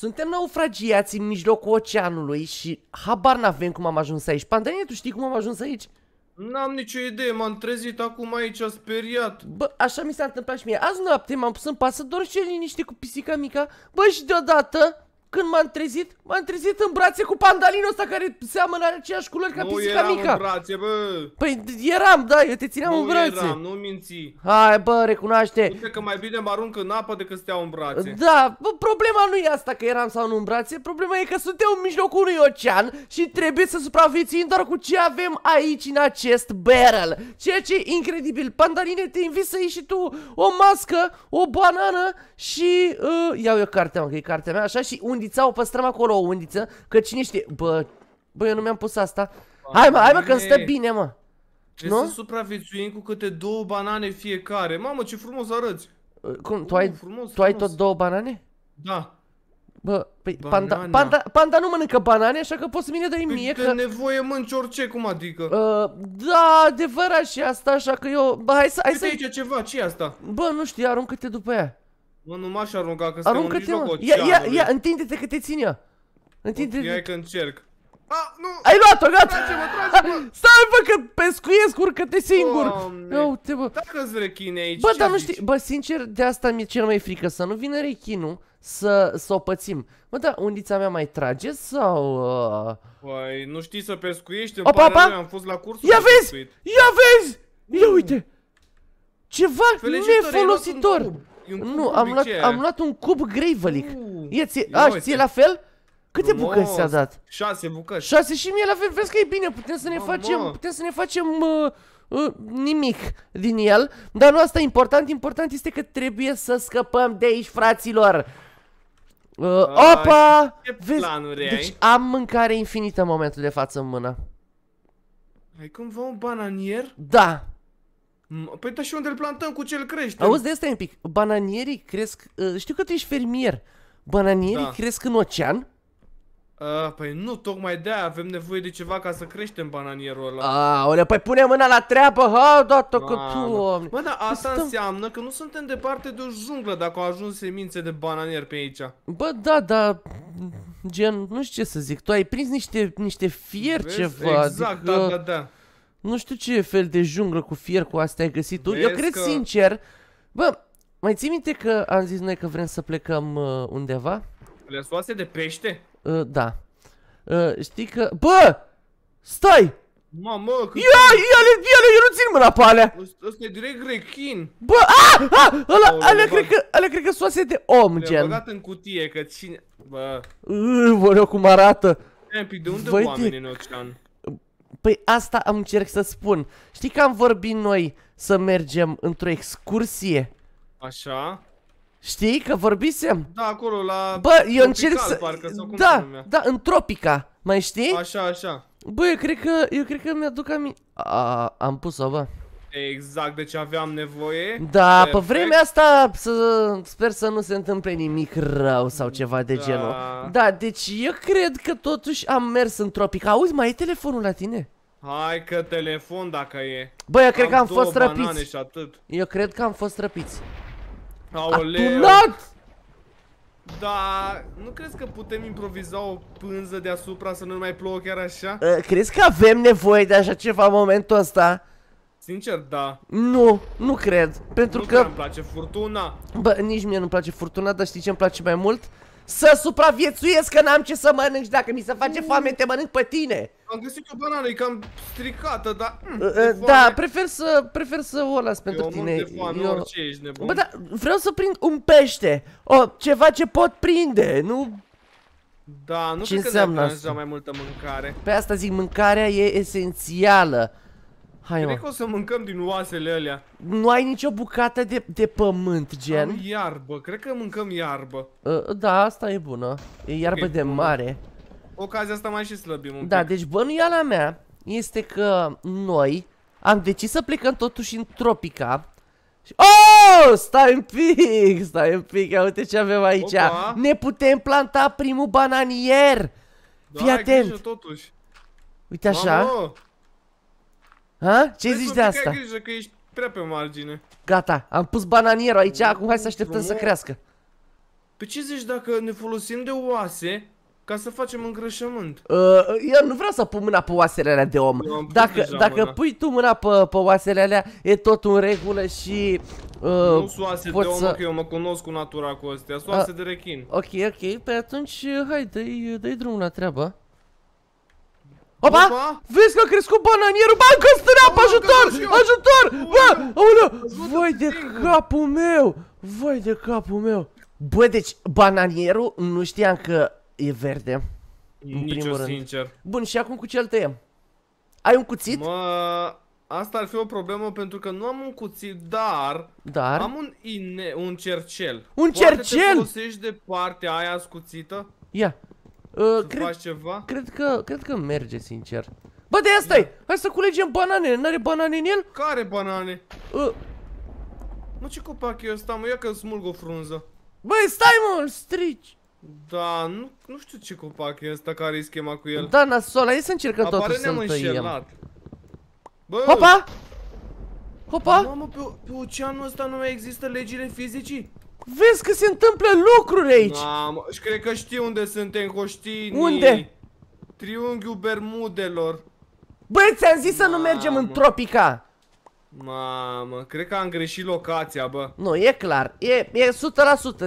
Suntem naufragiați în mijlocul oceanului și habar n-avem cum am ajuns aici. Pandanie, tu știi cum am ajuns aici? N-am nicio idee, m-am trezit acum aici speriat. Bă, așa mi s-a întâmplat și mie. Azi noapte m-am pus în doar și liniște cu pisica mica. Bă, și deodată când m-am trezit? M-am trezit în brațe cu pandalinul ăsta care seamănă aceeași culori ca nu eram în brațe, bă! Păi eram, da, eu te țineam nu în brațe. eram, nu minți. Hai, bă, recunoaște. Uite că mai bine mă arunc în apă decât să în brațe. Da, bă, problema nu e asta că eram sau nu în brațe, problema e că suntem în mijlocul unui ocean și trebuie să supraviețuim doar cu ce avem aici în acest barrel. Ceea ce e incredibil. Pandaline, te invit să iei și tu o mască, o banană și... Uh, iau eu cartea, mă, că e cartea mea, așa, și un undița, o păstrăm acolo o undiță, că cine știe... Bă, bă, eu nu mi-am pus asta. Hai mă, hai mă, că stă bine, mă. Trebuie nu? să supraviețuim cu câte două banane fiecare. Mamă, ce frumos arăți. Uh, cum, tu, ai, uh, frumos, tu ai tot două banane? Da. Bă, păi panda, panda, panda nu mănâncă banane, așa că poți să mi le dai păi mie că... nevoie mânci orice, cum adică? Uh, da, adevărat și asta, așa că eu... Bă, hai să... Hai să... aici ceva, ce asta? Bă, nu știu, aruncă-te după ea. Mă, nu m-aș arunca, că suntem în mijlocul Ia, ia, ia, întinde-te că te țin ea. Întinde-te. Ia că încerc. A, nu! Ai luat-o, gata! Trage-mă, trage-mă! Stai, bă, că pescuiesc, urcă-te singur! Doamne! uite, bă! dacă s rechine aici, Bă, dar nu știi, bă, sincer, de asta mi-e cel mai frică, să nu vină rechinul, să, să o pățim. Bă, dar undița mea mai trage sau... Uh... Păi, nu știi să pescuiești, Opa, Opa, am fost la cursul Ia vezi! Pescuit. Ia vezi! Ia mm. uite! Ceva nefolositor! nu, am luat, am luat un cub greivălic. Uh, Ia ți a, ție la fel? Câte Frumos. bucăți ți-a dat? 6 bucăți. 6 și mie la fel, vezi că e bine, putem să ne oh, facem, mă. putem să ne facem uh, uh, nimic din el, dar nu asta e important, important este că trebuie să scăpăm de aici, fraților. Uh, uh, opa! Ce vezi? planuri Deci ai? am mâncare infinită în momentul de față în mână. Ai cumva un bananier? Da. Păi da și unde îl plantăm, cu ce crește? Auzi, de asta e un pic. Bananierii cresc... Uh, știu că tu ești fermier. Bananierii da. cresc în ocean? Uh, păi nu, tocmai de-aia avem nevoie de ceva ca să creștem bananierul ăla A, ore, păi pune mâna la treabă, ha, dată că tu, Bă, da, păi asta stăm... înseamnă că nu suntem departe de o junglă dacă au ajuns semințe de bananier pe aici Bă, da, da, gen, nu știu ce să zic, tu ai prins niște, niște fier Vezi? ceva Exact, adică... da, da, da nu știu ce fel de junglă cu fier cu astea ai găsit tu. Eu cred că... sincer... Bă, mai ții minte că am zis noi că vrem să plecăm uh, undeva? Lăsoase de pește? Uh, da. Uh, știi că... Bă! Stai! Mamă, că... Ia, ia-le, ia-le, eu nu țin mâna pe alea! Ăsta e direct rechin! Bă, a, a, ăla, alea cred că, alea cred că soase de om, gen. Le-am băgat în cutie, că cine... Bă... uuu, vă, cum arată! Tempi, de unde oamenii de... în ocean? Păi asta am încerc să spun. Știi că am vorbit noi să mergem într-o excursie? Așa. Știi că vorbisem? Da, acolo la Bă, eu tropical, încerc să... Parcă, sau cum da, da, în tropica. Mai știi? Așa, așa. Bă, eu cred că, eu cred că mi-aduc aminte... Am pus-o, bă exact de ce aveam nevoie. Da, Perfect. pe vremea asta să, sper să nu se întâmple nimic rău sau ceva de da. genul. Da, deci eu cred că totuși am mers în tropic. Auzi, mai e telefonul la tine? Hai că telefon dacă e. Bă, eu cred am că am fost răpiți. Și atât. Eu cred că am fost răpiți. Atunat! Da, nu crezi că putem improviza o pânză deasupra să nu mai plouă chiar așa? Uh, crezi că avem nevoie de așa ceva în momentul ăsta? Sincer, da. Nu, nu cred. Pentru nu că... Nu place furtuna. Bă, nici mie nu-mi place furtuna, dar știi ce îmi place mai mult? Să supraviețuiesc că n-am ce să mănânc. Dacă mi se face mm. foame, te mănânc pe tine Am găsit o banană, e cam stricată, dar... Mm, uh, uh, da, prefer să, prefer să o las pentru Eu tine Eu foame, Eu... orice ești nebun Bă, da, vreau să prind un pește O, ceva ce pot prinde, nu... Da, nu ce cred că ne-am mai multă mâncare Pe asta zic, mâncarea e esențială Hai, Cred că o să mâncăm din oasele alea. Nu ai nicio bucată de, de pământ, gen. Am iarbă. Cred că mâncăm iarbă. Uh, da, asta e bună. E iarbă okay, de bun. mare. Ocazia asta mai și slăbim un Da, pic. deci bănuiala mea este că noi am decis să plecăm totuși în tropica. Oh, stai un pic, stai un pic, ia uite ce avem aici. Opa. Ne putem planta primul bananier. Da, Fii atent. Grijă, totuși. Uite așa. Mamă. Ha? Ce zici de asta? Ai grijă că ești prea pe margine. Gata, am pus bananierul aici, acum hai să așteptăm să crească. Pe păi ce zici dacă ne folosim de oase ca să facem îngrășământ? Uh, uh eu nu vreau să pun mâna pe oasele alea de om. Dacă, dacă pui tu mâna pe, pe oasele alea, e tot în regulă și... Uh, nu oase de om, să... că eu mă cunosc cu natura cu astea, soase uh, de rechin. Ok, ok, pe atunci uh, hai, dă-i dă drumul la treabă. Opa! Opa! Vezi că a crescut bananierul! Bă, încă stă apă! Ajutor! Ajutor! Bă! Aulă! Voi de capul meu! voi de capul meu! Bă, deci bananierul nu știam că e verde. În Nici primul rând. sincer. Bun, și acum cu ce îl tăiem? Ai un cuțit? Mă... Asta ar fi o problemă pentru că nu am un cuțit, dar... Dar? Am un, ine, un cercel. Un Poate cercel? Poate te folosești de partea aia scuțită? Ia, cred, faci ceva? Cred că, cred că merge, sincer. Bă, de asta e! Hai să culegem banane, n-are banane în el? Care banane? Uh. Mă, ce copac e ăsta, mă? Ia că smulg o frunză. Băi, stai, mă, strici! Da, nu, nu știu ce copac e ăsta care e schema cu el. Da, nasola, hai să încercăm Apare totuși să-l tăiem. Bă! Hopa! Ă. Hopa! Mamă, pe, pe oceanul ăsta nu mai există legile fizicii? Vezi că se întâmplă lucruri aici! Mamă, și cred că știi unde suntem, Coștinii! Unde? Triunghiul Bermudelor! Băi, ți-am zis Mamă. să nu mergem în tropica! Mamă, cred că am greșit locația, bă Nu, e clar, e, e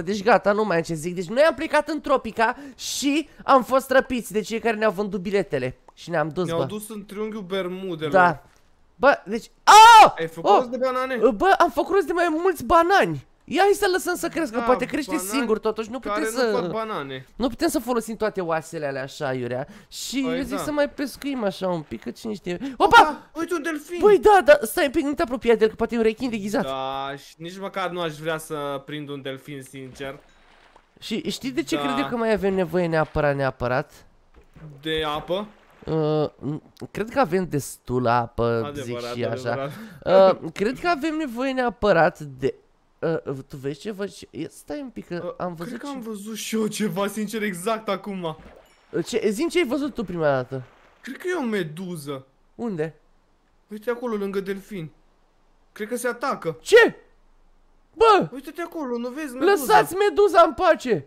100%, deci gata, nu mai am ce zic Deci noi am plecat în Tropica și am fost răpiți de cei care ne-au vândut biletele Și ne-am dus, ne bă Ne-au dus în triunghiul Bermudelor Da Bă, deci... Oh! Ai făcut oh! de banane? Bă, am făcut de mai mulți banani Ia hai să lăsăm să crească, da, poate crește singur totuși, nu putem să... Nu, banane. nu putem să folosim toate oasele alea așa, Iurea. Și păi, eu zic da. să mai pescuim așa un pic, că cine știe... Opa! Opa! uite un delfin! Păi da, da, stai un pic, nu te apropia de el, că poate e un rechin deghizat. Da, și nici măcar nu aș vrea să prind un delfin, sincer. Și știi de ce da. crede că mai avem nevoie neapărat, neapărat? De apă? Uh, cred că avem destul apă, adevărat, zic și adevărat. așa. Uh, cred că avem nevoie neapărat de Uh, tu vezi ceva? Stai un pic, că uh, am văzut... Cred că am văzut și eu ceva, sincer, exact acum. Ce, zim ce ai văzut tu prima dată. Cred că e o meduză. Unde? Uite acolo, lângă delfin. Cred că se atacă. Ce? Bă! Uite-te acolo, nu vezi meduza. Lăsați meduza în pace!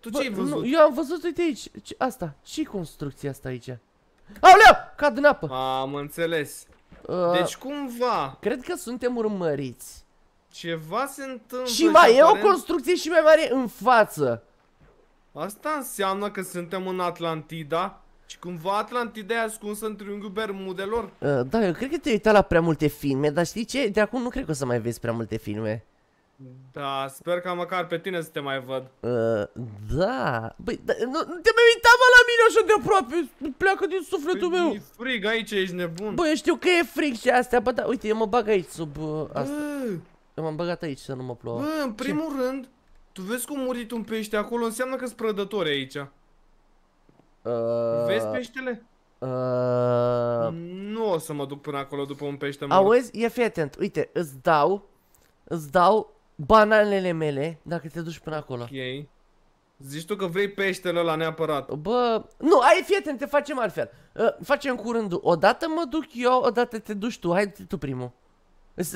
Tu ce ai văzut? Nu, eu am văzut, uite aici, ce, asta. și construcția asta aici? Aoleu! Cad în apă! Am înțeles. Uh, deci cumva... Cred că suntem urmăriți. Ceva se întâmplă. Și mai e o construcție și mai mare în față. Asta înseamnă că suntem în Atlantida și cumva Atlantida e ascunsă în triunghiul Bermudelor. Uh, da, eu cred că te-ai uitat la prea multe filme, dar știi ce? De acum nu cred că o să mai vezi prea multe filme. Da, sper că măcar pe tine să te mai văd. Uh, da. Băi, da, nu, nu te mai uita, mă, la mine așa de aproape. Pleacă din sufletul păi meu. E frig aici, ești nebun. Băi, știu că e frig și astea, bă, da, uite, eu mă bag aici sub uh, asta. Uh. Eu m-am băgat aici să nu mă plouă. Bă, în primul Ce? rând, tu vezi cum murit un pește acolo, înseamnă că-s prădători aici. Uh... Vezi peștele? Uh... Nu o să mă duc până acolo după un pește mort. Auzi, e fii atent. Uite, îți dau, îți dau bananele mele dacă te duci până acolo. Ok. Zici tu că vrei peștele la neapărat. Bă, nu, ai fii atent, te facem altfel. Uh, facem curând. Odată mă duc eu, odată te duci tu. Hai tu primul.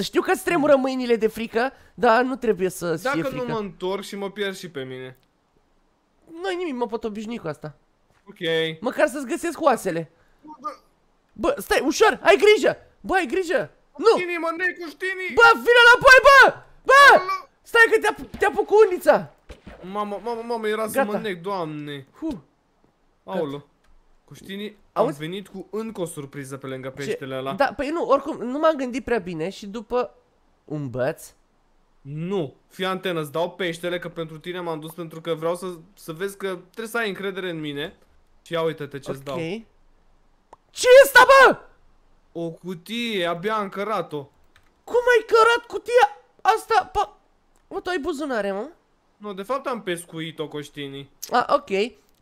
Știu că-ți tremură mâinile de frică, dar nu trebuie să Dacă fie frică. nu mă întorc și mă pierd și pe mine. Nu-i nimic, mă pot obișnui cu asta. Ok. Măcar să-ți găsesc oasele. Bă, stai, ușor, ai grijă! Bă, ai grijă! Nu! Știnii, mă, necuștinii! Bă, vină înapoi, bă! Bă! Stai că te-a te, -a, unița! Mamă, mamă, mamă, era Gata. să mă nec, doamne! Huh. Aolo. Cu au am Auzi? venit cu încă o surpriză pe lângă peștele ăla. Da, păi nu, oricum, nu m-am gândit prea bine și după un băț. Nu, fii antenă, îți dau peștele că pentru tine m-am dus pentru că vreau să, să vezi că trebuie să ai încredere în mine. Și ia uite-te ce-ți okay. dau. Ce e asta, bă? O cutie, abia am cărat-o. Cum ai cărat cutia asta? Pa... Mă, tu ai buzunare, mă? Nu, de fapt am pescuit-o, Coștinii. Ah, ok.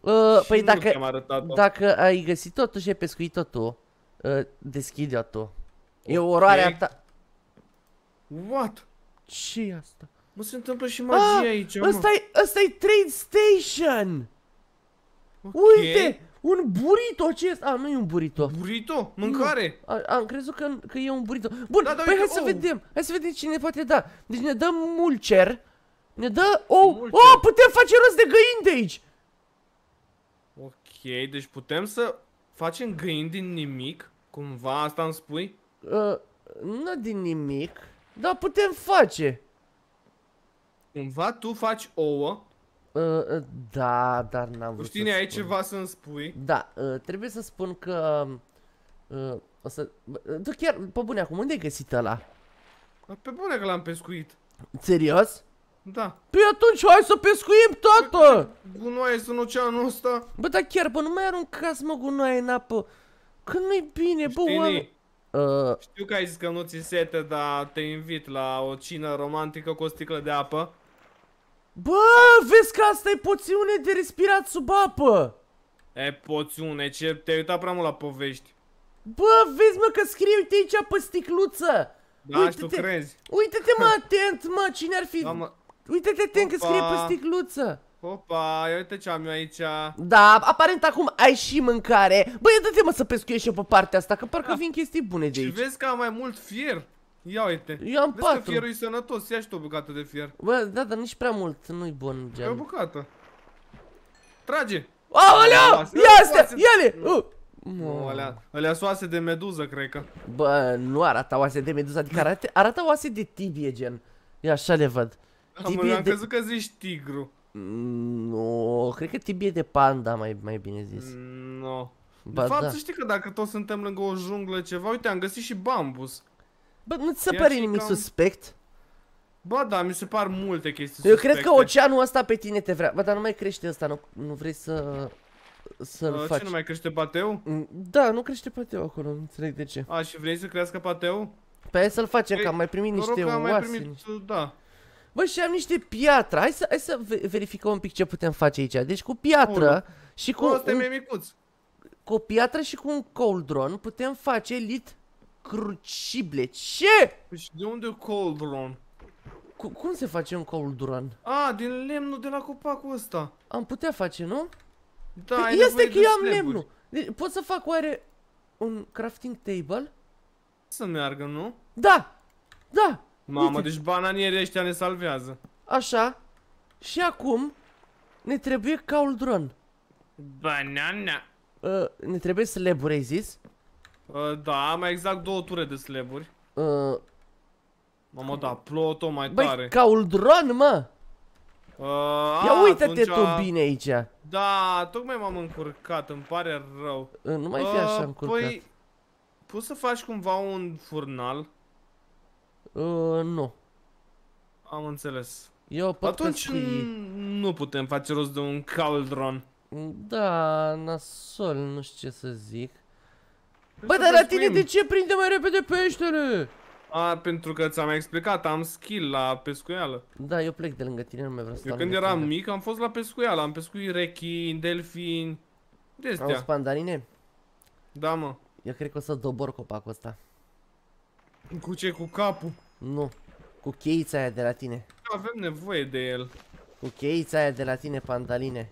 Uh, păi dacă, dacă ai găsit totul și ai pescuit-o tu, uh, deschide-o tu. Okay. E oroarea ta. What? ce e asta? Mă se întâmplă și magie ah, aici, ăsta e ăsta e train station! Okay. Uite! Un burrito, ce A, ah, nu e un burrito. Burrito? Mâncare? Nu. A, am crezut că, că e un burrito. Bun, da, da, păi hai ou. să vedem. Hai să vedem cine poate da. Deci ne dăm mulcer. Ne dă ou. Oh, mulcer. Oh, putem face rost de găini de aici deci putem să facem găini din nimic? Cumva asta îmi spui? Uh, nu din nimic, dar putem face. Cumva tu faci ouă? Uh, uh, da, dar n-am vrut Știi, ai spun. ceva să-mi spui? Da, uh, trebuie să spun că... Um, uh, o să... Uh, tu chiar, pe bune, acum unde ai găsit ăla? Pe bune că l-am pescuit. Serios? Da. Păi atunci hai să pescuim, toată. Gunoaie sunt în oceanul ăsta. Bă, dar chiar, bă, nu mai aruncați, mă, gunoaie în apă. Că nu-i bine, bă, oameni. Uh. Știu că ai zis că nu ți sete, dar te invit la o cină romantică cu o sticlă de apă. Bă, vezi că asta e poțiune de respirat sub apă. E poțiune, ce te-ai uitat prea mult la povești. Bă, vezi mă că scrie, uite aici pe sticluță. Da, uite -te, și tu crezi. Uite-te mă atent, mă, cine ar fi... Da, mă. Uite-te, Ten, că scrie pe sticluță. Opa, ia uite ce am eu aici. Da, aparent acum ai și mâncare. Băi, dă-te mă să pescuiesc eu pe partea asta, că parcă da. vin chestii bune de aici. Și vezi că am mai mult fier. Ia uite. Eu am vezi patru. că fierul e sănătos, ia și tu o bucată de fier. Bă, da, dar nici prea mult, nu-i bun geam. E o bucată. Trage! Aoleo! Ia astea! Ia-le! Uh. Alea, alea sunt oase de meduză, cred că Bă, nu arată oase de meduză, adică arată, arată oase de tibie, gen Ia așa le văd Tibi am de... crezut că zici tigru. Nu, no, cred că Tibie de panda, mai, mai bine zis. Mm, nu. No. de fapt, da. să știi că dacă toți suntem lângă o junglă ceva, uite, am găsit și bambus. Bă, nu ți se pare nimic cam... suspect? Bă, da, mi se par multe chestii Eu suspecte. cred că oceanul ăsta pe tine te vrea. Bă, dar nu mai crește ăsta, nu, nu vrei să... Să-l faci. Ce, nu mai crește pateu? Mm, da, nu crește pateu acolo, nu înțeleg de ce. A, și vrei să crească pateu? Pe păi să-l facem, Ei, păi, că am mai primit niște oase. mai primit, niște... da. Bă, și am niște piatră. Hai să, hai să verificăm un pic ce putem face aici. Deci cu piatră și cu... un... micuț. Cu piatră și cu un cauldron putem face lit crucible. Ce? Păi și de unde cauldron? C cum se face un cauldron? A, din lemnul de la copacul ăsta. Am putea face, nu? Da, păi este că eu am lemnul. Deci, pot să fac oare un crafting table? Să meargă, nu? Da! Da! Mamă, deci bananierii ăștia ne salvează. Așa. Și acum ne trebuie caul dron. Banana. Uh, ne trebuie slaburi, ai zis? Uh, da, mai exact două ture de slaburi. Uh, Mamă, da, plouă mai Băi, tare. Băi, caul dron, mă! Uh, Ia uite-te atunci... tu bine aici. Da, tocmai m-am încurcat, îmi pare rău. Uh, nu mai fi așa încurcat. Păi, poți să faci cumva un furnal? Uh, nu. Am înțeles. Eu Atunci nu putem face rost de un cauldron. Da, nasol, nu știu ce să zic. Păi Bă, dar la tine de ce prinde mai repede peștele? A, pentru că ți-am mai explicat, am skill la pescuială. Da, eu plec de lângă tine, nu mai vreau să Eu când eram tine. mic am fost la pescuială, am pescuit rechini, delfini, de Am spandarine? Da, mă. Eu cred că o să dobor copacul ăsta. Cu ce? Cu capul? Nu. Cu cheița aia de la tine. Da, avem nevoie de el. Cu cheița aia de la tine, pantaline.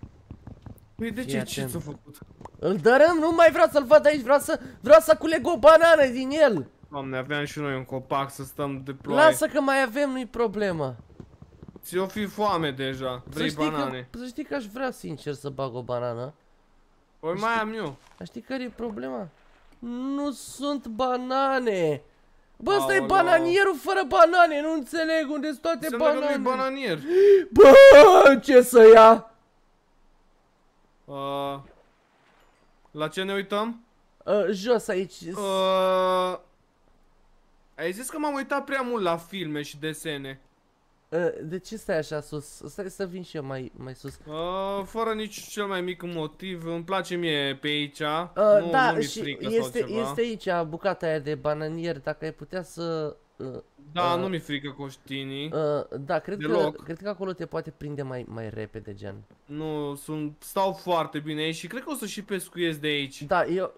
Păi de ce? Ce ți-a făcut? Îl dărâm, nu mai vreau să-l văd aici, vreau să, vreau să culeg o banană din el. Doamne, aveam și noi un copac să stăm de ploaie. Lasă că mai avem, nu-i problema. Ți-o fi foame deja, vrei să banane. Că, să știi că aș vrea sincer să bag o banană. Păi mai am eu. Dar știi care e problema? Nu sunt banane. Bă, ăsta e bananierul fără banane, nu înțeleg unde sunt toate bananele. banane. nu bananier. Bă, ce să ia? Uh, la ce ne uităm? Uh, jos aici. Uh, ai zis că m-am uitat prea mult la filme și desene. Ă, de ce stai așa sus? Stai să vin și eu mai, mai sus. Uh, fără nici cel mai mic motiv, îmi place mie pe aici. Uh, nu, da, nu și frică este, este aici bucata aia de bananier, dacă ai putea să... Uh, da, uh, nu mi-e frică Coștinii. Uh, da, cred că, cred că acolo te poate prinde mai, mai repede, gen. Nu, sunt, stau foarte bine aici și cred că o să și pescuiesc de aici. Da, eu,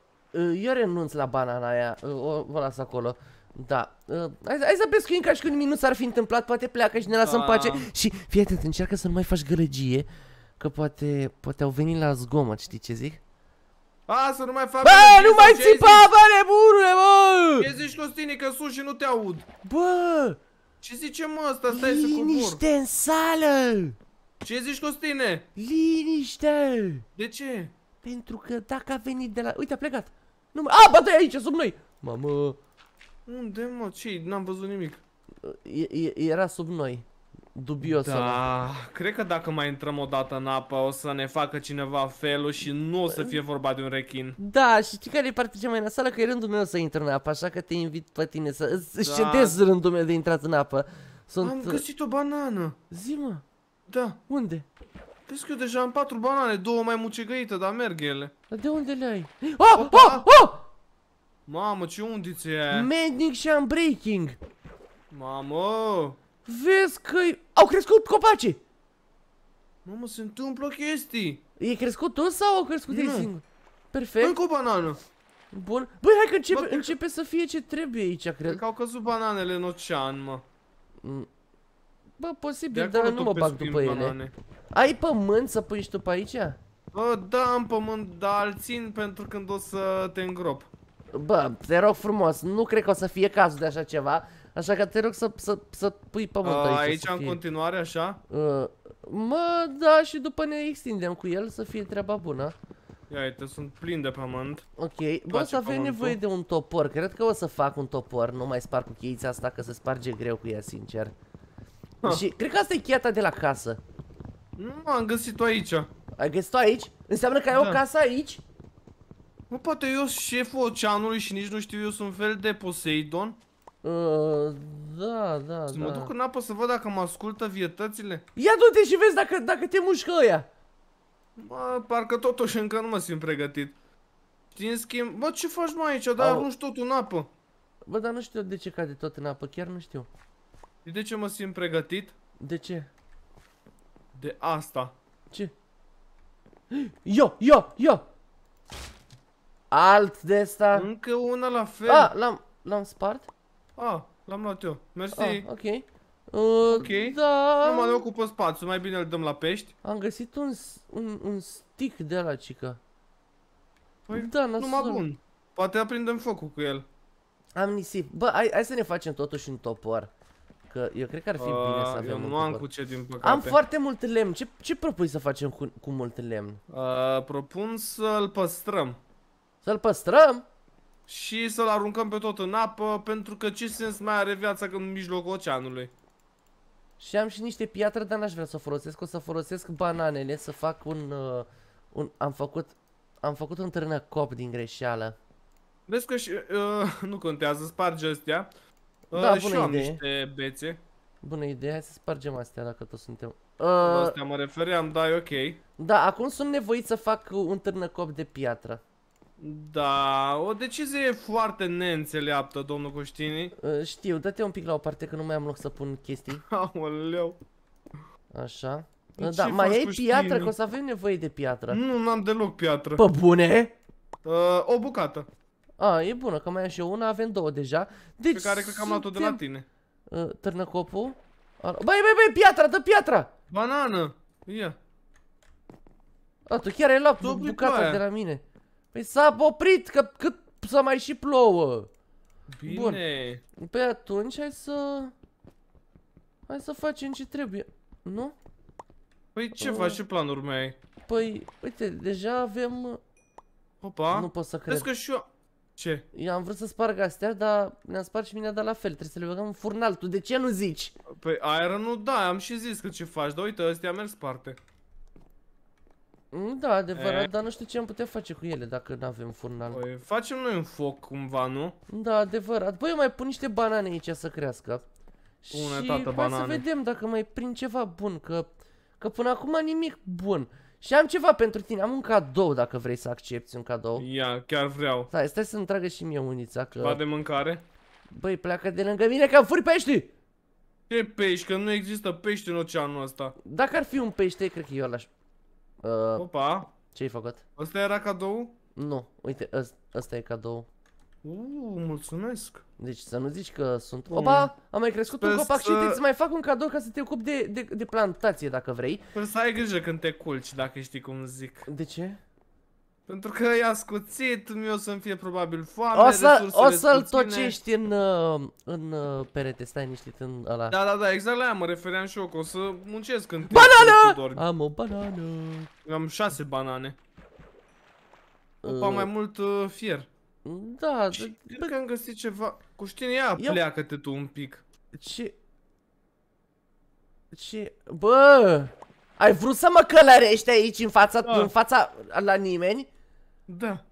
eu renunț la banana aia, o, o las acolo. Uh, da. Uh, hai, hai să pescuim ca și când nimic nu s-ar fi întâmplat, poate pleacă și ne lasă în pace. Ah. Și fii atent, încearcă să nu mai faci gălăgie, că poate, poate au venit la zgomot, știi ce zic? A, să nu mai fac Bă, nu mai țipa, bă, nebunule, bă! Ce zici, Costini, că sus și nu te aud? Bă! Ce zice, mă, ăsta? Stai Liniște să cobor. Liniște în sală! Ce zici, Costine? Liniște! De ce? Pentru că dacă a venit de la... Uite, a plecat! Nu mai... A, bă, aici, sub noi! Mamă... Unde, mă? ce N-am văzut nimic. era sub noi. Dubios. Da, cred că dacă mai intrăm o dată în apă o să ne facă cineva felul și nu o să fie vorba de un rechin. Da, și știi care e partea cea mai nasală? Că e rândul meu să intru în apă, așa că te invit pe tine să îți da. rândul meu de intrat în apă. Sunt... Am uh, găsit o banană. Zi, mă. Da. Unde? Vezi că eu deja am patru banane, două mai mucegăite, dar merg ele. Dar de unde le ai? Oh, oh, oh! Mamă, ce undițe e? Mending și Unbreaking. Mamă! Vezi că -i... au crescut copacii. Mamă, se întâmplă chestii. E crescut tot sau au crescut ei singuri? Perfect. Încă o banană. Bun. Băi, hai că începe, Bă, începe că... să fie ce trebuie aici, cred. Că au căzut bananele în ocean, mă. Mm. Bă, posibil, dar nu mă bag după ele. Banane. Ai pământ să pui și tu pe aici? Bă, da, am pământ, dar îl țin pentru când o să te îngrop. Bă, te rog frumos, nu cred că o să fie cazul de așa ceva. Așa că te rog să, să, să pui pământ aici. Aici în fie. continuare, așa? Uh, mă, da, și după ne extindem cu el să fie treaba bună. Ia uite, sunt plin de pământ. Ok, bă, să avem nevoie de un topor. Cred că o să fac un topor, nu mai spar cu cheița asta, că se sparge greu cu ea, sincer. Ha. Și cred că asta e cheia de la casă. Nu, am găsit-o aici. Ai găsit-o aici? Înseamnă că ai da. o casă aici? Mă, poate eu sunt șeful oceanului și nici nu știu, eu sunt un fel de Poseidon. Uh, da, da, să da. mă duc în apă să văd dacă mă ascultă vietățile. Ia du-te și vezi dacă, dacă te mușcă ăia. Bă, parcă totuși încă nu mă simt pregătit. Știi, în schimb, bă, ce faci mai aici? dar arunci tot în apă. Bă, dar nu știu de ce cade tot în apă, chiar nu știu. Știi de ce mă simt pregătit? De ce? De asta. Ce? Yo, yo, yo! Alt de asta. Încă una la fel. Ah, l-am l-am spart? Ah, l-am luat eu. Mersi. Ah, ok. Uh, ok. Da. Nu mai ocupă spațiu, mai bine îl dăm la pești. Am găsit un un, un stick de la chica. Păi, da, numai bun. Poate aprindem focul cu el. Am nisip. Bă, hai, hai să ne facem totuși un topor. Că eu cred că ar fi uh, bine să avem eu nu am cu ce din păcate. Am foarte mult lemn. Ce, ce propui să facem cu, cu mult lemn? Uh, propun să-l păstrăm. Să-l păstrăm? Și să-l aruncăm pe tot în apă, pentru că ce sens mai are viața în mijlocul oceanului? Și am și niște piatră, dar n-aș vrea să o folosesc. O să folosesc bananele să fac un... Uh, un am făcut... Am făcut un târnăcop din greșeală. Vezi că și... Uh, nu contează, sparge astea. Da, uh, da, bună și am idee. niște bețe. Bună idee, hai să spargem astea dacă tot suntem... Uh, astea mă refeream, da, e ok. Da, acum sunt nevoit să fac un târnăcop de piatră. Da, o decizie foarte neînțeleaptă, domnul Coștini. Uh, știu, dă-te un pic la o parte că nu mai am loc să pun chestii. Aoleu. Așa. Uh, păi da, ce da, mai ai piatră, că o să avem nevoie de piatră. Nu, n-am deloc piatră. Pă bune? Uh, o bucată. A, e bună, că mai am și eu una, avem două deja. Deci Pe care cred că am luat-o de la tine. Uh, târnă copul. Băi, băi, băi, piatra, dă piatra! Banană! Ia. A, tu chiar ai luat bucata de la mine. Păi s-a oprit, că cât să mai și plouă. Bine. Bun. păi atunci hai să... Hai să facem ce trebuie, nu? Păi ce uh. faci, ce planuri mei? Păi, uite, deja avem... Opa, nu pot să cred. că și eu... Ce? Eu am vrut să sparg astea, dar ne-am spart și mine, dar la fel, trebuie să le băgăm în furnal. Tu de ce nu zici? Păi iron nu da, am și zis că ce faci, dar uite, astea merg sparte. Mm, da, adevărat, e... dar nu știu ce am putea face cu ele dacă nu avem furnal. Păi, facem noi un foc cumva, nu? Da, adevărat. Băi, eu mai pun niște banane aici să crească. Pune, și tată, banane. să vedem dacă mai prind ceva bun, că, că până acum nimic bun. Și am ceva pentru tine, am un cadou dacă vrei să accepti un cadou. Ia, chiar vreau. Stai, stai să-mi tragă și mie unița, că... Ceva de mâncare? Băi, pleacă de lângă mine că am furi pești! Ce pești? Că nu există pești în oceanul ăsta. Dacă ar fi un pește, cred că eu l-aș Uh, Opa! Ce-ai făcut? Asta era cadou? Nu, uite, asta e cadou. Uuu, mulțumesc. Deci să nu zici că sunt... Opa, am mai crescut un păi copac să... și trebuie să mai fac un cadou ca să te ocupi de, de, de plantație dacă vrei. Trebuie păi să ai grijă când te culci, dacă știi cum zic. De ce? Pentru că i-a scuțit, mi-o să-mi fie probabil foame, O, să, o să-l tocești în, uh, în uh, perete, stai niștit în ăla Da, da, da, exact la aia mă refeream și eu, că o să muncesc în Banană! Am o banană Am șase banane Opa, uh, mai mult uh, fier Da, și cred că am găsit ceva Cu știne ia, eu... pleacă-te tu un pic Ce... Ce... Bă! Ai vrut să mă călărești aici în fața, da. în fața la nimeni? Da.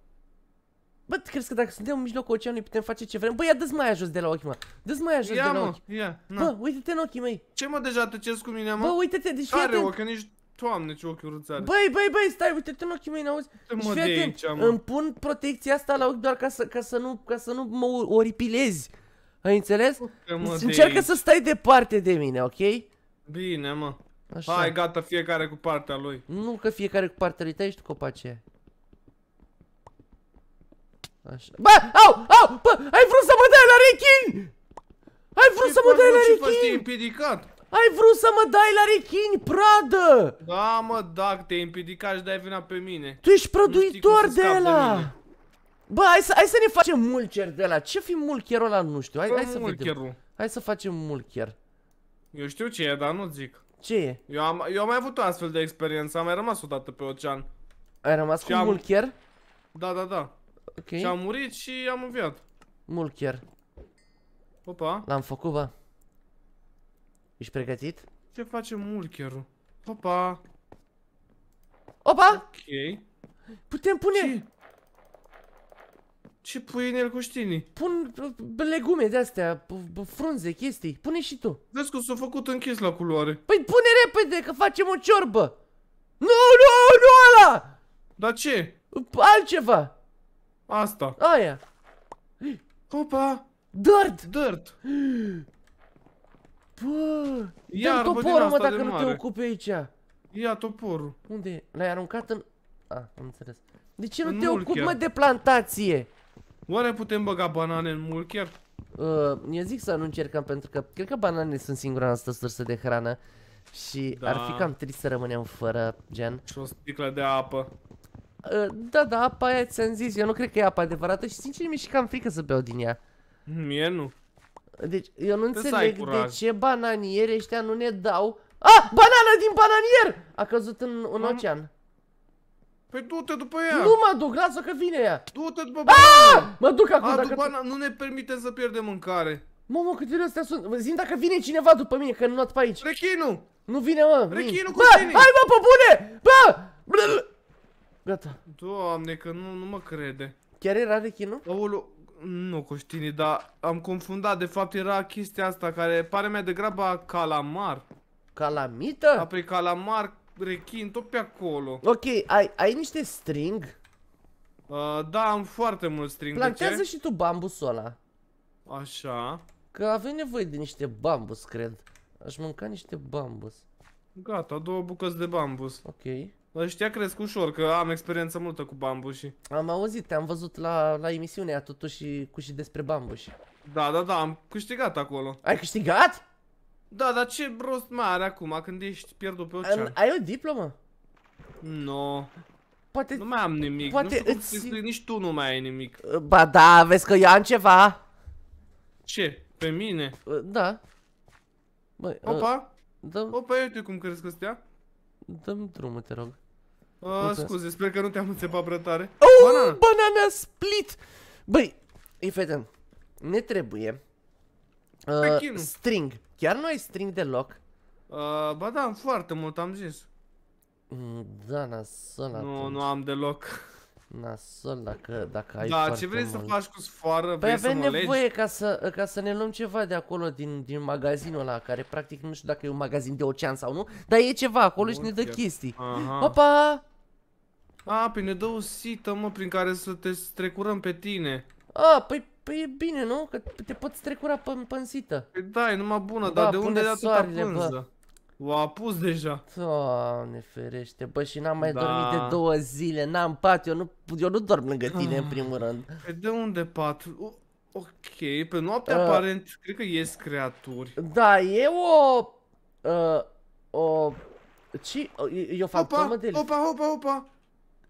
Bă, crezi că dacă suntem în mijlocul oceanului putem face ce vrem? Bă, ia dă mai jos de la ochi, mă. dă mai jos ia, de la mă, ochi. Ia, na. Bă, uite-te în ochii mei. Ce mă, deja tăcesc cu mine, mă? Bă, uite-te, deci fii atent. că nici... toamne ce ochi urâți are. Băi, băi, băi, stai, uite-te în ochii mei, n-auzi? Deci fii atent, aici, mă. îmi pun protecția asta la ochi doar ca să, ca să, nu, ca să nu mă oripilezi. Ai înțeles? Încearcă să stai departe de mine, ok? Bine, mă. Așa. Hai, gata, fiecare cu partea lui. Nu, că fiecare cu partea lui, tăi ești tu copacii Așa. Bă, au, au, bă, ai vrut să mă dai la rechin! Ai vrut să mă dai la rechin! Ce împiedicat? Ai vrut să mă dai la rechin, pradă! Da, mă, dacă te-ai împiedicat și dai vina pe mine. Tu ești prăduitor de la. Bă, hai să, hai să ne facem mulcher de la. Ce fi mulcherul ăla, nu știu. Hai, hai să vedem. Hai să facem mulcher. Eu știu ce e, dar nu zic. Ce e? Eu am, eu am mai avut o astfel de experiență, am mai rămas o dată pe ocean. Ai rămas și cu am... mulcher? Da, da, da. Ok. Și am murit și am înviat. chiar. Opa. L-am făcut, bă. Ești pregătit? Ce face mulcherul? Opa. Opa! Ok. Putem pune... Ce? Ce pui în el cu știnii? Pun uh, legume de-astea, frunze, chestii. Pune și tu. Vezi că s-a făcut închis la culoare. Păi pune repede, că facem o ciorbă. Nu, nu, nu ăla! Dar ce? Altceva. Asta. Aia. Opa! Dirt! Dirt! Bă! Ia toporul, mă, dacă nu te ocupi aici. Ia toporul. Unde e? L-ai aruncat în... A, am înțeles. De ce nu în te ocupi, mă, de plantație? Oare putem băga banane în mulcher? Uh, ă, eu zic să nu încercăm, pentru că cred că bananele sunt singura noastră sursă de hrană. Și da. ar fi da. cam trist să rămânem fără, gen. Și o sticlă de apă. Ă, da, da, apa aia ți-am zis, eu nu cred că e apa adevărată și sincer mi-e și cam frică să beau din ea. Mie nu. Deci, eu nu înțeleg de ce bananieri ăștia nu ne dau... Ah, banana din bananier! A căzut în, în ocean. Păi du-te după ea! Nu mă duc, lasă că vine ea! Du-te după ah! banana! Mă duc acum A, dacă... Banana, nu ne permite să pierdem mâncare. Mamă, câte de astea sunt! Zim dacă vine cineva după mine, că nu not pe aici. Rechinu! Nu vine, mă! Rechinu cu tine! Hai, mă, pe bune! Bă! Gata. Doamne, că nu, nu mă crede. Chiar era rechinul? Aolo, nu Coștini, dar am confundat. De fapt era chestia asta care pare mai degrabă calamar. Calamită? Da, pe calamar, rechin, tot pe acolo. Ok, ai, ai niște string? Uh, da, am foarte mult string. Plantează și tu bambusul ăla. Așa. Că avem nevoie de niște bambus, cred. Aș mânca niște bambus. Gata, două bucăți de bambus. Ok știa cresc ușor, că am experiență multă cu bambușii. Am auzit, te-am văzut la, la emisiunea totuși cu și despre bambuși. Da, da, da, am câștigat acolo. Ai câștigat? Da, dar ce rost mai are acum când ești pierdut pe ocean? ai o diplomă? No. Poate... Nu mai am nimic, poate nu știu cum îți... nici tu nu mai ai nimic. Ba da, vezi că eu am ceva. Ce? Pe mine? Uh, da. Băi, Opa! Uh, dăm... Opa, uite cum cresc Dă-mi drumul, te rog. A, scuze, sper că nu te-am înțepat tare. Oh, banana. banana split! Băi, ei fete, ne trebuie uh, string. Chiar nu ai string deloc? Uh, ba da, am foarte mult, am zis. Mm, da, nasă, Nu, atunci. nu am deloc. Nasol, dacă, dacă ai Da, ce vrei mult. să faci cu sfoară? Păi avem nevoie ca să, ca să ne luăm ceva de acolo din, din magazinul ăla, care practic nu știu dacă e un magazin de ocean sau nu, dar e ceva acolo Bun, și ne dă chiar. chestii. Aha. Opa! A, păi ne dă o sită, mă, prin care să te strecurăm pe tine. A, păi, păi e bine, nu? Că te poți strecura pe, pe sită. Păi da, e numai bună, da, dar de unde e atâta pânză? Bă. O a pus deja. Doamne ferește, bă, și n-am mai da. dormit de două zile, n-am pat, eu nu, eu nu dorm lângă tine, ah. în primul rând. Pe păi de unde pat? O, ok, pe noapte uh, aparent, cred că ies creaturi. Da, e o... Uh, o... ce? e, e o fantomă opa, de... Opa, opa, opa!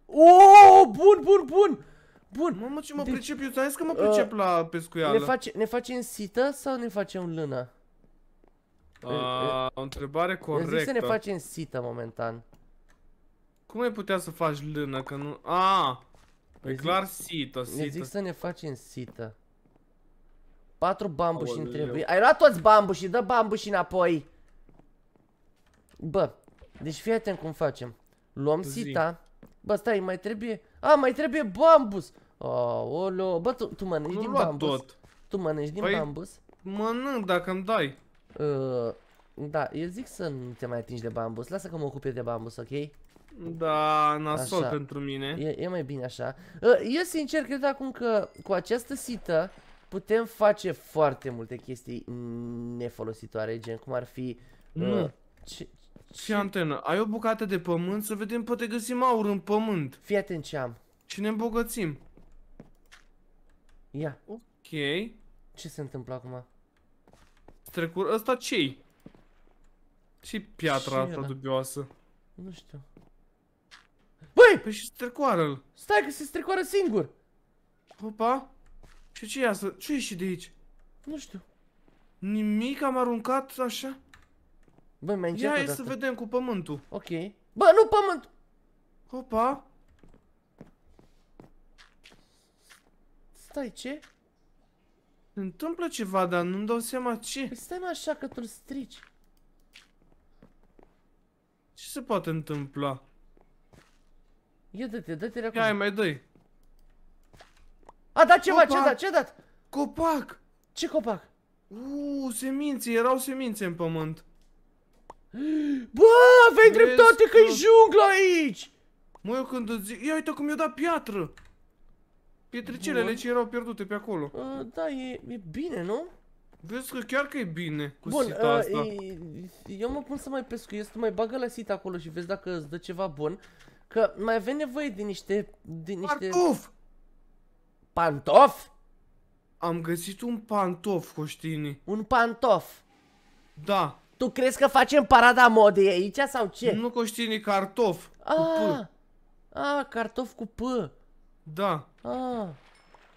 Oh, bun, bun, bun! Bun! Mamă, ce mă deci, pricep, eu că mă uh, pricep uh, la pescuială. Ne, face, ne în sită sau ne facem lână? A, o întrebare corectă. Eu zic să ne facem sită momentan. Cum ai putea să faci lână că nu... A, e clar sită, sită. Ne zic să ne facem sită. Patru bambuși îmi trebuie. Ai luat toți bambușii, dă bambușii înapoi. Bă, deci fii atent cum facem. Luăm sita. Bă, stai, mai trebuie... A, mai trebuie bambus. Aoleo. Bă, tu, tu mănânci din bambus. tot. Tu mănânci din păi, bambus. Mănânc dacă îmi dai. Ă, da, eu zic să nu te mai atingi de bambus. Lasă că mă ocup eu de bambus, ok? Da, nasol așa. pentru mine. E, e mai bine așa. Ă, eu sincer cred acum că cu această sită putem face foarte multe chestii nefolositoare, gen cum ar fi... Ă, nu. Ce, ce, ce antenă? Ai o bucată de pământ? Să vedem, poate găsim aur în pământ. Fii atent ce am. Și ne îmbogățim. Ia. Ok. Ce se întâmplă acum? Strecur, ăsta ce-i? ce i piatra ce asta era? dubioasă? Nu știu. Băi! Păi și strecoară-l. Stai că se strecoară singur. Opa. Și ce asta? Ce ieși de aici? Nu știu. Nimic am aruncat așa? Băi, mai încet Ia să vedem cu pământul. Ok. Bă, nu pământ! Opa! Stai, ce? Se întâmplă ceva, dar nu-mi dau seama ce. Păi stai mai așa că tu-l strici. Ce se poate întâmpla? Ia dă-te, dă-te acum. Ia, mai dă-i. A dat ceva, copac. ce-a dat, ce-a dat? Copac! Ce copac? Uuu, semințe, erau semințe în pământ. Bă, vei dreptate că-i jungla aici! Mă, eu când îți zic... Ia uite cum i a dat piatră! Pietricelele deci ce erau pierdute pe acolo. Uh, da, e, e bine, nu? Vezi că chiar că e bine cu Bun, sita uh, asta. E, eu mă pun să mai pescuiesc, tu mai bagă la sita acolo și vezi dacă îți dă ceva bun. Că mai avem nevoie de niște... De niște... Pantof! Pantof? Am găsit un pantof, Coștini. Un pantof? Da. Tu crezi că facem parada modei aici sau ce? Nu, Coștini, cartof. Ah, ah cu p. ah cartof cu P. Da. Ah.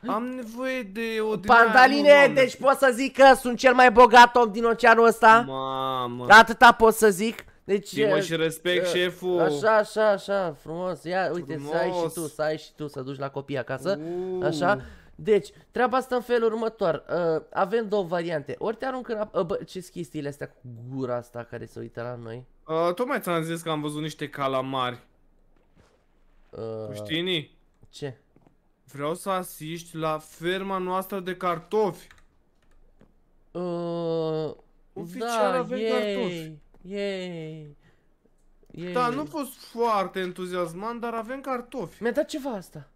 Am nevoie de o Pantaline, nu, deci pot să zic că sunt cel mai bogat om din oceanul ăsta? Mamă. Atâta pot să zic. Deci, Timă eh, și respect, uh, șeful. Așa, așa, așa, frumos. Ia, uite, frumos. să ai și tu, să ai și tu, să duci la copii acasă. Uh. Așa. Deci, treaba asta în felul următor. Uh, avem două variante. Ori te arunc în apă... Uh, bă, ce chestiile astea cu gura asta care se uită la noi? Uh, tocmai ți-am zis că am văzut niște calamari. Uh. Știi? Ce? Vreau să asiști la ferma noastră de cartofi. Ă, uh, Oficial da, avem yay, cartofi. Yay. Yay. Da, nu fost foarte entuziasmant, dar avem cartofi. Mi-a dat ceva asta.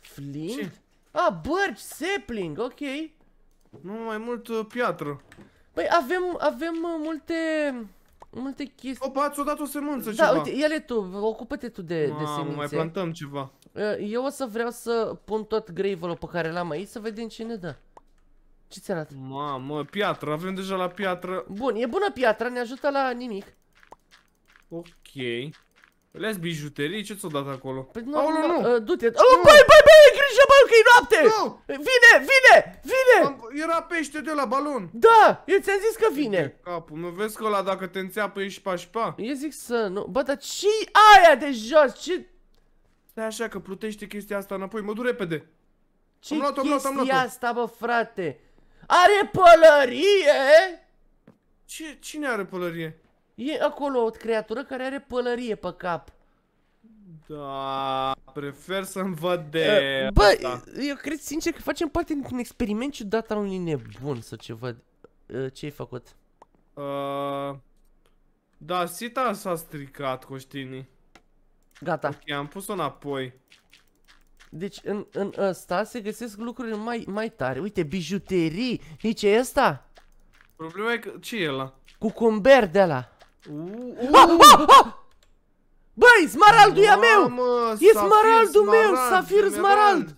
Flint? Ce? Ah, bărci, sapling, ok. Nu, mai mult uh, piatră. Păi avem, avem uh, multe multe chestii. Opa, ți o dat o semânță da, ceva. Da, uite, ia-le tu, ocupă-te tu de, Mamă, de semințe. mai plantăm ceva. Eh, eu o să vreau să pun tot gravel pe care l-am aici să vedem cine dă. Ce ți arată? Mamă, piatră, avem deja la piatră. Bun, e bună piatra, ne ajută la nimic. Ok. Le-ați bijuterii? Ce ți-o dat acolo? Păi nu, Aolo, nu. Uh, du-te. Oh, băi, băi, băi! grijă, bă, că e noapte! Nu! Vine, vine, vine! Am, era pește de la balon. Da, eu ți-am zis că vine. De capul meu, vezi că ăla dacă te înțeapă ești pașpa. Eu zic să nu. Bă, dar ce aia de jos? Ce... Stai așa că plutește chestia asta înapoi, mă duc repede. Ce am luat, am luat, am luat, asta, bă, frate? Are pălărie? Ce, cine are pălărie? E acolo o creatură care are pălărie pe cap. Da, prefer să-mi văd de uh, Bă, asta. eu cred sincer că facem parte dintr-un experiment ciudat al unui nebun sau ceva uh, eh, Ce ai făcut? Uh, da, sita s-a stricat, Coștinii Gata Ok, am pus-o înapoi Deci în, în ăsta se găsesc lucruri mai, mai tare Uite, bijuterii Nici e ăsta? Problema e că... ce e ăla? Cucumber de ăla uh, uh. Ah, ah, ah! Băi, smaraldul e meu! E smaraldul meu, safir smarald!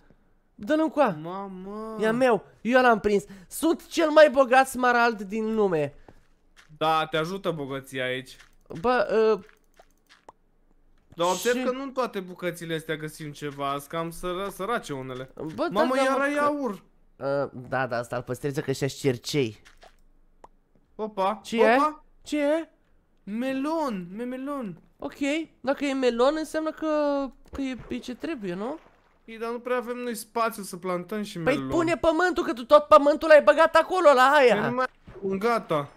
Dă-l încoa! Mamă! E meu, eu l-am prins. Sunt cel mai bogat smarald din lume. Da, te ajută bogăția aici. Bă, ă, Dar observ și... că nu în toate bucățile astea găsim ceva, sunt cam sără, sărace unele. Bă, da, Mamă, da, iară că... aur! Uh, da, da, asta îl păstrează că și-aș cercei. Opa, Ce opa! E? Ce e? Melon, melon. Ok, dacă e melon înseamnă că, că e, e ce trebuie, nu? Ei, dar nu prea avem noi spațiu să plantăm și păi melon. Păi pune pământul, că tu tot pământul l-ai băgat acolo, la aia. Păi nu mai gata.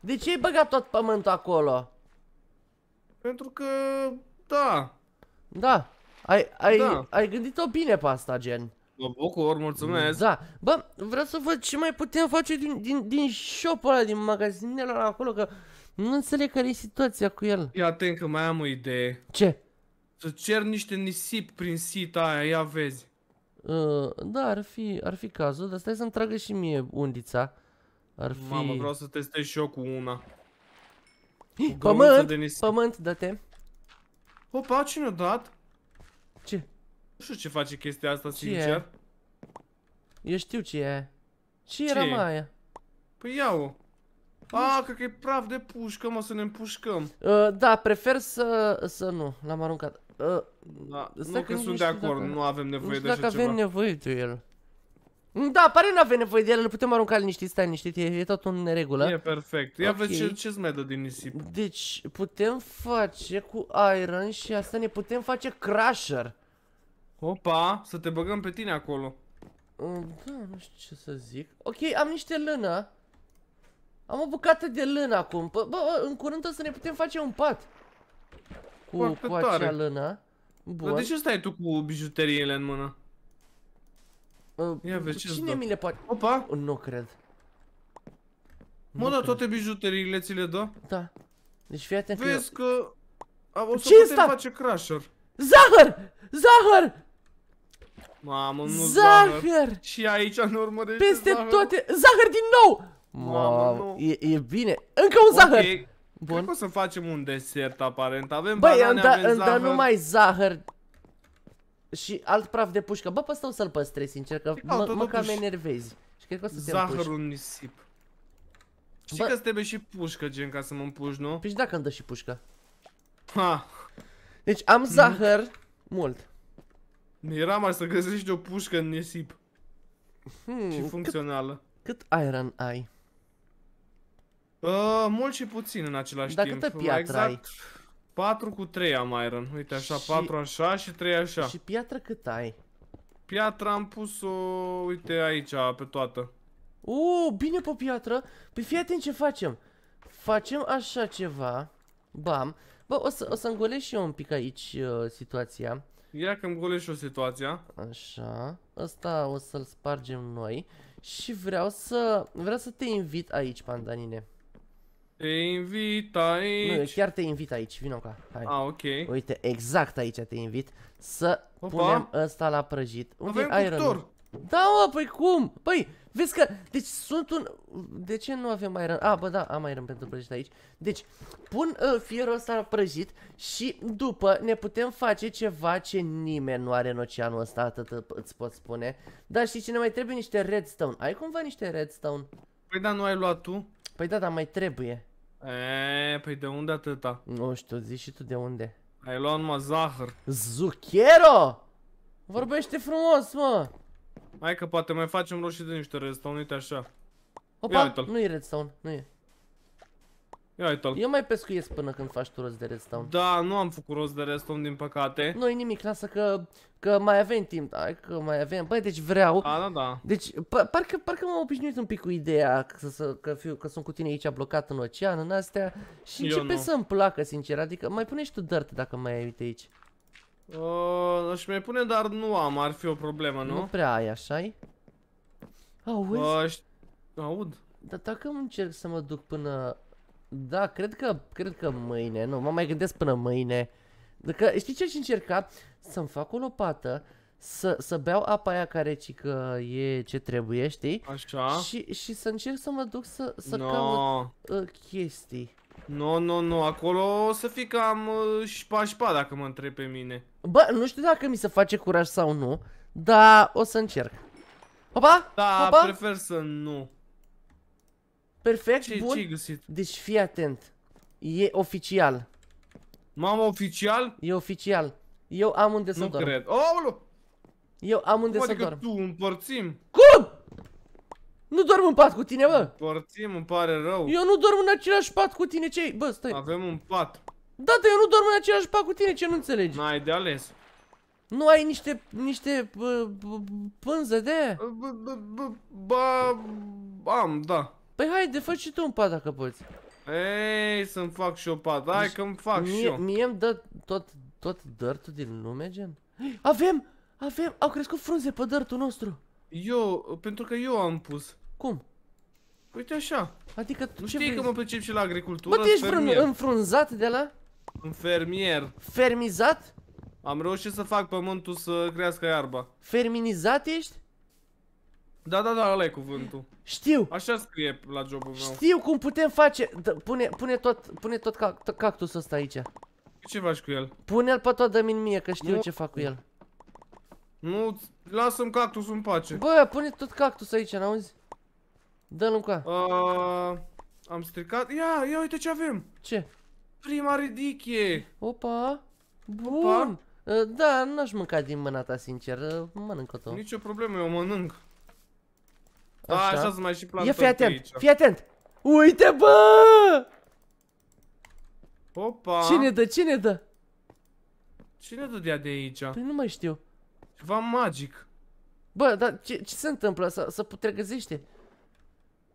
De ce ai băgat tot pământul acolo? Pentru că... da. Da. Ai, ai, da. ai gândit-o bine pe asta, gen. Mă bucur, mulțumesc. Da. Bă, vreau să văd ce mai putem face din, din, din shop-ul ăla, din magazinele ăla acolo, că... Nu înțeleg care e situația cu el. Ia atent că mai am o idee. Ce? Să cer niște nisip prin sita aia, ia vezi. Uh, da, ar fi, ar fi cazul, dar stai să-mi tragă și mie undița. Ar fi... Mamă, vreau să testez și eu cu una. cu pământ, de pământ, dă-te. Opa, cine a dat? Ce? Nu știu ce face chestia asta, ce sincer. E? Eu știu ce e. Ce, ce era mai aia? Păi iau. A, ah, cred că e praf de pușcă, mă, să ne împușcăm. Uh, da, prefer să, să nu, l-am aruncat. Uh, da, nu că sunt de acord, dacă, nu avem nevoie nu de așa dacă ceva. avem nevoie de el. Mm, da, pare nu avem nevoie de el, îl putem arunca liniștit, stai liniștit, e, e tot în neregulă. E perfect, ia okay. vezi ce, ce smedă din nisip. Deci, putem face cu iron și asta ne putem face crusher. Opa, să te băgăm pe tine acolo. Mm, da, nu știu ce să zic. Ok, am niște lână. Am o bucată de lână acum. Bă, bă, în curând o să ne putem face un pat. Cu, cu acea lână. Bun. Dar de ce stai tu cu bijuteriile în mână? Uh, Ia vezi ce Cine mi le poate? Opa! Uh, nu cred. Mă, dar toate bijuteriile ți le dă? Da. Deci fii atent Vezi că... Eu... că... O să putem face crusher. Zahăr! Zahăr! Mamă, nu zahăr! zahăr. Și aici nu urmărește Peste zahăr. toate... Zahăr din nou! Mamă, nu. E, e bine. Încă un okay. zahăr. Bun. Cred că o să facem un desert aparent. Avem Băi, banane, da, avem da- zahăr. Băi, numai zahăr. Și alt praf de pușcă. Bă, pe să-l păstrezi, sincer, că mă, mă cam enervezi. Și cred că o să Zahărul nisip. Știi că trebuie și pușcă, gen, ca să mă împuși, nu? Păi și dacă îmi dă și pușcă. Ha. Deci am mm. zahăr mult. Era mai să găsești o pușcă în nisip. Hmm, și funcțională. Cât, cât iron ai? Uh, mult și puțin în același Dar timp. Dar câtă piatră exact ai? 4 cu 3 am iron. Uite așa, și... 4 așa și 3 așa. Și piatră cât ai? Piatra am pus-o, uite aici, pe toată. Uuu, bine pe piatră. Păi fii atent ce facem. Facem așa ceva. Bam. Bă, o să, o să îngolesc și eu un pic aici uh, situația. Ia că îmi și eu situația. Așa. Asta o să-l spargem noi. Și vreau să... Vreau să te invit aici, pandanine. Te invit aici. Nu, eu chiar te invit aici, vino ca. Hai. Ah, ok. Uite, exact aici te invit să Opa. punem ăsta la prăjit. Unde Avem Cuptor. Da, mă, păi cum? Păi, vezi că, deci sunt un... De ce nu avem iron? A, ah, bă, da, am iron pentru prăjit aici. Deci, pun uh, fierul ăsta la prăjit și după ne putem face ceva ce nimeni nu are în oceanul ăsta, atât îți pot spune. Dar știi ce ne mai trebuie? Niște redstone. Ai cumva niște redstone? Păi da, nu ai luat tu? Păi da, dar mai trebuie. E, păi de unde atâta? Nu știu, zici și tu de unde. Ai luat numai zahăr. Zuchero! Vorbește frumos, mă! Hai că poate mai facem roșii de niște redstone, uite așa. Opa, nu e redstone, nu e. Ia uite -l. Eu mai pescuiesc până când faci tu rost de redstone. Da, nu am făcut rost de redstone, din păcate. nu e nimic, lasă că, că mai avem timp, da, că mai avem. Băi, deci vreau... Da, da, da. Deci, parcă, parcă m-am obișnuit un pic cu ideea că, să, că, fiu, că sunt cu tine aici blocat în ocean, în astea. Și Eu începe să-mi placă, sincer, adică mai pune și tu dirt dacă mai ai uite aici. Uh, aș mai pune, dar nu am, ar fi o problemă, nu? Nu prea ai, așa-i? Auzi? Uh, aud. Dar dacă încerc să mă duc până da, cred că, cred că mâine, nu, mă mai gândesc până mâine. Dacă știi ce aș încerca? Să-mi fac o lopată, să, să beau apa aia care ci că e ce trebuie, știi? Așa. Și, și să încerc să mă duc să, să no. caut uh, chestii. Nu, no, nu, no, nu, no. acolo o să fi cam uh, șpa-șpa dacă mă întreb pe mine. Bă, nu știu dacă mi se face curaj sau nu, dar o să încerc. Opa? Da, Opa? prefer să nu perfect, ce, bun. Ce găsit? Deci fii atent. E oficial. Mamă, oficial? E oficial. Eu am unde să nu dorm. Nu cred. Aolo! Eu am unde Cum să adică dorm. tu împărțim? Cum? Nu dorm în pat cu tine, bă! Împărțim, îmi pare rău. Eu nu dorm în același pat cu tine, ce -i? Bă, stai. Avem un pat. Da, dar eu nu dorm în același pat cu tine, ce nu înțelegi? N-ai de ales. Nu ai niște, niște pânză de... Ba, am, da. Păi de faci și tu un pat dacă poți. Ei, să-mi fac și o pat, hai deci, că-mi fac mie, și eu. Mie îmi dă tot, tot dirt din lume, gen? Avem, avem, au crescut frunze pe dirt nostru. Eu, pentru că eu am pus. Cum? Uite așa. Adică tu Nu știi că mă pricep și la agricultură, Bă, ești fermier. înfrunzat de la? Un fermier. Fermizat? Am reușit să fac pământul să crească iarba. Ferminizat ești? Da, da, da, ăla e cuvântul. Știu. Așa scrie la jobul meu. Știu cum putem face. Da, pune, pune tot, pune tot cactusul ăsta aici. Ce faci cu el? Pune-l pe tot, dă-mi mie, că știu nu. ce fac cu el. Nu, lasă-mi cactusul în pace. Bă, pune tot cactusul aici, n-auzi? Dă-l încă. Uh, am stricat. Ia, ia uite ce avem. Ce? Prima ridichie. Opa. Bun. Opa. da, n-aș mânca din mâna ta, sincer. Uh, Mănâncă-o Nici o problemă, eu mănânc. Așa, A, așa să mai și plantăm Ia fii atent, aici. fii atent Uite bă Opa Cine dă, cine dă Cine dădea de aici? Păi nu mai știu Ceva magic Bă, dar ce, ce se întâmplă? Să, să putregăzește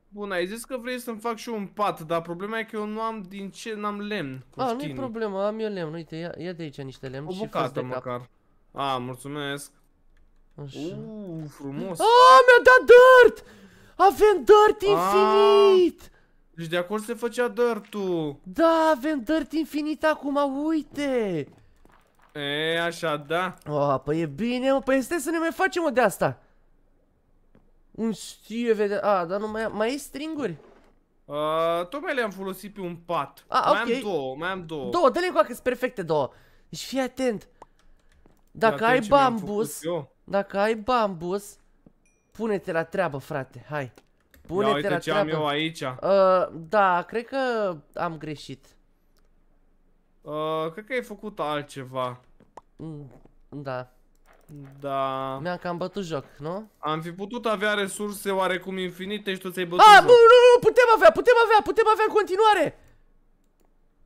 Bun, ai zis că vrei să-mi fac și eu un pat, dar problema e că eu nu am din ce, n-am lemn A, nu-i problemă, am eu lemn, uite, ia, ia de aici niște lemn o și bucată, de măcar. cap A, mulțumesc Așa. Uuu, frumos A, mi-a dat dirt! Avem dirt ah. infinit! Ah. Deci de acolo se făcea dirt-ul. Da, avem dirt infinit acum, uite! E, așa, da. Oh, păi e bine, mă, păi este să ne mai facem o de asta. Un stiu, vede... A, dar nu mai, mai e stringuri? Uh, tocmai le-am folosit pe un pat. A, mai okay. am două, mai am două. Două, dă-le încoacă, sunt perfecte două. Deci fii atent. Dacă ai bambus, dacă ai bambus, Pune-te la treabă, frate, hai. Pune-te la ce treabă. am eu aici. Uh, da, cred că am greșit. Uh, cred că ai făcut altceva. Mm, da. Da. Mi-am cam bătut joc, nu? Am fi putut avea resurse oarecum infinite și tu ți-ai bătut ah, joc. nu, nu, nu, putem avea, putem avea, putem avea în continuare.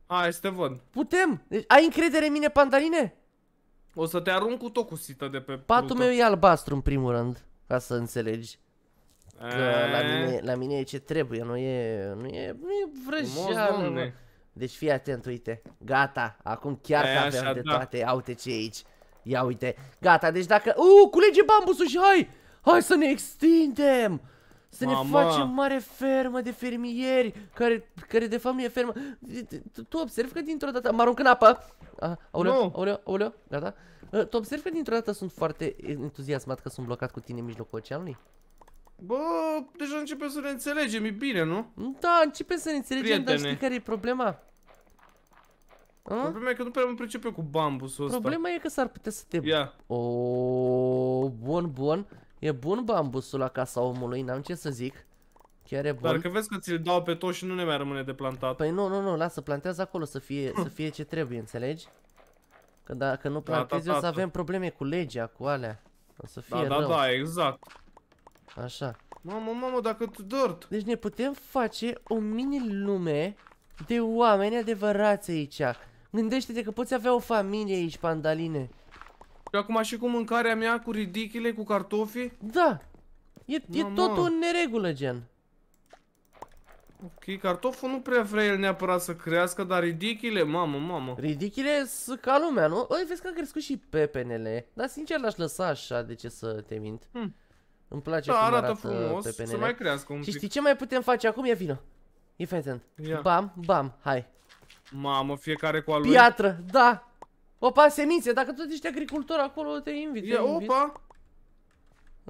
Hai să te văd. Putem. Deci, ai încredere în mine, pandaline? O să te arunc cu tocul sită de pe Patul plută. meu e albastru, în primul rând. Ca să înțelegi Că la mine, la mine e ce trebuie, nu e, nu e, nu e vrăjeală. Deci fii atent, uite, gata, acum chiar că avem de da. toate, ia uite ce e aici, ia uite, gata, deci dacă, uuu, culege bambusul și hai, hai să ne extindem, să Mama. ne facem mare fermă de fermieri Care, care de fapt nu e fermă Tu observi că dintr-o dată Mă arunc în apă A, Aoleu, no. aoleu, aoleu, gata ă, Tu observi că dintr-o dată sunt foarte entuziasmat Că sunt blocat cu tine în mijlocul oceanului Bă, deja începem să ne înțelegem, e bine, nu? Da, începem să ne înțelegem, Prietene. dar știi care e problema? A? Ă? Problema e că nu prea mă pricepe cu bambusul ăsta Problema e că s-ar putea să te... Ia yeah. oh, bun, bun E bun bambusul la casa omului, n-am ce să zic. Chiar e bun. Dar că vezi că ți-l dau pe tot și nu ne mai rămâne de plantat. Păi nu, nu, nu, lasă, plantează acolo să fie, să fie ce trebuie, înțelegi? Că dacă nu da, plantezi da, da, da, o să da. avem probleme cu legea, cu alea. O să da, fie Da, rău. da, da, exact. Așa. Mamă, mamă, dacă tu dort. Deci ne putem face o mini lume de oameni adevărați aici. Gândește-te că poți avea o familie aici, pandaline. Și păi acum și cu mâncarea mea, cu ridichile, cu cartofii? Da. E, e tot totul în neregulă, gen. Ok, cartoful nu prea vrea el neapărat să crească, dar ridichile, mamă, mamă. Ridichile sunt ca lumea, nu? Oi, vezi că a crescut și pepenele, dar sincer l-aș lăsa așa, de ce să te mint. Hmm. Îmi place da, cum arată, arată frumos, pepenele. să mai crească un și pic. Și știi ce mai putem face acum? Ia vină. E fii Bam, bam, hai. Mamă, fiecare cu alui. Piatră, da, Opa, semințe, dacă tot ești agricultor acolo, te invit. te invit. opa!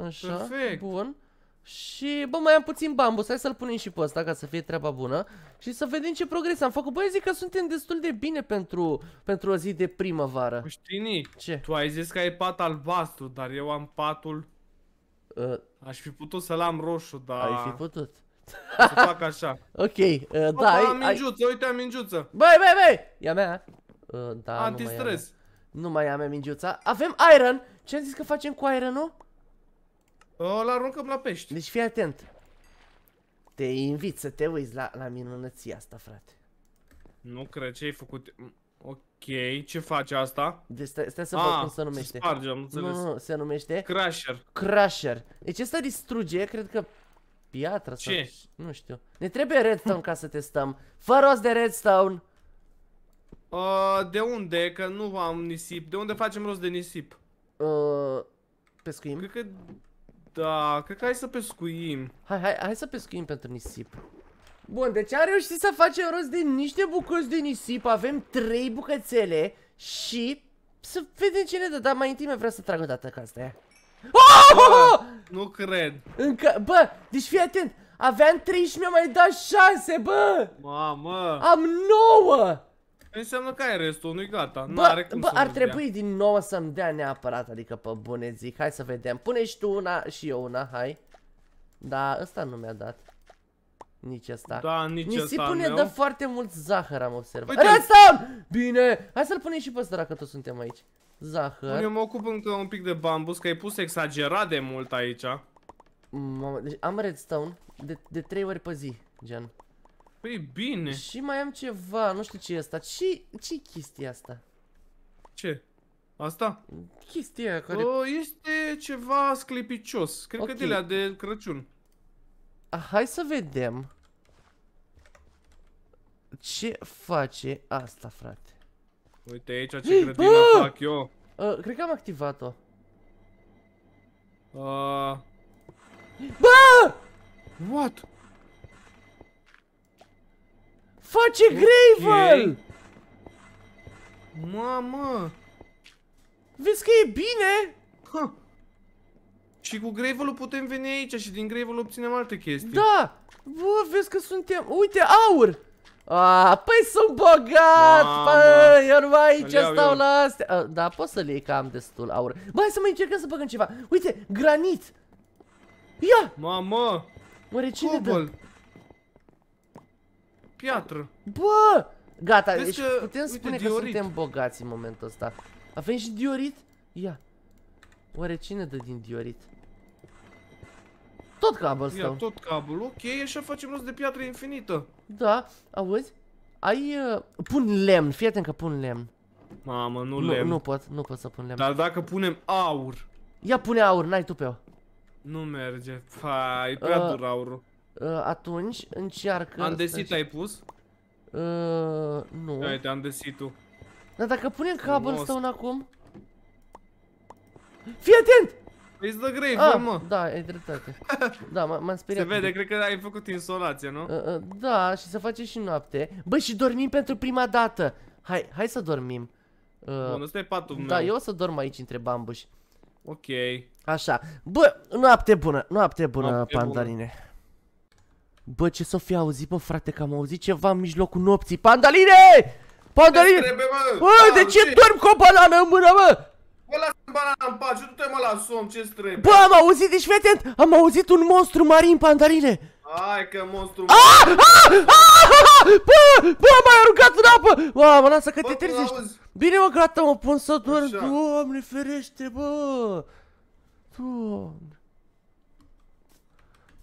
Așa, Perfect. bun. Și, bă, mai am puțin bambus, hai să-l punem și pe ăsta ca să fie treaba bună Și să vedem ce progres am făcut Băi, zic că suntem destul de bine pentru, pentru o zi de primăvară păi Știi, ce? tu ai zis că ai pat albastru, dar eu am patul uh, Aș fi putut să-l am roșu, dar... Ai fi putut Să fac așa Ok, uh, da, ai... mingiuță, ai... uite, am mingiuță Băi, băi, băi, ia mea Uh, da, Antistres. Nu mai am mingiuța. Avem iron! Ce-am zis că facem cu iron-ul? Îl aruncăm la pești. Deci fii atent. Te invit să te uiți la, la minunăția asta, frate. Nu cred ce ai făcut. Ok, ce face asta? Deci stai, stai să văd ah, cum se numește. Spargem, înțeles. Nu, nu, se numește Crusher. Crusher. Deci asta distruge, cred că sau... ce? nu știu. Ne trebuie redstone ca să testăm. Fă rost de redstone. Uh, de unde? Că nu am nisip. De unde facem rost de nisip? Uh, pescuim? Cred că... Da, cred că hai să pescuim. Hai, hai, hai să pescuim pentru nisip. Bun, deci am reușit să facem rost de niște bucăți de nisip. Avem trei bucățele și... Să vedem ce ne dă, dar mai întâi mai vreau să trag o dată ca asta aia. Oh! Bă, nu cred. Încă, bă, deci fii atent. Aveam 3 și mi-a mai dat șanse, bă! Mamă! Am 9! Înseamnă că ai restul, nu-i gata. Bă, are cum bă să ar trebui dea. din nou să-mi dea neapărat, adică pe bune zic. Hai să vedem. Pune și tu una și eu una, hai. Da, ăsta nu mi-a dat. Nici asta. Da, nici Ni se pune de foarte mult zahăr, am observat. Răsăm! Bine! Hai să-l punem și pe ăsta dacă toți suntem aici. Zahăr. Eu mă ocup încă un pic de bambus, că ai pus exagerat de mult aici. Mamă, deci am redstone de, de 3 ori pe zi, gen. Păi bine. Și mai am ceva, nu știu ce e asta. Ce, ce chestia asta? Ce? Asta? Chestia care... O, este ceva sclipicios. Cred okay. că de la de Crăciun. Hai să vedem. Ce face asta, frate? Uite aici ce grădină fac eu. Uh, cred că am activat-o. Uh... Bă! What? Face gravel! Mamă! Vezi că e bine? Ha. Și cu gravel putem veni aici și din gravel obținem alte chestii. Da! Bă, vezi că suntem... Uite, aur! Ah, păi sunt bogat, bă, păi, eu numai aici iau, stau eu. la astea Da, pot să le iei că am destul aur Bă, să mai încercăm să băgăm ceva Uite, granit Ia! Mamă! Oare cine Cobalt. dă? Piatră. Bă! Gata, Vezi deci că, putem uite, spune diorit. că suntem bogați în momentul ăsta. A și diorit? Ia. Oare cine dă din diorit? Tot cabul ăsta. tot cabul, ok, așa facem rost de piatră infinită. Da, auzi? Ai, uh, pun lemn, fii atent că pun lemn. Mamă, nu, nu lemn. Nu pot, nu pot să pun lemn. Dar dacă punem aur. Ia pune aur, n-ai tu pe -o. Nu merge, fai, prea uh, dur aurul. Uh, atunci încearcă... Am desit ai pus? Uh, nu. Hai, te-am desit tu. Dar dacă punem cobblestone acum... Fii atent! Păi îți dă grei, ah, mă! Da, e dreptate. Da, m-am speriat. Se vede, cred că ai făcut insolație, nu? Uh, uh, da, și se face și noapte. Bă, și dormim pentru prima dată. Hai, hai să dormim. Uh, Bun, ăsta e patul da, meu. Da, eu o să dorm aici între bambuși. Ok. Așa. Bă, noapte bună, noapte bună, noapte pandarine. Bună. Bă, ce s s-o fi auzit, bă, frate, că am auzit ceva în mijlocul nopții. Pandaline! Pandaline! bă, bă de ce, dorm cu o banană în mână, bă? Bă, lasă-mi banana în pace, du-te mă la somn, ce trebuie? Bă, am auzit, deci fii am auzit un monstru marin, pandaline! Hai că monstru marin! Bă, bă, m-ai aruncat în apă! Bă, mă, lasă că te trezești! Bine, mă, gata, mă, pun să dorm, doamne, ferește, bă! Doamne...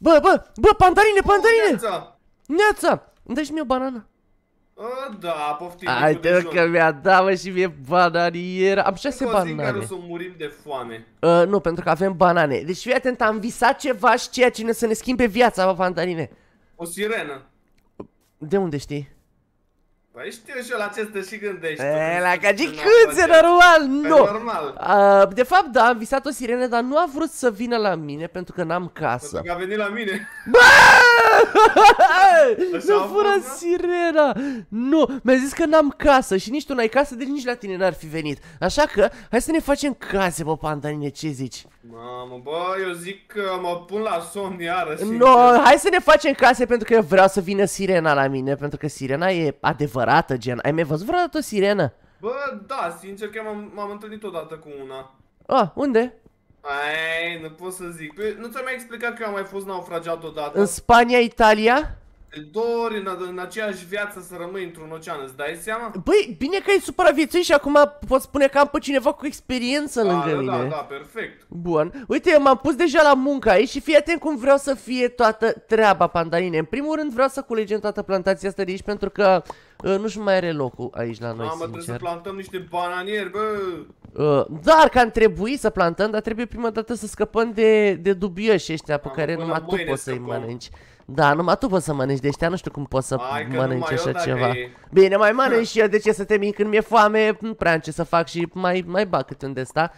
Bă, bă, bă, pantarine, pantarine! Neața! Neața! Îmi dai și mie o banană? A, da, poftim. Hai te că mi-a dat, mă, și mie bananiera. Am șase banane. care o să murim de foame. Uh, nu, pentru că avem banane. Deci fii atent, am visat ceva și ceea ce ne să ne schimbe viața, bă, pantarine. O sirenă. De unde știi? Păi știu și eu la ce te și gândești. E, tu, la cagicuțe, normal, păi nu. normal. Uh, de fapt, da, am visat o sirene dar nu a vrut să vină la mine pentru că n-am casă. Pentru că a venit la mine. Bă! nu fură da? sirena! Nu, mi-a zis că n-am casă și nici tu n-ai casă, deci nici la tine n-ar fi venit. Așa că, hai să ne facem case, bă, pantanine, ce zici? Mamă, bă, eu zic că mă pun la somn iară. Nu, no, hai să ne facem case pentru că eu vreau să vină sirena la mine, pentru că sirena e adevărat adevărată, gen, ai mai văzut vreodată o sirenă? Bă, da, sincer că m-am întâlnit odată cu una. A, ah, unde? Ai, nu pot să zic. Păi, nu ți-am mai explicat că am mai fost naufragiat odată. În Spania, Italia? De două ori în, în aceeași viață să rămâi într-un ocean, îți dai seama? Băi, bine că ai supraviețuit și acum pot spune că am pe cineva cu experiență da, lângă da, da mine. Da, da, perfect. Bun. Uite, eu m-am pus deja la muncă aici și fii atent cum vreau să fie toată treaba, pandaline. În primul rând vreau să culegem toată plantația asta de aici pentru că uh, nu-și mai are locul aici la noi, Mamă, sincer. trebuie să plantăm niște bananieri, bă! Uh, dar că am trebuit să plantăm, dar trebuie prima dată să scăpăm de, de dubioși ăștia pe Am care numai tu poți să-i mănânci. Da, numai tu poți să mănânci deci nu știu cum poți să Hai, mănânci așa ceva. E... Bine, mai mănânc și eu, de ce să te mint când mi-e foame, nu prea am ce să fac și mai, mai bag câte unde sta.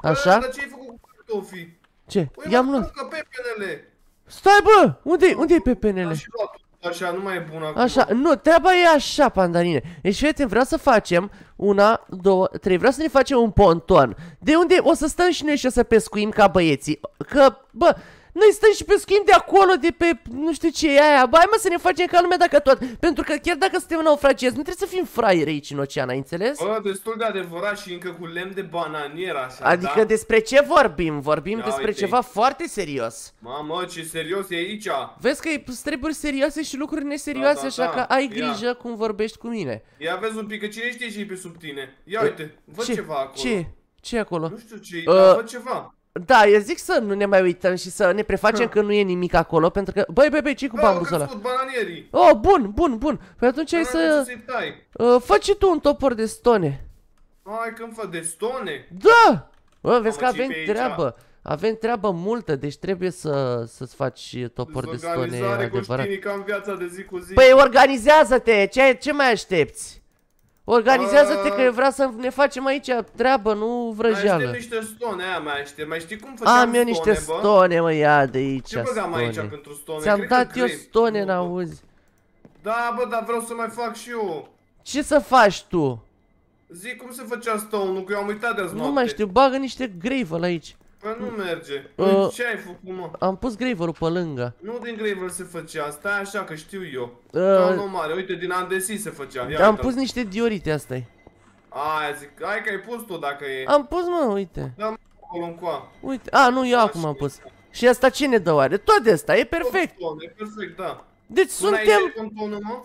Așa? Bă, dar ce ai făcut cu cartofii? Ce? Păi, I-am luat. Stai bă, unde, unde e pepenele? Așa, nu mai e bun acum. Așa, nu, treaba e așa, pandanine. Deci, prieteni, vreau să facem una, două, trei. Vreau să ne facem un ponton. De unde o să stăm și noi și o să pescuim ca băieții. Că, bă, noi stăm și pe schimb de acolo, de pe nu știu ce e aia. Bai mă să ne facem ca lumea dacă tot. Pentru că chiar dacă suntem naufragezi, nu trebuie să fim fraieri aici în ocean, ai înțeles? Bă, destul de adevărat și încă cu lemn de bananier așa, da? Adică da? despre ce vorbim? Vorbim Ia despre uite. ceva foarte serios. Mamă, ce serios e aici. Vezi că e treburi serioase și lucruri neserioase, da, da, așa da. că ai grijă Ia. cum vorbești cu mine. Ia vezi un pic că cine știe și pe sub tine. Ia păi, uite, văd ce? ceva acolo. Ce? ce acolo? Nu știu ce, uh, dar văd ceva. Da, eu zic să nu ne mai uităm și să ne prefacem că nu e nimic acolo, pentru că... Băi, băi, băi, ce cu bambuzul ăla? bananierii! Oh, bun, bun, bun! Păi atunci ai să... Uh, fă și tu un topor de stone. Hai că-mi fă de stone? Da! Bă, vezi că avem treabă. Avem treabă multă, deci trebuie să, să-ți faci topor de stone adevărat. Organizare cu viața de zi cu zi. Păi organizează-te! Ce, ce mai aștepți? Organizează-te că vreau să ne facem aici treabă, nu vrăjeală. Mai niște stone aia mai aștept. Mai știi cum făceam Am eu niște stone, mă, ia de aici Ce băgam aici pentru stone? Ți-am dat eu stone, n-auzi. Da, bă, dar vreau să mai fac și eu. Ce să faci tu? Zic cum se făcea stone-ul, că eu am uitat de azi Nu mai știu, bagă niște gravel aici. Bă, nu mm. merge. Uh, ce ai făcut, mă? Am pus graver pe lângă. Nu din graver se făcea, stai așa că știu eu. Uh, nu mare, uite, din andesit se făcea. Ia am pus niște diorite, asta Aia zic, hai că ai pus tu dacă e. Am pus, mă, uite. Da, acolo încoa. Uite, a, nu, eu da, acum am pus. Și asta cine dă oare? Tot de asta, e perfect. Tot, e perfect, da. Deci suntem...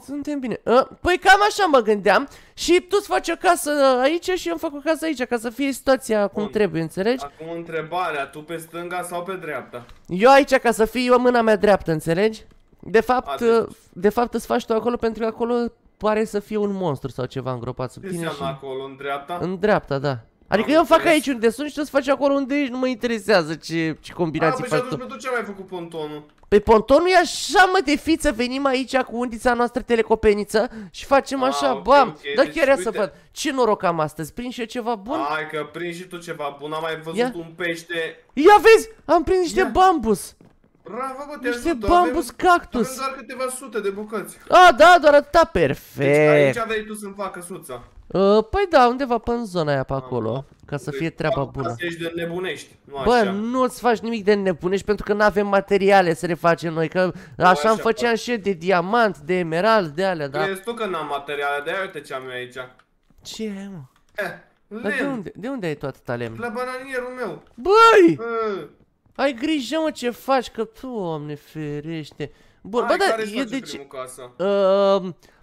Suntem bine. Ă, păi cam așa mă gândeam. Și tu îți faci o casă aici și eu îmi fac o casă aici, ca să fie situația cum trebuie, înțelegi? Acum întrebarea, tu pe stânga sau pe dreapta? Eu aici, ca să fie eu mâna mea dreaptă, înțelegi? De fapt, Atunci. Ă, deci- de fapt îți faci tu acolo pentru că acolo pare să fie un monstru sau ceva îngropat sub Ce tine și... acolo, în dreapta? În dreapta, da. Adică eu fac aici unde sunt și tu să faci acolo unde ești, nu mă interesează ce, ce combinații faci tu. Pe ce ai făcut pontonul? Pe păi pontonul e așa, mă, de fiță, venim aici cu undița noastră telecopeniță și facem A, așa, ah, okay, bam, okay. da deci, chiar ia să văd. Ce noroc am astăzi, prind și eu ceva bun? Hai că prind și tu ceva bun, am mai văzut ia. un pește. Ia vezi, am prins niște ia. bambus. Bravo, bă, te Niște bambus avem, cactus. Avem doar câteva sute de bucăți. A, da, doar atâta, perfect. Deci aici vrei tu să-mi facă suța. A, ă, păi da, undeva pe în zona aia pe acolo, A, ca să deci fie treaba bună. Să de nebunești, nu așa. Bă, nu-ți faci nimic de nebunești pentru că nu avem materiale să le facem noi, că așa, am făceam și de diamant, de emerald, de alea, da. Crezi tu că n-am materiale, de-aia uite ce am eu aici. Ce ai, mă? Eh, lemn. Dar de unde, de unde ai toată atâta lemn? La bananierul meu. Băi! Uh. Ai grijă, mă, ce faci, că, tu, doamne, ferește. Bun, bă, dar e de ce... Uh,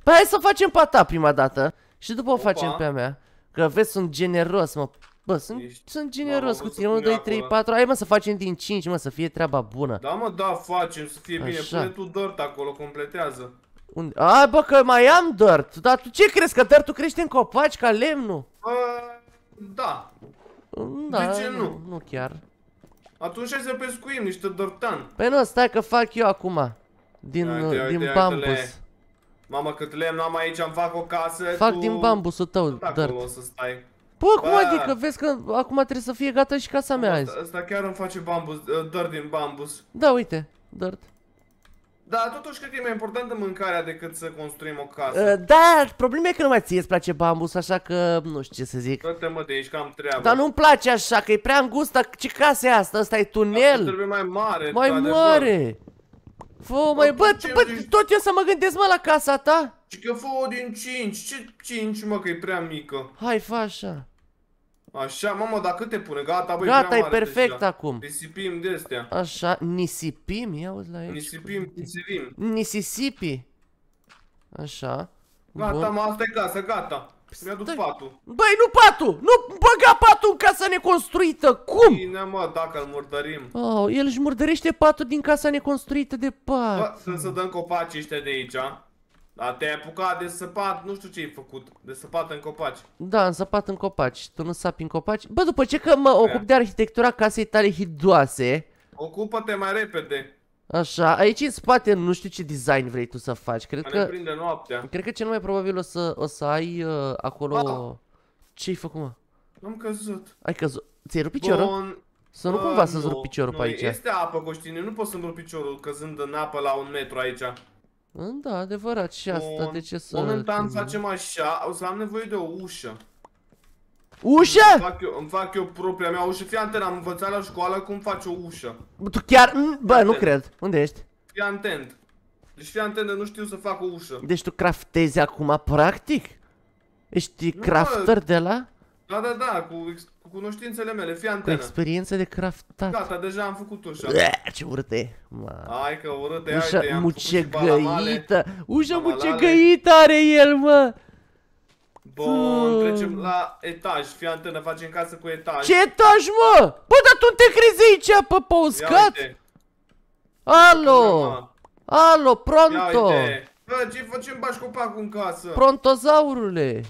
hai să facem pe ta prima dată și după Opa. o facem pe a mea. Că vezi, sunt generos, mă. Bă, sunt, Ești... sunt generos cu tine, 1, 2, 3, 4, hai mă să facem din 5, mă, să fie treaba bună Da, mă, da, facem, să fie bine, pune tu dirt acolo, completează Unde? A, bă, că mai am dirt, dar tu ce crezi, că dirt-ul crește în copaci ca lemnul? A, da Da, de ce nu? nu? Nu chiar atunci hai să pescuim niște dortan. Pe păi nu, stai că fac eu acum. Din, ia, uite, din uite, bambus. Uite Mamă, cât lemn am aici, am fac o casă Fac tu... din bambusul tău, dar. o Pă, Bă, cum adică? Vezi că acum trebuie să fie gata și casa mea azi. Asta chiar îmi face bambus, dirt din bambus. Da, uite, dirt. Da, totuși cred că e mai importantă mâncarea decât să construim o casă. Uh, da, problema e că nu mai ție îți place bambus, așa că nu știu ce să zic. Toate mă, de aici cam treabă. Dar nu-mi place așa, că e prea îngustă. Ce casă e asta? Asta e tunel. Asta trebuie mai mare. Mai mare. Fă, mai bă, bă, tot eu să mă gândesc, mă, la casa ta. Și că fă din 5. Ce 5, mă, că e prea mică. Hai, fă așa. Așa, mamă, dar cât te pune? Gata, băi, Gata, e perfect deja. acum. Nisipim de astea. Așa, nisipim? Ia uzi la aici. Nisipim, nisipim. Nisisipi. Așa. Gata, Bun. mă, asta e casa, gata. Păi Mi-aduc a patul. Băi, nu patul! Nu băga patul în casa neconstruită! Cum? Bine, mă, dacă îl murdărim. Oh, el își murdărește patul din casa neconstruită de pat. Bă, să dăm copacii ăștia de aici, a? Dar te-ai apucat de săpat, nu știu ce ai făcut, de săpat în copaci. Da, am săpat în copaci, tu nu sapi în copaci? Bă, după ce că mă ocup de arhitectura casei tale hidoase... Ocupă-te mai repede. Așa, aici în spate nu știu ce design vrei tu să faci, cred că... prinde noaptea. Cred că cel mai probabil o să, o să ai uh, acolo... Ah. Ce-ai făcut, mă? Am căzut. Ai căzut. Ți-ai rupt piciorul? Bun. Să nu cumva uh, să-ți piciorul nu, pe aici. Nu, este apă, Coștine, nu pot să-mi rup piciorul căzând în apă la un metru aici. Da, adevărat și asta, Bun. de ce să... Momentan facem așa, o să am nevoie de o ușă. Ușă? Îmi fac eu, îmi fac eu propria mea ușă. Fii antena, am învățat la școală cum faci o ușă. Tu chiar... Bă, nu cred. Unde ești? Fii antent. Deci fii antent, nu știu să fac o ușă. Deci tu craftezi acum, practic? Ești nu, crafter bă. de la? Da, da, da, cu cu cunoștințele mele, fii antenă. Cu experiență de craftat. Gata, deja am făcut ușa. Uea, ce urâte, ma. Hai că urâte, ușa haide, mucegăită. Ușa mucegăită are el, mă. Bun, trecem la etaj. Fii antenă, facem casă cu etaj. Ce etaj, mă? Bă, dar tu te crezi aici, pe pauscat? Alo! Alo, pronto! Ia uite. Bă, ce facem bași copacul în casă? Prontozaurule!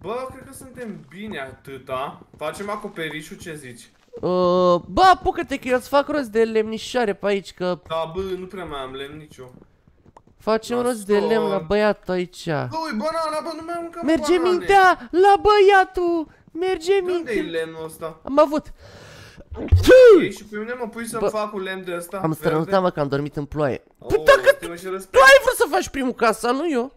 Bă, cred că suntem bine atâta. Facem acoperișul, ce zici? Uh, bă, apucă-te că eu îți fac rost de lemnișoare pe aici, că... Da, bă, nu prea mai am lemn nicio. Facem rost de lemn la băiatul aici. Bă, ui, banana, bă, nu mai am încă Merge banane. mintea la băiatul! Merge mintea! Unde-i lemnul ăsta? Am avut! Ei, și pe mine mă pui să-mi fac un lemn de ăsta Am strănutat, mă, că am dormit în ploaie. Oh, Puta păi că tu ai vrut să faci primul casa, nu eu?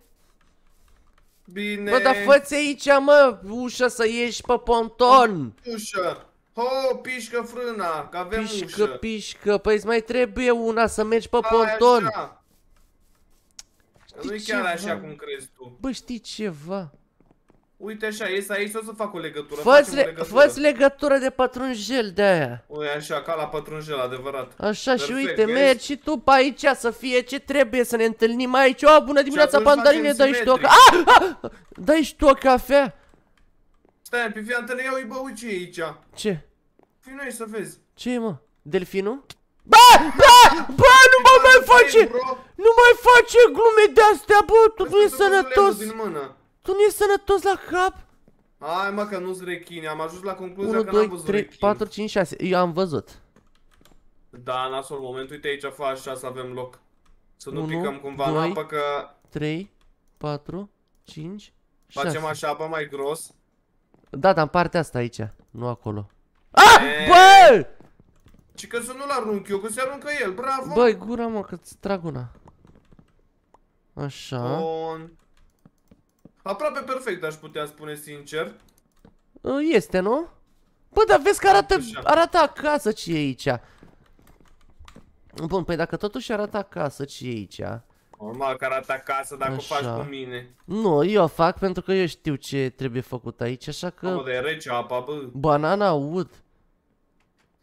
Bine. Bă, dar fă aici, mă, ușa să ieși pe ponton. Ușa. Ho, pișcă frâna, că avem pișcă, ușă. Pișcă, pișcă, păi îți mai trebuie una să mergi pe A, ponton. Așa. nu i chiar așa cum crezi tu. Bă, știi ceva? Uite așa, ies aici, o să fac o legătură. Fă-ți le legătură. Fă legătură de pătrunjel de aia. Ui, așa, ca la pătrunjel, adevărat. Așa Perfect, și uite, vezi? mergi și tu pe aici să fie ce trebuie să ne întâlnim aici. O, bună dimineața, ah, ah, dă-i și tu o cafea. Dai și tu o cafea. Stai, pe fiantele, ia bă, uite ce e aici. Ce? Fino să vezi. Ce e, mă? Delfinul? Bă, bă, bă, nu mă mai face, nu mai face glume de-astea, bă, tu nu e sănătos. Tu nu ești sănătos la cap? Hai mă că nu-s rechini, am ajuns la concluzia 1, că n-am văzut 3, rechini. 4, 5, 6, eu am văzut Da, nasol, moment, uite aici afară așa să avem loc Să nu 1, picăm cumva 2, în apă că... 3, 4, 5, 6 Facem așa apă mai gros Da, dar în partea asta aici, nu acolo Ah, bă! Și că să nu-l arunc eu, că se aruncă el, bravo Băi, gura mă, că-ți trag una Așa Bun Aproape perfect, aș putea spune sincer. Uh, este, nu? Bă, dar vezi că arată, arată acasă ce e aici. Bun, păi dacă totuși arată acasă ce e aici... Normal că arată acasă dacă așa. o faci cu mine. Nu, eu o fac pentru că eu știu ce trebuie făcut aici, așa că... Bă, dar e rece apa, bă. Banana wood.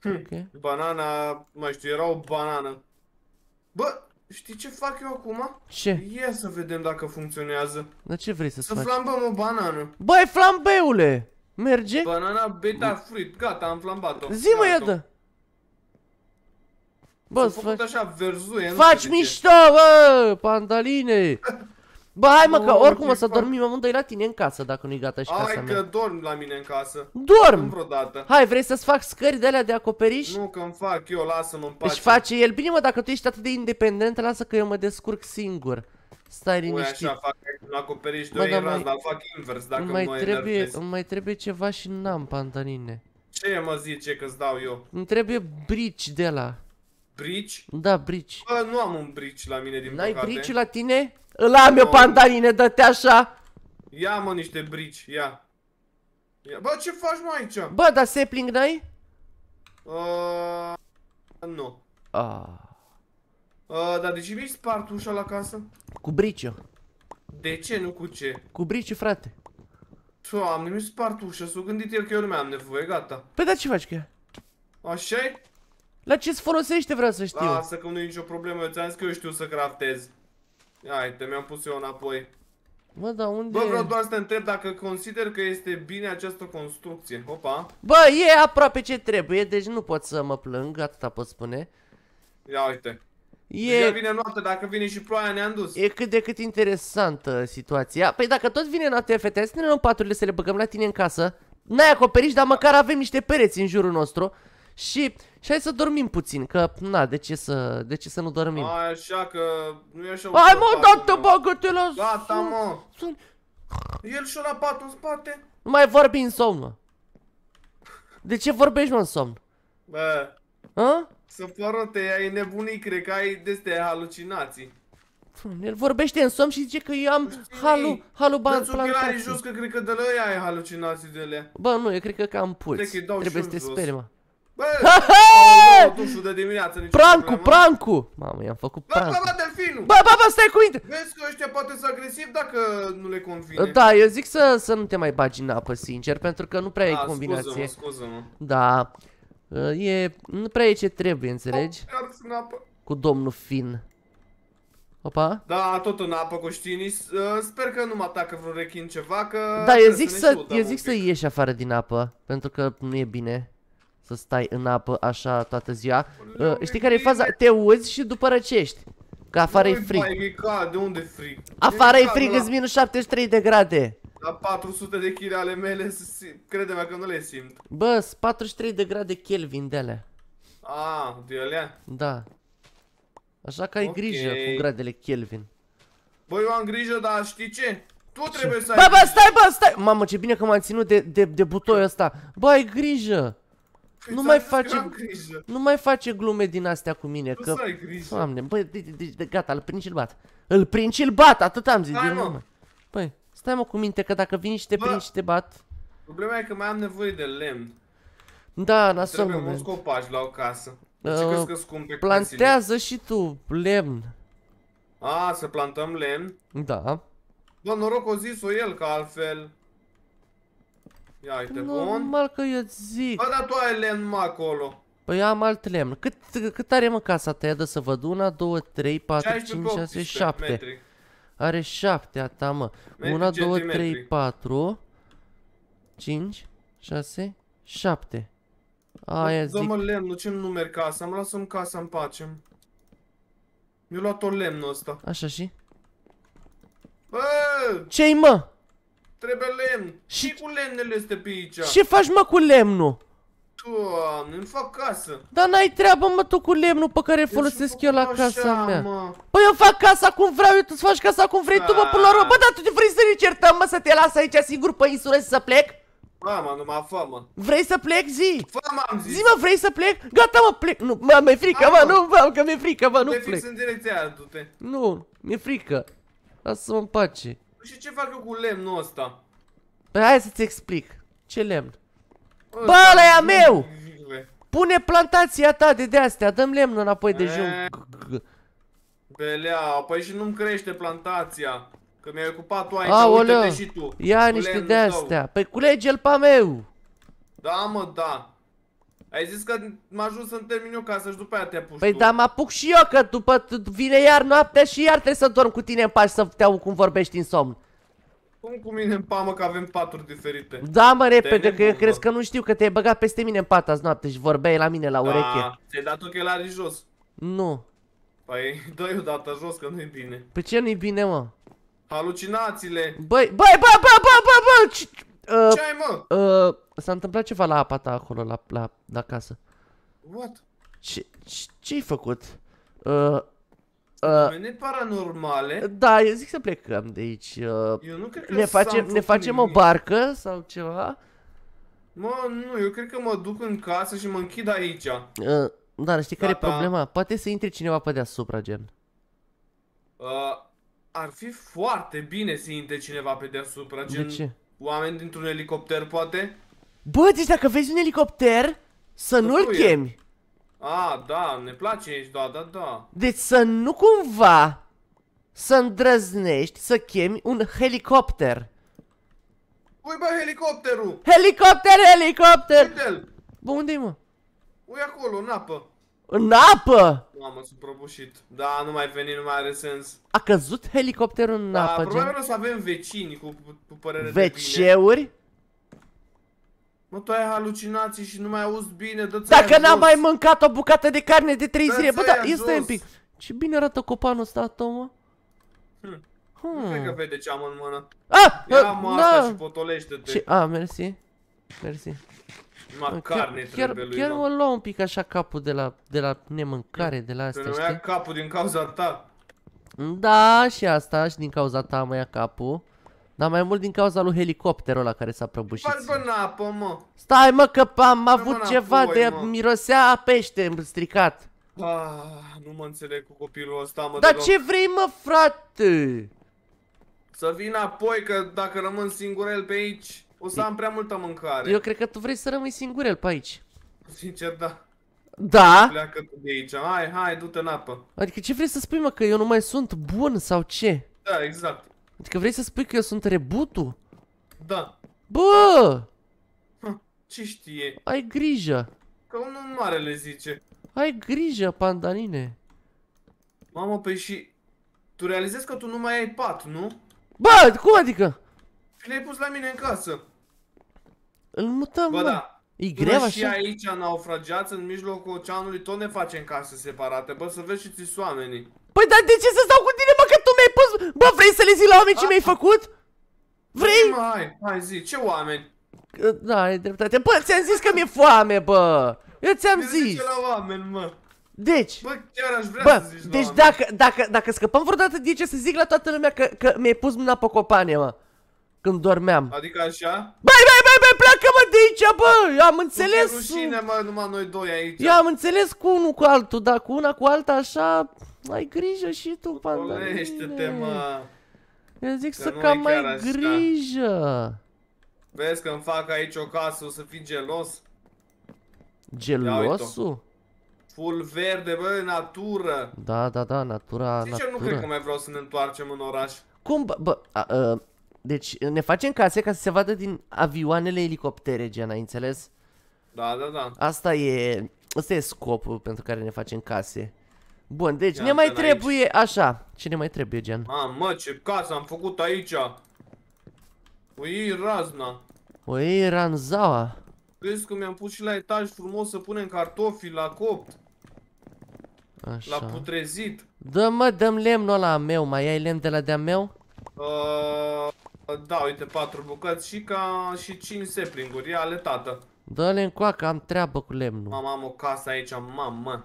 Hm. Okay. Banana, mai știu, era o banană. Bă, Știi ce fac eu acum? Ce? Ia să vedem dacă funcționează. Dar ce vrei să, să faci? Să flambăm o banană. Băi, flambeule! Merge? Banana beta fruit. Gata, am flambat-o. Zi mă, iată. Bă, faci... așa verzuie. Faci mișto, bă, pandaline! Bă, hai mă, că oricum o să dormim amândoi la tine în casă, dacă nu-i gata și casa Hai că dorm la mine în casă. Dorm! Vreodată. Hai, vrei să-ți fac scări de alea de acoperiș? Nu, că-mi fac eu, lasă-mă în pace. Își face el. Bine mă, dacă tu ești atât de independent, lasă că eu mă descurc singur. Stai păi, liniștit. Ui, așa fac un acoperiș de dar mai... dar fac invers dacă mai mă trebuie, enervezi. Îmi mai trebuie ceva și n-am pantanine. Ce mă zice că-ți dau eu? Îmi trebuie brici de la. Brici? Da, brici. Bă, nu am un brici la mine din păcate. N-ai brici la tine? Îl am eu pandaline, dă-te așa. Ia mă niște brici, ia. ia. Bă, ce faci mă aici? Bă, dar sapling n-ai? Uh, nu. Ah. Uh, dar de ce mi-ai spart ușa la casă? Cu briciu. De ce, nu cu ce? Cu briciu, frate. Doamne, mi-ai spart ușa, s o gândit el că eu nu mai am nevoie, gata. Păi dar ce faci că așa -i? La ce-ți folosește vreau să știu? Lasă că nu e nicio problemă, eu ți-am zis că eu știu să craftez. Hai, te mi-am pus eu înapoi. Bă, dar unde... Bă, vreau doar să te întreb dacă consider că este bine această construcție. Opa. Bă, e aproape ce trebuie, deci nu pot să mă plâng, atâta pot spune. Ia uite. E... Deja vine noapte, dacă vine și ploaia ne-am dus. E cât de cât interesantă situația. Păi dacă tot vine noapte, fete, să ne luăm paturile să le băgăm la tine în casă. N-ai acoperiș, dar măcar avem niște pereți în jurul nostru. Și, și hai să dormim puțin, că, na, de ce să, de ce să nu dormim? Așa că, nu e așa Hai mă, dată, bagă-te la Gata, mă! Sun... El și la pat în spate? Nu mai vorbi în somn, mă. De ce vorbești, mă, în somn? Bă. A? Să părăte, ai nebunii, cred că ai deste halucinații. El vorbește în somn și zice că eu am halu, halu ban plantații. jos că cred că de la ea ai halucinații de alea. Bă, nu, eu cred că am puls. Trebuie să te speri, mă. Bă! Oh, nu de dimineață Prancu, prancu! Mamă, i-am făcut prancu. Bă, bă, bă, delfinul! Bă, bă, bă, stai cu minte! Vezi că ăștia poate să agresiv dacă nu le convine. Da, eu zic să, să nu te mai bagi în apă, sincer, pentru că nu prea da, e combinație. Scuză-mă, scuză-mă. Da. Ă, e, nu prea e ce trebuie, înțelegi? Iar în apă. Cu domnul Fin. Opa. Da, tot în apă cu ă, Sper că nu mă atacă vreo rechin ceva, că... Da, eu zic să, eu zic să ieși afară din apă, pentru că nu e bine. Să stai în apă așa toată ziua uh, Știi care e faza? Te uzi și după răcești Că afară e frig De unde frig? Afară e frig, îți minus 73 de grade la 400 de kg ale mele, crede-mă că nu le simt. Bă, 43 de grade Kelvin de alea. A, ah, de alea? Da. Așa că ai okay. grijă cu gradele Kelvin. Bă, eu am grijă, dar știi ce? Tu ce? trebuie să ai Bă, bă, stai, bă, stai! Mamă, ce bine că m-am ținut de, de, de butoiul ăsta. Bă, ai grijă! nu mai face, nu mai face glume din astea cu mine, Nu că... Doamne, băi, de, de, de, de, gata, îl prind și-l bat. Îl prind și bat, atât am zis. Stai, Mai. Păi, stai mă cu minte, că dacă vin și te prind și te bat... Problema e că mai am nevoie de lemn. Da, la Trebuie un scopaj la o casă. Uh, că scumpe plantează casile. și tu lemn. A, să plantăm lemn? Da. Bă, noroc o zis-o el, că altfel... Ia uite, Normal bun. Normal că eu zic. Bă, dar tu ai lemn mă acolo. Păi am alt lemn. Cât, cât are mă casa ta? Ia să văd. una două trei patru cinci șase, șapte. Metri. Are șapte a ta mă. Una, două, trei, patru. Cinci, șase, șapte. Aia zic. Dă-mă lemnul, ce numeri casa? Am lasă-mi casa în pace. Mi-a luat o lemnul ăsta. Așa și? Bă! Ce-i mă? Trebuie lemn. Și cu lemnele este pe aici? Ce faci, mă, cu lemnul? Doamne, îmi fac casă. Dar n-ai treabă, mă, tu cu lemnul pe care îl deci folosesc eu la așa, casa mea. Mă. Păi eu fac casa cum vreau, eu tu-ți faci casa cum vrei, tu mă până la urmă. Bă, dar tu te vrei să ne certăm, mă, să te las aici singur pe insulă să plec? Mama, nu mă fă, mă. Vrei să plec, zi? Fă, am zis. Zi, mă, vrei să plec? Gata, mă, plec. Nu, mă, mi-e frică, mă, nu, mă, că mi-e frică, mă, nu deci plec. Te fix în direcția, du-te. Nu, mi-e frică. Lasă-mă în pace. Și ce fac eu cu lemnul ăsta? Păi hai să-ți explic. Ce lemn? Bă, ăla e a meu! Pune plantația ta de de-astea, dăm lemn înapoi de jung. Belea, păi și nu-mi crește plantația. Că mi-ai ocupat tu aici, uite-te și tu. Ia niște de-astea. Păi culege-l pe meu! Da, mă, da. Ai zis că m-a ajuns să-mi termin eu casa și după aia te apuci Păi tu. da, mă apuc și eu că după vine iar noaptea și iar trebuie să dorm cu tine în pași să te aud cum vorbești în somn. Cum cu mine în pamă că avem paturi diferite? Da mă repede că crezi că nu știu că te-ai băgat peste mine în pat azi noapte și vorbeai la mine la da, ureche. ți-ai dat ochelarii jos. Nu. Păi dă-i odată jos că nu-i bine. Pe păi ce nu-i bine mă? Halucinațiile. Băi, băi, bă, bă, bă, bă, bă, Uh, ce ai, mă? Uh, s-a întâmplat ceva la apa ta acolo, la, la, la casă. What? Ce, ce, ce-ai făcut? Uh, uh, paranormale? Da, eu zic să plecăm de aici. Uh, eu nu cred că ne facem, ne facem nimic. o barcă sau ceva? Mă, nu, eu cred că mă duc în casă și mă închid aici. Uh, da, dar știi Gata. care e problema? Poate să intre cineva pe deasupra, gen. Uh, ar fi foarte bine să intre cineva pe deasupra, gen... De ce? Oameni dintr-un elicopter, poate? Bă, deci dacă vezi un elicopter, să nu-l chemi. A, da, ne place aici, da, da, da. Deci să nu cumva să îndrăznești să chemi un helicopter. Ui, bă, helicopterul! Helicopter, helicopter! Uite-l! Bă, unde-i, mă? Ui, acolo, în apă. În apă! Mamă, sunt prăbușit. Da, nu mai veni, nu mai are sens. A căzut helicopterul în da, apă, probabil gen? o să avem vecini cu, cu părere Veceuri? de bine. Mă, tu ai halucinații și nu mai auzi bine, dă Dacă n-am mai mâncat o bucată de carne de 3 zile, bă, da, este un pic. Ce bine arată copanul ăsta, Tomă. Hm. Hmm. Nu cred că vede ce am în mână. Ah! Ia ah, mă da. asta și potolește-te. Ce? A, ah, mersi. Mersi. Numai carne chiar, trebuie chiar, lui, chiar mă lua un pic așa capul de la, de la nemâncare, de la asta. Te știi? capul din cauza ta. Da, și asta, și din cauza ta mă ia capul. Dar mai mult din cauza lui helicopterul ăla care s-a prăbușit. Bă, în apă, mă. Stai, mă, că am avut ceva de mă. mirosea a pește stricat. Ah, nu mă înțeleg cu copilul ăsta, mă, Dar ce vrei, mă, frate? Să vin apoi, că dacă rămân singur el pe aici... O să am prea multă mâncare. Eu cred că tu vrei să rămâi singurel pe aici. Sincer, da. Da? Pleacă tu de aici. Hai, hai, du-te în apă. Adică ce vrei să spui, mă, că eu nu mai sunt bun sau ce? Da, exact. Adică vrei să spui că eu sunt rebutul? Da. Bă! Ha, ce știe? Ai grijă. Că unul mare le zice. Ai grijă, pandanine. Mamă, păi și... Tu realizezi că tu nu mai ai pat, nu? Bă, cum adică? Și le-ai pus la mine în casă. Îl mutăm, Bă, mă. da. E greu așa? și aici naufragiați în mijlocul oceanului, tot ne facem case separate, bă, să vezi și ți oamenii. Păi, dar de ce să stau cu tine, mă, că tu mi-ai pus... Bă, vrei să le zic la oameni ce ah. mi-ai făcut? Vrei? Hai, hai, hai, zi, ce oameni? Da, ai dreptate. Bă, ți-am zis că mi-e foame, bă! Eu ți-am zis! la oameni, mă! Deci, bă, chiar aș vrea bă, să zici deci dacă, dacă, dacă scăpăm vreodată de ce să zic la toată lumea că, că mi-ai pus mâna pe copane, mă când dormeam. Adică așa? Băi, băi, băi, băi, pleacă-mă de aici, bă! Eu am înțeles... Nu rușine, mă, numai noi doi aici. Eu am înțeles cu unul cu altul, dar cu una cu alta așa... Ai grijă și tu, panda. Olește-te, mă! Eu zic că să cam mai grijă. Vezi că îmi fac aici o casă, o să fii gelos? Gelosul? Full verde, bă, natură. Da, da, da, natura, Zici natura. eu nu cred că mai vreau să ne întoarcem în oraș. Cum, bă, bă a, a, ă, deci ne facem case ca să se vadă din avioanele elicoptere, gen, ai înțeles? Da, da, da. Asta e, asta e scopul pentru care ne facem case. Bun, deci Ia ne mai trebuie aici. așa. Ce ne mai trebuie, gen? Mamă, ce casă am făcut aici. Ui, razna. Ui, ranzaua. Crezi că mi-am pus și la etaj frumos să punem cartofi la copt? Așa. La putrezit. Dă mă, dăm lemnul ăla meu, mai ai lemn de la de-a meu? Uh, da, uite, patru bucăți și ca și cinci seplinguri, ia ale tată. Dă-le coacă, am treabă cu lemnul. Mamă, am o casă aici, mamă.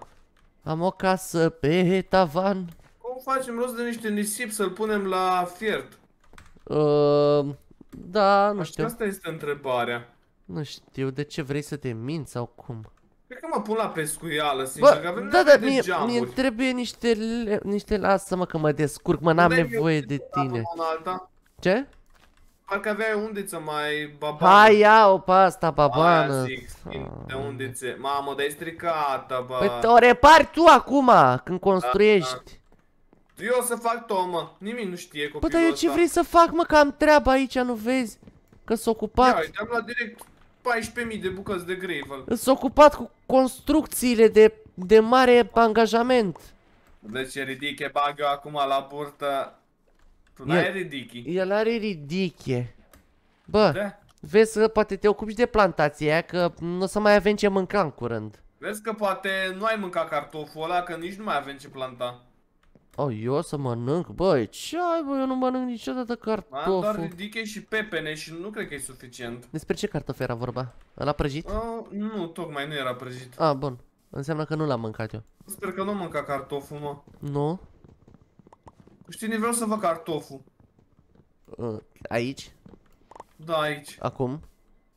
Am o casă pe tavan. Cum facem rost de niște nisip să-l punem la fiert? Uh, da, nu știu. Asta este întrebarea. Nu știu, de ce vrei să te minți sau cum? Cred că mă pun la pescuială, sincer, Bă, că avem da, da, mie, mie trebuie niște, niște, lasă-mă că mă descurc, mă, n-am nevoie de tine. Ce? Parcă aveai undiță mai babană. Hai, ia-o pe asta, babană. Aia zic, de undițe. Mamă, dar e stricată, bă. Păi o repari tu acum, când construiești. Da, da. Eu o să fac tomă, nimic nu știe copilul Păi, dar eu ce vrei să fac, mă, că am treaba aici, nu vezi? Că s o ocupat. Ia, uite, am luat direct 14.000 de bucăți de gravel. s o ocupat cu construcțiile de, de mare angajament. Deci ridic e bag eu acum la burtă. Tu n-ai ridichi. El are ridiche. Bă, da? vezi să poate te ocupi de plantația aia, că nu o să mai avem ce mânca în curând. Vezi că poate nu ai mâncat cartoful ăla, că nici nu mai avem ce planta. Oh, eu să mănânc? Băi, ce ai, bă, eu nu mănânc niciodată cartoful. Am doar ridiche și pepene și nu cred că e suficient. Despre ce cartof era vorba? L-a prăjit? Uh, nu, tocmai nu era prăjit. Ah, bun. Înseamnă că nu l-am mâncat eu. Sper că nu am mâncat cartoful, mă. Nu? Știi, vreau să fac cartoful. Ă, aici? Da, aici. Acum?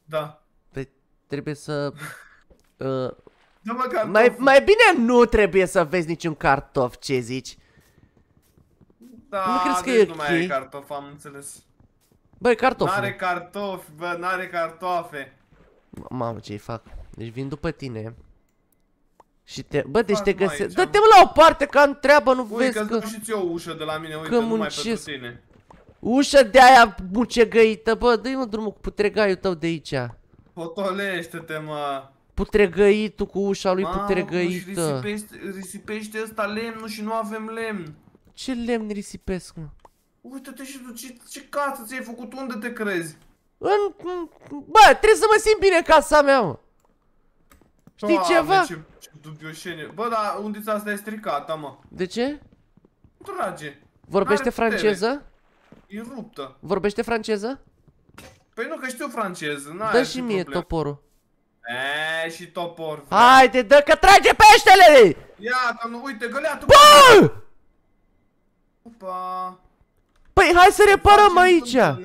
Da. Păi trebuie să... Uh, mai, mai bine nu trebuie să vezi niciun cartof, ce zici? Da, nu crezi că e nu mai are cartof, am înțeles. Băi, cartof. N-are cartofi, bă, n-are cartofe. Mamă, ce-i fac? Deci vin după tine. Și te... Bă, deci te găsesc... Dă-te mă la o parte, că am treabă, nu Ui, vezi că... și ți-o ușă de la mine, uite, că numai pentru tine. Ușa de aia mucegăită, bă, dă-i mă drumul cu putregaiul tău de aici. Potolește-te, mă. Putregăitul cu ușa lui Mamă, putregăită. Mamă, risipește, risipește ăsta lemnul și nu avem lemn. Ce lemn risipesc, mă? Uite-te și tu, ce, ce casă ți-ai făcut? Unde te crezi? În... Bă, trebuie să mă simt bine casa mea, mă. Știi ceva? Ce, ce Bă, dar undița asta e stricată, mă. De ce? Trage. Vorbește franceză? E ruptă. Vorbește franceză? Păi nu, că știu franceză. dă și mie toporul. Eee, și topor. Haide, dă că trage peștele! Ia, că nu, uite, găleatul. Bă! Opa. Păi, hai să reparăm aici. Ia.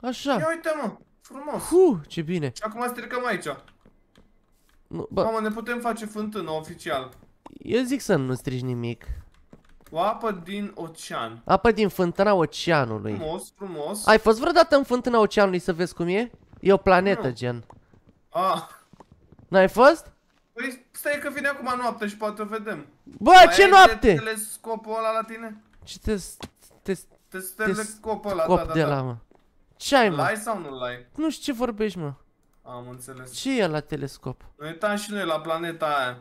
Așa. Ia uite, mă. Frumos. Hu, ce bine. Și acum stricăm aici. Nu, ba... Mamă, ne putem face fântână oficial. Eu zic să nu strici nimic. O apă din ocean. Apă din fântâna oceanului. Frumos, frumos. Ai fost vreodată în fântâna oceanului să vezi cum e? E o planetă, nu. gen. Ah. N-ai fost? Păi stai că vine acum noapte și poate o vedem. Bă, Mai ce ai noapte? telescopul ăla la tine? Ce te... te... te, te te... te... te... te... te... te... la, te... Ce ai, mă? sau nu l-ai? Nu știu ce vorbești, mă. Am înțeles. Ce e la telescop? Noi uitam și noi la planeta aia.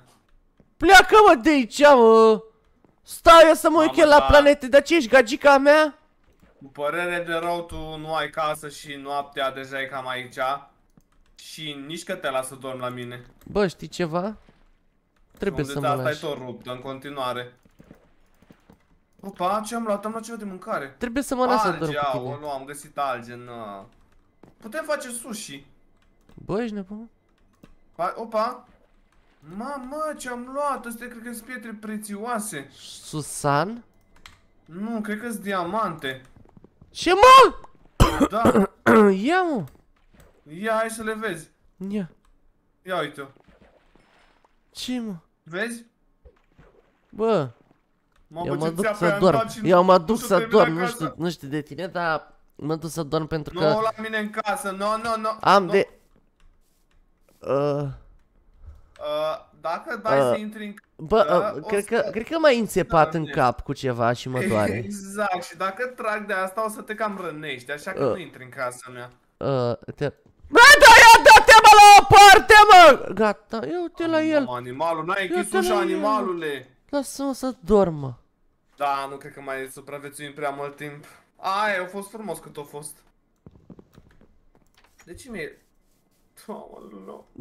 Pleacă, mă, de aici, mă! Stai eu să mă uit la da. planete, dar ce ești, gagica mea? Cu părere de rău, tu nu ai casă și noaptea deja e cam aici. Și nici că te las să dormi la mine. Bă, știi ceva? Trebuie să mă lași. Unde tot rupt, în continuare. Opa, ce am luat? Am luat ceva de mâncare. Trebuie să mă las să dorm cu tine. nu, am găsit alge, na. Uh, putem face sushi. Bă, ești nebun? Pa, opa. Mamă, ce am luat? Astea cred că sunt pietre prețioase. Susan? Nu, cred că sunt diamante. Ce mă? Da. Ia mă. Ia, hai să le vezi. Ia. Ia uite-o. Ce mă? Vezi? Bă. Mă, eu mă duc să dorm. Eu mă duc să dorm, nu știu, nu știu de tine, dar mă duc să dorm pentru că... Nu la mine în casă, nu, nu, nu. Am no. de... Uh... Uh, dacă uh, dai uh, să intri în Bă, uh, cred, că, cred că m-ai înțepat în cap cu ceva și mă doare. Exact, și dacă trag de asta o să te cam rănești, așa că uh, nu intri în casa mea. Uh, te... Bă, da, ia, da-te, mă, la o parte, mă! Gata, eu te la el. Animalul, n-ai închis ușa, animalule. Lasă-mă să dorm, mă. Da, nu cred că mai supraviețuim prea mult timp. Ai, a fost frumos cât a fost. De ce mi-e...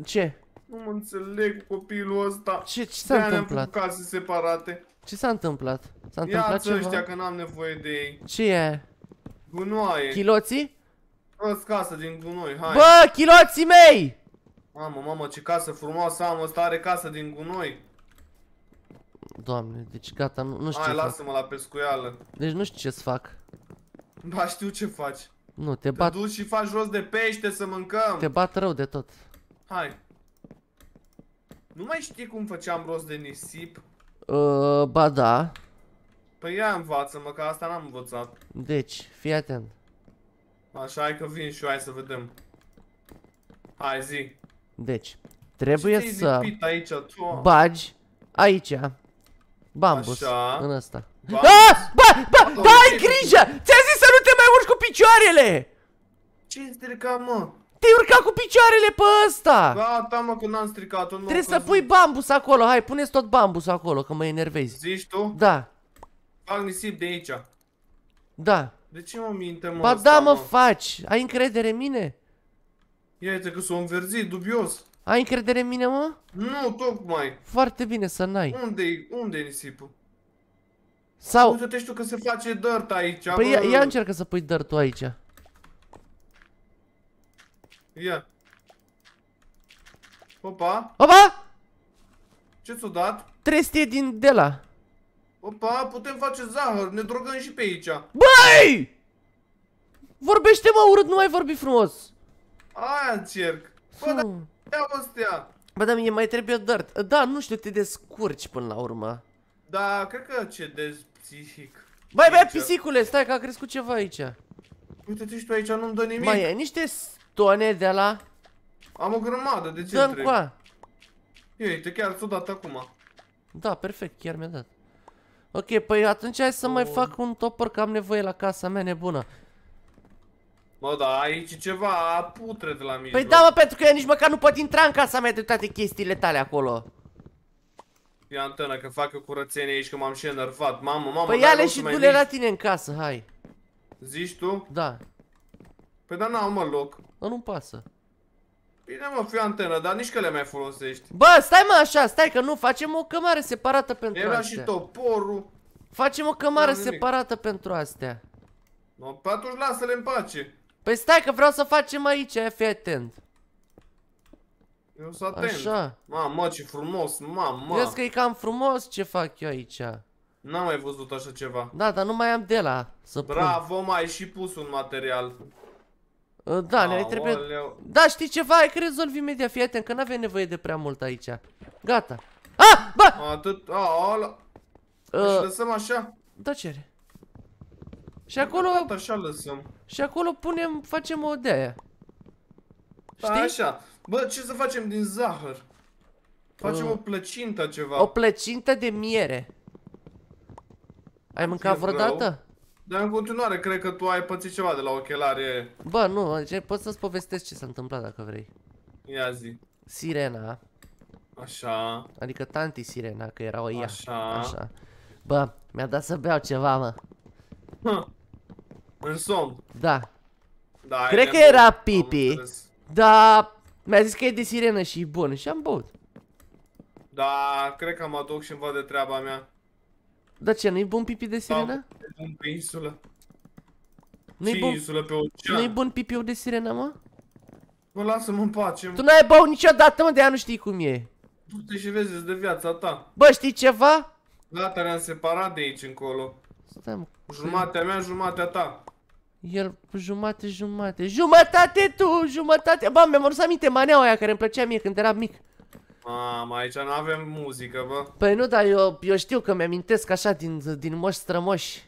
Ce? Nu mă înțeleg copilul ăsta. Ce, ce s-a întâmplat? De case separate. Ce s-a întâmplat? S-a întâmplat Ia ceva? ăștia că n-am nevoie de ei. Ce e? Gunoaie. Chiloții? casă din gunoi, hai. Bă, chiloții mei! Mamă, mamă, ce casă frumoasă am, ăsta are casă din gunoi. Doamne, deci gata, nu, nu știu Hai, lasă-mă la pescuială. Deci nu știu ce-ți fac. Ba, da, știu ce faci. Nu, te, te bat... duci și faci jos de pește să mâncăm. Te bat rău de tot. Hai. Nu mai știi cum făceam rost de nisip? Uh, ba da. Păi ia învață-mă, că asta n-am învățat. Deci, fii atent. Așa, hai că vin și eu, hai să vedem. Hai, zi. Deci, trebuie să aici, tu? bagi aici Bambus. Așa. În ăsta. Bambus. Ah! Ba, ba, ai grijă! ți a zis să nu te mai urci cu picioarele! Ce-ai stricat, mă? Te-ai urcat cu picioarele pe ăsta! Gata, mă, că n-am stricat-o, Trebuie să pui bambus acolo, hai, puneți tot bambus acolo, că mă enervezi. Zici tu? Da. Fac nisip de aici. Da. De ce mă minte, mă? Ba asta, da, mă, mă, faci! Ai încredere în mine? Ia uite că s-o înverzit, dubios. Ai încredere în mine, mă? Nu, tocmai. Foarte bine să n-ai. unde e? unde e nisipul? Sau... Nu te știu că se face dirt aici. Păi ia, ia încercă să pui dirt aici. Ia. Opa. Opa! Ce ți-o dat? Trestie din de la. Opa, putem face zahăr, ne drogăm și pe aici. Băi! Vorbește mă urât, nu mai vorbi frumos. Aia încerc. Bă, da stea. Bă, dar mie mai trebuie dirt. Da, nu știu, te descurci până la urmă. Da, cred că cedezi psihic. Băi, băi, pisicule, stai că a crescut ceva aici. Uite-te și tu aici, nu-mi dă nimic. Mai e niște stone de la... Am o grămadă, de ce Dă-mi uite, chiar s o dat acum. Da, perfect, chiar mi-a dat. Ok, păi atunci hai să oh. mai fac un topor că am nevoie la casa mea nebună. Mă, da, aici e ceva putred la mijloc. Păi da, mă, pentru că eu nici măcar nu pot intra în casa mea de toate chestiile tale acolo. Ia antena, că fac eu curățenie aici, că m-am și enervat. Mamă, mamă, Păi ale și du-le la tine în casă, hai. Zici tu? Da. Păi da, n-am, mă, loc. Dar nu-mi pasă. Bine, mă, fii antenă, dar nici că le mai folosești. Bă, stai, mă, așa, stai, că nu, facem o cămară separată pentru Era astea. Era și toporul. Facem o cămară separată pentru astea. No, pe atunci lasă-le în pace. Păi stai că vreau să facem aici, fii atent. Eu sunt atent. Așa. Mamă, ce frumos, mamă. Vezi că e cam frumos ce fac eu aici. N-am mai văzut așa ceva. Da, dar nu mai am de la să Bravo, pun. mai și pus un material. Ă, da, ne trebuie... Da, știi ceva? Ai că rezolvi imediat, fii atent, că n-avem nevoie de prea mult aici. Gata. A, bă! Atât, a, ala. Uh, lăsăm așa? Da, ce are? Și acolo... Tot așa lăsăm. Și acolo punem, facem o de aia. Știi? Așa. Bă, ce să facem din zahăr? Facem uh. o plăcintă ceva. O plăcintă de miere. Ai mâncat vreodată? Dar în continuare, cred că tu ai pățit ceva de la ochelare. Bă, nu, deci adică pot să-ți povestesc ce s-a întâmplat dacă vrei. Ia zi. Sirena. Așa. Adică tanti Sirena, că era o ea. Așa. Așa. Bă, mi-a dat să beau ceva, mă. Huh. În somn. Da. da Cred că era pipi, dar mi-a zis că e de sirenă și bun și am băut. Da, cred că am aduc și-mi de treaba mea. Da ce, nu-i bun pipi de sirenă? Da, bun pe insulă. Nu-i bun... insulă pe ocean? Nu-i bun pipiu de sirenă, mă? Mă, lasă-mă în pace, mă. Tu n-ai băut niciodată, mă, de-aia nu știi cum e. Tu te și vezi de viața ta. Bă, știi ceva? Da, te am separat de aici încolo. Stai, mă. Jumatea mea, jumatea ta. El jumate, jumate, jumătate tu, jumătate Bă, mi-am să aminte maneaua aia care îmi plăcea mie când eram mic Mamă, aici nu avem muzică, bă Păi nu, dar eu, eu știu că mi-amintesc așa din, din moși strămoși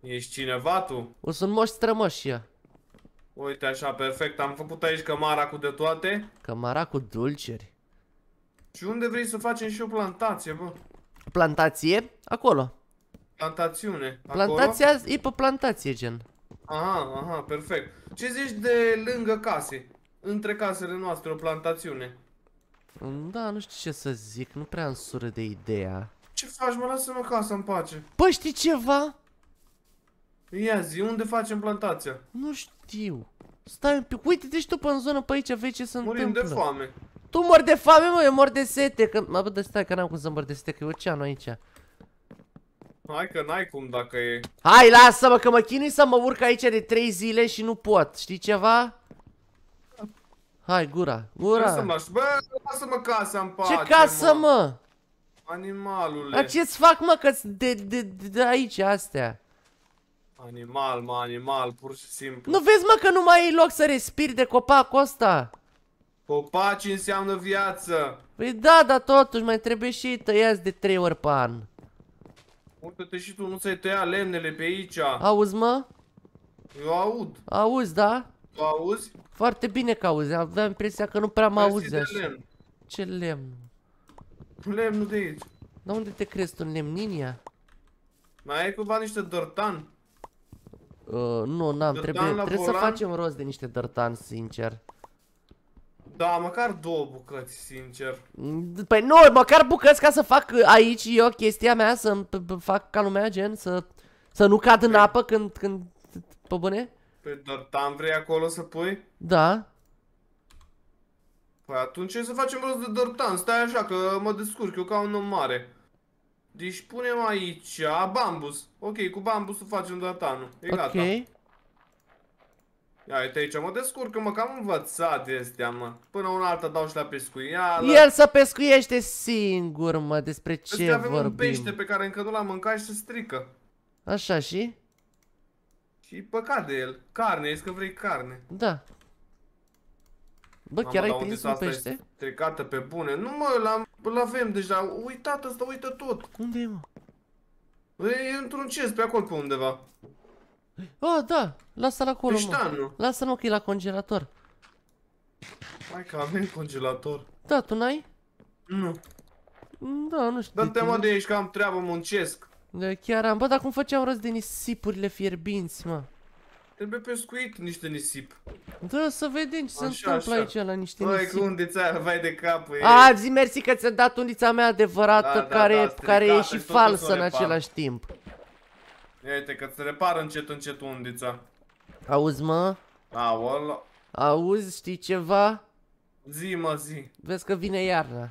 Ești cineva tu? O sunt moși strămoși eu Uite așa, perfect, am făcut aici cămara cu de toate Cămara cu dulceri Și unde vrei să facem și o plantație, bă? Plantație? Acolo Plantațiune, acolo? Plantația e pe plantație, gen Aha, aha, perfect. Ce zici de lângă case? Între casele noastre, o plantațiune. Mm, da, nu știu ce să zic, nu prea am sură de ideea. Ce faci, mă? Lasă-mă casa în pace. Bă, păi, știi ceva? Ia zi, unde facem plantația? Nu știu. Stai un pic, uite deci tu pe în zonă pe aici, vezi ce se Murim întâmplă. Murim de foame. Tu mor de foame, mă, eu mor de sete, că... Mă, bă, stai, că n-am cum să mor de sete, că e oceanul aici. Hai că n-ai cum dacă e. Hai, lasă-mă că mă chinui să mă urc aici de 3 zile și nu pot. Știi ceva? Hai, gura, gura. Să mă Bă, lasă-mă casa în pace, Ce casă, mă? mă? Animalule. Dar ce-ți fac, mă, că de, de, de, de aici astea? Animal, mă, animal, pur și simplu. Nu vezi, mă, că nu mai e loc să respiri de copacul ăsta? Copaci înseamnă viață. Păi da, dar totuși mai trebuie și tăiați de 3 ori pe an. Uite-te și tu, nu ți-ai tăia lemnele pe aici. Auzi, mă? Eu aud. Auzi, da? Tu auzi? Foarte bine că auzi, aveam impresia că nu prea mă auzi așa. Lemn. Ce lemn? Lemnul de aici. Dar unde te crezi tu, lemninia? Mai ai cumva niște dărtan? Uh, nu, n-am, trebuie, trebuie să facem rost de niște dărtan, sincer. Da, măcar două bucăți, sincer. Păi nu, măcar bucăți ca să fac aici eu chestia mea, să fac ca lumea, gen, să, să nu cad în păi- apă când, când, pe bune? Păi dar tam vrei acolo să pui? Da. Păi atunci ce să facem rost de dortan? Stai așa că mă descurc eu ca un om mare. Deci punem aici a bambus. Ok, cu bambusul facem dortanul. E okay. gata. Ia uite aici, mă descurc, mă, cam învățat este, mă. Până una alta dau și la pescuială. El să pescuiește singur, mă, despre ce Astea vorbim. avem un pește pe care încă nu l-am mâncat și se strică. Așa și? Și păcat de el. Carne, ești că vrei carne. Da. Bă, chiar ai prins un pește? Stricată pe bune. Nu, mă, l-am, l-avem deja. Uitat ăsta, uită tot. Unde e, mă? E într-un cest pe acolo, pe undeva. Ah, da, Lasă-l acolo, mă. Lasă-l ochii la congelator. Mai că avem congelator. Da, tu n-ai? Nu. Da, nu știu. Dă-mi teama de aici că am treabă, muncesc. Da, chiar am. Bă, dar cum făceam rost de nisipurile fierbinți, mă? Trebuie pescuit niște nisip. Da, să vedem ce așa, se întâmplă așa. aici la niște nisip. Băi, cu undița, vai de cap. E... A, zi mersi că ți-a dat undița mea adevărată, da, da care, da, da, care e și falsă în repar. același timp. Ia uite că ți repară încet încet undița. Auzi, mă? Aolo. Auzi, știi ceva? Zi, mă, zi. Vezi că vine iarna.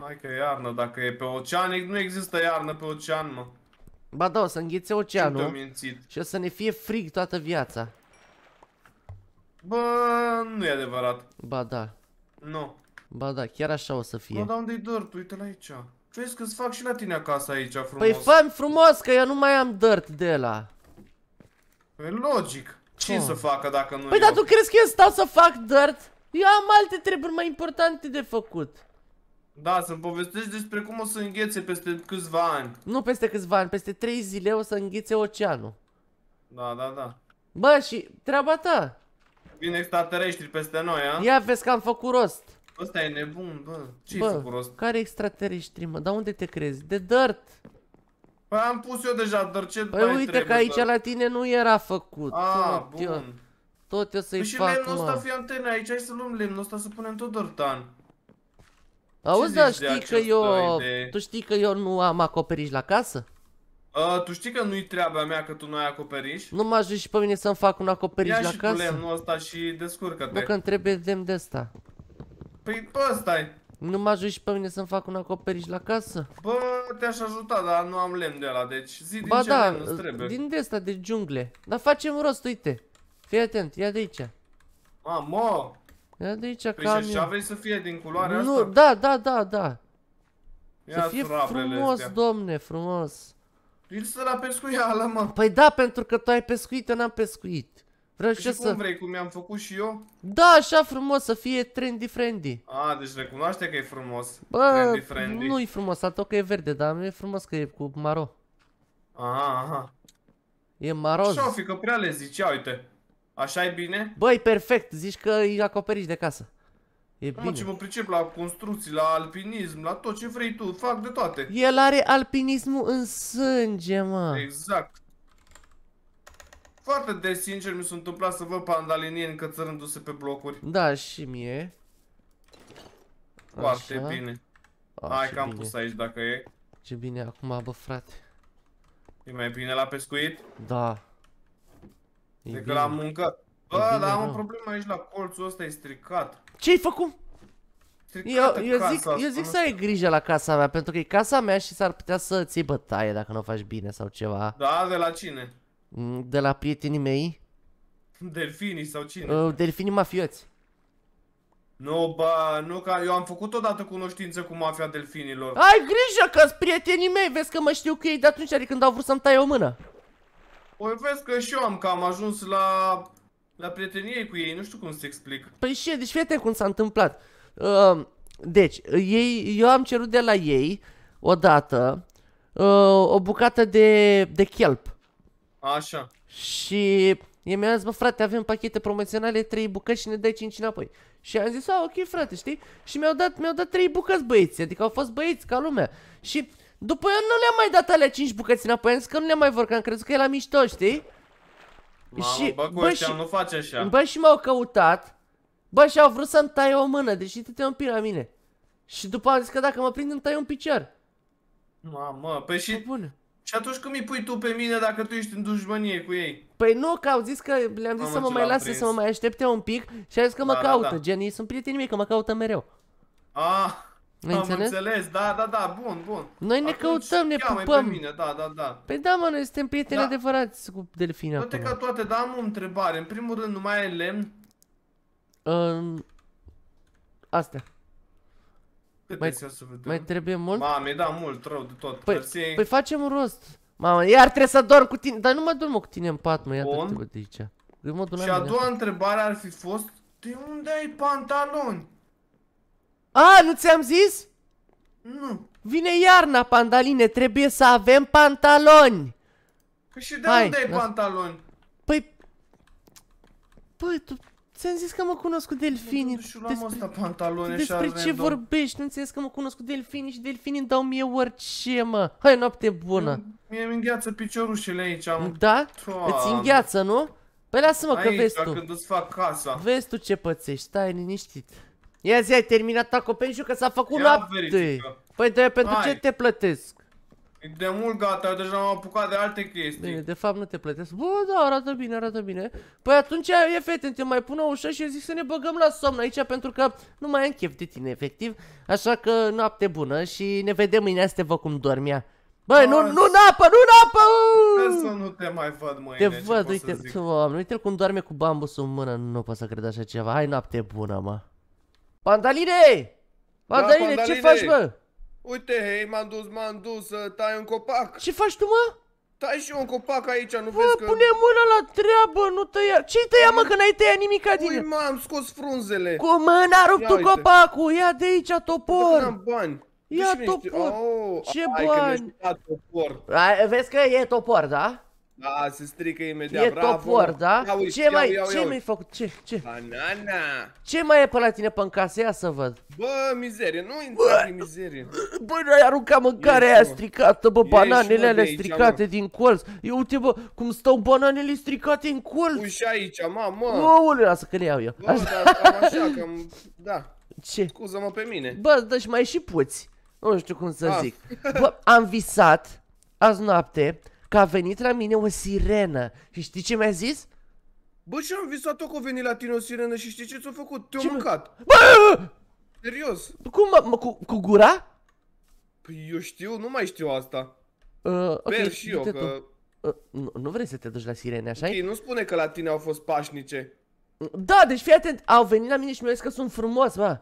Hai că iarna dacă e pe ocean, nu există iarna pe ocean, mă. Ba da, o să înghițe oceanul și o să ne fie frig toată viața. Bă, nu e adevărat. Ba da. Nu. Ba da, chiar așa o să fie. Bă, dar unde-i dirt? Uite la aici. Vezi că-ți fac și la tine acasă aici, frumos. Păi fă frumos, că eu nu mai am dirt de la. E logic. Ce oh. să facă dacă nu Păi, eu? dar tu crezi că eu stau să fac dirt? Eu am alte treburi mai importante de făcut. Da, să-mi povestești despre cum o să înghețe peste câțiva ani. Nu peste câțiva ani, peste 3 zile o să înghețe oceanul. Da, da, da. Bă, și treaba ta. Vin extraterestri peste noi, a? Ia vezi că am făcut rost. Ăsta e nebun, bă. Ce-i făcut rost? care extraterestri, mă? Dar unde te crezi? De dirt. Păi am pus eu deja, dar ce Păi mai uite că aici să... la tine nu era făcut. A, ah, tot bun. Eu, tot eu să-i păi fac, și lemnul ăsta fie antena aici, hai să luăm lemnul ăsta să punem tot dărtan. Auzi, dar știi că eu... Idee? Tu știi că eu nu am acoperiș la casă? A, tu știi că nu-i treaba mea că tu nu ai acoperiș? Nu mă ajungi și pe mine să-mi fac un acoperiș Ia la casă? Ia și lemnul ăsta și descurcă-te. Nu, că-mi trebuie demn de ăsta. Păi pe ăsta-i. Nu mă ajungi pe mine să-mi fac un acoperiș la casă? Bă, te-aș ajuta, dar nu am lemn de la, deci zi din ba ce da, lemn trebuie. din de de jungle. Dar facem rost, uite. Fii atent, ia de aici. Mamă! Ia de aici păi camion. Păi vrei să fie din culoarea nu, asta? Da, da, da, da. Ia să fie frumos, astea. domne, frumos. El să la pescuială, mă. Păi da, pentru că tu ai pescuit, eu n-am pescuit. Vreau păi și, și cum să... vrei, cum mi-am făcut și eu? Da, așa frumos, să fie trendy-friendly. A, deci recunoaște că e frumos. Bă, trendy-friendly. nu e frumos, atât că e verde, dar nu e frumos că e cu maro. Aha, aha. E maroz. Așa, fi că prea le zicea, uite. așa e bine? Băi, perfect, zici că e acoperiș de casă. E bine. Mă, ce mă pricep la construcții, la alpinism, la tot ce vrei tu, fac de toate. El are alpinismul în sânge, mă. Exact. Foarte de sincer mi s-a întâmplat să văd pandalinieni cățărându-se pe blocuri. Da, și mie. Foarte Așa. bine. A, Hai că am pus aici dacă e. Ce bine acum, bă, frate. E mai bine la pescuit? Da. E Decât la muncă. Bă, dar am o problemă aici la colțul ăsta, e stricat. Ce-ai făcut? Stricată eu, eu, zic, asta, eu zic să ai grijă la casa mea, pentru că e casa mea și s-ar putea să ții bătaie dacă nu o faci bine sau ceva. Da, de la cine? Mm, de la prietenii mei. Delfinii sau cine? Uh, delfinii mafioți. Nu, ba, nu, că eu am făcut odată cunoștință cu mafia delfinilor. Ai grijă că sunt prietenii mei, vezi că mă știu cu ei de atunci, adică când au vrut să-mi tai o mână. Păi vezi că și eu am cam ajuns la... La prietenie cu ei, nu știu cum să explic. Păi și, deci fii cum s-a întâmplat. Uh, deci, ei, eu am cerut de la ei, odată, uh, o bucată de, de chelp. Așa. Și e mi-a zis, bă frate, avem pachete promoționale, 3 bucăți și ne dai 5 înapoi. Și am zis, ok frate, știi? Și mi-au dat, mi-au dat 3 bucăți băieți, adică au fost băieți ca lumea. Și după eu nu le-am mai dat alea 5 bucăți înapoi, am zis că nu le-am mai vor, că am crezut că e la mișto, știi? Mamă, și, bă, bă, și, nu face așa. Bă, și m-au căutat, bă, și au vrut să-mi tai o mână, deși deci te un pic la mine. Și după am zis că dacă mă prind, îmi tai un picior. Mamă, pe păi și... Bă, bune. Și atunci când mi pui tu pe mine dacă tu ești în dușmanie cu ei? Păi nu, că au zis că le-am zis să mă mai lase, să mă mai aștepte un pic și a zis că mă da, da, caută, da, da. gen, ei sunt prietenii mei, că mă caută mereu. Ah, am înțeles? înțeles, da, da, da, bun, bun. Noi ne Atunci, căutăm, ne pupăm. Pe mine, da, da, da. Păi da, mă, noi suntem prieteni da. adevărați cu delfini Toate ca toate, dar am o întrebare. În primul rând, nu mai ai lemn? Um, astea. Cât mai, să vedem? mai trebuie mult? Mami, da, mult rău de tot. Păi, păi facem un rost. Mamă, iar trebuie să dorm cu tine. Dar nu mă dorm cu tine în pat, mă, iată te de aici. Eu mă Și a doua întrebare ar fi fost, de unde ai pantaloni? A, nu ți-am zis? Nu. Vine iarna, pandaline, trebuie să avem pantaloni. Păi și de Hai, unde ai pantaloni? Păi... Păi, tu Ți-am zis că mă cunosc cu delfinii. Nu, știu, despre, asta pantalone Despre și ce random. vorbești? Nu înțeles că mă cunosc cu delfinii și delfinii îmi dau mie orice, mă. Hai, noapte bună. Mie îmi îngheață piciorușele aici. Am... Da? Toamne. Îți îngheață, nu? Păi lasă-mă că vezi tu. când îți fac casa. Vezi tu ce pățești, stai liniștit. Ia zi, ai terminat acoperișul că s-a făcut Ia noapte. Verifică. Păi de pentru Hai. ce te plătesc? de mult gata, deja m-am apucat de alte chestii. Bine, de fapt nu te plătesc. Bă, da, arată bine, arată bine. Păi atunci, e fete, te mai pun o ușă și zic să ne băgăm la somn aici pentru că nu mai am chef de tine, efectiv. Așa că noapte bună și ne vedem mâine să te văd cum dormea. Băi, nu, nu în apă, nu în apă! Să nu te mai văd mâine, Te văd, uite, doamne, uite cum doarme cu bambusul în mână, nu pot să cred așa ceva. Hai noapte bună, mă. Pandaline! Pandaline, Pandaline. ce faci, bă? Uite, hei, m-am dus, m-am dus să tai un copac. Ce faci tu, mă? Tai și eu un copac aici, nu Bă, vezi că... pune mâna la treabă, nu tăia... Ce-i tăia, mă, că n-ai tăiat nimica din... Ui, m-am scos frunzele. Cu mâna rup tu copacul, ia de aici, topor. Nu am bani. Ia deci, topor. Oh, Ce ai, bani. Ai, vezi că e topor, da? Da, se strică imediat, e bravo. top war, da? Ia ce mai, iau, ce mi-ai făcut? Ce, ce? Banana! Ce mai e pe la tine pe în casă? Ia să văd. Bă, mizerie, nu intra în mizerie. Bă, n-ai aruncat mâncarea aia stricată, bă, bananele alea stricate mă. din colț. Ia uite, bă, cum stau bananele stricate în colț. Uși aici, mamă. ule, lasă că le iau eu. Bă, dar cam așa, cam, da. Ce? Scuză-mă pe mine. Bă, și mai și poți. Nu știu cum să ah. zic. Bă, am visat azi noapte că a venit la mine o sirenă. Și știi ce mi-a zis? Bă, și am visat-o că a venit la tine o sirenă și știi ce ți-a făcut? Te-a mâncat. Bă! Serios. Cum? Cu, cu gura? Păi eu știu, nu mai știu asta. Uh, okay, și eu că... Uh, nu, nu vrei să te duci la sirene, așa okay, nu spune că la tine au fost pașnice. Da, deci fii atent, au venit la mine și mi-au zis că sunt frumos, bă.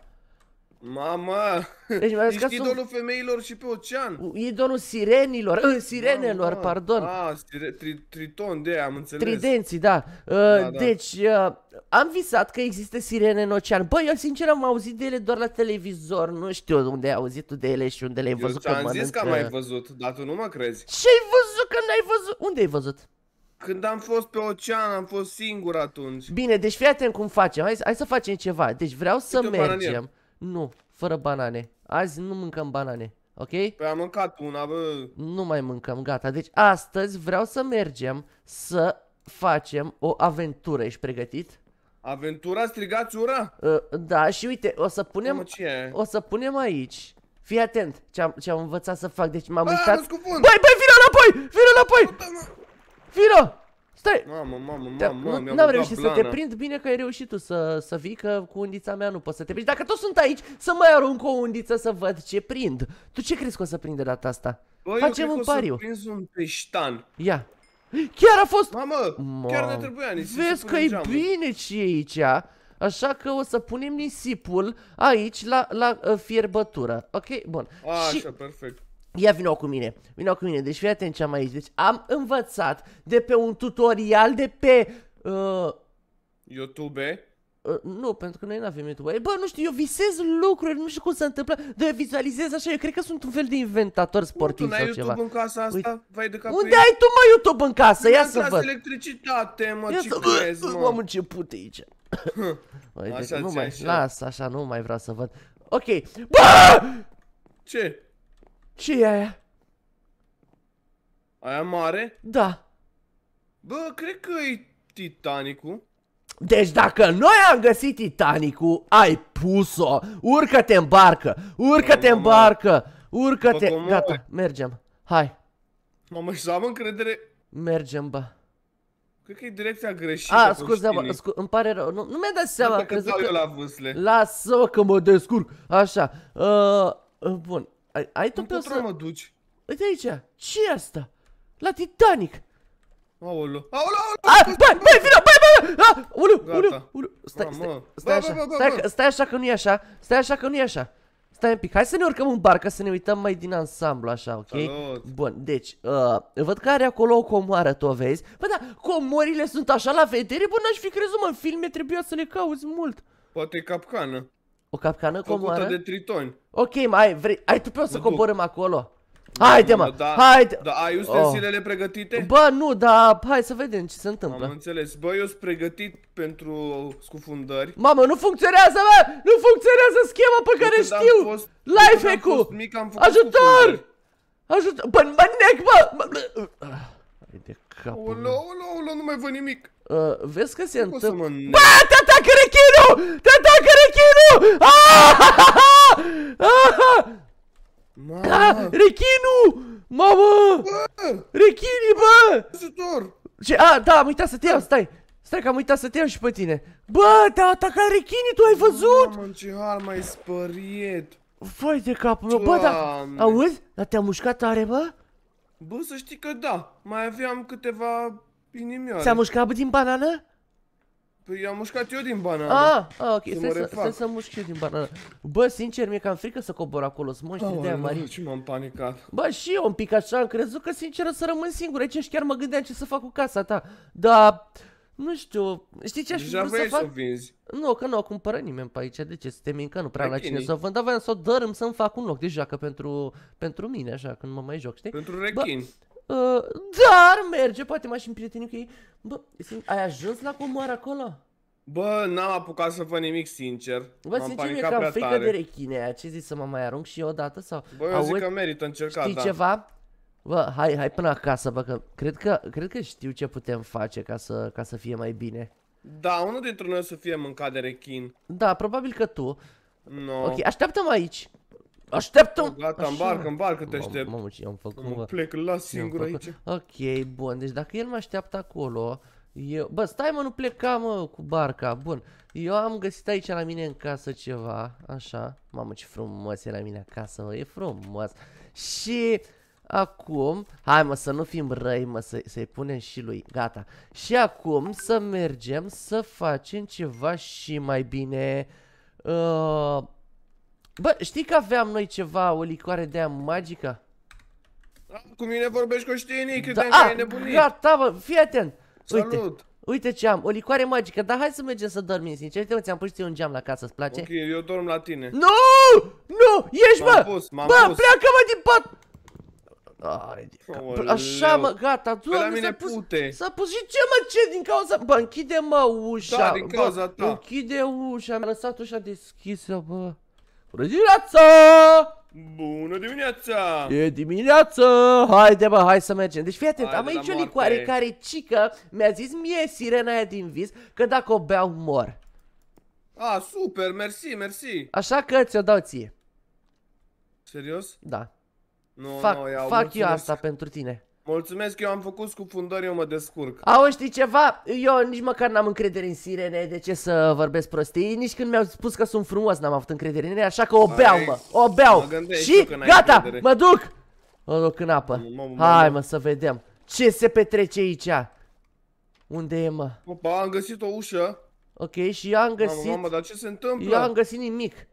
Mama! Deci, Ești că idolul sunt... femeilor și pe ocean. Idolul sirenilor, în sirenelor, Mama. Da. pardon. Ah, sire... tri, triton, de am înțeles. Tridenții, da. Uh, da, da deci, Uh, am visat că există sirene în ocean. Băi, eu sincer am auzit de ele doar la televizor. Nu știu unde ai auzit tu de ele și unde le-ai văzut. Eu am zis că am mai văzut, dar tu nu mă crezi. Și ai văzut că n-ai văzut? Unde ai văzut? Când am fost pe ocean, am fost singur atunci. Bine, deci fii atent cum facem. Hai, hai să facem ceva. Deci vreau Uite să mergem. Nu, fără banane. Azi nu mâncăm banane, ok? Păi am mâncat una, bă. Nu mai mâncăm, gata. Deci astăzi vreau să mergem să facem o aventură. Ești pregătit? Aventura strigați ura? Uh, da, și uite, o să punem... ce o să punem aici. Fii atent ce am, ce am învățat să fac. Deci m-am uitat... Băi, băi, vino înapoi! Vino înapoi! Vino! Stai! Mamă, mamă, mamă, mamă, Nu am reușit să te prind bine că ai reușit tu să, să vii, că cu undița mea nu poți să te prind. Dacă tot sunt aici, să mai arunc o undiță să văd ce prind. Tu ce crezi că o să prind de data asta? Bă, Facem un pariu. Eu un peștan. Ia. Chiar a fost... Mamă, Mam. chiar ne trebuia nisip Vezi că e bine ce e aici. Așa că o să punem nisipul aici la, la, la uh, fierbătură. Ok, bun. A, și... așa, perfect. Ia vină cu mine, vină cu mine, deci fii atent ce am aici, deci am învățat de pe un tutorial de pe... Uh, YouTube? Uh, nu, pentru că noi nu avem YouTube. Bă, nu știu, eu visez lucruri, nu știu cum se întâmplă, dar eu vizualizez așa, eu cred că sunt un fel de inventator sportiv sau ceva. Tu n-ai YouTube în casa asta? Uite. Vai de capul Unde păi- ai tu, mă, YouTube în casă? Ia să văd. electricitate, mă, Ia ce crezi, mă? am început aici. Uite, așa, nu mai, așa. las așa, nu mai vreau să văd. Ok. Bă! Ce? Ce e aia? Aia mare? Da. Bă, cred că e Titanicul. Deci dacă noi am găsit Titanicul, ai pus-o. Urcă-te în barcă, urcă-te în barcă, urcă-te. Gata, mergem. Hai. Mamă, și să am încredere. Mergem, bă. Cred că e direcția greșită. A, scuze, mă, scu îmi pare rău. Nu, nu mi-a dat seama. Că, că... la vâsle. Lasă-mă că mă descurc. Așa. Uh, bun. Ai, ai tu pe să... mă duci? Uite aici, ce e asta? La Titanic! Aolo, aolo, aolo! Băi, băi, vină, băi, băi! băi! Stai, stai, așa, stai, stai așa că nu e așa, stai așa că nu e așa. Stai un pic, hai să ne urcăm în barcă, să ne uităm mai din ansamblu, așa, ok? Salut. Bun, deci, uh, văd că are acolo o comoară, tu o vezi? Bă, da, comorile sunt așa la vedere? Bă, n-aș fi crezut, mă, în filme trebuia să le cauți mult. Poate e capcană. O capcană comoară? de tritoni. Ok, mai vrei... Ai tu pe o să coborăm acolo? Haide, mă, da, haide! Da, ai ustensilele oh. pregătite? Bă, nu, dar hai să vedem ce se întâmplă. Am înțeles. Bă, eu sunt pregătit pentru scufundări. Mamă, nu funcționează, bă! Nu funcționează schema pe care știu! life Lifehack-ul! Ajutor! Ajutor! Bă, mă nec, bă! Hai de capul Olo, olo, olo, nu mai văd nimic. Uh, vezi că se nu întâmplă... Bă, te atacă Rechinu! Te atacă Rechinu! Ah! Mamă! Ah! Rechinu! Mamă! Rechini, bă! Ce? A, da, am uitat să te iau, stai! Stai că am uitat să te iau și pe tine. Bă, te-a atacat rechini, tu ai văzut? Mamă, ce hal mai spăriet. Fai de capul meu, bă, dar... Auzi? Dar te-a mușcat tare, bă? Bă, să știi că da. Mai aveam câteva inimioare. Ți-a mușcat din banană? Păi am mușcat eu din banana. Ah, a ah, ok, să, să, să, să mușc eu din banana. Bă, sincer, mi-e cam frică să cobor acolo, să mă știi de-aia, Marin. Ce m-am panicat. Bă, și eu un pic așa am crezut că, sincer, să rămân singur. Aici și chiar mă gândeam ce să fac cu casa ta. Dar, nu știu, știi ce aș Deja vrut să fac? vinzi. Nu, că nu o cumpără nimeni pe aici, de ce? te încă nu prea la cine să o vând, dar voiam să o dărâm să-mi fac un loc de joacă pentru, pentru mine, așa, când mă mai joc, știi? Pentru rechin. Bă, Uh, dar merge, poate m-aș împrieteni cu ei. Bă, ai ajuns la comoară acolo? Bă, n-am apucat să fac nimic, sincer. Bă, sincer, e cam frică tare. de rechine aia. Ce zici să mă mai arunc și eu odată? Sau... Bă, eu zic că merită încercat, Știi da. ceva? Bă, hai, hai până acasă, bă, că cred că, cred că știu ce putem face ca să, ca să fie mai bine. Da, unul dintre noi o să fie mâncat de rechin. Da, probabil că tu. No. Ok, așteaptă-mă aici. Așteaptă-o! Gata, îmbarc, îmbarc, te aștept. Mamă, ce am făcut, mă. Plec, la las singur aici. Ok, bun, deci dacă el mă așteaptă acolo, eu... Bă, stai mă, nu pleca, mă, cu barca, bun. Eu am găsit aici la mine în casă ceva, așa. Mamă, ce frumos e la mine acasă, mă, e frumos. Și... Acum, hai mă să nu fim răi mă, să-i să punem și lui, gata Și acum să mergem să facem ceva și mai bine uh, Bă, știi că aveam noi ceva, o licoare de-aia magică? Cu mine vorbești știinii, credeam da, că ai nebunit. Gata, bă, fii atent. Salut. Uite, uite ce am, o licoare magică, dar hai să mergem să dormim, sincer. Uite, ți-am pus un geam la casă, îți place? Ok, eu dorm la tine. Nu! Nu! Ești, bă! Pus, bă, pus. pleacă, mă, din pat! Oh, Așa, mă, gata, doamne, s-a pus, s-a pus și ce, mă, ce, din cauza, bă, închide, mă, ușa, da, din cauza bă, ta. închide ușa, mi-a lăsat ușa deschisă, bă. Bună dimineața! Bună dimineața! E dimineață! Haide bă, hai să mergem. Deci fii atent, am aici o licoare care cică mi-a zis mie sirena aia din vis că dacă o beau mor. A, super, mersi, mersi. Așa că ți-o dau ție. Serios? Da. No, fac no, iau, fac eu asta pentru tine. Mulțumesc, eu am făcut scufundări, eu mă descurc. Au, știi ceva? Eu nici măcar n-am încredere în sirene, de ce să vorbesc prostii? Nici când mi-au spus că sunt frumos n-am avut încredere în ele, așa că o beau, mă, o beau. Și gata, mă duc! O loc în apă. Hai, mă, să vedem. Ce se petrece aici? Unde e, mă? Opa, am găsit o ușă. Ok, și eu am găsit... Mamă, mamă, dar ce se întâmplă? Eu am găsit nimic.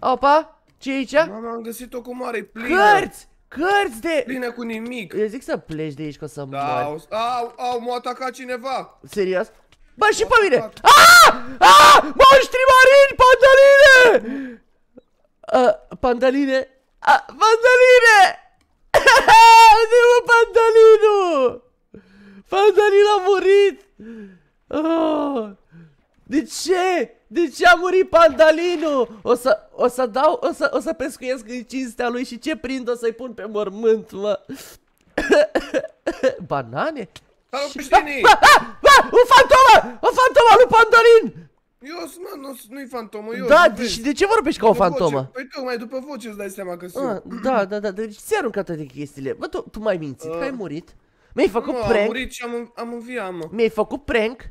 Opa, ce e aici? Mamă, am găsit-o cu mare plină. Cărți! Cărți de... Plină cu nimic. Eu zic să pleci de aici că o să da, mor. Au, au, m-a atacat cineva. Serios? Bă, și pe mine! Aaaa! Aaaa! Ah! Ah! Monștri marini, pandaline! Uh, pandaline? Uh, pandaline! Unde mă pandalinul? Pandalinul a murit! Oh. De ce? De ce a murit Pandalinu? O să, o să dau, o să, o să pescuiesc în cinstea lui și ce prind o să-i pun pe mormânt, mă. Banane? Salut, creștinii! O fantomă! O fantomă lui Pandalin! Eu mă, nu, nu-i fantomă, eu Da, de, și de ce vorbești ca o fantomă? Voce. Păi tocmai după voce îți dai seama că sunt ah, Da, da, da, deci ți-ai aruncat toate chestiile Bă, tu, tu m-ai mințit, ah. că ai murit Mi-ai făcut nu, prank am murit și am, am înviat, mă Mi-ai făcut prank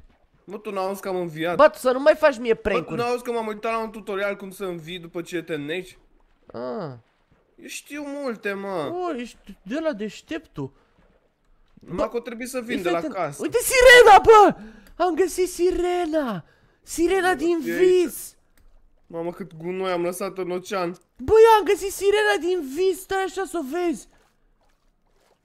Bă, tu n-auzi că am înviat. Bă, tu să nu mai faci mie prank-uri. Bă, tu n-auzi că m-am uitat la un tutorial cum să învii după ce te înneci? Ah. Eu știu multe, mă. Bă, ești de la deșteptul. Numai că trebuie să vin de la casă. Uite sirena, bă! Am găsit sirena! Sirena bă, din vis! Mamă, cât gunoi am lăsat în ocean. Bă, eu am găsit sirena din vis, stai așa să o vezi.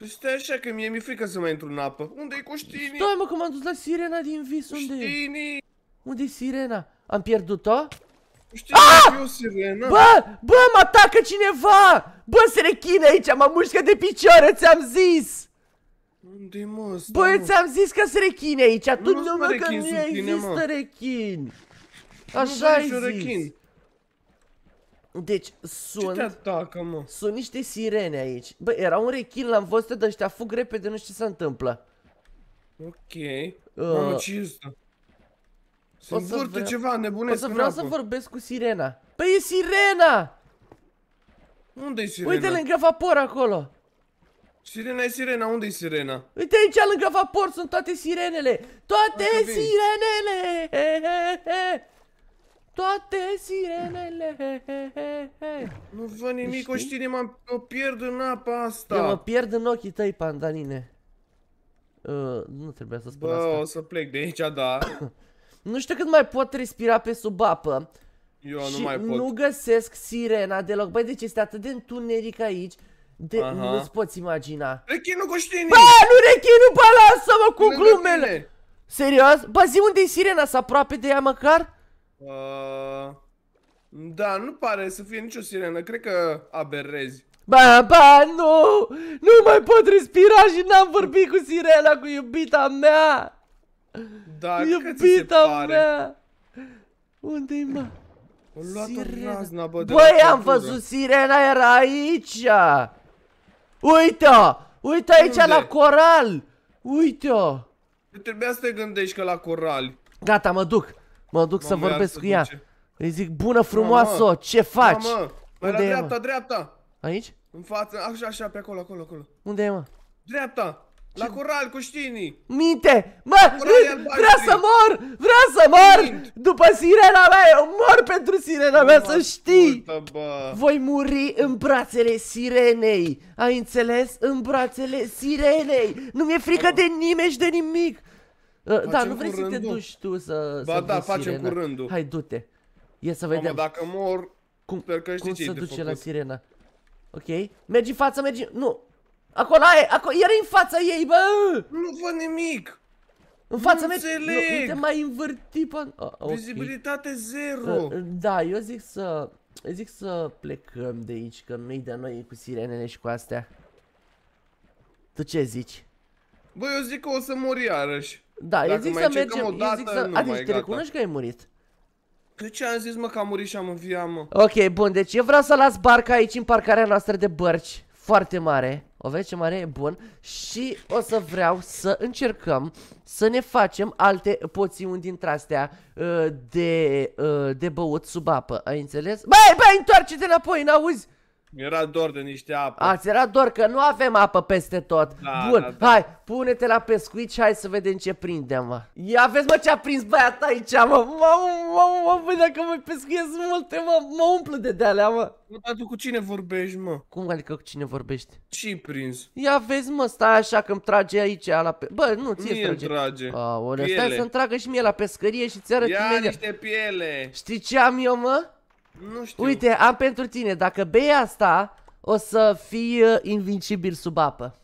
Deci stai așa că mie mi-e frică să mai intru în apă. Unde-i cu Stai mă că m-am dus la sirena din vis, unde știnii. e? unde e sirena? Am pierdut-o? Știi, ah! eu sirena. Bă, bă, mă atacă cineva! Bă, se rechine aici, mă mușcă de picioare, ți-am zis! Unde-i mă ăsta, Bă, ți-am zis că se rechine aici, tu nu mă că nu există rechin. Așa ai zis. Rechin. Deci, sunt... Ce atacă, mă? Sunt niște sirene aici. Bă, era un rechin, l-am văzut, dar ăștia fug repede, nu știu ce se întâmplă. Ok. Uh, Mamă, ce este? Se învârte ceva, nebunesc O să vreau să vorbesc cu sirena. Păi e sirena! unde e sirena? Uite lângă vapor acolo. Sirena e sirena, unde e sirena? Uite aici lângă vapor sunt toate sirenele. Toate sirenele! He, he, he toate sirenele. Nu văd nimic, o știne, mă pierd în apa asta. Eu mă pierd în ochii tăi, pandanine. Uh, nu trebuia să spun Bă, asta. o să plec de aici, da. nu știu cât mai pot respira pe sub apă. Eu și nu mai pot. nu găsesc sirena deloc. Băi, deci este atât de întuneric aici. De, nu-ți poți imagina. Rechinul cu știinii Bă, nu rechinul, ba, lasă-mă cu glumele! Serios? Ba, zi unde e sirena? S-aproape de ea măcar? Uh, da, nu pare să fie nicio sirenă, cred că aberezi. Ba, ba, nu! Nu mai pot respira și n-am vorbit cu sirena, cu iubita mea! Da, iubita mea! Unde-i, mă? O luat sirena. Razna, bă, Băi, am văzut sirena, era aici! Uite-o! Uite aici Unde? la coral! Uite-o! Trebuia să te gândești că la corali. Gata, mă duc. Mă duc mă, să vorbesc cu ea. Duce. Îi zic, bună frumoasă, ce faci? Mă, mă. Unde la e, dreapta, mă? dreapta. Aici? În față, așa, așa, pe acolo, acolo, acolo. Unde e, mă? Dreapta. La coral cu știinii. Minte! Mă, vrea să mor! Vrea să mor! Mint. După sirena mea, eu mor pentru sirena mea, să știi! Ascultă, Voi muri în brațele sirenei. Ai înțeles? În brațele sirenei. Nu mi-e frică de nimeni și de nimic da, nu vrei să te duci tu să Ba da, facem cu rândul. Hai, du-te. Ia să vedem. Mamă, dacă mor, cum, sper că știi cum se duce la sirena. Ok. Mergi în față, mergi... Nu. Acolo, aia, acolo, era în fața ei, bă! Nu văd nimic! În fața mea, nu, nu te mai învârti pe... Vizibilitate zero! da, eu zic să... Eu zic să plecăm de aici, că nu-i de noi cu sirenele și cu astea. Tu ce zici? Bă, eu zic că o să mori iarăși. Da, Dacă eu zic să mergem, odată, eu zic să... Adică te recunoști că ai murit. Că ce am zis, mă, că am murit și am înviat, mă? Ok, bun, deci eu vreau să las barca aici în parcarea noastră de bărci. Foarte mare. O vezi ce mare e? Bun. Și o să vreau să încercăm să ne facem alte poțiuni dintre astea uh, de, uh, de băut sub apă. Ai înțeles? Băi, băi, întoarce-te înapoi, n-auzi? Era dor de niște apă. Ați era dor că nu avem apă peste tot. Da, Bun, da, da. hai, pune-te la pescuit și hai să vedem ce prindem, mă. Ia vezi, mă, ce a prins băiat aici, mă. Mamă, mă, mă, dacă mă pescuiesc multe, mă, mă umplu de de-alea, mă. dar tu cu cine vorbești, mă? Cum adică cu cine vorbești? ce prins? Ia vezi, mă, stai așa că îmi trage aici la pe... Bă, nu, ție mie trage. trage. Aolea, stai să-mi tragă și mie la pescărie și ți arăt Ia imediat. niște piele. Știi ce am eu, mă? Nu știu. Uite, am pentru tine, dacă bei asta, o să fii uh, invincibil sub apă.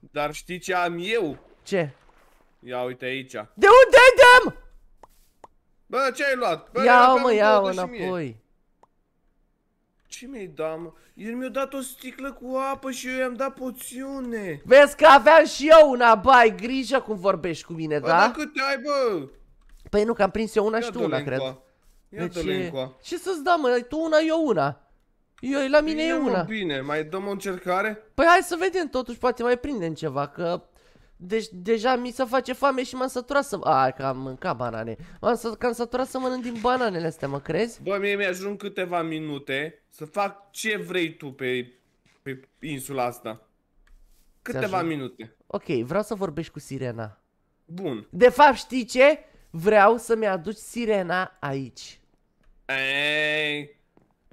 Dar știi ce am eu? Ce? Ia uite aici. De unde dăm? Bă, ce ai luat? Bă, ia mă, ia înapoi. Ce mi-ai dat, mă? El mi-a dat o sticlă cu apă și eu i-am dat poțiune. Vezi că aveam și eu una, bă, ai grijă cum vorbești cu mine, bă, da? Bă, câte ai, bă? Păi nu, că am prins eu una ia și tu una, cred. Încoa. Ia deci, Lencoa. Ce să-ți dau, mă? Tu una, eu una. Eu, la mine bine, e una. Mă, bine, mai dăm o încercare? Păi hai să vedem, totuși poate mai prindem ceva, că... Deci deja mi se face foame și m-am săturat să... A, că am mâncat banane. M-am să... Că am săturat să mănânc din bananele astea, mă crezi? Bă, mie mi-ajung câteva minute să fac ce vrei tu pe, pe insula asta. Câteva minute. Ok, vreau să vorbești cu sirena. Bun. De fapt, știi ce? Vreau să-mi aduci sirena aici. Ei,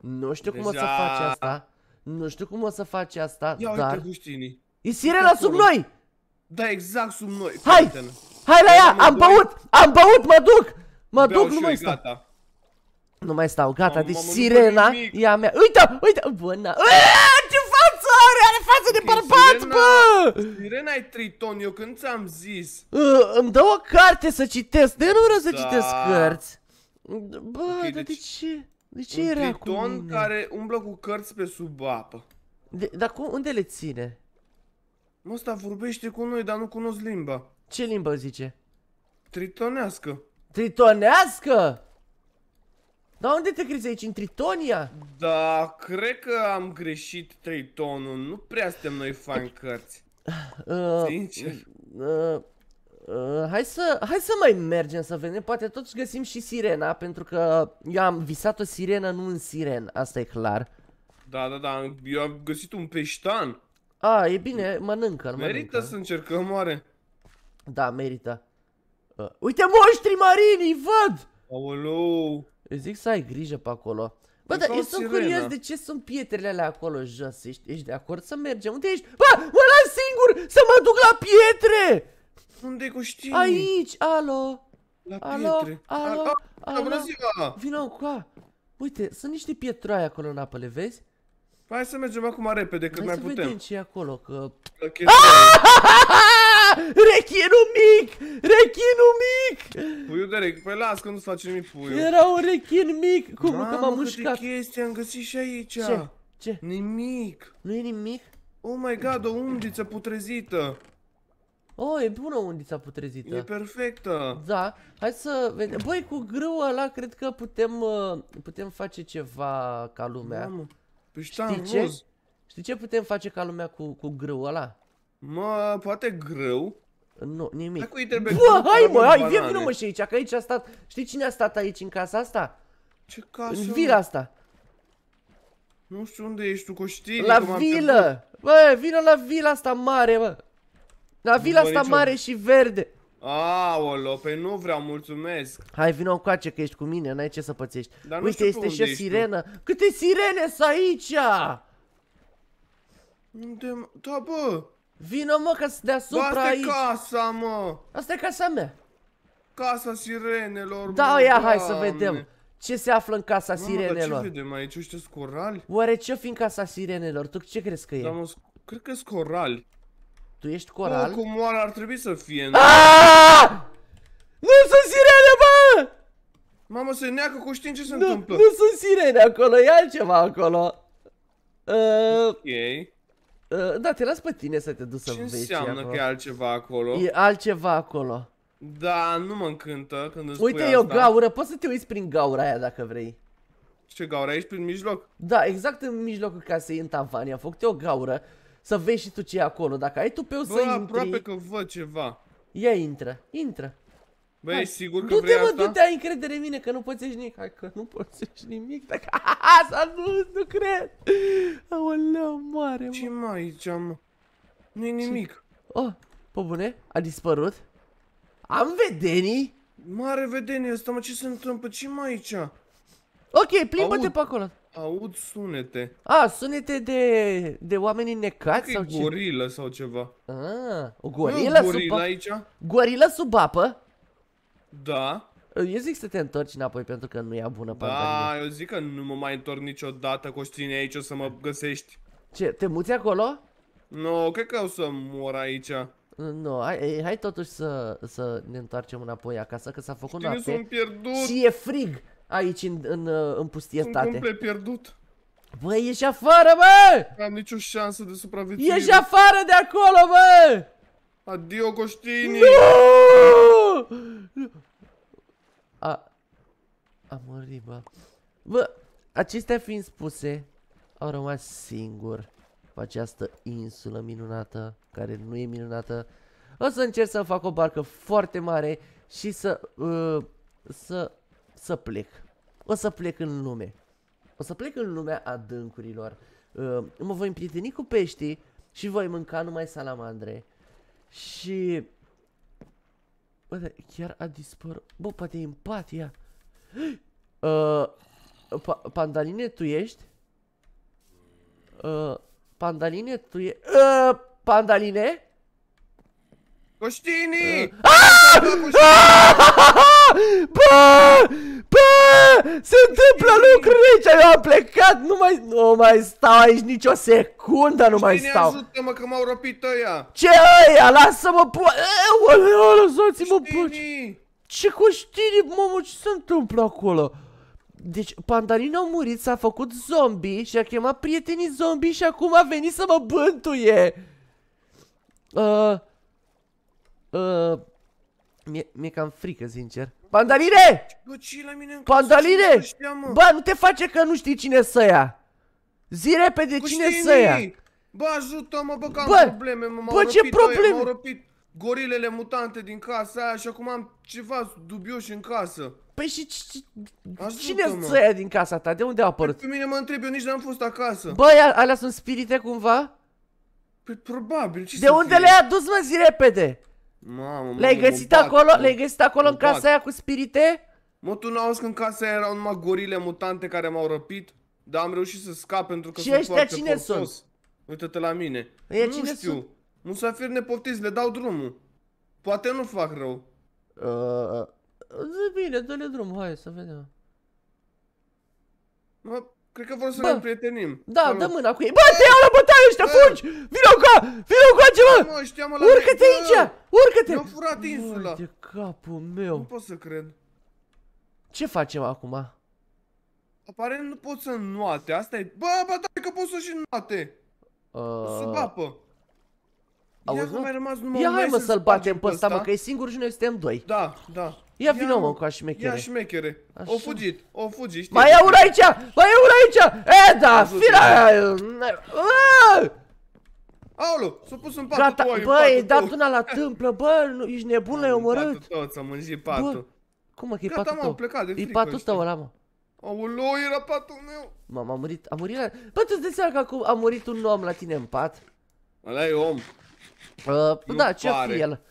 nu știu deja... cum o să faci asta. Nu știu cum o să faci asta, Ia dar... uite E sirena sub noi! Da, exact sub noi. Hai! Contene. Hai la ea! Am băut! Am băut! Mă duc! Mă Beau duc, nu mai stau. Gata. Nu mai stau, gata, deci sirena e a mea. Uite, uite, bună. Ce față are? Are față de bărbat, bă! Sirena e Triton, eu când ți-am zis? Ă, îmi dă o carte să citesc, de nu vreau să citesc da. cărți. Bă, okay, dar deci, de ce? De ce un era triton cu care umblă cu cărți pe sub apă. De, dar cu, unde le ține? Mă, ăsta vorbește cu noi, dar nu cunosc limba. Ce limbă zice? Tritonească. Tritonească? Dar unde te crezi aici? În Tritonia? Da, cred că am greșit Tritonul. Nu prea suntem noi fan cărți. Uh, Sincer. Uh, Uh, hai, să, hai să mai mergem să vedem, poate totuși găsim și sirena, pentru că eu am visat o sirenă, nu un siren, asta e clar. Da, da, da, eu am găsit un peștan. A, e bine, mănâncă, mănâncă. Merită să încercăm, oare? Da, merită. Uh, uite moștri marini, îi văd! Aoleu! Eu zic să ai grijă pe acolo. Bă, păi dar eu sunt curios de ce sunt pietrele alea acolo jos, ești, ești de acord să mergem? Unde ești? Bă, mă las singur să mă duc la pietre! Unde cu știi? Aici, alo! La alo, alo, Alo, alo, alo. Bună ziua! Vino cu a. Uite, sunt niște pietroi acolo în apă, le vezi? Hai să mergem acum repede, cât mai putem. Hai să vedem ce e acolo, că... Rechinul mic! Rechinul mic! Puiul de rechin, păi las că nu-ți face nimic puiul. Era un rechin mic, cum că m-am mușcat. Mamă, chestii am găsit și aici. Ce? Ce? Nimic. Nu e nimic? Oh my god, o undiță putrezită. Oh, e bună undița putrezită. E perfectă. Da. Hai să vedem. Băi, cu grâu ăla cred că putem, uh, putem face ceva ca lumea. Mamă, pe păi Știi ce? Știi ce putem face ca lumea cu, cu grâu ăla? Mă, poate grâu. Nu, nimic. Dacă Bă, hai mă, hai, vie, vină mă și aici, că aici a stat... Știi cine a stat aici, în casa asta? Ce casă? În vila asta. Nu știu unde ești tu, știi La vilă! Bă, vină la vila asta mare, mă! La vila asta nicio... mare și verde. Aolo, pe nu vreau, mulțumesc. Hai, vino coace că ești cu mine, n-ai ce să pățești. Dar nu Uite, este și o sirenă. Tu. Câte sirene sunt aici? Unde, da, bă. Vino, mă, că deasupra da, aici. Asta casa, mă. Asta e casa mea. Casa sirenelor, Da, bă, ia, hai să vedem. Ce se află în casa Mamă, sirenelor? Dar ce vedem aici? sunt corali? Oare ce fi în casa sirenelor? Tu ce crezi că e? Da, mă, cred că sunt corali. Tu ești coral? Cum moara ar trebui să fie, nu? Nu sunt sirene, bă! Mamă, se neacă cu știin ce se întâmplă. Nu sunt sirene acolo, e altceva acolo. Ă, ok. Ă, da, te las pe tine să te duci să vezi ce înseamnă că e altceva acolo? E altceva acolo. Da, nu mă încântă când îți Uite, e o gaură, poți să te uiți prin gaura aia dacă vrei. Ce gaură? Aici prin mijloc? Da, exact în mijlocul casei, în tavan, i-am făcut o gaură să vezi și tu ce e acolo. Dacă ai pe o să intri... aproape că văd ceva. Ia intră, intră. Bă, ești sigur că du vrei mă, asta? Du-te, ai încredere în mine că nu pățești nimic. Hai că nu pățești nimic. Dacă... Asta nu, nu cred. Aoleu, mare, mă. Ce mai aici, mă? Nu-i nimic. Oh, pe bune? A dispărut? Am vedenii? Mare vedenie asta, mă, ce se întâmplă? ce mai aici? Ok, plimbă-te pe acolo. Aud sunete. A, sunete de, de oameni necați sau ce? gorilă sau ceva. Ah, o gorilă, sub apă? aici? Gorilă sub apă? Da. Eu zic să te întorci înapoi pentru că nu e bună Da, Da, eu zic că nu mă mai întorc niciodată, Costine, aici o să mă găsești. Ce, te muți acolo? Nu, no, cred că o să mor aici. Nu, no, hai, hai totuși să, să ne întoarcem înapoi acasă, că s-a făcut Știi, noapte. sunt pierdut. Și e frig aici în, în, în pustietate. Sunt complet pierdut. Bă, ieși afară, bă! Nu am nicio șansă de supraviețuire. Ieși afară de acolo, bă! Adio, Costini! Nu! A... A murit, bă. Bă, acestea fiind spuse, au rămas singur pe această insulă minunată, care nu e minunată. O să încerc să fac o barcă foarte mare și să... Uh, să să plec. O să plec în lume. O să plec în lumea adâncurilor. Uh, mă voi împrieteni cu peștii și voi mânca numai salamandre. Și... Bă, chiar a dispărut. Bă, poate e empatia. Uh, pa pandaline, tu ești? Uh, pandaline, tu ești? Uh, pandaline? Coștinii! Uh. Ah! Ah! Bă! Bă! Se întâmplă lucruri aici! Eu am plecat, nu mai, nu mai stau aici nicio secundă, nu mai stau. Cine ajută-mă că m-au răpit ăia? Ce ăia? Lasă-mă pu... Lăsați-mă puci! Ce cu știri, mamă, ce se întâmplă acolo? Deci, Pandalina a murit, s-a făcut zombie și a chemat prietenii zombie și acum a venit să mă bântuie! Uh, uh, mi-e cam frică, sincer. Pandaline! Bă, ce la mine în Pandaline! Bă, nu te face că nu știi cine să ia. Zi repede păi cine să ia. Bă, ajută-mă, bă, că am bă, probleme, mă, Bă, ce probleme? M-au răpit gorilele mutante din casa aia și acum am ceva dubioși în casă. Păi și cine să ia din casa ta? De unde au apărut? Pe mine mă întreb, eu nici n-am fost acasă. Bă, alea sunt spirite cumva? Păi probabil, ce De unde le-ai adus, mă, zi repede? Mamă, Le-ai găsit, bag, acolo? Le-ai găsit acolo în casa aia cu spirite? Mă, tu n-auzi că în casa aia erau numai gorile mutante care m-au răpit? Dar am reușit să scap pentru că și sunt foarte cine forțos. sunt? Uită-te la mine. Păi nu cine știu. Sunt? Musafiri nepoftiți, le dau drumul. Poate nu fac rău. Uh, uh, uh bine, dă-le drumul, hai să vedem. Mă, Cred că vor să bă. ne prietenim. Da, Salut. dă mâna cu ei. Bă, te iau la bătaie ăștia, fugi! Vino cu Vino ca ceva! Urcă-te aici! Urcă-te! Mi-au furat insula. de capul meu. Nu pot să cred. Ce facem acum? Aparent nu pot să nuate. Asta e... Bă, bă, da, că pot uh, să și nuate. Uh... Sub apă. Auzi, Ia, mai rămas numai Ia hai mă să-l batem pe ăsta, mă, că e singur și noi suntem doi. Da, da. Ia, vino mă, cu așmechere. Ia șmechere. Așa. O fugit, o fugi Știi? Mai e una aici! Mai e una aici! E, da, fira! Aolo, s-a pus în patul Gata, tu, ai, bă, patul e dat una la tâmplă, bă, nu, ești nebun, l-ai omorât. Patul tău, mânjit patul. Bă, cum mă, că e patul tău? Gata, mă, plecat de frică. E patul tău ăla, mă. Aolo, era patul meu. Mamă, a murit, a murit la... Bă, tu-ți dai seama că acum a murit un om la tine în pat? Ăla e om. Uh, da, ce-a fi el?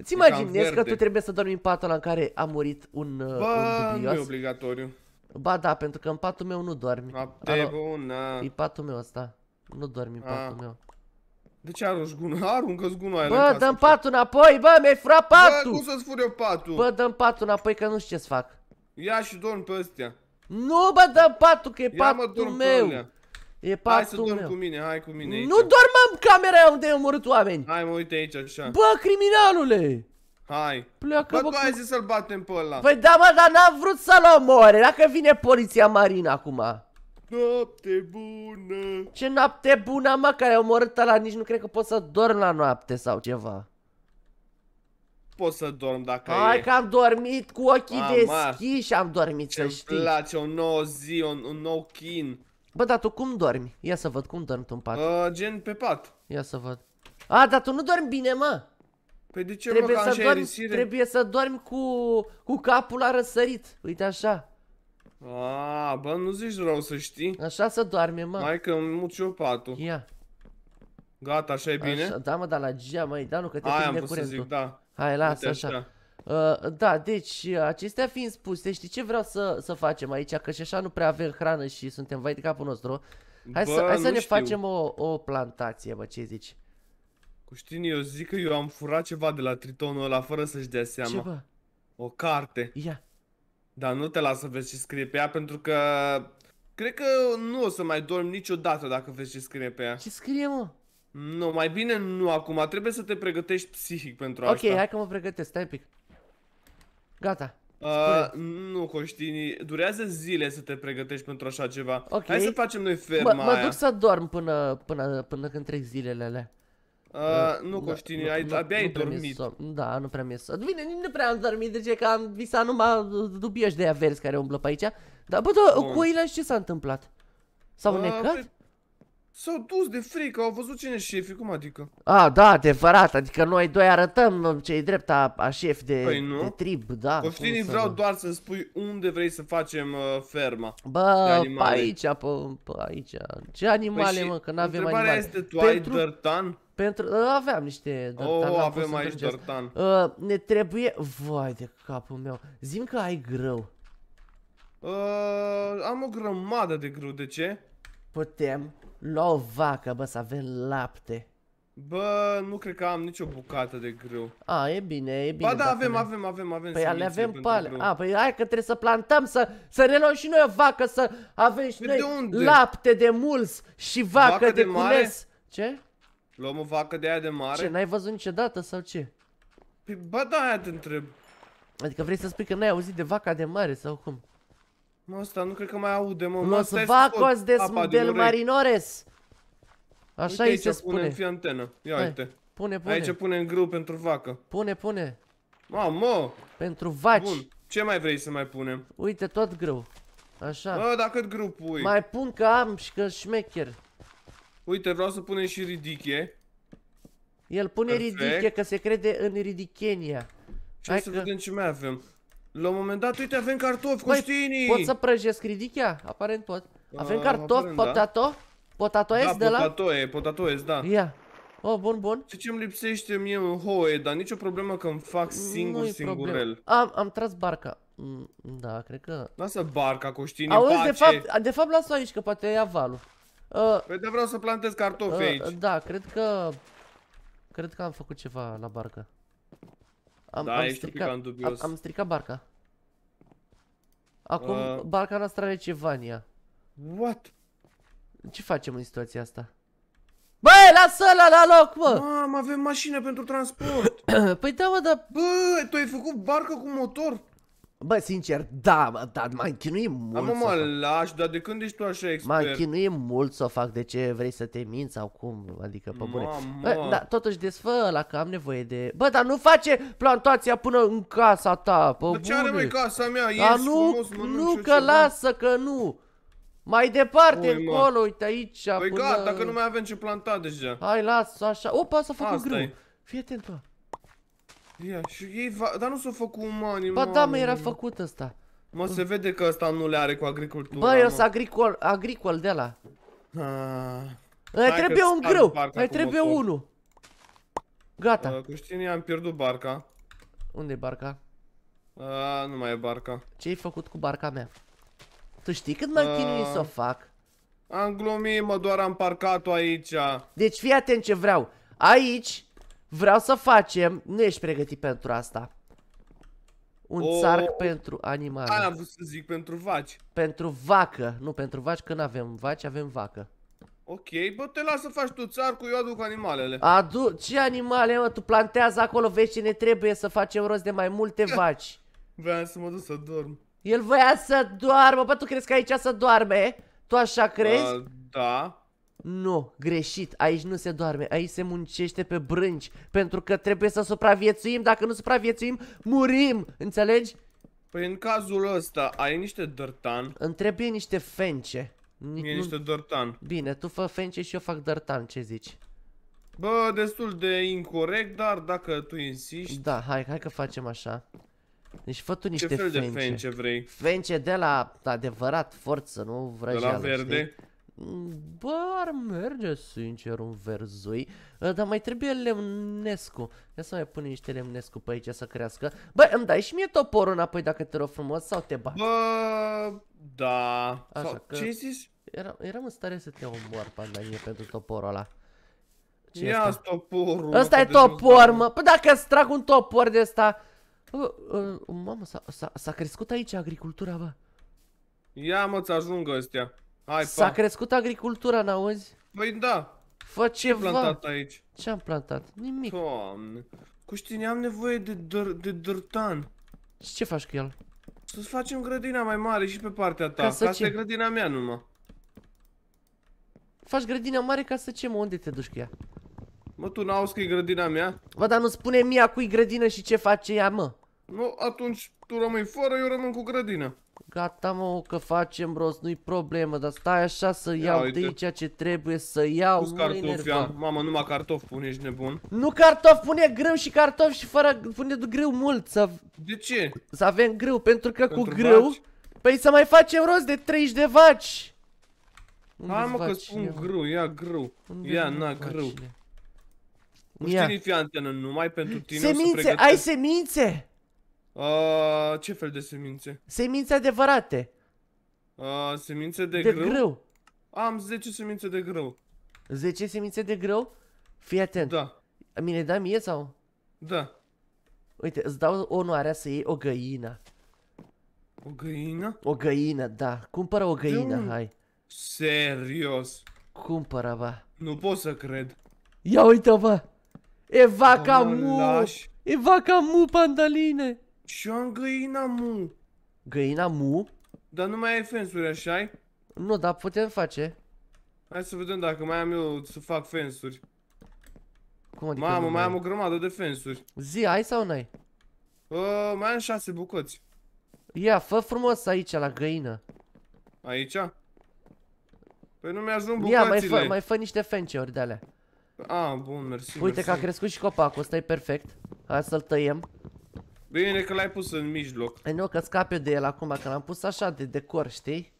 Îți imaginezi că tu trebuie să dormi în patul în care a murit un, uh, Bă, un dubios? nu e obligatoriu. Ba da, pentru că în patul meu nu dormi. Noapte Alo, bună. E patul meu ăsta. Nu dormi în ah. patul meu. De ce arunci gunoi? Aruncă-ți gunoaiele Bă, dă-mi patul înapoi, bă, mi-ai furat patul! Bă, cum să-ți fur eu patul? Bă, dă-mi patul înapoi că nu știu ce-ți fac. Ia și dorm pe ăstea. Nu, bă, dă-mi patul, că e Ia patul mă, meu! Pe alea. E Hai să dorm meu. cu mine, hai cu mine aici. Nu dormam camera unde ai omorât oameni. Hai mă, uite aici așa. Bă, criminalule! Hai. Pleacă, bă, bă, tu ai zis să-l batem pe ăla. Păi da, mă, dar n-am vrut să-l omoare. Dacă vine poliția marina acum. Noapte bună. Ce noapte bună, mă, care ai omorât ăla. Nici nu cred că pot să dorm la noapte sau ceva pot să dorm dacă Hai e. că am dormit cu ochii deschiși, am dormit Ce să știi. place, o nouă zi, un, un nou chin. Bă, dar tu cum dormi? Ia să văd cum dormi tu în pat. Uh, gen pe pat. Ia să văd. A, dar tu nu dormi bine, mă! Păi de ce, trebuie mă, să dormi, Trebuie să dormi cu, cu capul la răsărit. Uite așa. A, bă, nu zici rău să știi. Așa să doarme, mă. Mai că îmi muci eu patul. Ia. Gata, așa e bine? Așa, da, mă, dar la Gia, mai da, nu, că te Aia prinde am Să zic, da. Hai, lasă așa. așa. Uh, da, deci, acestea fiind spuse, știi ce vreau să, să facem aici? Că și așa nu prea avem hrană și suntem vai de capul nostru. Hai Bă, să, hai să ne știu. facem o, o plantație, bă, ce zici? Cuștin, eu zic că eu am furat ceva de la Tritonul ăla fără să-și dea seama. Ce, bă? O carte. Ia. Dar nu te las să vezi ce scrie pe ea pentru că... Cred că nu o să mai dorm niciodată dacă vezi ce scrie pe ea. Ce scrie, mă? Nu, mai bine nu acum. Trebuie să te pregătești psihic pentru okay, asta. Ok, hai că mă pregătesc. Stai un pic. Gata. Uh, nu, Conștini, durează zile să te pregătești pentru așa ceva. Okay. Hai să facem noi ferma Mă, mă duc să dorm până, până, până când trec zilele alea. Uh, nu, da, Coștini, nu, ai, nu, abia nu ai dormit. Som, da, nu prea mi-e somn. Bine, nu prea am dormit, ce? că am visat numai dubioși de aia verzi care umblă pe aici. Dar, bă, da, cu ce s-a întâmplat? S-au uh, necat? Pe... Păi, S-au dus de frică, au văzut cine e șefii, cum adică? A, da, adevărat, adică noi doi arătăm ce e drept a, a șef de, păi nu? de trib, da. Costinii vreau să doar să spui unde vrei să facem uh, ferma Bă, pe aici, pe, pe aici, ce animale păi mă, că n-avem animale este, tu Pentru... ai dărtan? Pentru... Ă, aveam niște oh, dărtan. Oh, avem aici dărtan. Uh, ne trebuie... Vai de capul meu. Zim că ai grău. Uh, ă, am o grămadă de grâu. De ce? Putem Lua o vacă, bă, să avem lapte. Bă, nu cred că am nicio bucată de grâu. A, e bine, e bine. Ba da, avem, ne... avem, avem, avem. Păi le avem pale. A, păi hai că trebuie să plantăm, să, să ne luăm și noi o vacă, să avem și păi, noi de unde? lapte de mulți și vacă, vacă de, de mare? Ce? Luăm o vacă de aia de mare? Ce, n-ai văzut niciodată sau ce? Păi ba da, aia te întreb. Adică vrei să spui că n-ai auzit de vaca de mare sau cum? Mă, asta nu cred că mai aude, mă. Los des desmudel marinores. Așa uite, ce se spune. Uite aici antenă. Ia Hai. uite. Pune, pune. Aici pune în grâu pentru vacă. Pune, pune. mă. Pentru vaci. Bun. Ce mai vrei să mai punem? Uite, tot grâu. Așa. Mă, dar cât grâu pui? Mai pun că am și că șmecher. Uite, vreau să punem și ridiche. El pune Perfect. ridiche, că se crede în ridichenia. Și Hai să că... vedem ce mai avem. La un moment dat, uite, avem cartofi Băi, cu pot să prăjesc ridichea? Aparent pot. Ah, avem A, cartofi, da. potato? potato? Da. Potatoes da, de la? potatoe, potatoes, da. Ia. Oh, bun, bun. Ce ce-mi lipsește mie în hoe, dar nicio problemă că îmi fac singur, Nu-i singurel. Am, am tras barca. Mm, da, cred că... Lasă barca cu știni Auzi, pace. de fapt, de fapt las-o aici, că poate ia valul. Uh, păi de vreau să plantez cartofi uh, aici. Da, cred că... Cred că am făcut ceva la barca. Am, da, am ești stricat, am, am stricat barca. Acum uh... barca noastră are ea. What? Ce facem în situația asta? Bă, lasă-la la loc, mă! Mamă, avem mașină pentru transport! păi da, mă, dar... Bă, tu ai făcut barca cu motor? Bă, sincer, da, mă, dar m-am chinuit mult Am mă, lași, dar de când ești tu așa expert? M-am chinuit mult să o fac, de ce vrei să te minți sau cum? Adică, pe bune. Bă, dar totuși desfă la că am nevoie de... Bă, dar nu face plantația până în casa ta, pe bune. ce are mai casa mea? Ies dar nu, frumos, nu că ceva. lasă că nu. Mai departe, Ui, încolo, uite aici. Păi până... gata, că nu mai avem ce planta deja. Hai, lasă așa. Opa, să fac făcut grâu. Fii atent, bă. Ia, și ei va... Dar nu s-a făcut umani, Ba da, mă, era făcut ăsta. Mă, se vede că ăsta nu le are cu agricultura, Bă, eu sunt agricol, agricol de la. Mai trebuie un grâu, mai trebuie unul. Gata. Uh, Cristina, am pierdut barca. unde e barca? Uh, nu mai e barca. Ce ai făcut cu barca mea? Tu știi cât mă am uh, să o fac? Am glumit, mă, doar am parcat-o aici. Deci fii atent ce vreau. Aici Vreau să facem... Nu ești pregătit pentru asta. Un o... țarc pentru animale. Aia am vrut să zic, pentru vaci. Pentru vacă. Nu, pentru vaci, că nu avem vaci, avem vacă. Ok, bă, te las să faci tu țarcul, eu aduc animalele. Adu... Ce animale, mă? Tu plantează acolo, vezi ce ne trebuie să facem rost de mai multe vaci. Vreau să mă duc să dorm. El voia să doarmă, bă, tu crezi că aici să doarme? Tu așa crezi? Uh, da. Nu, greșit, aici nu se doarme, aici se muncește pe brânci Pentru că trebuie să supraviețuim, dacă nu supraviețuim, murim, înțelegi? Păi în cazul ăsta, ai niște dărtan? Îmi trebuie niște fence Ni Mie nu... niște dărtan Bine, tu fă fence și eu fac dărtan, ce zici? Bă, destul de incorrect, dar dacă tu insisti Da, hai, hai că facem așa deci fă tu niște Ce fel fence. de fence vrei? Fence de la adevărat forță, nu vrăjeală, De la verde? Știi? Bă, ar merge sincer un verzui ă, Dar mai trebuie lemnescu Ia să mai pun niște lemnescu pe aici să crească Bă, îmi dai și mie toporul înapoi dacă te rog frumos sau te bat? Bă, da Așa sau, că... ce zis? Era, eram în stare să te omor, pandanie, pentru toporul ăla ce Ia toporul Ăsta e topor, mă Păi dacă îți trag un topor de ăsta bă, ă, Mamă, s-a crescut aici agricultura, bă Ia mă, ți ajungă ăstea S-a crescut agricultura, n-auzi? Păi da. Fă Ce-am plantat aici? Ce-am plantat? Nimic. Doamne. Cuștine, am nevoie de, dăr de dărtan. Și ce faci cu el? să facem grădina mai mare și pe partea ta. Ca să grădina mea numai. Faci grădina mare ca să ce, mă? Unde te duci cu ea? Mă, tu n-auzi că e grădina mea? Bă, dar nu spune mie cui grădină și ce face ea, mă? Nu, atunci tu rămâi fără, eu rămân cu grădina. Gata mă, că facem rost, nu-i problemă, dar stai așa să Ia, iau uite. de aici ce trebuie să iau, Pus cartofi nervă. mamă, numai cartofi pune, ești nebun Nu cartofi, pune greu și cartofi și fără, pune greu mult să... De ce? Să avem greu, pentru că pentru cu greu, vaci? păi să mai facem rost de 30 de vaci Hai mă că spun greu, ia greu, Unde ia na greu Nu știi nici antenă, numai pentru tine Semințe, ai semințe? Uh, ce fel de semințe? Semințe adevărate. Uh, semințe de, de grâu? grâu? Am 10 semințe de grâu. 10 semințe de grâu? Fii atent. Da. Mi le dai mie sau? Da. Uite, îți dau onoarea să iei o găină. O găină? O găină, da. Cumpără o găină, un... hai. Serios. Cumpără, va. Nu pot să cred. Ia uite, va. E vaca mu! E vaca mu, pandaline! Și eu am găina mu. Găina mu? Dar nu mai ai fensuri, așa -i? Nu, dar putem face. Hai să vedem dacă mai am eu să fac fensuri. Cum adică Mamă, mai am o grămadă de fensuri. Zi, ai sau n-ai? Uh, mai am șase bucăți. Ia, fă frumos aici, la găină. Aici? Păi nu mi-ajung bucățile. Ia, mai fă, mai fă niște ori de alea. A, bun, mersi, Uite mersi. că a crescut și copacul, ăsta e perfect. Hai să-l tăiem. Bine că l-ai pus în mijloc. E, păi nu, că eu de el acum, că l-am pus așa de decor, știi?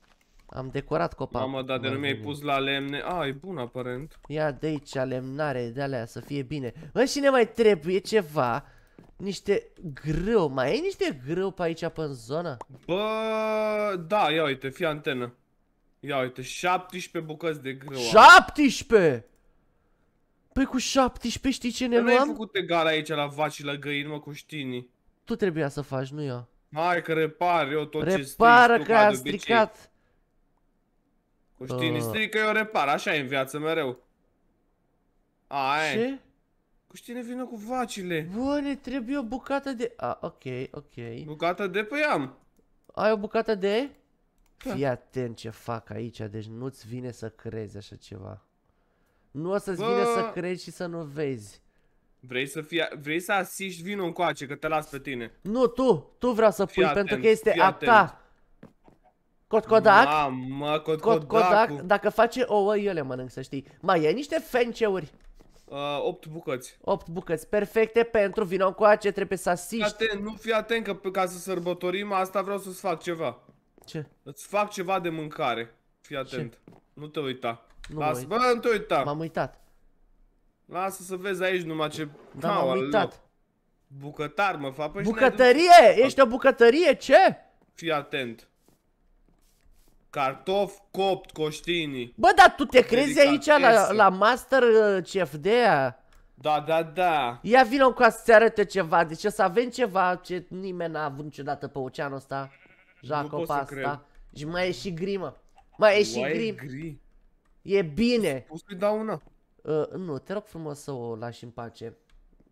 Am decorat copa. Mamă, dar de nu mi-ai pus la lemne. A, e bun aparent. Ia de aici lemnare de alea să fie bine. Bă, și ne mai trebuie ceva. Niște grâu. Mai e niște grâu pe aici, pe în zonă? Bă, da, ia uite, fi antenă. Ia uite, 17 bucăți de grâu. 17! Păi cu 17 știi ce ne luam? Nu ai făcut gara aici la vaci la găini, mă, cu știinii. Tu trebuia să faci, nu eu. Hai că repar eu tot Repară ce Repară că am stricat. Cuștinii strică, eu repar, așa e în viață mereu. Ai. Ce? Cuștine vină cu vacile. Bă, ne trebuie o bucată de... A, ok, ok. Bucată de pe păi am. Ai o bucată de? Da. Fii atent ce fac aici, deci nu-ți vine să crezi așa ceva. Nu o să-ți vine să crezi și să nu vezi. Vrei să, fii, vrei să asiști? Vino încoace, că te las pe tine. Nu, tu! Tu vreau să pui, atent, pentru că este a ta! Cotcodac? Mamă, cotcodac! dacă face ouă, eu le mănânc, să știi. Mai e niște fenceuri. Uh, 8 bucăți. 8 bucăți, perfecte pentru vino încoace, trebuie să asiști. Fii atent, nu fii atent că ca să sărbătorim, asta vreau să-ți fac ceva. Ce? Îți fac ceva de mâncare. Fii atent. Ce? Nu te uita. Nu Las, uit. bă, nu te uita. M-am uitat. Lasă să vezi aici numai ce... Da, m-am uitat. Bucătar, mă, fac. Păi bucătărie! Ești o bucătărie, ce? Fii atent. Cartof copt, coștinii. Bă, dar tu te crezi aici la, la master uh, CFD Da, da, da. Ia vino cu să arăte ceva, deci o să avem ceva ce nimeni n-a avut niciodată pe oceanul ăsta. Jacob asta. Și mai e și grimă. Mai e și grimă. E bine. Poți să-i dau una. Uh, nu, te rog frumos să o lași în pace.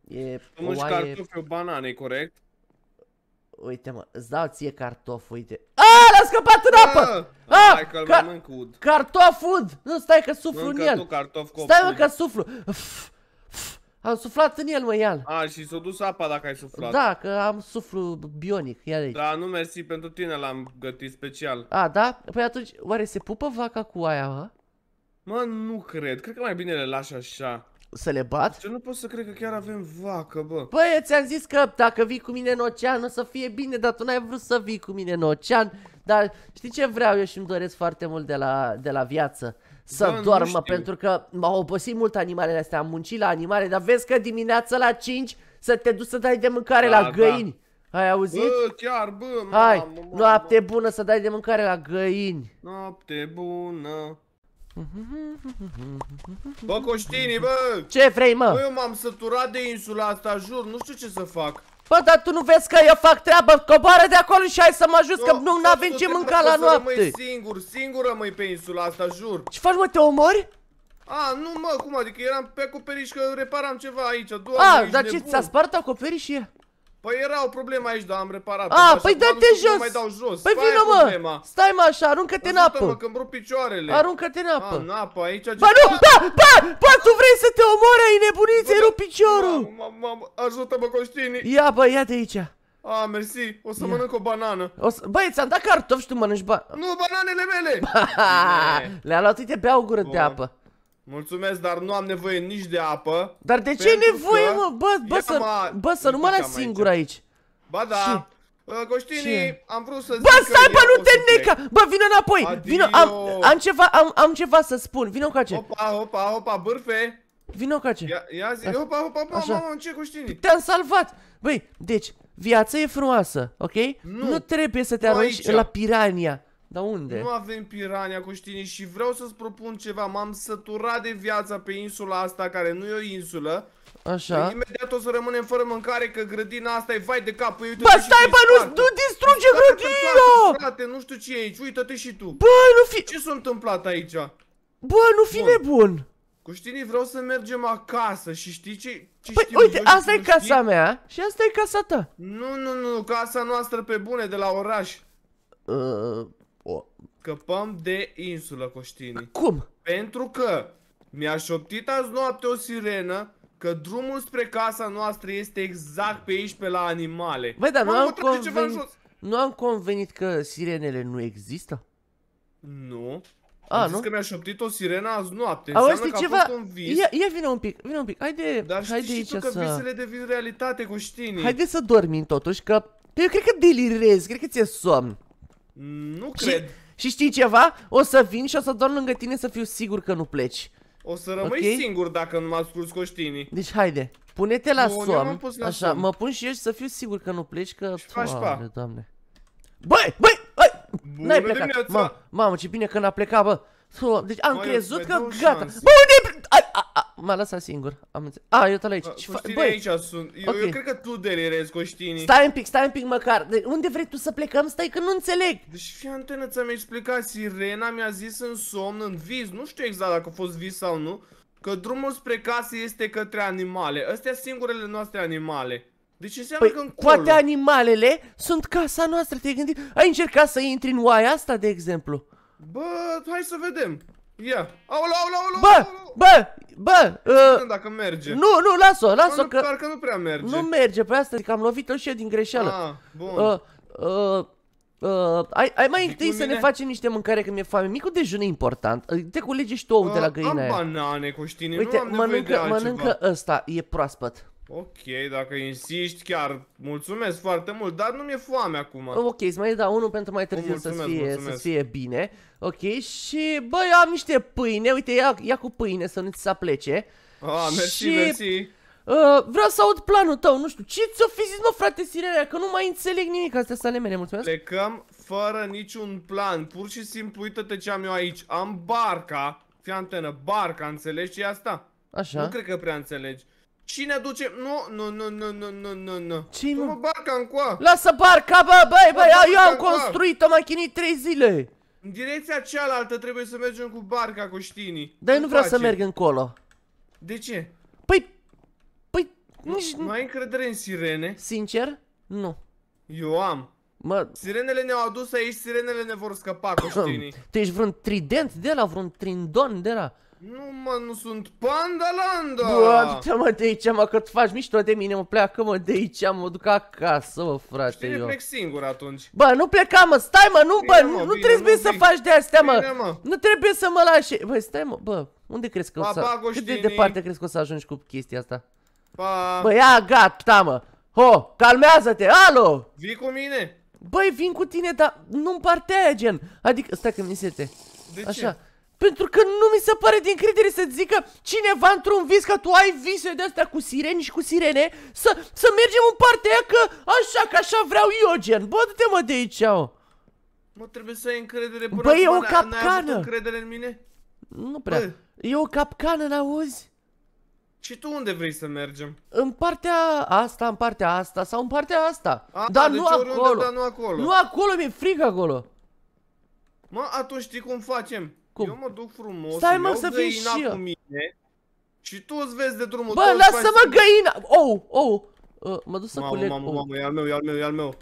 E tu mânci oaie... cartofi, banane, corect? Uite mă, îți dau ție cartof, uite. A, l-a scăpat în apă! A, a, ud. Cartof ud! Nu, stai că suflu Mâncă în el. Tu cartof cu stai mă că suflu. Uf, uf, am suflat în el, mă, ial. A, și s-a dus apa dacă ai suflat. Da, că am suflu bionic, ia aici. Da, nu mersi, pentru tine l-am gătit special. A, da? Păi atunci, oare se pupă vaca cu aia, mă? Mă, nu cred. Cred că mai bine le lași așa. Să le bat? Ce deci nu pot să cred că chiar avem vacă, bă. Bă, eu ți-am zis că dacă vii cu mine în ocean o să fie bine, dar tu n-ai vrut să vii cu mine în ocean. Dar știi ce vreau eu și îmi doresc foarte mult de la, de la viață? Să da, doarmă, pentru că m-au obosit mult animalele astea. Am muncit la animale, dar vezi că dimineața la 5 să te duci să dai de mâncare da, la da. găini. Da. Ai auzit? Bă, chiar, bă, mamă, Hai, mamă, noapte bună să dai de mâncare la găini. Noapte bună. Bă, Coștini, bă! Ce vrei, mă? Bă, eu m-am săturat de insula asta, jur, nu știu ce să fac. Bă, dar tu nu vezi că eu fac treabă? Coboară de acolo și hai să mă ajut, că nu avem ce mânca la noapte. Rămâi singur, singură rămâi pe insula asta, jur. Ce faci, mă, te omori? A, nu mă, cum adică eram pe acoperiș că reparam ceva aici, doamne, A, dar ce, ți-a spart acoperișul? Păi era o problemă aici, dar am reparat. A, ah, păi dă-te jos. Mai dau jos. Păi, păi vino, mă. Problema. Stai, mă, așa, aruncă-te în apă. Mă, că rup picioarele. Aruncă-te în ah, apă. A, în apă, aici... Ba, nu, ba, ba, ba, tu vrei să te omori, ai nebunit, ai da. rupt piciorul. Ajută-mă, Costini. Ia, bă, ia de aici. A, ah, mersi, o să Ia. mănânc o banană o să... Băi, ți-am dat cartofi și tu mănânci ba... Nu, bananele mele! Le-a luat, uite, bea o gură Bun. de apă Mulțumesc, dar nu am nevoie nici de apă. Dar de ce e nevoie, că... mă? Bă, bă, să, bă, să nu mă las singur aici. Ba da. Coștini, am vrut să Bă, stai, bă, nu te neca! Bă, vină înapoi! vină, am, am, ceva, am, am ceva să spun, vină ca ce? Opa, opa, opa, bârfe! Vină-o ca ce? Ia, ia zi, opa, opa, opa, mamă, ce, Coștini? Te-am salvat! Băi, deci, viața e frumoasă, ok? Nu, nu trebuie să te arunci la pirania. Dar unde? Nu avem pirania, Coștini, și vreau să-ți propun ceva. M-am săturat de viața pe insula asta, care nu e o insulă. Așa. Că imediat o să rămânem fără mâncare, că grădina asta e vai de cap. Păi, uite bă, stai, bă, nu, nu distruge grădina! Frate, nu știu ce e aici, uită-te și tu. Bă, nu fi... Ce s-a întâmplat aici? Bă, nu fi Bun. nebun! Coștini, vreau să mergem acasă și știi ce, ce Păi știu uite, asta e casa știi? mea și asta e casa ta. Nu, nu, nu, casa noastră pe bune de la oraș. Uh, Scăpăm de insula Coștinii. Cum? Pentru că mi-a șoptit azi noapte o sirenă că drumul spre casa noastră este exact pe aici, pe la animale. Băi, dar nu am, convenit, nu am convenit că sirenele nu există? Nu. A, nu? că mi-a șoptit o sirenă azi noapte. A, Înseamnă că ceva... a fost un vis. Ia, ia vină un pic, vină un pic. Haide, Dar știi haide și aici tu că să... visele devin realitate, Coștini. Haide să dormim totuși, că păi eu cred că delirez, cred că ți-e somn. Nu și... cred. Și știi ceva? O să vin și o să dorm lângă tine să fiu sigur că nu pleci. O să rămâi okay? singur dacă nu mă asculti coștinii. Deci haide, pune-te la nu, somn. La așa, somn. mă pun și eu și să fiu sigur că nu pleci că... Și faci pa. Doamne. Băi, băi, băi! N-ai plecat. Mamă, mamă, ce bine că n-a plecat, bă. Deci am Mai crezut că gata. Bă, unde m-a lăsat singur. Am înțeles. A, eu tot aici. Ce faci? Băi. aici sunt. Eu, okay. eu cred că tu delirezi coștinii. Stai un pic, stai un pic măcar. De unde vrei tu să plecăm? Stai că nu înțeleg. Deci, fi antenă, ți-am explicat. Sirena mi-a zis în somn, în vis. Nu știu exact dacă a fost vis sau nu. Că drumul spre casă este către animale. Astea singurele noastre animale. Deci înseamnă păi, că în toate animalele sunt casa noastră, te-ai gândit? Ai încercat să intri în oaia asta, de exemplu? Bă, hai să vedem. Ia! Aolo, aolo, aolo! Bă! Aolo. Bă! Bă! Uh, dacă merge. Nu, nu, las-o, las-o că... Parcă nu prea merge. Nu merge, pe asta că am lovit-o și eu din greșeală. Ah, bun. Uh, uh, Uh, ai, ai mai întâi să ne facem niște mâncare că mi-e foame. Micul dejun e important. Te culegi și tu uh, de la ah, găina Am banane, Coștine, Uite, nu am mănâncă, de mănâncă ăsta, e proaspăt. Ok, dacă insisti, chiar mulțumesc foarte mult, dar nu mi-e foame acum. Ok, îți mai dau unul pentru mai târziu să fie, să fie bine. Ok, și bă, eu am niște pâine, uite, ia, ia cu pâine să nu ți se aplece. Ah, mersi, și, mersi. Uh, vreau să aud planul tău, nu știu, ce ți-o fi zis, mă, frate, sirenea, că nu mai înțeleg nimic, astea sale mele, mulțumesc. Plecăm fără niciun plan, pur și simplu, uite-te ce am eu aici, am barca, fii antenă, barca, înțelegi ce asta? Așa. Nu cred că prea înțelegi. Cine duce? Nu, nu, nu, nu, nu, nu, nu, nu. Ce mă? barca încoa. Lasă barca, bă, băi, bă, bă, eu am construit-o, m-am chinuit 3 zile. În direcția cealaltă trebuie să mergem cu barca Coștinii. Dar eu nu vreau să merg încolo. De ce? Păi... Păi... Nici... Nu ai încredere în sirene? Sincer? Nu. Eu am. Mă... Sirenele ne-au adus aici, sirenele ne vor scăpa, Coștinii. tu ești vreun trident de la, vreun trindon de la... Nu mă, nu sunt Pandalanda! Bă, te mă de aici, mă, că tu faci mișto de mine, mă, pleacă mă de aici, mă, duc acasă, mă, frate, Știi, eu. plec singur atunci. Bă, nu pleca, mă, stai, mă, nu, bine, bă, mă, nu bine, trebuie să bine. faci de astea, mă. mă. Nu trebuie să mă lași. Bă, stai, mă, bă, unde crezi că pa, o să... Pa, Cât de departe crezi că o să ajungi cu chestia asta? Pa! Bă, ia, gata, mă! Ho, calmează-te, alo! Vii cu mine? Băi, vin cu tine, dar nu-mi partea aia, gen. Adică, stai că mi se te. De Așa. ce? Pentru că nu mi se pare de încredere să-ți zică cineva într-un vis că tu ai vise de-astea cu sireni și cu sirene să, să mergem în partea aia că așa, că așa vreau eu, gen. Bă, te mă de aici, o. Mă, trebuie să ai încredere până Bă, e o capcană. ai încredere în mine? Nu prea. Bă. E o capcană, n-auzi? Și tu unde vrei să mergem? În partea asta, în partea asta sau în partea asta. A, dar, deci nu acolo. dar nu acolo. Nu acolo, mi-e frică acolo. Mă, atunci știi cum facem. Cum? Eu mă duc frumos, Stai mă să fii și eu. cu mine și tu îți vezi de drumul Bă, lasă-mă găina! oh, Oh. Uh, mă duc să mamă, culeg mamă, ou. Oh. Mamă, mamă, e al meu, e al meu, e al meu.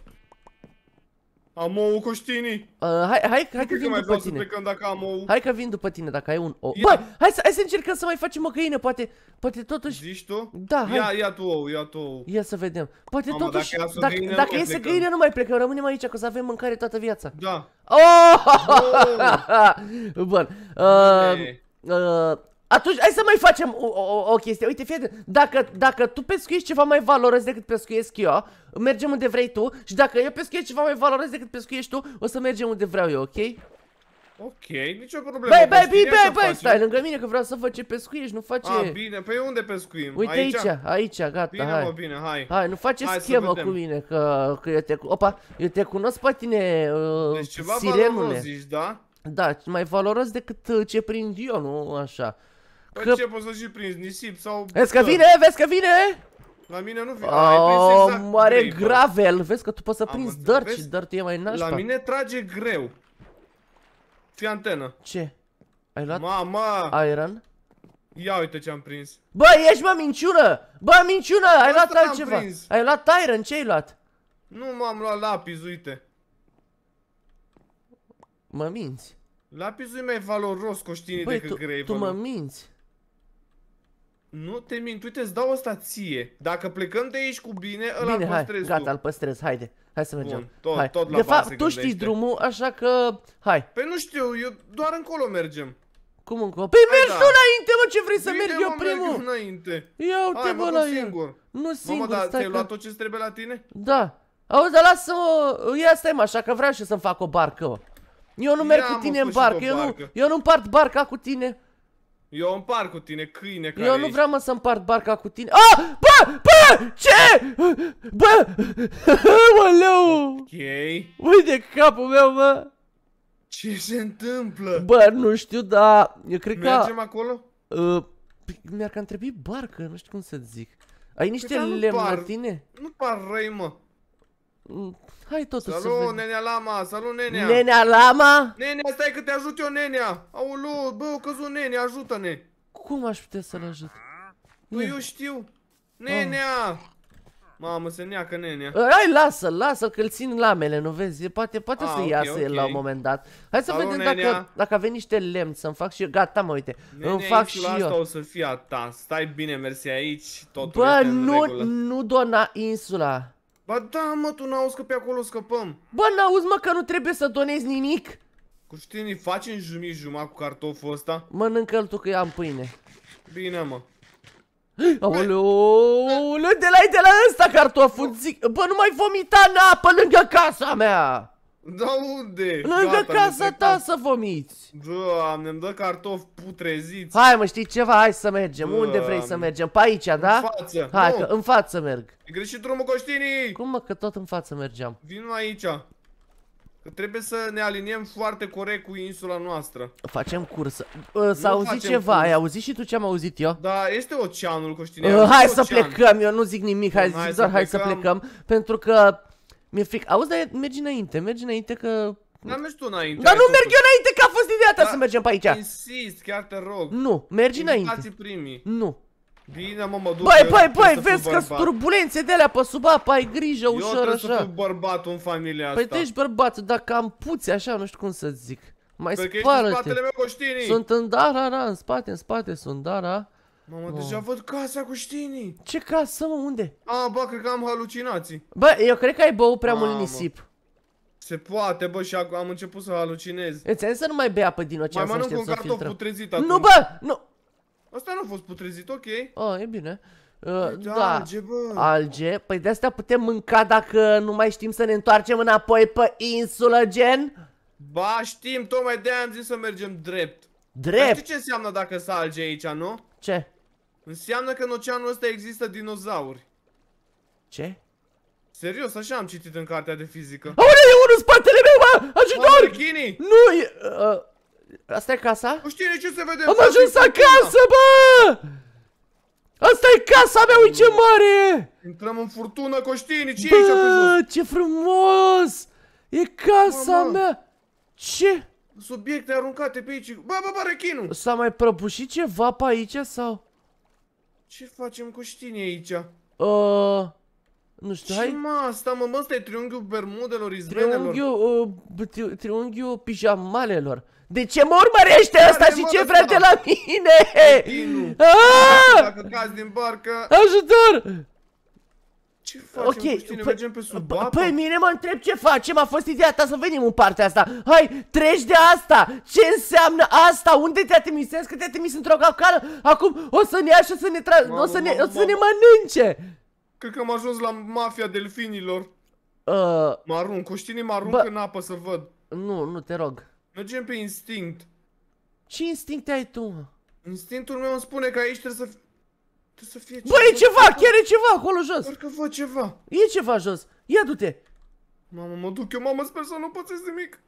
Am ou cu știnii. Uh, hai, hai, hai că vin după tine. Dacă am ou. Hai că vin după tine dacă ai un ou. Băi, hai să, hai să încercăm să mai facem o găină, poate, poate totuși... Zici tu? Da, hai. Ia, ia tu ou, ia tu ou. Ia să vedem. Poate Mamă, totuși, dacă, dacă, găină, dacă iese găină nu mai plecăm, rămânem aici, că să avem mâncare toată viața. Da. Oh! Bun. Uh, uh, atunci, hai să mai facem o, o, o chestie. Uite, fii dacă, dacă tu pescuiești ceva mai valoros decât pescuiesc eu, mergem unde vrei tu. Și dacă eu pescuiesc ceva mai valoros decât pescuiești tu, o să mergem unde vreau eu, ok? Ok, nicio problemă. Băi, băi, bine, băi, băi, stai lângă mine că vreau să fac ce pescuiești, nu face... Ah, bine, pe păi unde pescuim? Uite aici, aici, aici gata, bine, hai. Mă, bine, hai. Hai, nu face hai schemă cu mine, că, că eu te... Opa, eu te cunosc pe tine, uh, Deci ceva valoros zici, da? Da, mai valoros decât uh, ce prind eu, nu așa. Păi că... ce poți să și prinzi? Nisip sau... Vezi că vine, vezi că vine! La mine nu vine, oh, ai exact gravel, bă. vezi că tu poți să prinzi dirt și dirt e mai nașpa. La mine trage greu. Fii antenă. Ce? Ai luat? Mama! Iron? Ia uite ce am prins. Bă, ești mă minciună! Bă, minciună! Ai Asta luat altceva! Prins. Ai luat Iron, ce ai luat? Nu m-am luat lapis, uite. Mă minți. Lapisul e mai valoros, coștinii decât tu, tu mă minți. Nu te mint, uite, îți dau o stație. Dacă plecăm de aici cu bine, ăla bine, hai, păstrezi gata, îl păstrez, haide. Hai să mergem. Bun, tot, hai. tot la De fapt, tu știi drumul, așa că hai. Pe păi nu știu, eu doar încolo mergem. Cum încolo? Păi mergi da. înainte, mă, ce vrei să mergi merg eu primul? Merg înainte. Ia uite, mă, la singur. Nu singur, Mamă, dar ai că... luat tot ce trebuie la tine? Da. Auzi, dar lasă-mă, ia stai mă, așa că vreau și să-mi fac o barcă, mă. Eu nu merg cu tine în barcă, eu, nu, eu nu împart barca cu tine eu împar cu tine câine care Eu nu vreau mă să împart barca cu tine Ah! Bă! Bă! Ce? Bă! mă, leu! Ok Uite capul meu, bă! Ce se întâmplă? Bă, nu știu, dar eu cred Mergem că... Mergem acolo? Uh, păi, Mi-ar cam trebui barca, nu știu cum să zic Ai păi niște lemn la tine? Nu par răi, mă Mm, hai totuși Salut, Nenea Lama! Salut, Nenea! Nenea Lama? Nenea, stai că te ajut eu, Nenea! Aoleu, bă, o căzut Nenea, ajută-ne! Cum aș putea să-l ajut? Nu eu știu! Oh. Nenea! Mamă, se neacă nenea. Hai, lasă-l, lasă-l, că-l țin lamele, nu vezi? Poate, poate ah, să iasă el la un moment dat. Hai să vedem dacă, dacă avem niște lemn să-mi fac și eu. Gata, mă, uite, îmi fac și eu. asta o să fie a ta. Stai bine, mersi aici, totul Bă, nu, nu dona insula. Ba da, mă, tu n-auzi că pe acolo scăpăm. Bă, n-auzi, mă, că nu trebuie să donezi nimic. Creștinii, facem jumii jumătate cu cartoful ăsta? Mănâncă-l tu că am pâine. Bine, mă. Aoleu, de la de la ăsta cartoful, zic, bă, nu mai vomita în apă lângă casa mea! Da unde? Lângă Gata, casa ta car... să vomiți! Doamne, îmi dă cartofi putreziți! Hai mă, știi ceva? Hai să mergem! Doamne. Unde vrei să mergem? Pe aici, da? În față! Hai, nu. că în față merg! E greșit drumul, Coștinii! Cum mă, că tot în față mergeam? Vin aici! Că trebuie să ne aliniem foarte corect cu insula noastră. Facem cursă. S-a auzit ceva, curs. ai auzit și tu ce am auzit eu? Da, este oceanul, Coștine. Ă, uh, hai să ocean. plecăm, eu nu zic nimic, hai, hai zic doar hai să plecăm, pentru că mi-e fric. Auzi, dar mergi înainte, mergi înainte că... Dar mergi tu înainte. Dar nu merg eu înainte că a fost ideea ta da, să mergem pe aici. Insist, chiar te rog. Nu, mergi Invitații înainte. primii. Nu. Bine, mă, mă duc. Băi, băi, băi, vezi că sunt turbulențe de alea pe sub apă, ai grijă eu ușor așa. Eu trebuie bărbatul în familia păi asta. Păi tu ești bărbat, dacă am puțe așa, nu știu cum să zic. Mai păi spară-te. Sunt în darara, da, în spate, în spate sunt dara. Mamă, oh. deja văd casa cu știnii. Ce casă, mă? Unde? A, bă, cred că am halucinații. Bă, eu cred că ai băut prea ah, mult nisip. Se poate, bă, și am început să halucinez. Îți să nu mai bea apă din ocean, mai să mănânc un cartof putrezit acum. Nu, bă! Nu! Asta nu a fost putrezit, ok. Oh, e bine. Uh, deci, da, alge, bă. Alge? Păi de-astea putem mânca dacă nu mai știm să ne întoarcem înapoi pe insulă, gen? Ba, știm, tocmai de-aia am zis să mergem drept. Drept? Dar știi ce înseamnă dacă s alge aici, nu? Ce? Înseamnă că în oceanul ăsta există dinozauri. Ce? Serios, așa am citit în cartea de fizică. Aoleu, e unul în spatele meu, mă! Ajutor! Nu, e... Uh, asta e casa? Nu știi ce se vede Am ajuns acasă, bă! Asta e casa mea, uite ce mare Intrăm în furtună, Coștini, ce bă, ce frumos! E casa bă, bă. mea! Ce? Subiecte aruncate pe aici. Bă, bă, bă, rechinul! S-a mai prăbușit ceva pe aici sau? Ce facem cu știne aici? Uh, nu știu, hai... Ce asta mă, mă, ăsta e triunghiul bermudelor, izbenelor. Triunghiul, uh, tri triunghiul pijamalelor. De ce mă urmărește asta și ce vrea de la mine? Dacă cazi din barcă... Ajutor! Ce facem okay. cu tine? Păi- mergem pe sub păi apă? Păi mine mă întreb ce facem, a fost ideea ta să venim în partea asta Hai, treci de asta, ce înseamnă asta, unde te-a trimisesc, că te-a trimis într-o capcană Acum o să ne ia și o să ne, tra mamă, o să ne, mamă, o să ne mănânce Cred că am ajuns la mafia delfinilor uh, Mă arunc, coștinii mă arunc în apă să văd Nu, nu te rog Mergem pe instinct Ce instinct ai tu? Instinctul meu îmi spune că aici trebuie să ceva. Bă, e ceva, chiar e ceva acolo jos. Parcă văd ceva. E ceva jos. Ia du-te. Mamă, mă duc eu, mamă, sper să nu pățesc nimic.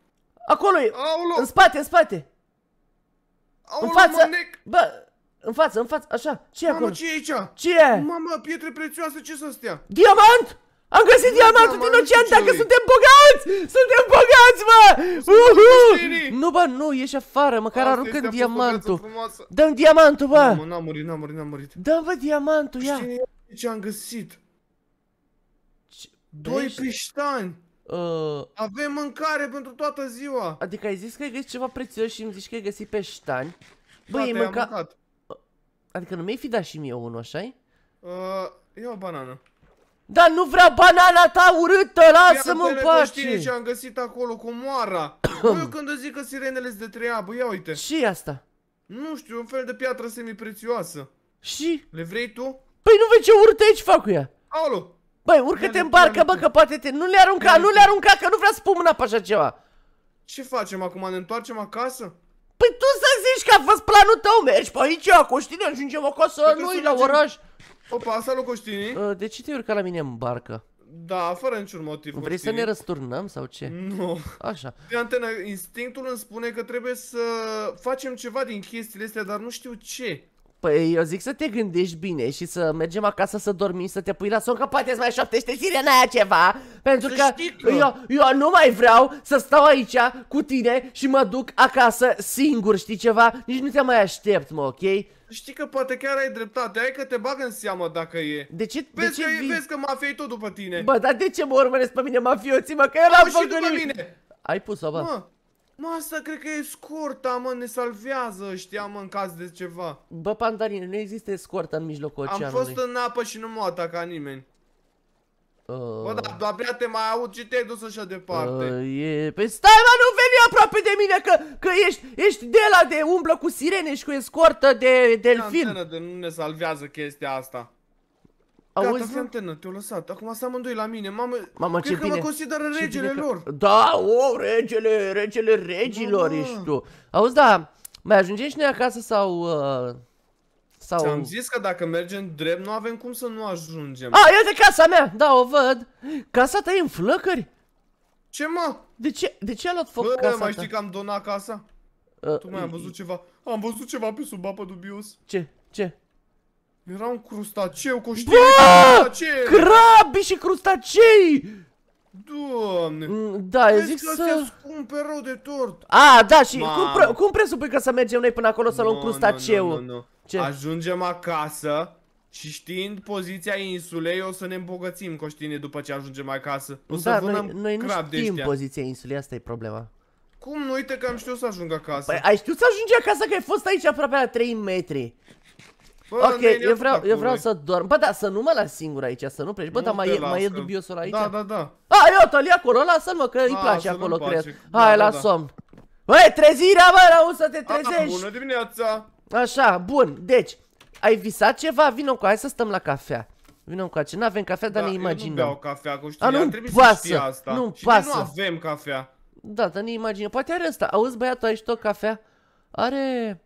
Acolo e. Aolo. În spate, în spate. Aolo, în față. Bă, în față, în față, așa. Ce e acolo? Mamă, ce e aici? Ce e? Mamă, pietre prețioase, ce să stea? Diamant! Am găsit diamantul din ocean dacă suntem bogați! Suntem bogați, mă! Uhu! Nu, bă, nu, ieși afară, măcar aruncăm diamantul. Dăm diamantul, bă! Nu, n-am murit, n-am murit, n-am murit. Dă, bă, diamantul, ia! Știi ce am găsit? Doi piștani! Uh. Avem mâncare pentru toată ziua! Adică ai zis că ai găsit ceva prețios și îmi zici că ai găsit peștani? Bă, ai mâncat. Adică nu mi-ai fi dat și mie unul, așa -i? Ia uh, o banană. Dar nu vreau banana ta urâtă, lasă-mă în pace! ce am găsit acolo cu moara! eu când îți zic că sirenele sunt de treabă, ia uite! și asta? Nu știu, un fel de piatră semiprețioasă. Și? Le vrei tu? Păi nu vezi ce urât aici fac cu ea! Alo? Băi, urcă-te în barcă, bă, că poate te... Nu le arunca, nu le arunca, că nu vrea să pun mâna pe așa ceva! Ce facem acum? Ne întoarcem acasă? Păi tu să zici că a fost planul tău, mergi pe aici, Costin, ajungem acasă, păi noi la oraș. Opa, salut Coștini! Uh, de ce te urca la mine în barcă? Da, fără niciun motiv. Vrei Coștini. să ne răsturnăm sau ce? Nu. Așa. De antenă, instinctul îmi spune că trebuie să facem ceva din chestiile astea, dar nu știu ce. Păi eu zic să te gândești bine și să mergem acasă să dormim să te pui la somn, că poate mai șoptește sirena aia ceva Pentru că, că eu, eu nu mai vreau să stau aici cu tine și mă duc acasă singur, știi ceva? Nici nu te mai aștept, mă, ok? Știi că poate chiar ai dreptate, ai că te bag în seamă dacă e. De ce? Vezi, de ce că, vii? vezi că mafia e tot după tine. Bă, dar de ce mă urmăresc pe mine mafioții, mă, că era am făcut după mine. Ai pus-o, bă. Mă, mă, asta cred că e scorta, mă, ne salvează ăștia, mă, în caz de ceva. Bă, pandarin, nu există scorta în mijlocul oceanului. Am fost în apă și nu m-a atacat nimeni. Uh, Bă, dar abia te mai aud și te-ai dus așa departe. Uh, e... Păi stai, mă, nu veni aproape de mine, că, că ești, ești de la de umblă cu sirene și cu escortă de delfin. Ia de nu ne salvează chestia asta. Auzi, Gata, antenă, te-au lăsat. Acum să amândoi la mine. Mamă, Mamă cred ce că bine. mă consideră regele lor. Da, o, oh, regele, regele regilor Mama. ești tu. Auzi, da, mai ajungem și noi acasă sau... Uh... Sau... Ți-am zis că dacă mergem drept, nu avem cum să nu ajungem. A, e casa mea! Da, o văd! Casa ta e în flăcări? Ce, mă? De ce, de ce a luat foc Bă, casa mai ta? știi că am donat casa? Uh, tu mai am văzut ceva. Am văzut ceva pe sub apă dubios. Ce? Ce? Era un crustaceu cu știu. Ce? Crabi și crustacei! Doamne! Mm, da, eu zic să... cumpere rău de tort! A, da, și cum, cum presupui că să mergem noi până acolo să luăm crustaceu? Nu, nu, nu, no. Ce? Ajungem acasă și știind poziția insulei o să ne îmbogățim coștine după ce ajungem acasă. O să da, noi, noi nu știm de poziția insulei, asta e problema. Cum? Nu uite că am știut să ajung acasă. Păi ai știut să ajungi acasă că ai fost aici aproape la 3 metri. Bă, ok, eu vreau, eu vreau să dorm. Bă, da, să nu mă las singur aici, să nu pleci. Bă, nu dar mai, e, mai e dubiosul aici? Da, da, da. A, eu tăli acolo, lasă-l mă, că îi place acolo, cred. Da, Hai, da, la da. somn. Băi, trezirea, bă, să te da, trezești. A, bună dimineața. Așa, bun, deci Ai visat ceva? Vină cu, hai să stăm la cafea Vină cu acea, n-avem cafea, dar da, ne imaginăm Da, nu beau cafea, că știi, A, nu trebuie pasă, să știi asta nu pasă. nu avem cafea Da, dar ne imaginăm, poate are ăsta Auzi băiatul, ai și tot cafea? Are...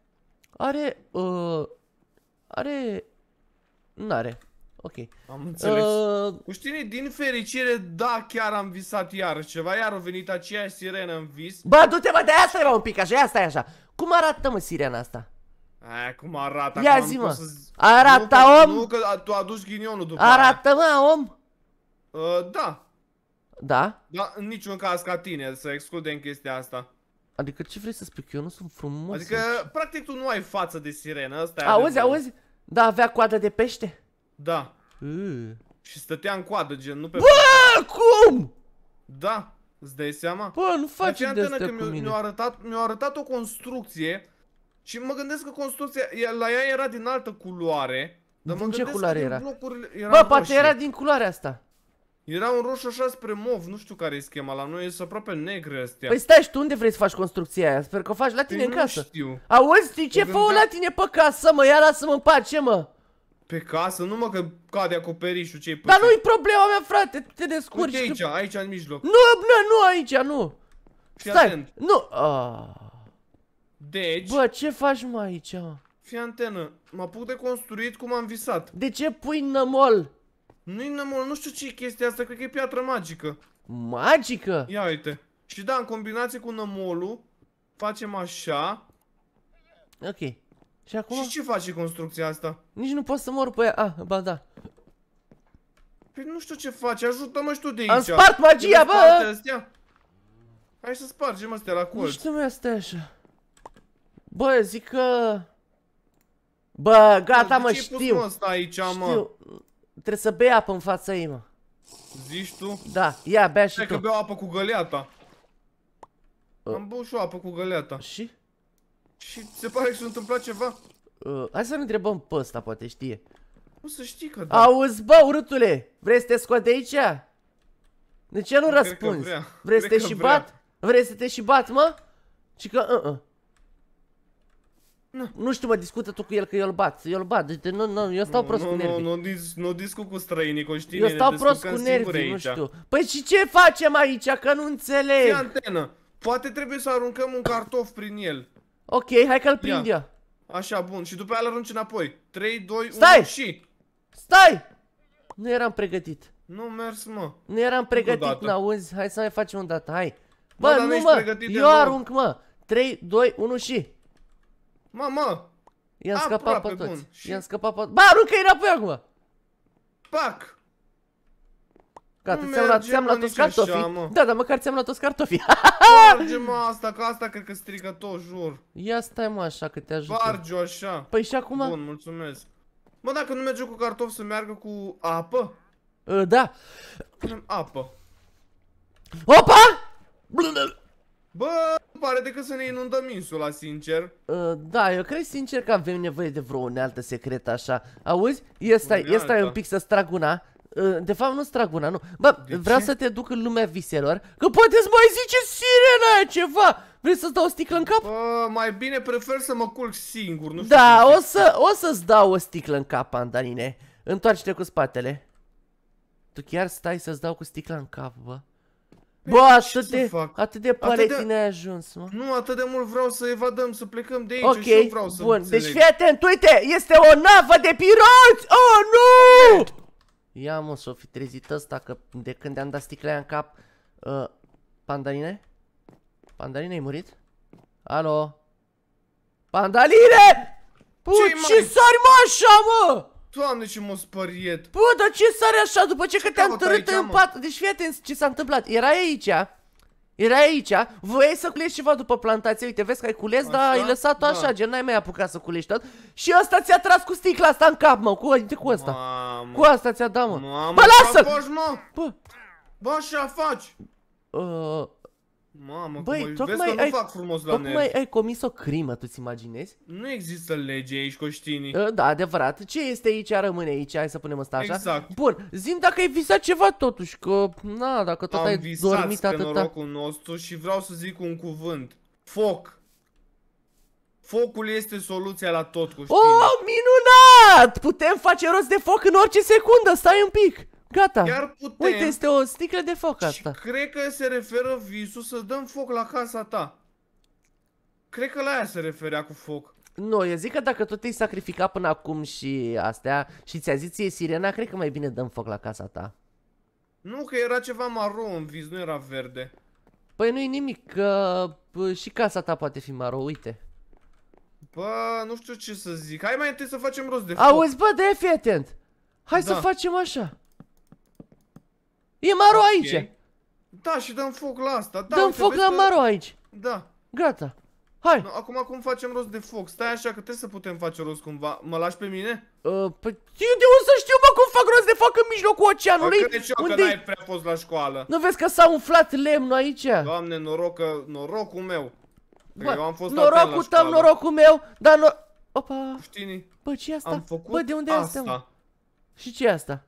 Are... Uh, are... N-are Ok. Am înțeles. Uh... Uștine, din fericire, da, chiar am visat iar ceva. Iar a venit aceeași sirenă în vis. Bă, du-te, mă, de asta era un pic așa, ia stai așa. Cum arată, mă, sirena asta? Aia cum arată? Ia zi mă, arată om? Nu că tu aduci ghinionul după Arată mă om? Uh, da. Da? Da, în niciun caz ca tine să excludem chestia asta. Adică ce vrei să că Eu nu sunt frumos. Adică, practic, tu nu ai față de sirenă, asta Auzi, auzi? Da, avea coadă de pește? Da. Și stătea în coadă, gen, nu pe... Bă, cum? Da, îți dai seama? Bă, nu faci deci, de, de asta cu mine. Mi-a arătat, mi arătat o construcție și mă gândesc că construcția la ea era din altă culoare. Dar din mă ce culoare era? Bă, roșii. poate era din culoarea asta. Era un roșu așa spre mov, nu știu care e schema, la noi sunt aproape negre astea. Păi stai și tu unde vrei să faci construcția aia? Sper că o faci la păi tine păi în nu știu. Auzi, știi ce? fă la tine pe casă, mă, ia lasă-mă în pace, mă. Pe casă? Nu mă că cade acoperișul ce Dar nu-i problema mea, frate, te descurci. Uite aici, că... aici în mijloc. Nu, nu, nu, aici, nu. Fii Stai, atent. nu. Ah. Deci... Bă, ce faci mă aici? Fii antenă, mă apuc de construit cum am visat. De ce pui nămol? Nu-i nămol, nu știu ce e chestia asta, cred că e piatră magică. Magică? Ia uite. Și da, în combinație cu nămolul, facem așa. Ok. Și acum? Și ce face construcția asta? Nici nu pot să mor pe ea. Ah, ba da. Păi nu știu ce face, ajută-mă și tu de aici. Am spart magia, bă! Astea? Hai să spargem astea la colț. Nu știu mai astea așa. Bă, zic că... Bă, gata, mă, știu. ăsta aici, mă? Știu. Trebuie să bei apă în fața ei, mă. Zici tu? Da, ia, bea și Hai tu. că beau apă cu găleata. Uh. Am băut și apă cu găleata. Și? Și se pare că s-a întâmplat ceva. Uh, hai să-l întrebăm pe ăsta, poate știe. Nu să știi că da. Auzi, bă, urâtule, vrei să te scot de aici? De ce nu răspunzi? Vrei să te și vrea. bat? Vrei să te și bat, mă? Și că, uh -uh. Nu. nu știu, mă, discută tu cu el că eu îl bat. Eu îl bat, deci nu, nu, eu stau prost nu, cu nervii. Nu, nu, dis, nu discut cu străinii, conștiine. Eu stau prost cu nervii, nu știu. Păi și ce facem aici, că nu înțeleg. Ia antenă? Poate trebuie să aruncăm un cartof prin el. Ok, hai că-l prind eu. Așa, bun. Și după aia îl arunci înapoi. 3, 2, Stai! 1 și... Stai! Nu eram pregătit. Nu mers, mă. Nu eram pregătit, n-auzi? Hai să mai facem o dată, hai. Bă, Bă nu, mă, eu arunc, mă. 3, 2, 1 și... Mamă! I-am scăpat pe toți. I-am scăpat pe... toți. Ba, aruncă-i înapoi acum! Pac! Gata, ți-am luat, ți-am luat toți cartofii. da, dar măcar ți-am luat toți cartofii. Barge mă asta, că asta cred că strică tot, jur. Ia stai mă așa că te ajută. Barge o așa. Păi și acum? Bun, mulțumesc. Mă, dacă nu merge cu cartofi să meargă cu apă? Ă, da. apă. Opa! Bă! pare decât să ne inundăm insula, sincer. Uh, da, eu cred sincer că avem nevoie de vreo unealtă secretă așa. Auzi? Ia stai, ia stai un pic să strag una. Uh, de fapt nu-ți trag una, nu. Bă, de vreau ce? să te duc în lumea viselor, că poate să mai zice sirena aia ceva. Vrei să-ți dau o sticlă în cap? Uh, mai bine prefer să mă culc singur, nu știu Da, o, să, o să-ți dau o sticlă în cap, Andanine. Întoarce-te cu spatele. Tu chiar stai să-ți dau cu sticla în cap, bă. Bă, păi, atât de, atât de pare atât de... tine ai ajuns, mă. Nu, atât de mult vreau să evadăm, să plecăm de aici okay. și nu vreau să bun. Deci înțeleg. Deci fii atent, uite, este o navă de pirați! Oh, nu! Ia, mă, s-o fi trezit ăsta, că de când am dat sticla în cap... Uh, pandaline? Pandaline, ai murit? Alo? Pandaline! Puh, ce, ce sari mă așa, mă? Doamne, ce m o spăriet! Bă, dar ce sare așa după ce, ce că te-am târât în pat? Deci fii atent ce s-a întâmplat. Era aici, era aici, voiai să culești ceva după plantație, uite, vezi că ai cules, așa? dar ai lăsat-o da. așa, gen, n-ai mai apucat să culești tot. Și asta ți-a tras cu sticla asta în cap, mă, cu, uite, cu asta. Mamă. Cu asta ți-a dat, mă. Mamă, bă, lasă-l! Bă, bă, așa faci! Uh... Mamă, Băi, cum, tocmai vezi că ai, nu fac frumos la tocmai ai comis o crimă, tu-ți imaginezi? Nu există lege aici, Coștinii. Ă, da, adevărat. Ce este aici, rămâne aici, hai să punem asta așa. Exact. Bun, zim dacă ai visat ceva totuși, că, na, dacă tot Am ai visat dormit atâta. Am norocul nostru și vreau să zic un cuvânt. Foc. Focul este soluția la tot, Coștinii. Oh, minunat! Putem face rost de foc în orice secundă, stai un pic. Gata. Chiar putem. Uite, este o sticlă de foc asta. Și cred că se referă visul să dăm foc la casa ta. Cred că la aia se referea cu foc. Nu, eu zic că dacă tot te-ai sacrificat până acum și astea și ți-a zis ție sirena, cred că mai bine dăm foc la casa ta. Nu, că era ceva maro în vis, nu era verde. Păi nu-i nimic, că și casa ta poate fi maro, uite. Bă, nu știu ce să zic. Hai mai întâi să facem rost de foc. Auzi, bă, de fii atent. Hai da. să facem așa. E maro okay. aici. Da, și dăm foc la asta. Da, dăm foc la că... maro aici. Da. Gata. Hai. No, acum cum facem rost de foc? Stai așa că trebuie să putem face rost cumva. Mă lași pe mine? Uh, păi, eu de unde să știu, bă, cum fac rost de foc în mijlocul oceanului? Mă, crezi eu unde... că n-ai prea fost la școală. Nu vezi că s-a umflat lemnul aici? Doamne, noroc că... norocul meu. Bă, eu am fost norocul tău, norocul meu, dar no... Opa. Știi? Bă, ce asta? Am făcut Bă, de unde asta. asta, Și ce e asta?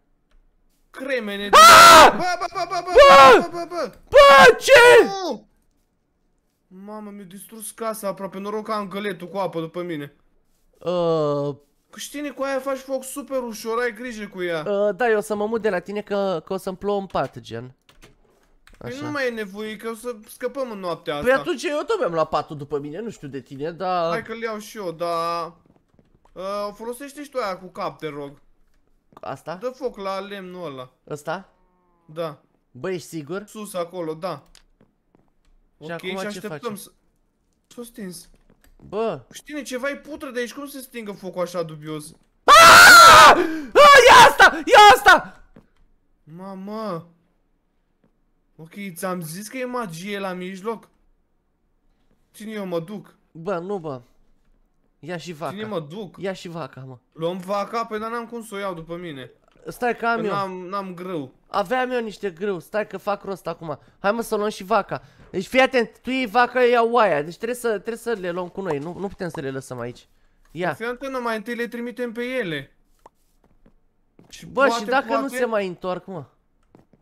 cremene. Ah! Bă, bă, bă, bă, bă, bă, bă, bă, ce? Mamă, mi-a distrus casa aproape, noroc că am găletul cu apă după mine. Uh, că știi, cu aia faci foc super ușor, ai grijă cu ea. Uh, da, eu o să mă mut de la tine că, o să-mi plouă în pat, gen. Păi nu mai e nevoie, că o să scăpăm în noaptea păi asta. Păi atunci eu tot mi-am luat patul după mine, nu știu de tine, dar... Hai că-l iau și eu, dar... Uh, folosește și tu aia cu cap, te rog. Asta? Dă foc la lemnul ăla. Ăsta? Da. Bă, ești sigur? Sus, acolo, da. Și ok, acum și așteptăm să... S-a stins. Bă! Știne, ceva e putră de aici, cum se stingă focul așa dubios? Aaaa! Ia asta! Ia asta! Mamă! Ok, ți-am zis că e magie la mijloc. Cine eu mă duc? Bă, nu bă. Ia și vaca. Cine mă duc? Ia și vaca, mă. Luăm vaca? Păi dar n-am cum să o iau după mine. Stai că am păi, eu. N-am, n-am grâu. Aveam eu niște grâu, stai că fac rost acum. Hai mă să luăm și vaca. Deci fii atent, tu iei vaca, eu iau oaia. Deci trebuie să, trebuie să le luăm cu noi, nu, nu putem să le lăsăm aici. Ia. Păi, fii atent, mai întâi le trimitem pe ele. Și Bă, poate, și dacă poate... nu se mai întorc, mă?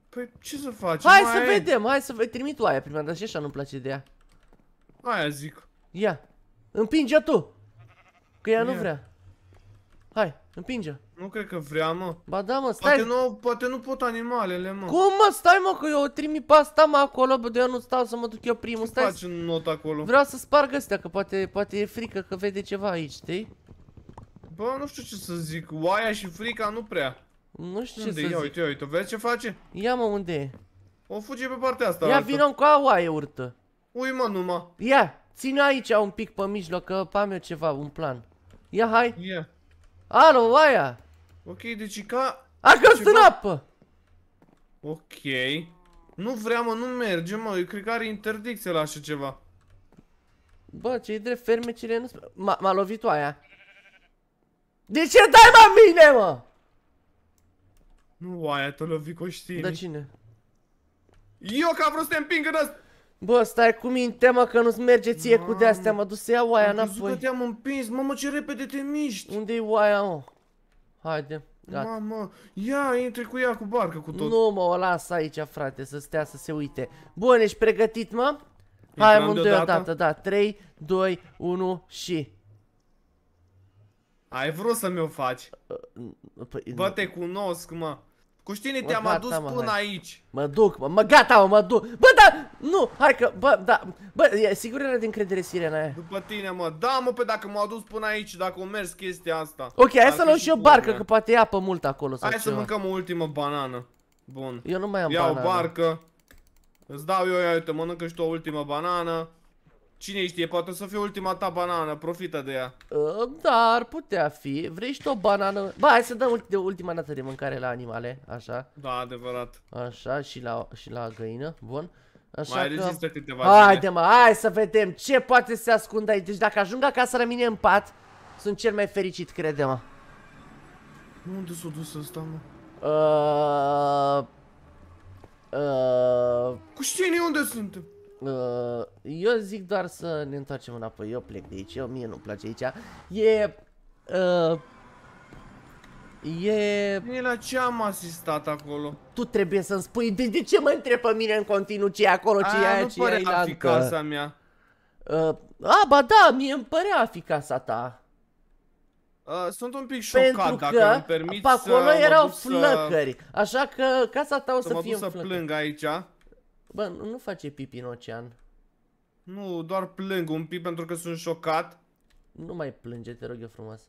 Păi ce să facem? Hai mai să ai... vedem, hai să vedem. Trimit oaia prima, dar și așa nu-mi place de ea. Aia zic. Ia. Împinge tu. Că ea nu vrea. Hai, împinge. Nu cred că vrea, mă. Ba da, mă, stai. Poate nu, poate nu pot animalele, mă. Cum, mă, stai, mă, că eu o trimit pe asta, mă, acolo, bă, de eu nu stau să mă duc eu primul, Ce stai. faci un not acolo? Vreau să sparg astea, că poate, poate e frică că vede ceva aici, știi? Bă, nu știu ce să zic, oaia și frica nu prea. Nu știu unde ce să ia, zic. Uite, uite, vezi ce face? Ia, mă, unde e? O fuge pe partea asta. Ia, vină cu a oaie urtă. Ui, mă, numai. Ia, ține aici un pic pe mijloc, că am eu ceva, un plan. Ia hai. Ia. Alo, aia. Ok, deci ca... A căzut în apă. Ok. Nu vrea, mă, nu merge, mă. Eu cred că are interdicție la așa ceva. Bă, ce-i drept fermecile nu... M-a lovit aia. De ce dai, mă, mine, mă? Nu, aia te lovi cu știni. Da cine? Eu că am vrut să te împing în ăsta! Bă, stai cu minte, mă, că nu-ți merge ție Mamă, cu de-astea, mă, du să iau oaia înapoi. Am că te-am împins, mamă, ce repede te miști. Unde-i oaia, mă? Haide, gata. Mamă, ia, intri cu ea cu barcă, cu tot. Nu, mă, o las aici, frate, să stea să se uite. Bun, ești pregătit, mă? Hai, am o dată, da, 3, 2, 1 și... Ai vrut să mi-o faci? Uh, uh, păi, Bă, te cunosc, mă. Cuștine, te-am adus mă, până hai. aici. Mă duc, mă, mă, gata, mă, mă duc. Bă, da, nu, hai că, bă, da, bă, e, sigur era din credere sirena aia. După tine, mă, da, mă, pe dacă m-au adus până aici, dacă o mers chestia asta. Ok, hai să luăm și o barcă, mea. că poate e apă mult acolo sau Hai ceva. să mâncăm o ultimă banană. Bun. Eu nu mai am Ia banană. Ia o barcă. Îți dau eu, ia, uite, mănâncă și tu o ultimă banană. Cine știe, poate să fie ultima ta banană, profită de ea. Uh, ă, dar putea fi. Vrei și tu o banană? Ba, hai să dăm de ultima dată de mâncare la animale, așa. Da, adevărat. Așa, și la, și la găină, bun. Așa mai că... rezistă câteva Haide mă, hai să vedem ce poate să se ascundă aici. Deci dacă ajung acasă la mine în pat, sunt cel mai fericit, crede-mă. Unde s-a dus ăsta, mă? Uh... Uh... Cu știi unde suntem? Uh, eu zic doar să ne întoarcem înapoi, eu plec de aici, eu, mie nu-mi place aici. E... Uh, E... E la ce am asistat acolo? Tu trebuie să-mi spui, de, de ce mă întreb pe mine în continuu ce e acolo, ce e aia, ce e a fi casa mea. Uh, a, ba da, mie îmi părea a fi casa ta. Uh, sunt un pic șocat, Pentru că dacă îmi permiți pe acolo erau flăcări, să... așa că casa ta o să, să fie mă duc să plâng aici. Bă, nu face pipi în ocean. Nu, doar plâng un pic pentru că sunt șocat. Nu mai plânge, te rog eu frumos.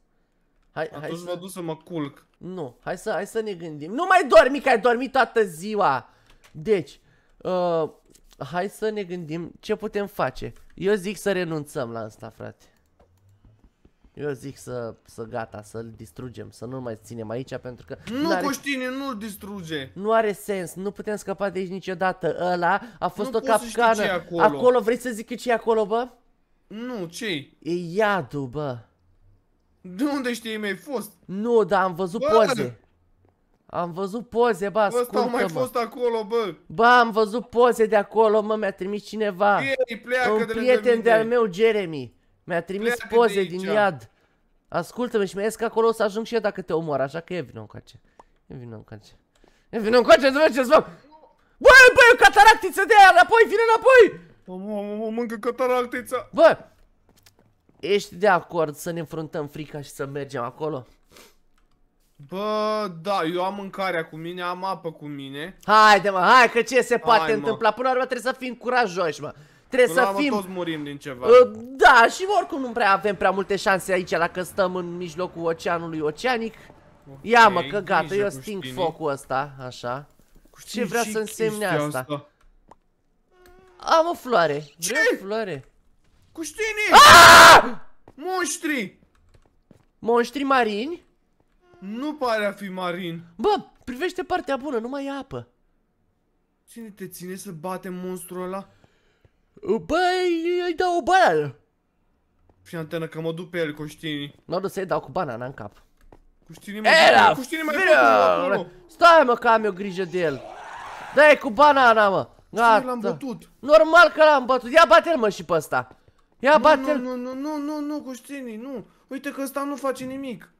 Hai, Atunci hai să... mă duc să mă culc. Nu, hai să, hai să ne gândim. Nu mai dormi, că ai dormit toată ziua. Deci, uh, hai să ne gândim ce putem face. Eu zic să renunțăm la asta, frate. Eu zic să, să gata, să-l distrugem, să nu mai ținem aici pentru că... Nu, -are... Coștine, nu-l distruge! Nu are sens, nu putem scăpa de aici niciodată. Ăla a fost nu o capcană. Acolo. acolo vrei să zic ce e acolo, bă? Nu, ce E iadul, bă. De unde știi mi-ai fost? Nu, dar am văzut bă, poze. Am văzut poze, bă, ascultă Ăsta mai fost acolo, bă. Bă, am văzut poze de acolo, mă, mi-a trimis cineva. Ei, pleacă Un de prieten de-al meu, Jeremy. Mi-a trimis Pleacă poze din iad. Ascultă-mă și mi-a zis că acolo o să ajung și eu dacă te omor, așa că e vină încoace. E vină încoace. E vină încoace, să vezi ce-ți fac. Bă, o cataractiță de aia, înapoi, vine înapoi! Mă mâncă cataractița. Bă, ești de acord să ne înfruntăm frica și să mergem acolo? Bă, da, eu am mâncarea cu mine, am apă cu mine Haide mă, hai că ce se poate hai, întâmpla Până la urmă trebuie să fim curajoși mă Trebuie Până să fim... toți murim din ceva. Uh, da, și oricum nu prea avem prea multe șanse aici, dacă stăm în mijlocul oceanului oceanic. Okay, Ia mă, că gata, eu sting focul ăsta, așa. Ce vrea să însemne asta? asta? Am o floare. Ce? Vrei o floare? Cuștini! Ah! Monștri! Monștri marini? Nu pare a fi marin. Bă, privește partea bună, nu mai e apă. Cine te ține să bate monstrul ăla? Băi, îi dau o banană. Fii antenă că mă duc pe el, Coștini. Nu o să-i dau cu banana în cap. Coștini mă Era, Coștini mai acolo. Stai mă că am eu grijă de el. da cu banana, mă. Gata. l-am bătut. Normal că l-am bătut. Ia bate-l mă și pe ăsta. Ia bate-l. Nu, nu, nu, nu, nu, Coștini, nu. Uite că ăsta nu face nimic.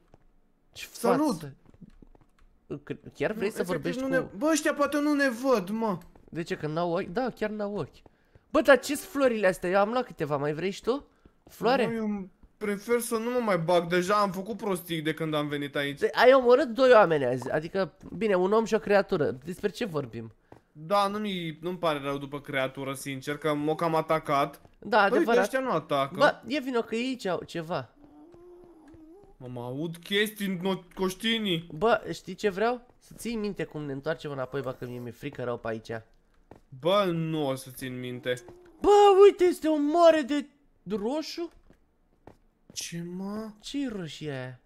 Ce Salut. Față? Chiar vrei nu, să vorbești nu cu... Ne... Bă, ăștia poate nu ne văd, mă. De ce? Că n-au ochi? Da, chiar n-au ochi. Bă, dar ce florile astea? Eu am luat câteva, mai vrei și tu? Floare? Nu, eu prefer să nu mă mai bag, deja am făcut prostii de când am venit aici de Ai omorât doi oameni azi, adică, bine, un om și o creatură, despre ce vorbim? Da, nu-mi nu pare rău după creatură, sincer, că m-o cam atacat Da, Bă, păi, adevărat uite, nu atacă Bă, e vino că aici au ceva Mă, mă aud chestii în coștinii Bă, știi ce vreau? Să ții minte cum ne întoarcem înapoi, bă, că mie mi-e frică rău pe aici Bă, nu o să țin minte. Bă, uite, este o mare de roșu. Ce, mă? ce roșie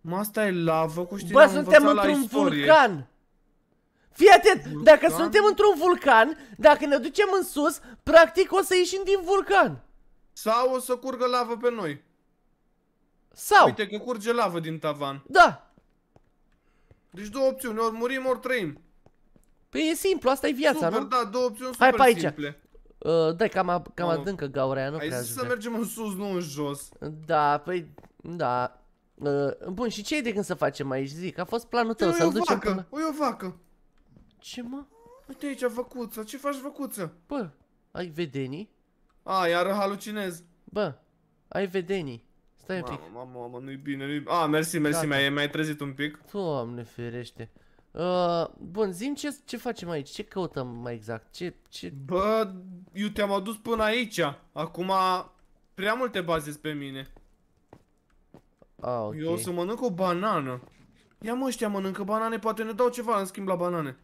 Mă, asta e lavă cu știi, Bă, suntem într-un vulcan. Fii atent, vulcan? dacă suntem într-un vulcan, dacă ne ducem în sus, practic o să ieșim din vulcan. Sau o să curgă lavă pe noi. Sau. Uite că curge lavă din tavan. Da. Deci două opțiuni, ori murim, ori trăim. Păi e simplu, asta e viața, super, nu? da, două opțiuni super Hai pe aici. simple. Uh, dai, cam, cam no. adâncă gaură, aia, nu Ai prea să mergem în sus, nu în jos. Da, păi, da. Uh, bun, și ce e de când să facem aici, zic? A fost planul tău, păi, să-l ducem vacă, până... O, o vacă, Ce, mă? Uite aici, văcuță, ce faci, văcuță? Bă, ai vedenii? A, iar halucinez. Bă, ai vedenii. Stai mamă, un pic. Mamă, mamă, nu-i bine, nu-i... A, mersi, mersi, mi-ai trezit un pic. Doamne ferește. Uh, bun, zim ce, ce facem aici, ce căutăm mai exact, ce... ce... Bă, eu te-am adus până aici, acum prea multe bazezi pe mine. Ah, okay. Eu o să mănânc o banană. Ia mă, ăștia mănâncă banane, poate ne dau ceva în schimb la banane.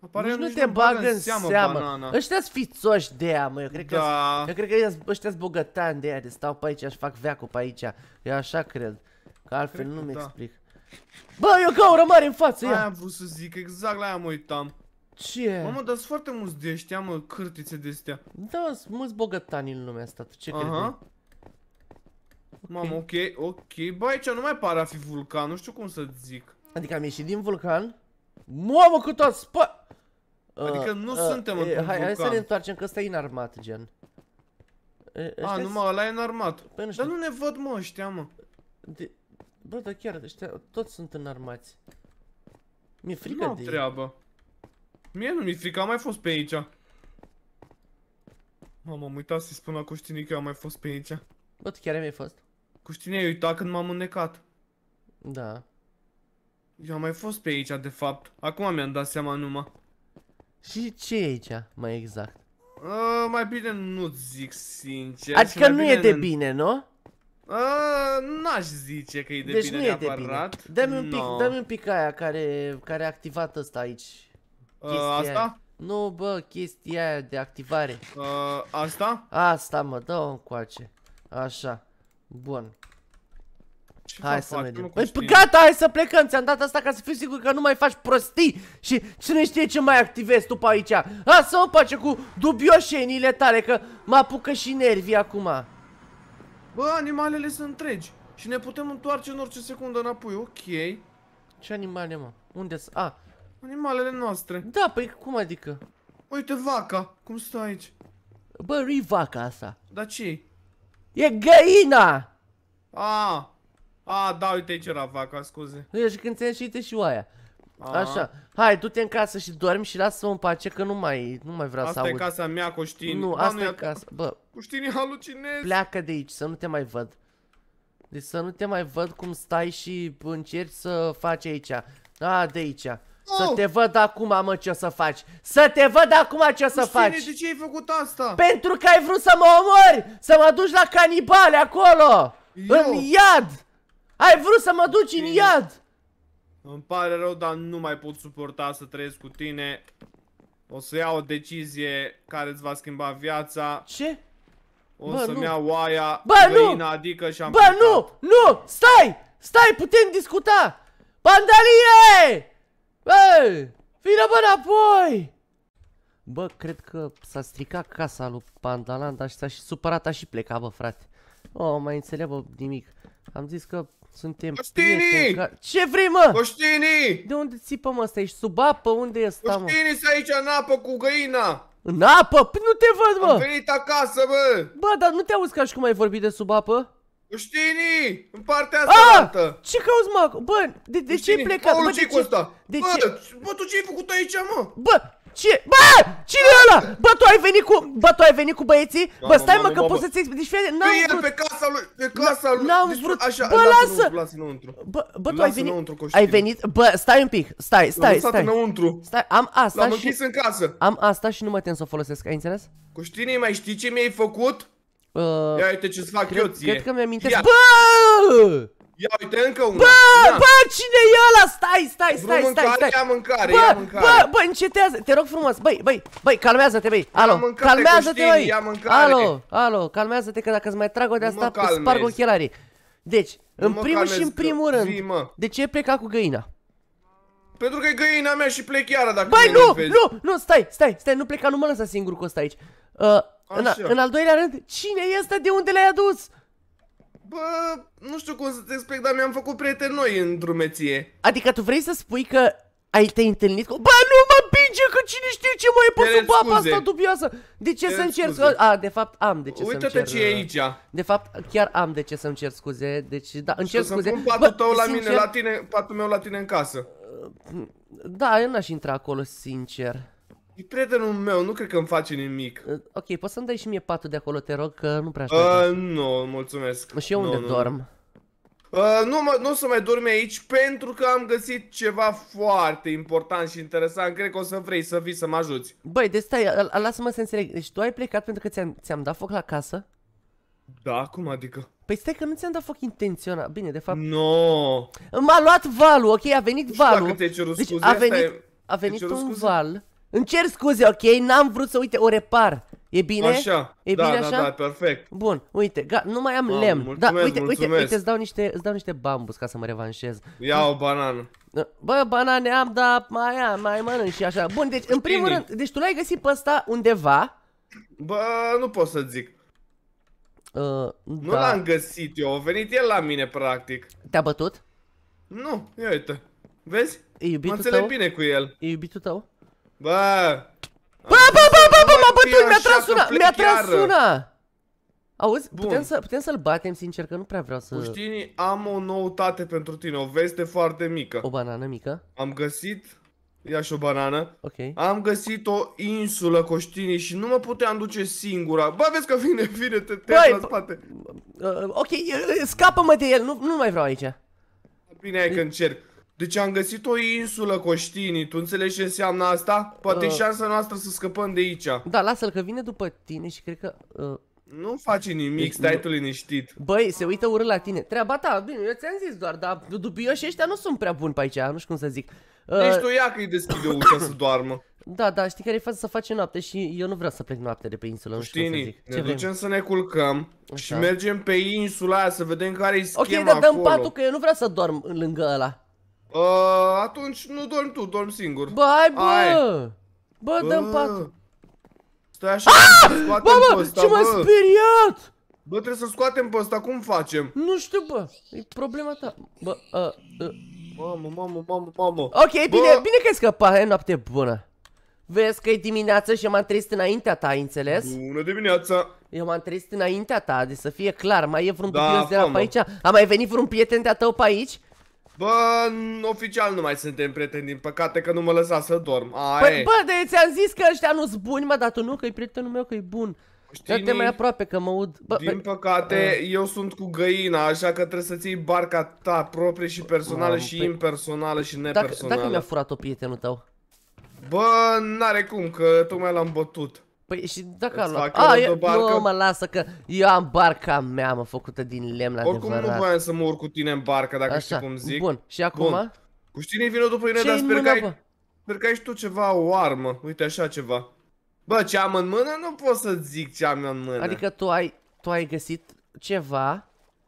Apare nu te bagă în seamă, seamă. banana. Ăștia fițoși de ea, mă, eu cred da. că eu cred că ăștia bogătani de ea, de stau pe aici, aș fac veacul pe aici. Eu așa cred, că altfel nu-mi da. explic. Bă, e o gaură mare în față, ia! Aia am vrut să zic, exact la aia mă uitam. Ce? Mamă, dar sunt foarte mulți de ăștia, mă, cârtițe de astea. Da, sunt mulți bogătani în lumea asta, tu ce crezi? Okay. Mamă, ok, ok. Bă, aici nu mai pare a fi vulcan, nu știu cum să zic. Adică am ieșit din vulcan? Mamă, cu toată spa... Adică uh, nu uh, suntem uh, într-un hai, vulcan. Hai să ne întoarcem, că ăsta e înarmat, gen. E, a, numai ăla e înarmat. Păi nu Dar nu ne văd, mă, ăștia, mă. De... Bă, dar chiar ăștia toți sunt înarmați. Mi-e frică nu de treabă. Ei. Mie nu mi-e frică, am mai fost pe aici. Mamă, am uitat să-i spun la Cuștinii că am mai fost pe aici. Bă, tu chiar ai mai fost? Cuștinii, ai uitat când m-am înnecat. Da. Eu am mai fost pe aici, de fapt. Acum mi-am dat seama numai. Și ce e aici, mai exact? Ă, mai bine nu zic sincer. Adică nu e de bine, nu? N-aș zice că deci e de deci bine nu e neapărat. de bine. Dă-mi un, pic, no. dă un pic aia care, care a activat ăsta aici. uh, asta? Aia. Nu, bă, chestia aia de activare. Uh, asta? Asta, mă, dă-o încoace. Așa. Bun. Ce hai să mergem. Păi gata, hai să plecăm. Ți-am dat asta ca să fiu sigur că nu mai faci prostii și cine știe ce mai activezi tu pe aici. Lasă-mă pace cu dubioșenile tale că mă apucă și nervii acum. Bă, animalele sunt întregi și ne putem întoarce în orice secundă înapoi, ok. Ce animale, mă? Unde sunt? A. Animalele noastre. Da, păi cum adică? Uite vaca, cum stă aici? Bă, nu-i vaca asta. Dar ce E găina! A, a, da, uite aici era vaca, scuze. și deci când ți și uite și oaia. Așa. Hai, du-te în casă și dormi și lasă-mă în pace că nu mai, nu mai vreau asta să aud. Asta e casa mea, Coștin. Nu, asta e casa. Bă. Coștin, halucinez. Pleacă de aici, să nu te mai văd. Deci să nu te mai văd cum stai și încerci să faci aici. A, de aici. Oh! Să te văd acum, mă, ce o să faci. Să te văd acum ce o să Custine, faci. de ce ai făcut asta? Pentru că ai vrut să mă omori, să mă duci la canibale acolo. Eu. În iad. Ai vrut să mă duci Cine? în iad. Îmi pare rău, dar nu mai pot suporta să trăiesc cu tine. O să iau o decizie care îți va schimba viața. Ce? O să-mi iau oaia, Bă, găina, nu! adică și-am Bă, putat. nu! Nu! Stai! Stai, putem discuta! Pandalie! Bă! Vină bă înapoi! Bă, cred că s-a stricat casa lui Pandalan, dar și s-a și supărat, a și plecat, bă, frate. O, oh, mai bă, nimic. Am zis că suntem prieteni Ce vrei, mă? Costini! De unde țipă, mă? ăsta? ești sub apă? Unde e ăsta, mă? Costini, sunt aici în apă cu găina! În apă? Păi nu te văd, mă! Am venit acasă, mă! Bă, dar nu te auzi ca și cum ai vorbit de sub apă? Costini! În partea asta A! Ah! Ce cauți mă? Bă, de, de ce ai plecat? bă, ce De ce? bă, tu ce ai făcut aici, mă? Bă, ce? Bă! Cine e ăla? Bă, tu ai venit cu... Bă, tu ai venit cu băieții? Bă, stai mă, că poți să-ți explic. Deci, fii n-am vrut. pe casa lui, pe casa lui. N-am deci, vrut. Așa, bă, lasă. Lasă înăuntru. Bă, bă, tu ai venit... Ai venit... Bă, stai un pic. Stai, stai, stai. înăuntru. Stai, am asta și... L-am închis în casă. Am asta și nu mă tem să o folosesc, ai înțeles? Coștine, mai știi ce mi-ai făcut? Uh, Ia uite ce-ți fac eu ție. Cred că mi-am amintesc. Bă! Ia uite încă una. Bă, Ia. bă, cine e ăla? Stai, stai, stai, stai, stai, stai. Ia mâncare, bă, ia mâncare. Bă, bă, încetează. Te rog frumos. Băi, băi, băi, calmează-te, băi. Alo, calmează-te, băi. Alo, alo, calmează-te că dacă îți mai trag o de asta, îți sparg ochelarii. Deci, nu în primul și în primul rând, zi, de ce pleca cu găina? Pentru că e găina mea și plec iară dacă Băi, nu, vezi. nu, nu, stai, stai, stai, nu pleca, nu mă lăsa singur cu ăsta aici. Uh, în, a, în al doilea rând, cine este, de unde l-ai adus? Bă, nu știu cum să-ți explic, dar mi-am făcut prieteni noi în drumeție. Adică tu vrei să spui că ai te întâlnit cu... Bă, nu mă împinge, că cine știe ce mai e pe sub apa asta dubioasă. De ce să încerc? Scuze. A, de fapt am de ce să-mi cer... ce e aici. Uh, de fapt, chiar am de ce să-mi cer scuze. Deci, da, îmi cer scuze. Să patul tău la mine, la tine, patul meu la tine în casă. Uh, da, eu n-aș intra acolo, sincer. E prietenul meu, nu cred că îmi face nimic. Uh, ok, poți să-mi dai și mie patul de acolo, te rog, că nu prea uh, aștept. Uh, nu, mulțumesc. Și eu unde dorm? Nu. Uh, nu, mă, nu o să mai dormi aici pentru că am găsit ceva foarte important și interesant. Cred că o să vrei să vii să mă ajuți. Băi, de stai, lasă-mă să înțeleg. Deci tu ai plecat pentru că ți-am ți dat foc la casă? Da, cum adică? Păi stai că nu ți-am dat foc intenționat. Bine, de fapt... No. M-a luat valul, ok? A venit nu valul. Dacă te-ai cerut deci, scuze, a venit, stai, a venit un scuze? val îmi cer scuze, ok? N-am vrut să, uite, o repar. E bine? Așa. E da, bine da, așa? da, perfect. Bun, uite, ga, nu mai am Mamă, lemn. Mulțumesc, da, uite, mulțumesc. uite, uite, îți dau niște, îți dau niște bambus ca să mă revanșez. Ia o banană. Da. Bă, banane am, da, mai am, mai mănânc și așa. Bun, deci, în primul rând, deci tu l-ai găsit pe ăsta undeva? Bă, nu pot să zic. Uh, nu da. l-am găsit eu, a venit el la mine, practic. Te-a bătut? Nu, ia uite. Vezi? E iubitul mă înțeleg tău? bine cu el. E iubitul tău? Bă! Bă, bă, bă, bă, bă, m-a bătut, mi-a tras una, mi-a tras una! Auzi, putem să-l putem să batem, sincer, că nu prea vreau să... Puștini, am o noutate pentru tine, o veste foarte mică. O banană mică? Am găsit... Ia și o banană. Ok. Am găsit o insulă, Coștini, și nu mă puteam duce singura. Bă, vezi că vine, vine, te, te la spate. Uh, ok, scapă-mă de el, nu, nu mai vreau aici. Bine, ai că încerc. Deci am găsit o insulă, Coștinii, tu înțelegi ce înseamnă asta? Poate uh. șansa noastră să scăpăm de aici. Da, lasă-l că vine după tine și cred că... Uh... Nu face nimic, stai tu liniștit. Băi, se uită urât la tine. Treaba ta, bine, eu ți-am zis doar, dar dubioși ăștia nu sunt prea buni pe aici, nu știu cum să zic. Uh... Deci tu ia că-i deschide ușa să doarmă. Da, da, știi care e faza să face noapte și eu nu vreau să plec noapte de pe insulă, nu știu Știnii, cum să zic. ne ducem să ne culcăm Așa. și mergem pe insula aia să vedem care-i schema Ok, dar dăm acolo. patul că eu nu vreau să dorm lângă ăla. Uh, atunci nu dormi tu, dorm singur. Bă, hai bă! Ai. Bă, dăm pat. Stai așa, ah! bă, bă, ce m-a speriat! Bă, trebuie să scoatem pe ăsta, cum facem? Nu știu, bă, e problema ta. Bă, uh, uh. Mamă, mamă, mamă, mamă. Ok, bă. bine, bine că ai scăpat, e noapte bună. Vezi că e dimineață și m-am trezit înaintea ta, ai înțeles? Bună dimineața! Eu m-am trezit înaintea ta, de să fie clar, mai e vreun da, dubios de la pe aici? A mai venit vreun prieten de-a tău pe aici? Bă, oficial nu mai suntem prieteni, din păcate că nu mă lăsa să dorm. A, păi, e. bă, de ți-am zis că ăștia nu-s buni, mă, dar tu nu, că e prietenul meu, că e bun. Știi, te mai aproape că mă aud. Bă, din bă, păcate, bă. Eh. eu sunt cu găina, așa că trebuie să ții barca ta proprie și personală bă, și pe... Păi impersonală și nepersonală. Dacă, dacă mi-a furat-o prietenul tău? Bă, n-are cum, că tocmai l-am bătut. Păi și dacă a luat... A, eu, nu mă lasă că eu am barca mea, mă, făcută din lemn la Oricum adevărat. nu voiam să mă urc cu tine în barca dacă Așa. știi cum zic. Bun, și acum? Bun. Cu cine vine după mine, dar sper că ai... Sper că ai și tu ceva, o armă. Uite așa ceva. Bă, ce am în mână nu pot să zic ce am în mână. Adică tu ai, tu ai găsit ceva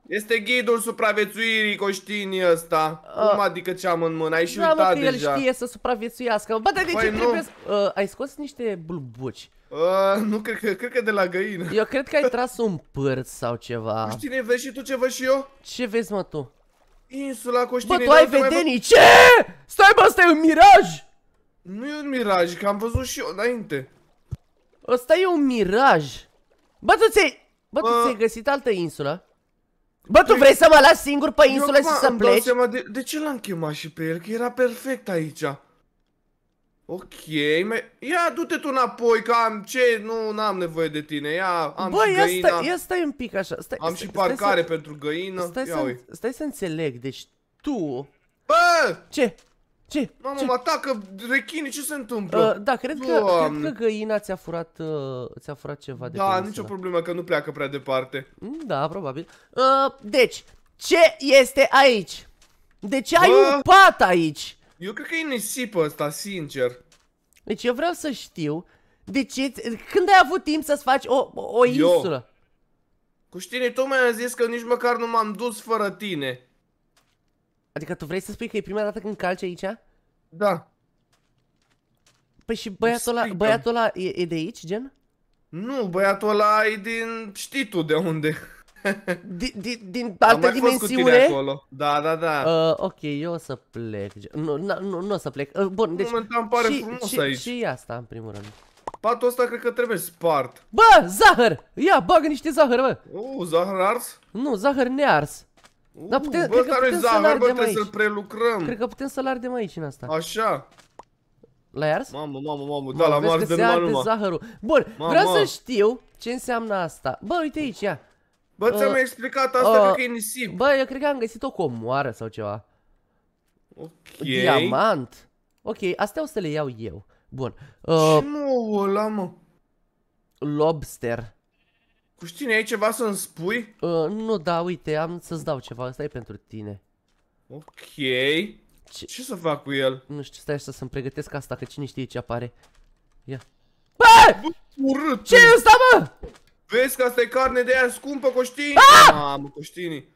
este ghidul supraviețuirii Coștinii ăsta. Uh, Cum adică ce am în mână? Ai și da, uitat mă, că deja. el știe să supraviețuiască. Bă, dar de păi ce nu. trebuie să... Uh, ai scos niște bulbuci. Uh, nu, cred că, cred că de la găină. Eu cred că ai tras un pârț sau ceva. Coștine, vezi și tu ce văd și eu? Ce vezi, mă, tu? Insula Coștine. Bă, tu ai vedenii, ce? Stai, bă, ăsta e un miraj! Nu e un miraj, că am văzut și eu înainte. Ăsta e un miraj. Bă, tu ți-ai... Bă, tu ți-ai găsit altă insulă? Bă, tu păi, vrei să mă las singur pe insulă și să pleci? De, de ce l-am chemat și pe el? Că era perfect aici. Ok, mai... ia du-te tu înapoi, că am ce, nu n-am nevoie de tine, ia, am Bă, și ia găina. Stai, ia stai un pic așa, stai, Am stai, și parcare stai să... pentru găină, stai ia să, Stai să înțeleg, deci tu... Bă! Ce? Ce? Mamă, ce? mă atacă rechinii, ce se întâmplă? Uh, da, cred că, cred că găina ți-a furat, uh, ți-a furat ceva de Da, nicio problemă, că nu pleacă prea departe. Da, probabil. Uh, deci, ce este aici? De ce Bă? ai un pat aici? Eu cred că e nisipă asta, sincer. Deci eu vreau să știu de ce... Când ai avut timp să-ți faci o, o insulă? Eu. Cu știne, tu mi-ai zis că nici măcar nu m-am dus fără tine. Adică tu vrei să spui că e prima dată când calci aici? Da. Păi și băiatul ăla, băiatul ăla e, e de aici, gen? Nu, băiatul ăla e din... știi tu de unde. din, din, din altă dimensiune? acolo. Da, da, da. Uh, ok, eu o să plec. Nu, nu, nu, nu o să plec. Uh, bun, deci... Momentan pare și, frumos și, aici. Și asta, în primul rând. Patul ăsta cred că trebuie spart. Bă, zahăr! Ia, bagă niște zahăr, bă! Uh, zahăr ars? Nu, zahăr nears. Uh, Dar putem, bă, cred că putem zahăr, bă, trebuie să-l prelucrăm. Cred că putem să-l ardem aici în asta. Așa. L-ai ars? Mamă, mamă, mamă, da, l-am ars de numai numai. Bun, vreau să știu ce înseamnă asta. Bă, uite aici, ia. Bă, ți-am uh, explicat asta, uh, cred că e nisip. Bă, eu cred că am găsit o comoară sau ceva. Ok. Diamant. Ok, astea o să le iau eu. Bun. Uh, Ce nu ăla, mă? Lobster. știne, ai ceva să-mi spui? Uh, nu, da, uite, am să-ți dau ceva, asta e pentru tine. Ok. Ce? ce să fac cu el? Nu știu, stai să să-mi pregătesc asta, că cine știe ce apare. Ia. Bă! Bă Ce e ăsta, mă? Vezi că asta e carne de aia scumpă, Coștini? Ah! Mamă, Coștini.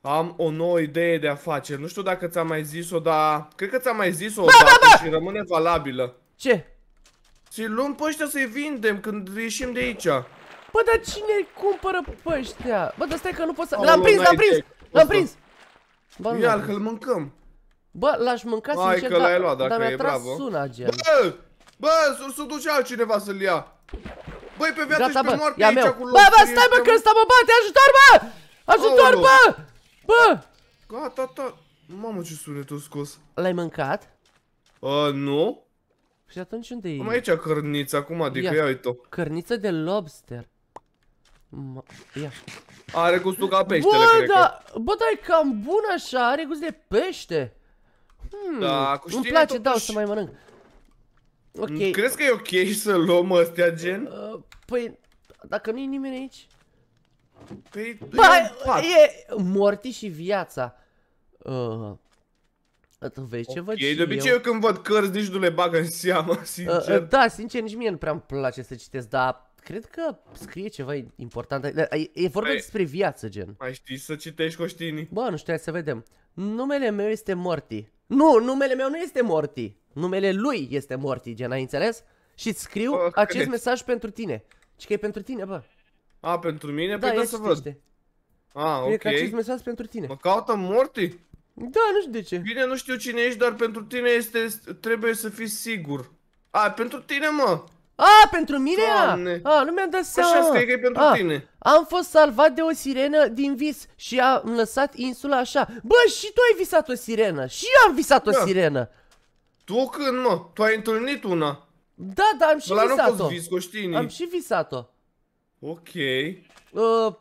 Am o nouă idee de afaceri. Nu știu dacă ți-am mai zis-o, dar... Cred că ți-am mai zis-o da, da, da. și rămâne valabilă. Ce? Să-i luăm pe ăștia să-i vindem când ieșim de aici. Bă, dar cine cumpără pe ăștia? Bă, dar stai că nu pot să... L-am prins, l-am prins! L-am prins! Ia-l, că-l mâncăm. Bă, l-aș mânca Hai sincer, că dar mi-a tras bravo. suna, gen. Bă, bă, să duce altcineva să-l ia. Băi, pe viață Gata, și pe moarte aici meu. acolo. Bă, bă, stai bă, că ăsta mă bate, ajutor, bă! Ajutor, bă! Bă! Gata, ta. Mamă, ce sunet o scos. L-ai mâncat? A, nu. Și atunci unde e? Am aici cărniță acum, adică ia, uite-o. Cărniță de lobster. Ma... Ia. Are gustul ca peștele, bă, cred da, că. Bă, dar e cam bun așa, are gust de pește. Hmm, da, cu Îmi place, totuși... dau să mai mănânc. Ok. Crezi că e ok să luăm astea gen? Uh, păi, dacă nu e nimeni aici? Păi, ba, e morti și viața. Uh, vezi ce văd de obicei eu. eu când văd cărți nici nu le bag în seamă, sincer. Uh, uh, da, sincer, nici mie nu prea îmi place să citesc, dar cred că scrie ceva important. E, e vorba păi, despre viață, gen. Mai știi să citești coștinii? Bă, nu știu, hai să vedem. Numele meu este Morty. Nu, numele meu nu este Morty. Numele lui este Morty, gen, ai înțeles? Și scriu okay. acest mesaj pentru tine. Și că e pentru tine, bă. A, pentru mine? Da, păi da să văd. A, ok. acest mesaj pentru tine. Mă caută Morty? Da, nu știu de ce. Bine, nu știu cine ești, dar pentru tine este, trebuie să fii sigur. A, pentru tine, mă. A, pentru mine A, nu mi-am dat păi seama. Așa că e pentru A, tine. Am fost salvat de o sirenă din vis și am lăsat insula așa. Bă, și tu ai visat o sirenă. Și eu am visat da. o sirenă. Tu când, mă? Tu ai întâlnit una. Da, da, am și visat-o. Vis, am și visat-o. Ok. Uh,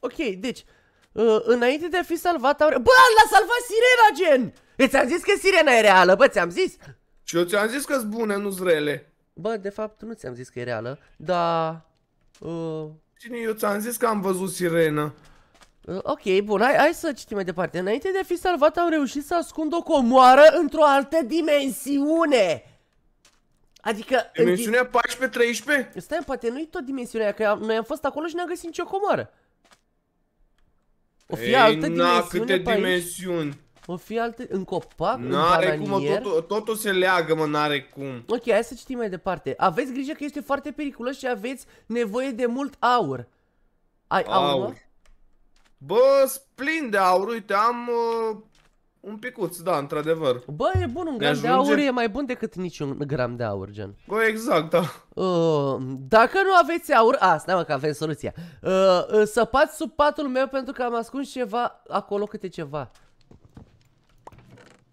ok, deci, uh, înainte de a fi salvat, am... Bă, l-a salvat sirena, gen! Ți-am zis că sirena e reală, bă, ți-am zis? Și eu ți-am zis că-s bune, nu-s rele. Bă, de fapt nu ți-am zis că e reală, dar... Uh... Cine? Eu ți-am zis că am văzut sirenă. Uh, ok, bun, hai, hai să citim mai departe. Înainte de a fi salvat, am reușit să ascund o comoară într-o altă dimensiune. Adică... Dimensiunea di... 14-13? Stai, poate nu-i tot dimensiunea, că noi am fost acolo și n-am găsit nicio comoară. O fi Ei, altă na, dimensiune câte dimensiuni. Aici? O fi alte, în copac, N-are cum, mă, totul, totul se leagă, mă, n-are cum. Ok, hai să citim mai departe. Aveți grijă că este foarte periculos și aveți nevoie de mult aur. Ai aur, aur Bă, splin de aur, uite, am uh, un picuț, da, într-adevăr. Bă, e bun, un gram de aur e mai bun decât niciun gram de aur, gen. Bă, exact, da. Uh, dacă nu aveți aur, a, stai mă că avem soluția. Uh, săpați sub patul meu pentru că am ascuns ceva acolo câte ceva.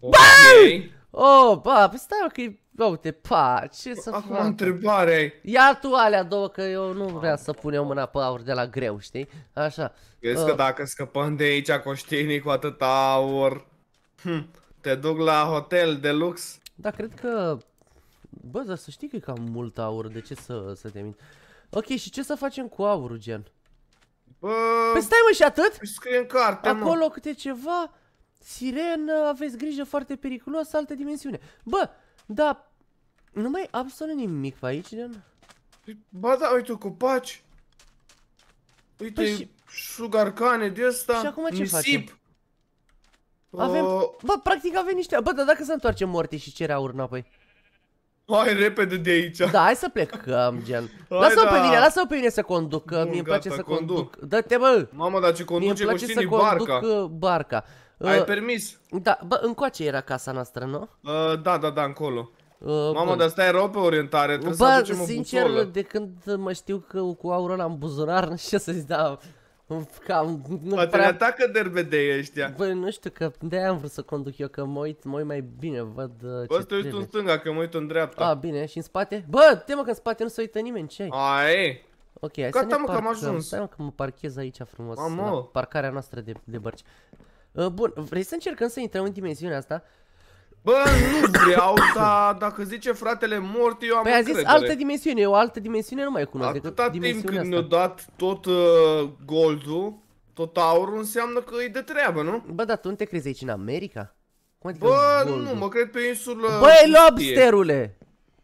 Okay. Oh, ba, păi stai că e... te uite, pa, ce să Acum fac? Acum întrebare. Ia tu alea două, că eu nu vreau să pun eu mâna pe aur de la greu, știi? Așa. Crezi uh. că dacă scăpăm de aici coștinii cu atât aur, hm, te duc la hotel de lux? Da, cred că... Bă, dar să știi că e cam mult aur, de ce să, să te mint? Ok, și ce să facem cu aurul, gen? Bă... Păi stai mă și atât? Scrie în carte, Acolo mă. câte ceva... Sirenă, aveți grijă, foarte periculos, altă dimensiune. Bă, da, nu mai absolut nimic pe aici, Dan? Ba da, uite, copaci. Uite, păi și... sugarcane de asta. Și acum ce facem? facem? Avem, uh... bă, practic avem niște, bă, dar dacă să întoarcem Morty și cerea urna, înapoi. Hai repede de aici. Da, hai să plecăm, gen. Lasă-o da. pe mine, lasă-o pe mine să conduc, mi-e place să conduc. conduc. Dă-te, bă. Mamă, dar ce conduce Mi-e place să conduc barca. Uh, barca. Ai uh, permis? Da, bă, încoace era casa noastră, nu? Uh, da, da, da, încolo. Uh, Mamă, dar stai, rău pe orientare, trebuie bă, să aducem sincer, o de când mă știu că cu aurul am buzurar, buzunar, nu știu să-ți dau... Cam, nu Poate prea... ne atacă derbedei ăștia. Bă, nu știu, că de-aia am vrut să conduc eu, că mă uit, mă uit mai bine, văd uh, Bă, te uiți în stânga, că mă uit în dreapta. A, bine, și în spate? Bă, te mă, că în spate nu se uită nimeni, ce ai? Ai, Ok, hai Gata, să ne mă, parcăm. că am ajuns. Stai mă, că mă parchez aici frumos, Mamă. la parcarea noastră de, de bărci. Uh, bun, vrei să încercăm să intrăm în dimensiunea asta? Bă, nu vreau, dar dacă zice fratele mort, eu am Păi a zis încredere. altă dimensiune, o altă dimensiune nu mai cunosc Atâta timp când ne-a dat tot uh, goldul, tot aurul, înseamnă că e de treabă, nu? Bă, dar tu nu te crezi aici în America? Cum adică Bă, goldul? nu, mă cred pe insulă Băi, lobsterule!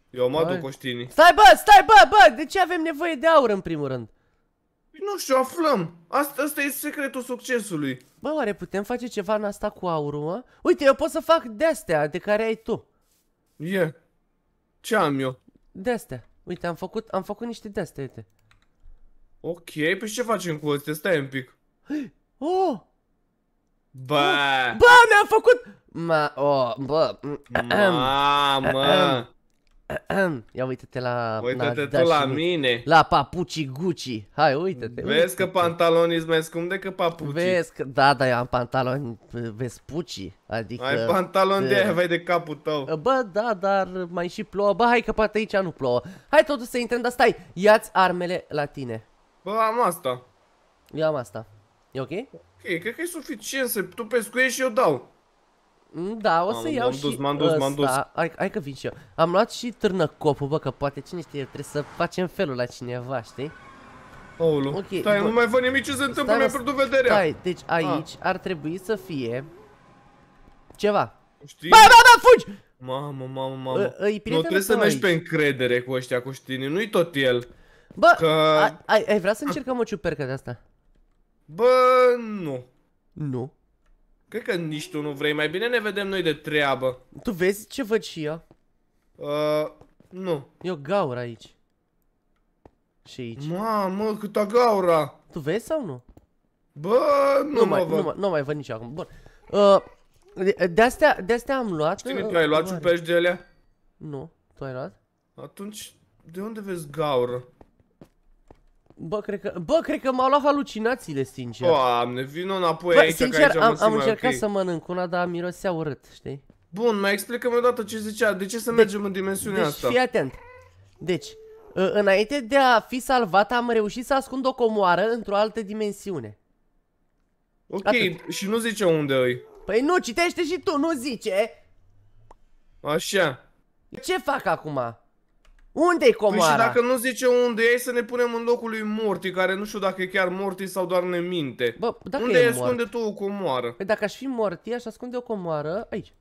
Eu mă aduc coștinii Stai bă, stai bă, bă, de ce avem nevoie de aur în primul rând? Păi nu știu, aflăm. Asta, asta e secretul succesului. Bă, oare putem face ceva în asta cu aurul, mă? Uite, eu pot să fac de-astea de care ai tu. E. Yeah. Ce am eu? De-astea. Uite, am făcut, am făcut niște de-astea, uite. Ok, păi ce facem cu astea? Stai un pic. Oh! Bă! Bă, mi-am făcut... Ma, oh, bă. Mamă! Ia uite-te la... Uite-te tu da la mine. La papuci, Gucci. Hai, uite-te. Vezi uite-te. că pantalonii sunt mai scump decât papuci. Vezi că... Da, da, eu am pantaloni puci. Adică... Ai pantaloni de aia, vai de capul tău. Bă, da, dar mai și plouă. Bă, hai că poate aici nu plouă. Hai totuși să intrăm, dar stai. Ia-ți armele la tine. Bă, am asta. Eu am asta. E ok? Ok, cred că e suficient să tu pescuiești și eu dau. Mm, da, o să am, iau dus, și m dus, dus. Hai, hai că vin și eu. Am luat și târnăcopul, bă, că poate cine știe, trebuie să facem felul la cineva, știi? Oulu, okay, stai, bă, nu mai văd nimic ce se întâmplă, mi-a pierdut vederea. Stai, deci ah. aici ah. ar trebui să fie ceva. Știi? Ba, ba, da, ba, da, fugi! Mamă, mamă, mamă. Ă, ă, nu trebuie să mergi pe încredere cu ăștia cu știinii, nu-i tot el. Bă, că... ai, ai vrea să încercăm o ciupercă de asta? Bă, nu. Nu? Cred că nici tu nu vrei, mai bine ne vedem noi de treabă. Tu vezi ce văd și eu? Uh, nu. E o gaură aici. Și aici. Mamă, câtă gaura! Tu vezi sau nu? Bă, nu, nu mă mai, văd. Nu, nu mai văd nici acum. Bun. Uh, de-astea de, de -astea am luat... Știi, uh, tu ai luat ciupești de alea? Nu. Tu ai luat? Atunci, de unde vezi gaură? Bă, cred că, bă, cred că m-au luat halucinațiile, sincer. Doamne, vină înapoi bă, aici, sincer, că aici am, am, încercat okay. să mănânc una, dar mirosea urât, știi? Bun, mai explică-mi dată ce zicea, de ce să de deci- mergem în dimensiunea deci, asta? Deci, fii atent. Deci, ă, înainte de a fi salvat, am reușit să ascund o comoară într-o altă dimensiune. Ok, Atât. și nu zice unde îi. Păi nu, citește și tu, nu zice. Așa. Ce fac acum? Unde-i comoara? Păi și dacă nu zice unde ei să ne punem în locul lui Morty, care nu știu dacă e chiar Morty sau doar ne minte. Bă, dacă unde e ascunde mort? tu o comoară? Păi dacă aș fi Morty, aș ascunde o comoară aici.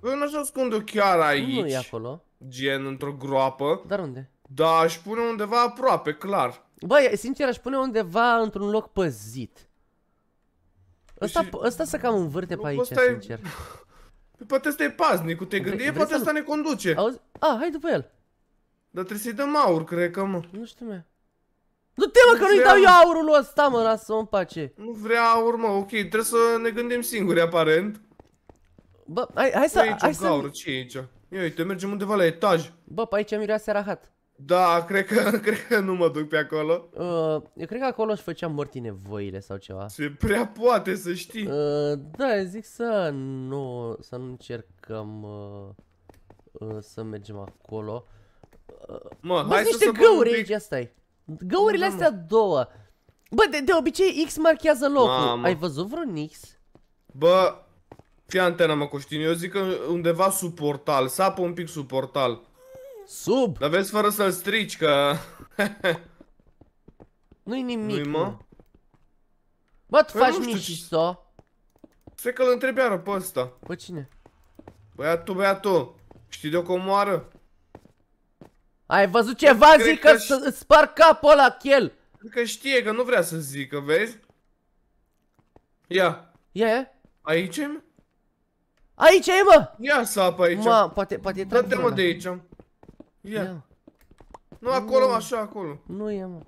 Păi nu aș ascunde-o chiar aici. Nu e acolo. Gen, într-o groapă. Dar unde? Da, aș pune undeva aproape, clar. Bă, sincer, aș pune undeva într-un loc păzit. Păi ăsta, și... ăsta să cam învârte pe aici, sincer. E... Păi poate ăsta e paznicul, te gândi, poate ăsta ne conduce. Auzi? A, ah, hai după el. Dar trebuie să-i dăm aur, cred că, mă. Nu știu, mă. Nu te mă, nu că nu-i dau eu aurul ăsta, mă, lasă-mă în pace. Nu vrea aur, mă, ok, trebuie să ne gândim singuri, aparent. Bă, hai, hai să... Aici hai să... Aur, ce e aici? Ia uite, mergem undeva la etaj. Bă, pe aici miroase rahat. Da, cred că, cred că nu mă duc pe acolo. Uh, eu cred că acolo își făceam morti nevoile sau ceva. Se prea poate să știi. Uh, da, zic să nu, să nu încercăm uh, uh, să mergem acolo. Mă, Bă, hai niște găuri aici, asta Găurile da, astea două. Bă, de, de obicei X marchează locul. Mamă. Ai văzut vreun X? Bă, fii antena mă, Coștin. Eu zic că undeva sub portal. Sapă un pic sub portal. Sub? Dar vezi fără să-l strici, că... Nu-i nimic, Nu-i, mă. mă. Bă, tu păi faci mișto. Se că-l întrebi iară pe ăsta. Bă, cine? Băiatul, băiatul. Știi de o comoară? Ai văzut ceva? Cred zic că, că îți spar capul ăla, chel! Cred că știe, că nu vrea să zică, vezi? Ia! Ia, ia! Aici e? Aici e, mă! Ia sapă aici! Ma, poate, poate e trafie, te mă, de aici! Ia! ia. Nu, acolo, nu. așa, acolo! Nu e, mă!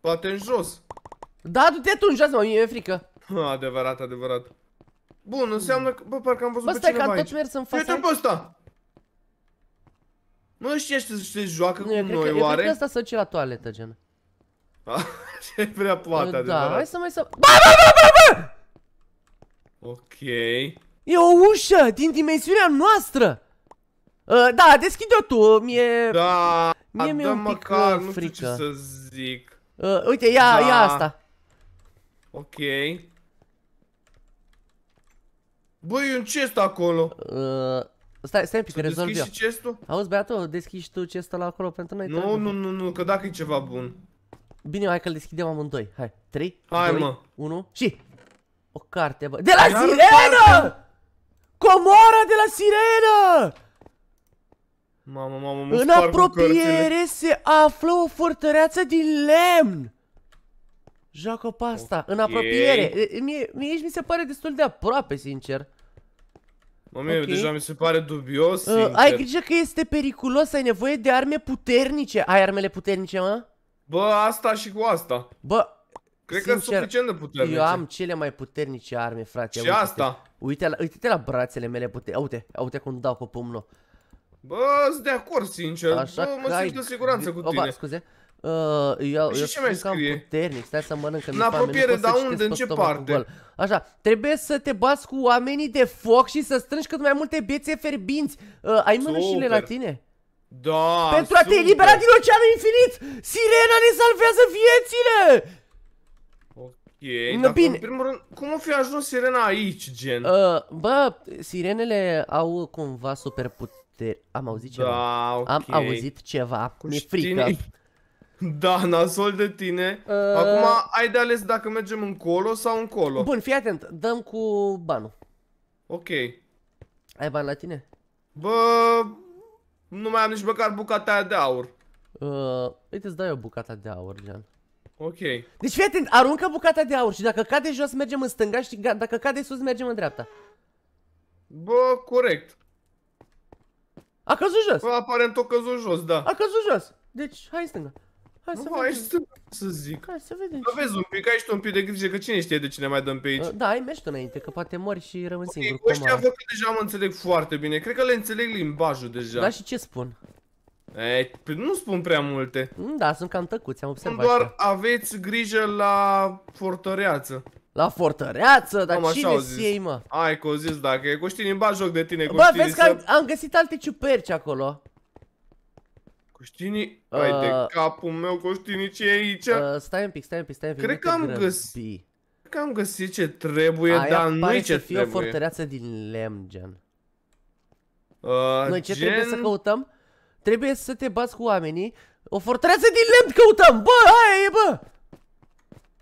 Poate în jos! Da, du-te tu în jos, mă, mie e frică! Ha, adevărat, adevărat! Bun, înseamnă că, bă, parcă am văzut bă, pe cineva aici. Bă, stai că am tot mers în fața. Uite pe ăsta! Nu știu ce se joacă nu, cu eu noi, că, oare? Eu cred că asta se la toaletă, gen. Ce vrea poate, Da, adevărat. hai să mai să... Ba, ba, ba, ba, ba! Ok. E o ușă din dimensiunea noastră! Uh, da, deschide-o tu, mie... Da, mie mi-e da, un pic măcar, frică. Uh, nu știu ce să zic. Uh, uite, ia, da. ia asta. Ok. Băi, e un chest acolo. Uh, Stai, stai un pic, rezolv eu. și chestul? Auzi, băiatul, deschizi tu chestul acolo pentru noi. Nu, nu, nu, nu, că dacă e ceva bun. Bine, hai că-l deschidem amândoi. Hai, 3, hai, 2, mă. 1 și... O carte, bă. De la Iar sirenă! Comora de la sirenă! Mamă, mamă, mă În apropiere se află o fortăreață din lemn. Joacă pasta, okay. în apropiere. Mie, mie aici mi se pare destul de aproape, sincer. Mă, mie, okay. deja mi se pare dubios, uh, Ai grijă că este periculos, ai nevoie de arme puternice. Ai armele puternice, mă? Bă, asta și cu asta. Bă, Cred sincer, că sunt suficient de puternice. Eu am cele mai puternice arme, frate. Și uite asta. uite la, uite la brațele mele puternice. Uite, uite cum dau cu pumnul. Bă, sunt de acord, sincer. Așa Bă, mă simt ai... în siguranță cu tine. Oba, scuze. Uh, eu, și eu ce mai scrie? puternic, stai să mănânc că În apropiere, dar unde, în ce parte? Așa, trebuie să te bați cu oamenii de foc și să strângi cât mai multe biețe ferbinți. Uh, ai mânușile la tine? Da, Pentru super. a te elibera din oceanul infinit! Sirena ne salvează viețile! Ok, dar bine. în primul rând, cum o fi ajuns sirena aici, gen? Uh, bă, sirenele au cumva super putere. Am auzit da, ceva. Okay. Am auzit ceva. Cu Mi-e frică. Da, nasol de tine. Uh... Acum ai de ales dacă mergem încolo sau încolo. Bun, fii atent. Dăm cu banul. Ok. Ai bani la tine? Bă, nu mai am nici măcar bucata aia de aur. Uh, uite, îți dai eu bucata de aur, Jean. Ok. Deci fii atent, aruncă bucata de aur și dacă cade jos mergem în stânga și dacă cade sus mergem în dreapta. Bă, corect. A căzut jos. Bă, aparent o căzut jos, da. A căzut jos. Deci, hai în stânga. Hai nu să mai știu să zic. Hai să vedem. vezi un pic, ai un pic de grijă, că cine știe de cine mai dăm pe aici. Da, ai mergi înainte, că poate mori și rămân okay, singur. Cu ăștia văd că deja mă înțeleg foarte bine. Cred că le înțeleg limbajul deja. Da, și ce spun? Ei, păi nu spun prea multe. Mm, da, sunt cam tăcuți, am observat. Doar aveți grijă la fortăreață. La fortăreață? Dar cine zis. ei, mă? Ai, că zis, dacă e cu joc de tine, Coștin. Bă, vezi că am, am găsit alte ciuperci acolo. Coștini, uh, ai de capul meu, Coștini, ce e aici? Uh, stai un pic, stai un pic, stai un pic. Cred că am găsit. Cred că am găsit ce trebuie, Aia dar nu e ce trebuie. o fortăreață din lemn, gen. Uh, Noi ce gen... trebuie să căutăm? Trebuie să te bați cu oamenii. O fortăreață din lemn căutăm! Bă, aia e, bă!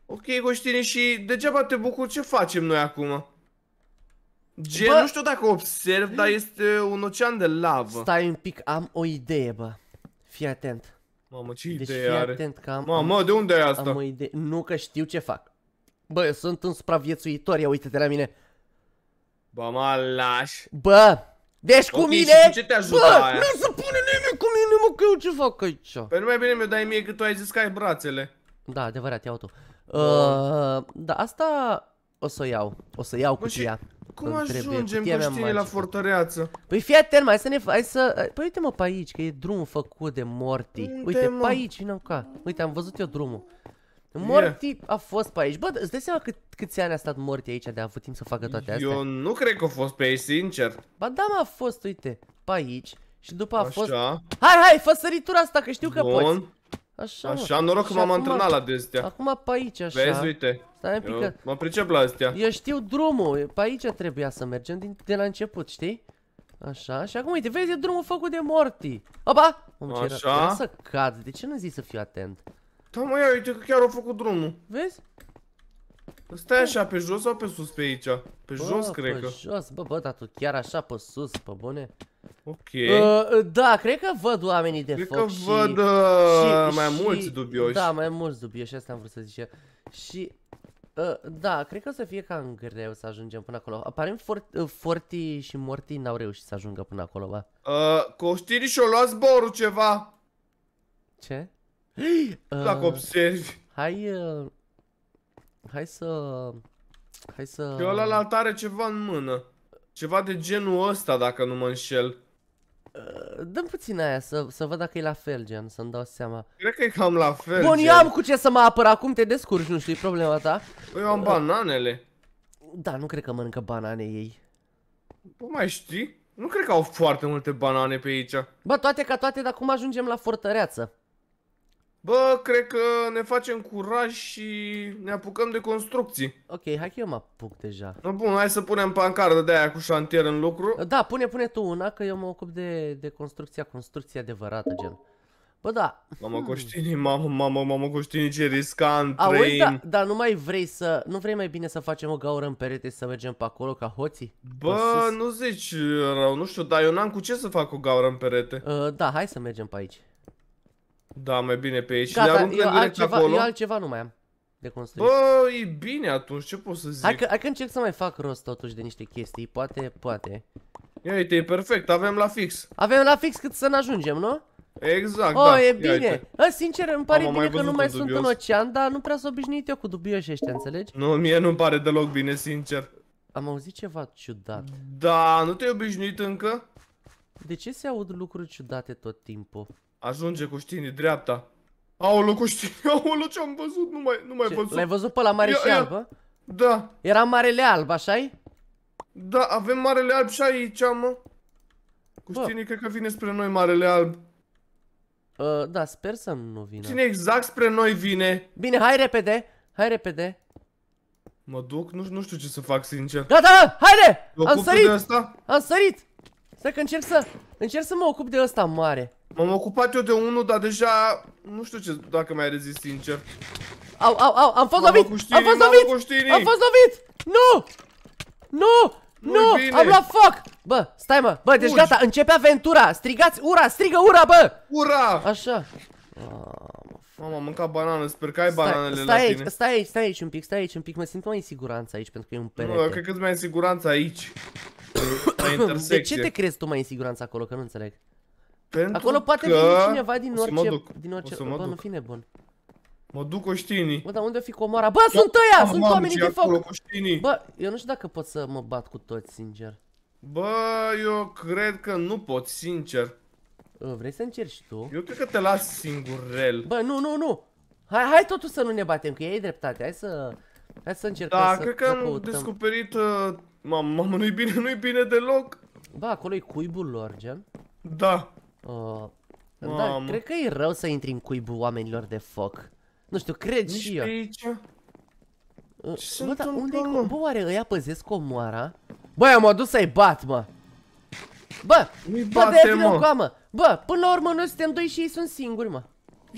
Ok, Coștini, și degeaba te bucur ce facem noi acum. Gen, bă... nu știu dacă observ, dar este un ocean de lavă. Stai un pic, am o idee, bă. Fii atent. Mamă, ce deci idee fii are? atent că am... Mamă, de unde e asta? Am o idee. Nu că știu ce fac. Bă, eu sunt un supraviețuitor, ia uite-te la mine. Bă, mă laș. Bă, deci okay, cu ce te ajută bă, aia? nu se pune nimic cu mine, mă, că eu ce fac aici? Păi nu mai bine mi-o dai mie că tu ai zis că ai brațele. Da, adevărat, iau tu. Uh, da, asta o să o iau, o să iau cu ea. Cum ajungem cu tine la fortăreață? Păi fii atent, mai să ne... Hai să... Păi uite-mă pe aici, că e drum făcut de Morty. uite, pe aici, vină ca. Uite, am văzut eu drumul. Morty yeah. a fost pe aici. Bă, îți dai seama cât, câți ani a stat Morty aici de a avut timp să facă toate astea? Eu nu cred că a fost pe aici, sincer. Ba da, mă, a fost, uite, pe aici. Și după a Așa. fost... Hai, hai, fă săritura asta, că știu Bun. că poți. Așa, Așa, noroc că m-am antrenat la destea. Acum pe aici, așa. Vezi, uite. Stai un pic că... Mă pricep la astea. Eu știu drumul, pe aici trebuia să mergem din, de la început, știi? Așa, și acum uite, vezi, e drumul făcut de morti. Opa! Om, ce Așa. Era, era să cad, de ce nu zici să fiu atent? Da, mă, ia, uite că chiar au făcut drumul. Vezi? Păi stai așa, pe jos sau pe sus pe aici? Pe bă, jos, cred pe că. jos, bă, bă, dar tu chiar așa pe sus, pe bune? Ok. Uh, da, cred că văd oamenii de cred foc că și, văd uh, și, mai și, mulți dubioși. Da, mai mulți dubioși, asta am vrut să zic eu. Și, uh, da, cred că o să fie cam greu să ajungem până acolo. Aparent for, uh, Forti și Morti n-au reușit să ajungă până acolo, bă. Uh, Coștirii și o luat zborul ceva. Ce? Uh, Dacă observi. Hai, uh, Hai să... Hai să... Eu la tare ceva în mână. Ceva de genul ăsta, dacă nu mă înșel. Ă, dă-mi puțin aia să, să văd dacă e la fel, gen, să-mi dau seama. Cred că e cam la fel, Bun, gen. eu am cu ce să mă apăr acum, te descurci, nu știu, e problema ta. Păi eu am bananele. Da, nu cred că mănâncă banane ei. Bă, mai știi? Nu cred că au foarte multe banane pe aici. Ba, toate ca toate, dar cum ajungem la fortăreață? Bă, cred că ne facem curaj și ne apucăm de construcții. Ok, hai că eu mă apuc deja. No, bun, hai să punem pancardă de aia cu șantier în lucru. Da, pune, pune tu una, că eu mă ocup de, de construcția, construcția adevărată, gen. Bă, da. Mamă, Coștini, mamă, mamă, mamă, Coștini, ce riscant Auzi, trăim. da, dar nu mai vrei să, nu vrei mai bine să facem o gaură în perete și să mergem pe acolo ca hoții? Bă, nu zici rău, nu știu, dar eu n-am cu ce să fac o gaură în perete. Uh, da, hai să mergem pe aici. Da, mai bine pe aici. Gata, eu altceva, acolo. eu altceva nu mai am de construit. Bă, e bine atunci, ce pot să zic? Hai că, hai că încerc să mai fac rost totuși de niște chestii, poate, poate. Ia uite, e perfect, avem la fix. Avem la fix cât să ne ajungem, nu? Exact, oh, da. e bine. A, sincer, îmi pare bine că nu mai sunt în ocean, dar nu prea s-o obișnuit eu cu dubioși ăștia, înțelegi? Nu, mie nu-mi pare deloc bine, sincer. Am auzit ceva ciudat. Da, nu te-ai obișnuit încă? De ce se aud lucruri ciudate tot timpul? Ajunge cu știinii dreapta. Aolo, cu știinii, aolo, ce-am văzut? Nu mai, nu mai ce, văzut. L-ai văzut pe la mare și albă? Da. Era marele alb, așa -i? Da, avem marele alb și aici, mă. Cu știinii, cred că vine spre noi marele alb. Uh, da, sper să nu vină. Cine exact spre noi vine? Bine, hai repede, hai repede. Mă duc, nu, nu știu ce să fac, sincer. Gata, da, da, da, haide! Am sărit! Am sărit! Stai că încerc să, încerc să mă ocup de ăsta mare. M-am ocupat eu de unul, dar deja nu știu ce, dacă mai rezist sincer. Au, au, au, am fost lovit! Am fost lovit! Am fost lovit! Nu! Nu! Nu! Am luat foc! Bă, stai mă! Bă, deci Ugi. gata, începe aventura! Strigați ura! Strigă ura, bă! Ura! Așa. Mama, am mâncat banană, sper că ai stai, bananele stai la aici, tine. Stai aici, stai aici un pic, stai aici un pic, mă simt mai în siguranță aici pentru că e un perete. Nu, cred că mai în siguranță aici. la intersecție. De ce te crezi tu mai în siguranță acolo, că nu înțeleg? Pentru acolo poate că... vine cineva din orice... Din orice... Bă, nu fi nebun. Mă duc coștinii. Bă, dar unde fi comoara? Bă, sunt ăia! Sunt oamenii de foc! Coștinii. Bă, eu nu știu dacă pot să mă bat cu toți, sincer. Bă, eu cred că nu pot, sincer. Vrei să încerci și tu? Eu cred că te las singurel. Bă, nu, nu, nu! Hai, hai totuși să nu ne batem, că ei dreptate. Hai să... Hai să încercăm da, să cred că am căutăm. descoperit... Uh, mamă, nu-i bine, nu-i bine deloc. Ba, acolo e cuibul lor, gen. Da. Uh, da, cred că e rău să intri în cuibul oamenilor de foc. Nu știu, cred Nici și eu. Aici. Uh, Ce bă, dar unde e Bă, oare ăia păzesc comoara? Bă, am adus să-i bat, mă. Bă, bă, de-aia mă. Bă, până la urmă noi suntem doi și ei sunt singuri, mă.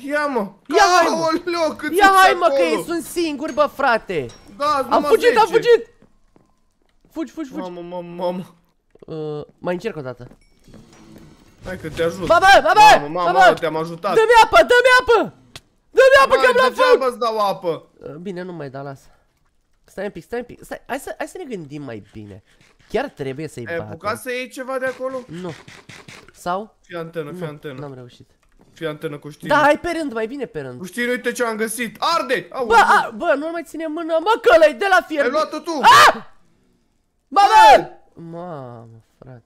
Ia mă, ia hai mă, ia hai mă că ei sunt singuri bă frate da, Am fugit, 10. am fugit Fugi, fugi, fugi Mamă, mamă, mamă uh, Mai încerc o dată Hai că te ajut Mamă, mamă, mamă te-am ajutat Dă-mi apă, dă-mi apă Dă-mi apă că-mi la foc Hai, dau apă uh, Bine, nu mai da, lasă Stai un pic, stai un pic stai, hai, să, hai să ne gândim mai bine Chiar trebuie să-i bată Ai apucat să iei ceva de acolo? Nu Sau? Fii antenă, fii antenă N-am reușit fi antenă cu știri. Da, hai pe rând, mai bine pe rând. Cu știri, uite ce am găsit. Arde! Au, bă, a, bă, nu mai ține mâna, mă, că de la fier. Ai luat-o tu! Ah! Mamă! Mamă, frate.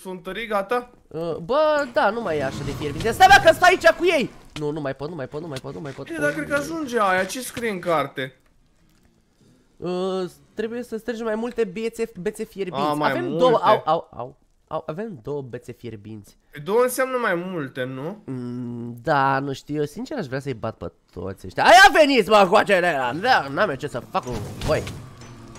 Sunt tări, gata? Uh, bă, da, nu mai e așa de fierbinte. Deci, stai, bă, că stai aici cu ei! Nu, nu mai pot, nu mai pot, nu mai pot, nu mai pot. Ei, dar cred că ajunge aia. Ce scrie în carte? Uh, trebuie să strângem mai multe bețe, bețe fierbinți. A, mai Avem multe. două, au, au, au. Au, avem două bețe fierbinți. Două înseamnă mai multe, nu? Mm, da, nu știu, eu sincer aș vrea să-i bat pe toți ăștia. Aia veniți, mă, cu acelea! Da, n-am ce să fac cu voi.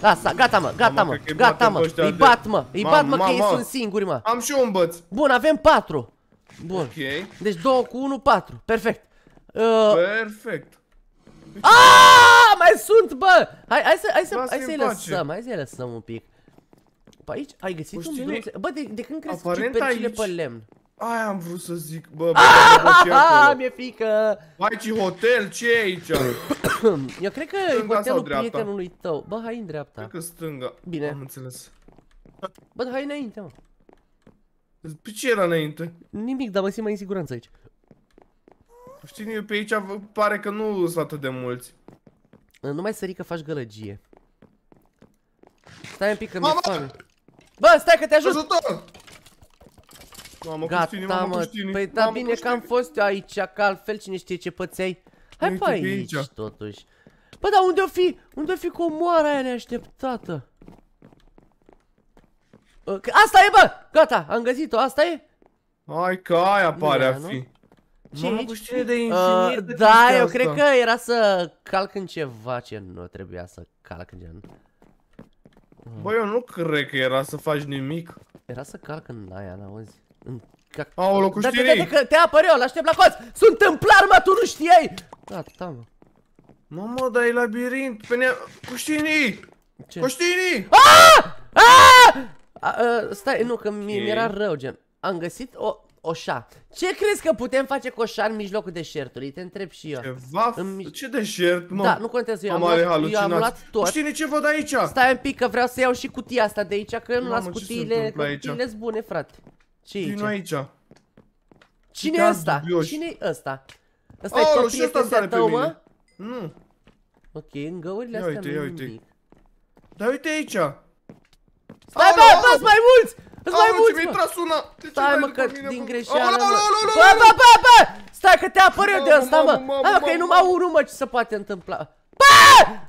Lasă, gata mă, gata mă, gata mă, îi bat mă, îi bat mă că ei sunt singuri mă. Am și un băț. Bun, avem patru. Bun. Ok. Deci două cu unu patru. Perfect. Uh... Perfect. Ah, mai sunt, bă! Hai, hai să hai să hai să-i lăsăm, hai să-i lăsăm un pic. Pe aici ai găsit un bronz? Bă, de, de când crezi ciupercile pe lemn? Aia am vrut să zic, bă, bă, bă mi-e frică. Vai, ce hotel, ce e aici? Eu cred că stânga e hotelul prietenului tău. Bă, hai în dreapta. Cred că stânga. Bine. Am înțeles. Bă, hai înainte, mă. Pe păi ce era înainte? Nimic, dar mă simt mai în siguranță aici. Știi, eu pe aici pare că nu sunt atât de mulți. Nu mai sări că faci gălăgie. Stai un pic că mi-e Bă, stai că te ajut! Ajutor! Mamă, Gata, Cristine, mamă, mă, Cristine. Păi da, mamă, bine că am fost eu aici, că altfel cine știe ce pățeai. Hai pe aici, aici, totuși. Bă, dar unde-o fi? Unde-o fi comoara aia neașteptată? Asta e, bă! Gata, am găsit-o, asta e? Hai că aia pare a fi. Ce Mamă, aici? de inginer uh, Da, eu asta. cred că era să calc în ceva ce nu trebuia să calc în ceva. Mhm. Bă, eu nu cred că era să faci nimic. Era să calc în aia, n-auzi? În cac... Aolo, cu știrii! Da, da, te apăr eu, l-aștept la coț! Sunt templar, mă, tu nu știai! Gata, mă. Nu, mă, dar e labirint, pe nea... Cu știrii! Ce? Cu știrii! Aaaa! Ah! Ah! Aaaa! Ă, stai, nu, că mi-era rău, gen. Am găsit o... Oșa. Ce crezi că putem face cu oșa în mijlocul deșertului? Te întreb și eu. Ceva? În mij... Ce deșert, mă? Da, nu contează, eu am, am luat, eu am luat păi tot. Nu știi ce văd aici? Stai un pic că vreau să iau și cutia asta de aici, că eu nu las cutiile, cutiile bune, frate. Ce e aici? aici? Cine e asta? Cine e ăsta? Ăsta e tot prietenul tău, mă? Nu. Ok, în găurile astea nu uite. Dar uite aici. Stai, bă, pas mai mulți! Îți mai mulți, mi-ai tras una! Stai, mă, că din greșeală, mă! Bă, bă, bă, bă! Stai, că te apăr eu de asta, mă! Hai, mă, că e numai unul, mă, ce se poate întâmpla! Bă!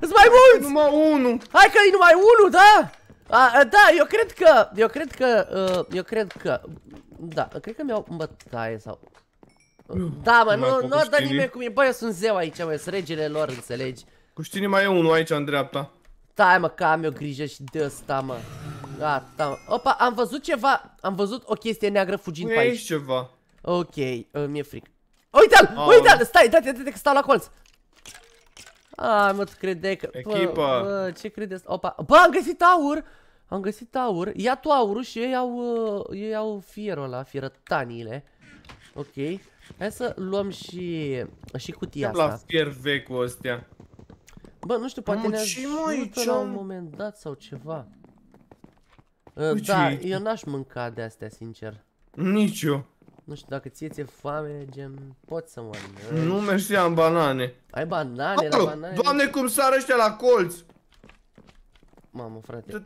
Îți mai mulți! Numai unul! Hai că e numai unul, da? A, da, eu cred că, eu cred că, ă, eu cred că, da, cred că mi-au bătaie sau... Ă, da, mă, nu, nu dă nimeni cu mine, bă, eu sunt zeu aici, mă, sunt regele lor, înțelegi? Cu știne mai e unul aici, în dreapta. Stai mă că am eu grijă și de asta mă Gata mă. Opa, am văzut ceva Am văzut o chestie neagră fugind pe aici ceva Ok, mi-e fric Uite-l, uite-l, stai, date, date da, că stau la colț A, mă, tu crede că Echipa. bă, ce credeți? Opa, bă, am găsit aur Am găsit aur, ia tu aurul și ei au uh, Ei au fierul ăla, fierătaniile Ok Hai să luăm și, și cutia asta. Ce fier vechi cu astea? Bă, nu știu, poate ne ajută la un moment dat sau ceva. Ă, da, eu n-aș mânca de astea, sincer. Nici eu. Nu știu, dacă ție ți-e foame, gen, poți să mănânc Nu mersi, am banane. Ai banane, la banane? Doamne, cum sar ăștia la colț! Mamă, frate.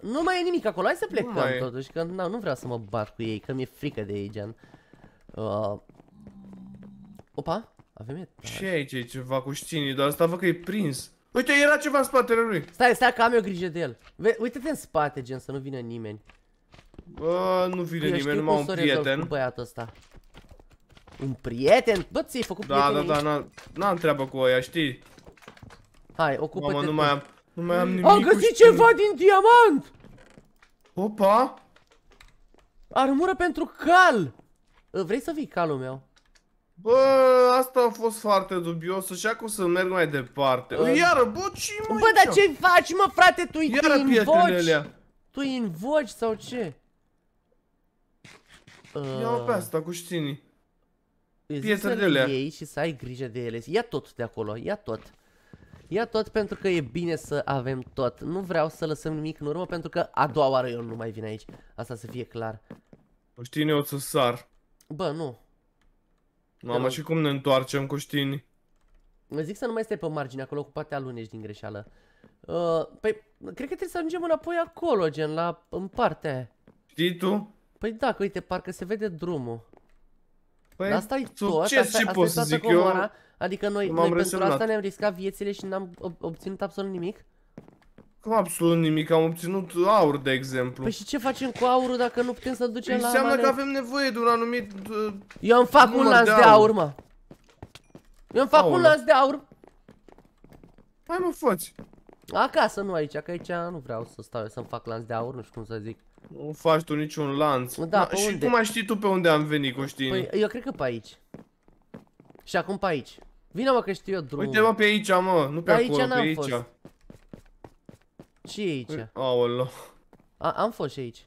Nu mai e nimic acolo, hai să plecăm totuși, că nu vreau să mă bat cu ei, că mi-e frică de ei, gen. Ă. Opa, avem etaj. Ce aici e ceva cu știinii, dar asta văd că e prins. Uite, era ceva în spatele lui. Stai, stai că am eu grijă de el. Uite-te în spate, gen, să nu vină nimeni. Bă, nu vine păi, eu nimeni, numai un prieten. Cu băiatul ăsta. Un prieten? Bă, ți-ai făcut da, prietenii? Da, da, da, n-am treabă cu ăia, știi? Hai, ocupă-te Mamă, nu mai am, nu mai am nimic Am găsit ceva din diamant! Opa! Armură pentru cal! Vrei să vii calul meu? Bă, asta a fost foarte dubios, așa că o să merg mai departe. Uh. Iară, bă, ce Bă, dar ce faci, mă, frate? Tu Iară tu invoci? Tu invoci sau ce? Uh. Ia-mă pe asta cu știnii. Pietrele. Ei și să ai grijă de ele. Ia tot de acolo, ia tot. Ia tot pentru că e bine să avem tot. Nu vreau să lăsăm nimic în urmă pentru că a doua oară eu nu mai vin aici. Asta să fie clar. Păi știi, eu o să sar. Bă, nu. Mamă, și cum ne întoarcem cu știni? Mă zic să nu mai stai pe margine acolo, cu poate alunești din greșeală. Uh, păi, cred că trebuie să ajungem înapoi acolo, gen, la, în partea Știi tu? Păi da, că uite, parcă se vede drumul. Păi, asta e tot, ce asta, și asta pot să zic eu? Adică noi, noi pentru asta ne-am riscat viețile și n-am obținut absolut nimic? Cu absolut nimic, am obținut aur, de exemplu. Păi și ce facem cu aurul dacă nu putem să ducem Înseamnă păi la Înseamnă că avem nevoie de un anumit... Uh, Eu îmi fac un lanț de aur, de aur mă. Eu îmi fac Aula. un lanț de aur. Hai mă, faci. Acasă, nu aici, că aici nu vreau să stau să-mi fac lanț de aur, nu știu cum să zic. Nu faci tu niciun lanț. Da, pe și unde? cum ai ști tu pe unde am venit, Coștine? Păi, eu cred că pe aici. Și acum pe aici. Vino mă că știu eu drumul. Uite mă pe aici, mă, nu pe, pe acolo, aici pe aici. Fost ce e aici? Aolo. A, am fost și aici.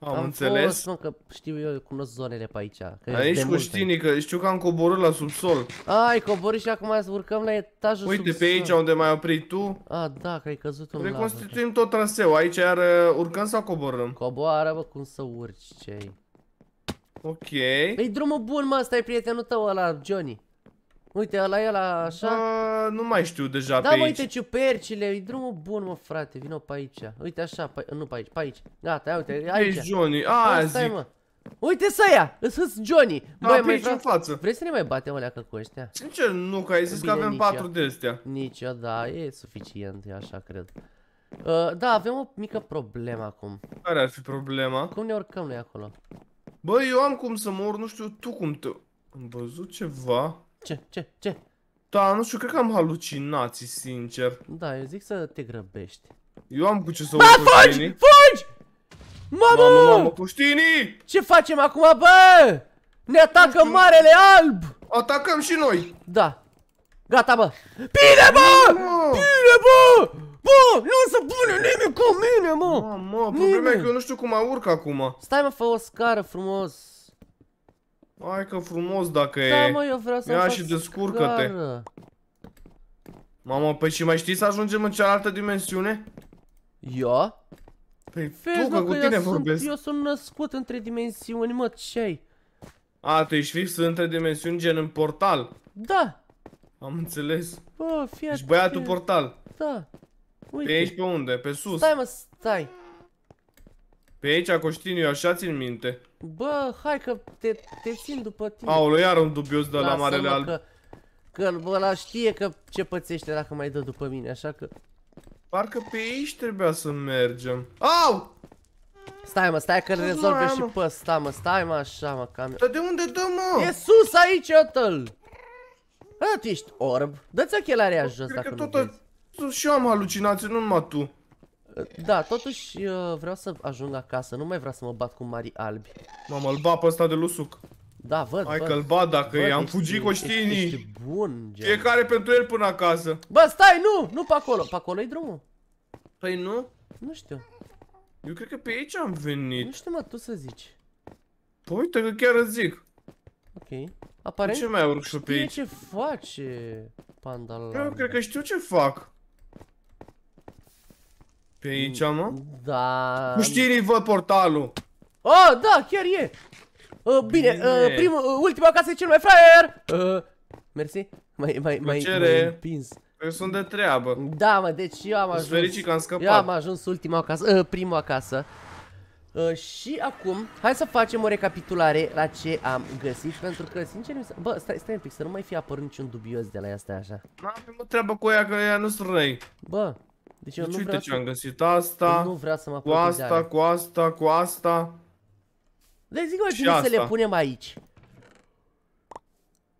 Am, am înțeles. Fost, mă, că știu eu, cunosc zonele pe aici. Că aici cu știni, că știu că am coborât la subsol. Ai coborât și acum urcăm la etajul Uite, subsol. pe aici unde mai ai oprit tu. A, da, că ai căzut un Reconstituim tot traseul. Aici iar uh, urcăm sau coborâm? Coboară, bă, cum să urci, ce -i? Ok. E păi, drumul bun, mă, ăsta e prietenul tău ăla, Johnny. Uite, ăla e la așa? A, nu mai știu deja da, pe mă, aici. Da, uite ciupercile, e drumul bun, mă, frate, vino pe aici. Uite așa, pe, nu pe aici, pe aici. Gata, uite, aici. Ești Johnny, păi, a, a zic. Stai, mă. Uite să ia, sunt Johnny. Da, Băi, pe aici vreau... în față. Vrei să ne mai batem alea cu ăștia? Sincer, nu, că ai zis Bine, că avem nicio. patru de astea. Nici eu, da, e suficient, e așa cred. Uh, da, avem o mică problemă acum. Care ar fi problema? Cum ne urcăm noi acolo? Băi, eu am cum să mor, nu știu tu cum te... Am văzut ceva? Ce? Ce? Ce? Da, nu știu, cred că am halucinații, sincer. Da, eu zic să te grăbești. Eu am cu ce să mă fugi! Fugi! Mamă! Mamă, mamă, Ce facem acum, bă? Ne atacă marele alb! Atacăm și noi! Da. Gata, bă! Bine, bă! Bine, bă! Bă, nu se pune nimic cu mine, mă! Mamă, problema e că eu nu știu cum mai urc acum. Stai, mă, fă o scară frumos. Hai că frumos dacă da, e. Da, mă, eu vreau să Ia și descurcă-te. Mamă, păi și mai știi să ajungem în cealaltă dimensiune? Eu? Păi Vezi, tu, mă, că cu tine eu vorbesc. Sunt, eu sunt născut între dimensiuni, mă, ce-ai? A, tu ești fix între dimensiuni, gen în portal. Da. Am înțeles. Bă, fii Ești băiatul fie... portal. Da. Uite. Pe aici pe unde? Pe sus. Stai, mă, stai. Pe aici, Coștiniu, așa țin minte. Bă, hai că te, te țin după tine. Aoleu, iar un dubios de la marele alb. Că, că ăla știe că ce pățește dacă mai dă după mine, așa că... Parcă pe aici trebuia să mergem. Au! Stai mă, stai că le rezolve și pe ăsta mă, stai mă așa mă, cam... Dar de unde dă mă? E sus aici, otăl! Hă, tu ești orb, dă-ți ochelarea jos dacă nu tot vezi. și eu am halucinații, nu numai tu. Da, totuși uh, vreau să ajung acasă, nu mai vreau să mă bat cu mari albi. Mamă, îl bat pe ăsta de lusuc. Da, văd, Hai că-l bat dacă i-am fugit coștinii. Ești bun, gen. Fiecare pentru el până acasă. Bă, stai, nu, nu pe acolo. Pe acolo e drumul. Păi nu? Nu știu. Eu cred că pe aici am venit. Nu știu, mă, tu să zici. Păi uite că chiar îți zic. Ok. Aparent, ce mai urc și pe aici? ce face panda Eu cred că știu ce fac. Pe aici, mă? Da... Cu știrii văd portalul! Oh, da, chiar e! Uh, bine, bine. Uh, prim, uh, ultima casă e cel mai fraier! Uh, mersi? Mai, mai, mai, mai Pins. Eu păi sunt de treabă. Da, mă, deci eu am ajuns... fericit că am scăpat. Eu am ajuns ultima casă, uh, prima casă. Uh, și acum, hai să facem o recapitulare la ce am găsit, pentru că, sincer, mi Bă, stai, stai un pic, să nu mai fi apărut niciun dubios de la asta așa. N-am treabă cu ea, că ea nu sunt răi. Bă, deci, deci nu uite ce să... am găsit asta, nu vrea să mă cu asta, cu asta, cu asta. Deci zic mai bine asta. să le punem aici?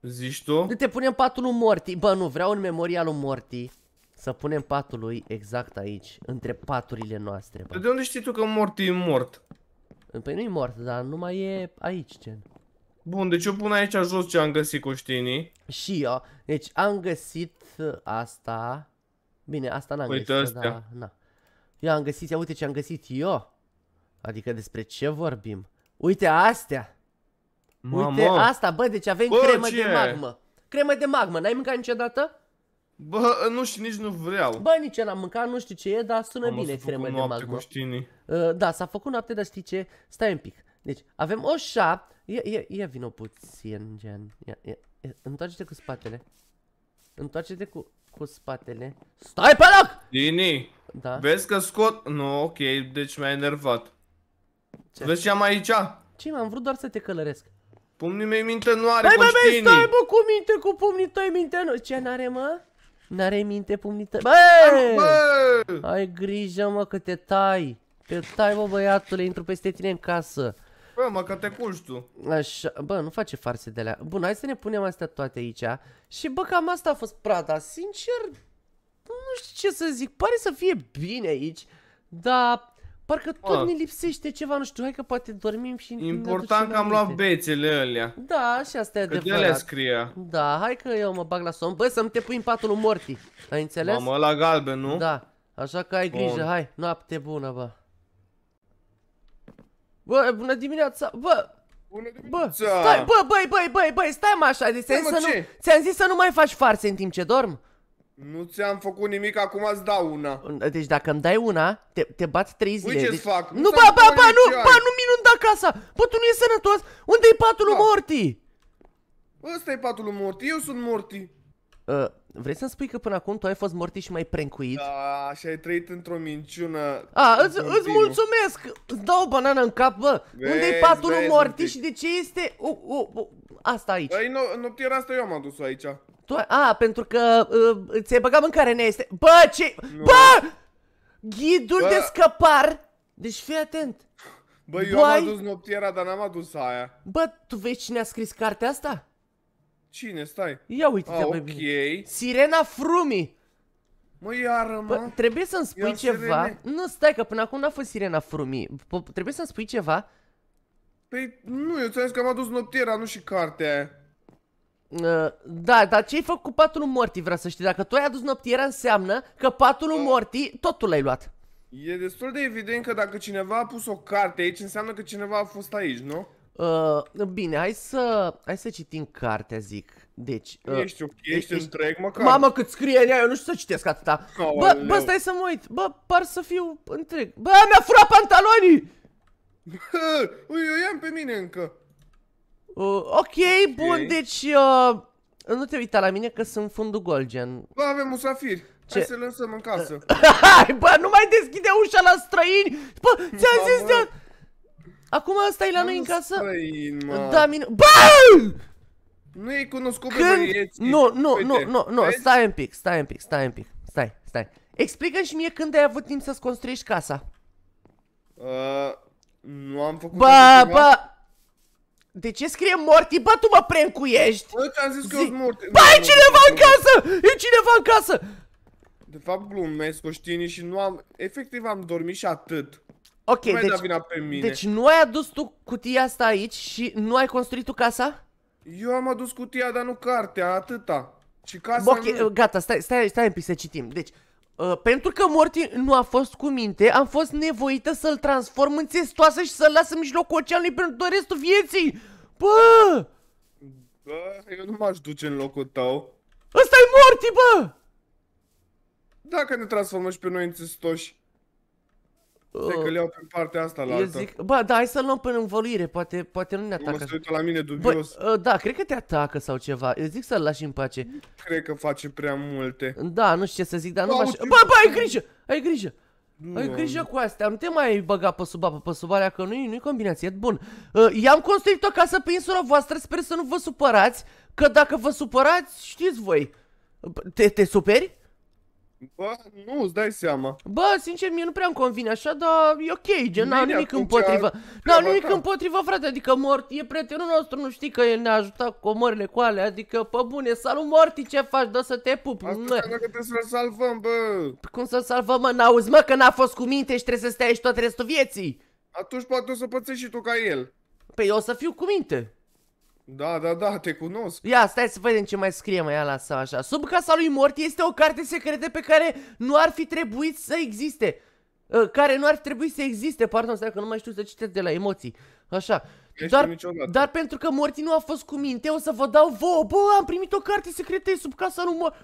Zici tu? De te punem patul lui Morty. Bă, nu, vreau în memoria lui Morty să punem patul lui exact aici, între paturile noastre. Bă. Păi de unde știi tu că Morty e mort? Păi nu e mort, dar nu mai e aici, gen. Bun, deci eu pun aici jos ce am găsit, știinii. Și eu. Uh, deci am găsit uh, asta. Bine, asta n-am Uite găsit, astea. dar na. Eu am găsit, ia uite ce am găsit eu. Adică despre ce vorbim? Uite astea! Mama. Uite asta, bă, deci avem bă, cremă ce? de magmă. Cremă de magmă, n-ai mâncat niciodată? Bă, nu știu, nici nu vreau. Bă, nici n-am mâncat, nu știu ce e, dar sună Am bine cremă de magmă. Cu Uh, da, s-a făcut noapte, dar știi ce? Stai un pic. Deci, avem o șa... Ia, ia, ia vină puțin, gen. Ia, ia, ia. Întoarce-te cu spatele. Întoarce-te cu cu spatele. Stai pe loc! Dini, da. vezi că scot... Nu, ok, deci mi-a enervat. Ce? Vezi ce am aici? Ce, am vrut doar să te călăresc. Pumnii mei minte nu are, Băi, băi, bă, stai, bă, cu minte, cu pumnii tăi minte nu... Ce, n-are, mă? N-are minte pumnii tăi... Băi! Bă! Ai grijă, mă, că te tai. Te tai, bă, băiatule, intru peste tine în casă. Bă, mă, că te culci tu. Așa, bă, nu face farse de alea. Bun, hai să ne punem astea toate aici. Și bă, cam asta a fost Prada. Sincer, nu știu ce să zic. Pare să fie bine aici, dar... Parcă tot A. ne lipsește ceva, nu știu, hai că poate dormim și Important că am luat bețele alea. Da, și asta e de adevărat. scrie. Da, hai că eu mă bag la somn. Bă, să-mi te pui în patul morții. Ai înțeles? Mamă, la galben, nu? Da, așa că ai grijă, Bun. hai. Noapte bună, bă. Bă, bună dimineața! Bă! Bună dimineața! Bă, stai, bă, băi, băi, băi, băi, stai mă așa, ți-am zis, ce? nu, zis să nu mai faci farse în timp ce dorm? Nu ți-am făcut nimic, acum îți dau una. Deci dacă îmi dai una, te, te bat trei zile. Ui, ce deci... fac? Nu, nu ba, ba, ba, nu, bă, nu minunda casa! Bă, tu nu e sănătos? Unde-i patul da. morti? Ăsta e patul morti eu sunt morti Uh, vrei să-mi spui că până acum tu ai fost mortit și mai prencuit? Da, și ai trăit într-o minciună. A, îți, îți mulțumesc! Îți dau o banană în cap, bă! Unde-i patul lui morti și de ce este... O, o, o, asta aici. Ai, păi, în noptiera asta eu am adus-o aici. Tu ai... A, pentru că uh, ți-ai băgat mâncare în este. Bă, ce... Nu. Bă! Ghidul bă. de scăpar! Deci fii atent. Bă, eu Bă, am adus noptiera, dar n-am adus aia. Bă, tu vezi cine a scris cartea asta? Cine? Stai. Ia uite te mai ah, bine. Sirena Frumi. Mă, iară, mă. trebuie să-mi spui ceva. Nu, stai, că până acum n-a fost Sirena Frumi. P trebuie să-mi spui ceva. Păi, nu, eu ți-am zis că am adus noptiera, nu și cartea Uh, da, dar ce-ai făcut cu patul mortii, vreau să știi. Dacă tu ai adus noptiera, înseamnă că patul uh. Da. morti totul l-ai luat. E destul de evident că dacă cineva a pus o carte aici, înseamnă că cineva a fost aici, nu? Uh, bine, hai să, hai să citim cartea, zic. Deci, uh, ești ok, deci, ești, ești întreg măcar. Mamă, cât scrie în ea, eu nu știu să citesc atâta. Oh, Bă, bă, stai să mă uit. Bă, par să fiu întreg. Bă, mi-a furat pantalonii! Ui, eu i-am pe mine încă. Uh, okay, ok, bun, deci... Uh, nu te uita la mine că sunt fundul gol, gen. Bă, avem musafiri. Ce? Hai să lăsăm în casă. Hai, bă, nu mai deschide ușa la străini! Bă, ți-am zis de... Acum asta e la noi în casă? Da, minu... BAU! Nu e cunoscut Când... băieții. Nu, nu, nu, nu, nu, stai un pic, stai un pic, stai un pic, stai, stai. explică și mie când ai avut timp să-ți construiești casa. Uh, nu am făcut Ba, ba! De ce scrie morti? Ba, tu mă prencuiești! Bă, ți-am zis că e eu Ba, e cineva în casă! E cineva în casă! De fapt glumesc, o știi, și nu am... Efectiv am dormit și atât. Ok, nu deci, vina pe mine. deci nu ai adus tu cutia asta aici și nu ai construit tu casa? Eu am adus cutia, dar nu cartea, atâta. Și casa Ok, nu... gata, stai, stai, stai un pic să citim. Deci, uh, pentru că Morty nu a fost cu minte, am fost nevoită să-l transform în țestoasă și să-l las în mijlocul oceanului pentru restul vieții. Bă! Bă, eu nu m-aș duce în locul tău. ăsta e Morty, bă! Dacă ne transformăm și pe noi în țestoși că oh. le iau pe partea asta la Eu altă. zic, bă, da, hai să luăm până în voluire, poate, poate nu ne atacă. Mă la mine dubios. Bă, da, cred că te atacă sau ceva, eu zic să-l lași în pace. Cred că face prea multe. Da, nu știu ce să zic, dar nu m Bă, bă, ai grijă, ai grijă. Nu. Ai grijă cu astea, nu te mai băga pe sub apă, pe sub alea, că nu-i nu, combinație, bun. Uh, I-am construit o casă pe insula voastră, sper să nu vă supărați, că dacă vă supărați, știți voi. Te, te superi? Bă, nu, îți dai seama. Bă, sincer, mie nu prea mi convine așa, dar e ok, gen, n-am nimic împotrivă. N-am nimic ta. Da. împotrivă, frate, adică Mort e prietenul nostru, nu știi că el ne-a ajutat cu omările cu alea, adică, pe bune, salut Morti, ce faci, dă să te pup. Asta că trebuie să-l salvăm, bă. Cum să-l salvăm, mă, n-auzi, mă, că n-a fost cu minte și trebuie să stai aici tot restul vieții. Atunci poate o să pățești și tu ca el. Păi eu o să fiu cu minte. Da, da, da, te cunosc. Ia, stai să vedem ce mai scrie mai ala sau așa. Sub casa lui Morty este o carte secretă pe care nu ar fi trebuit să existe. Uh, care nu ar fi trebuit să existe, pardon, stai că nu mai știu să citesc de la emoții. Așa. Dar, dar pentru că Morty nu a fost cu minte, o să vă dau vouă. Bă, am primit o carte secretă sub casa lui Morty.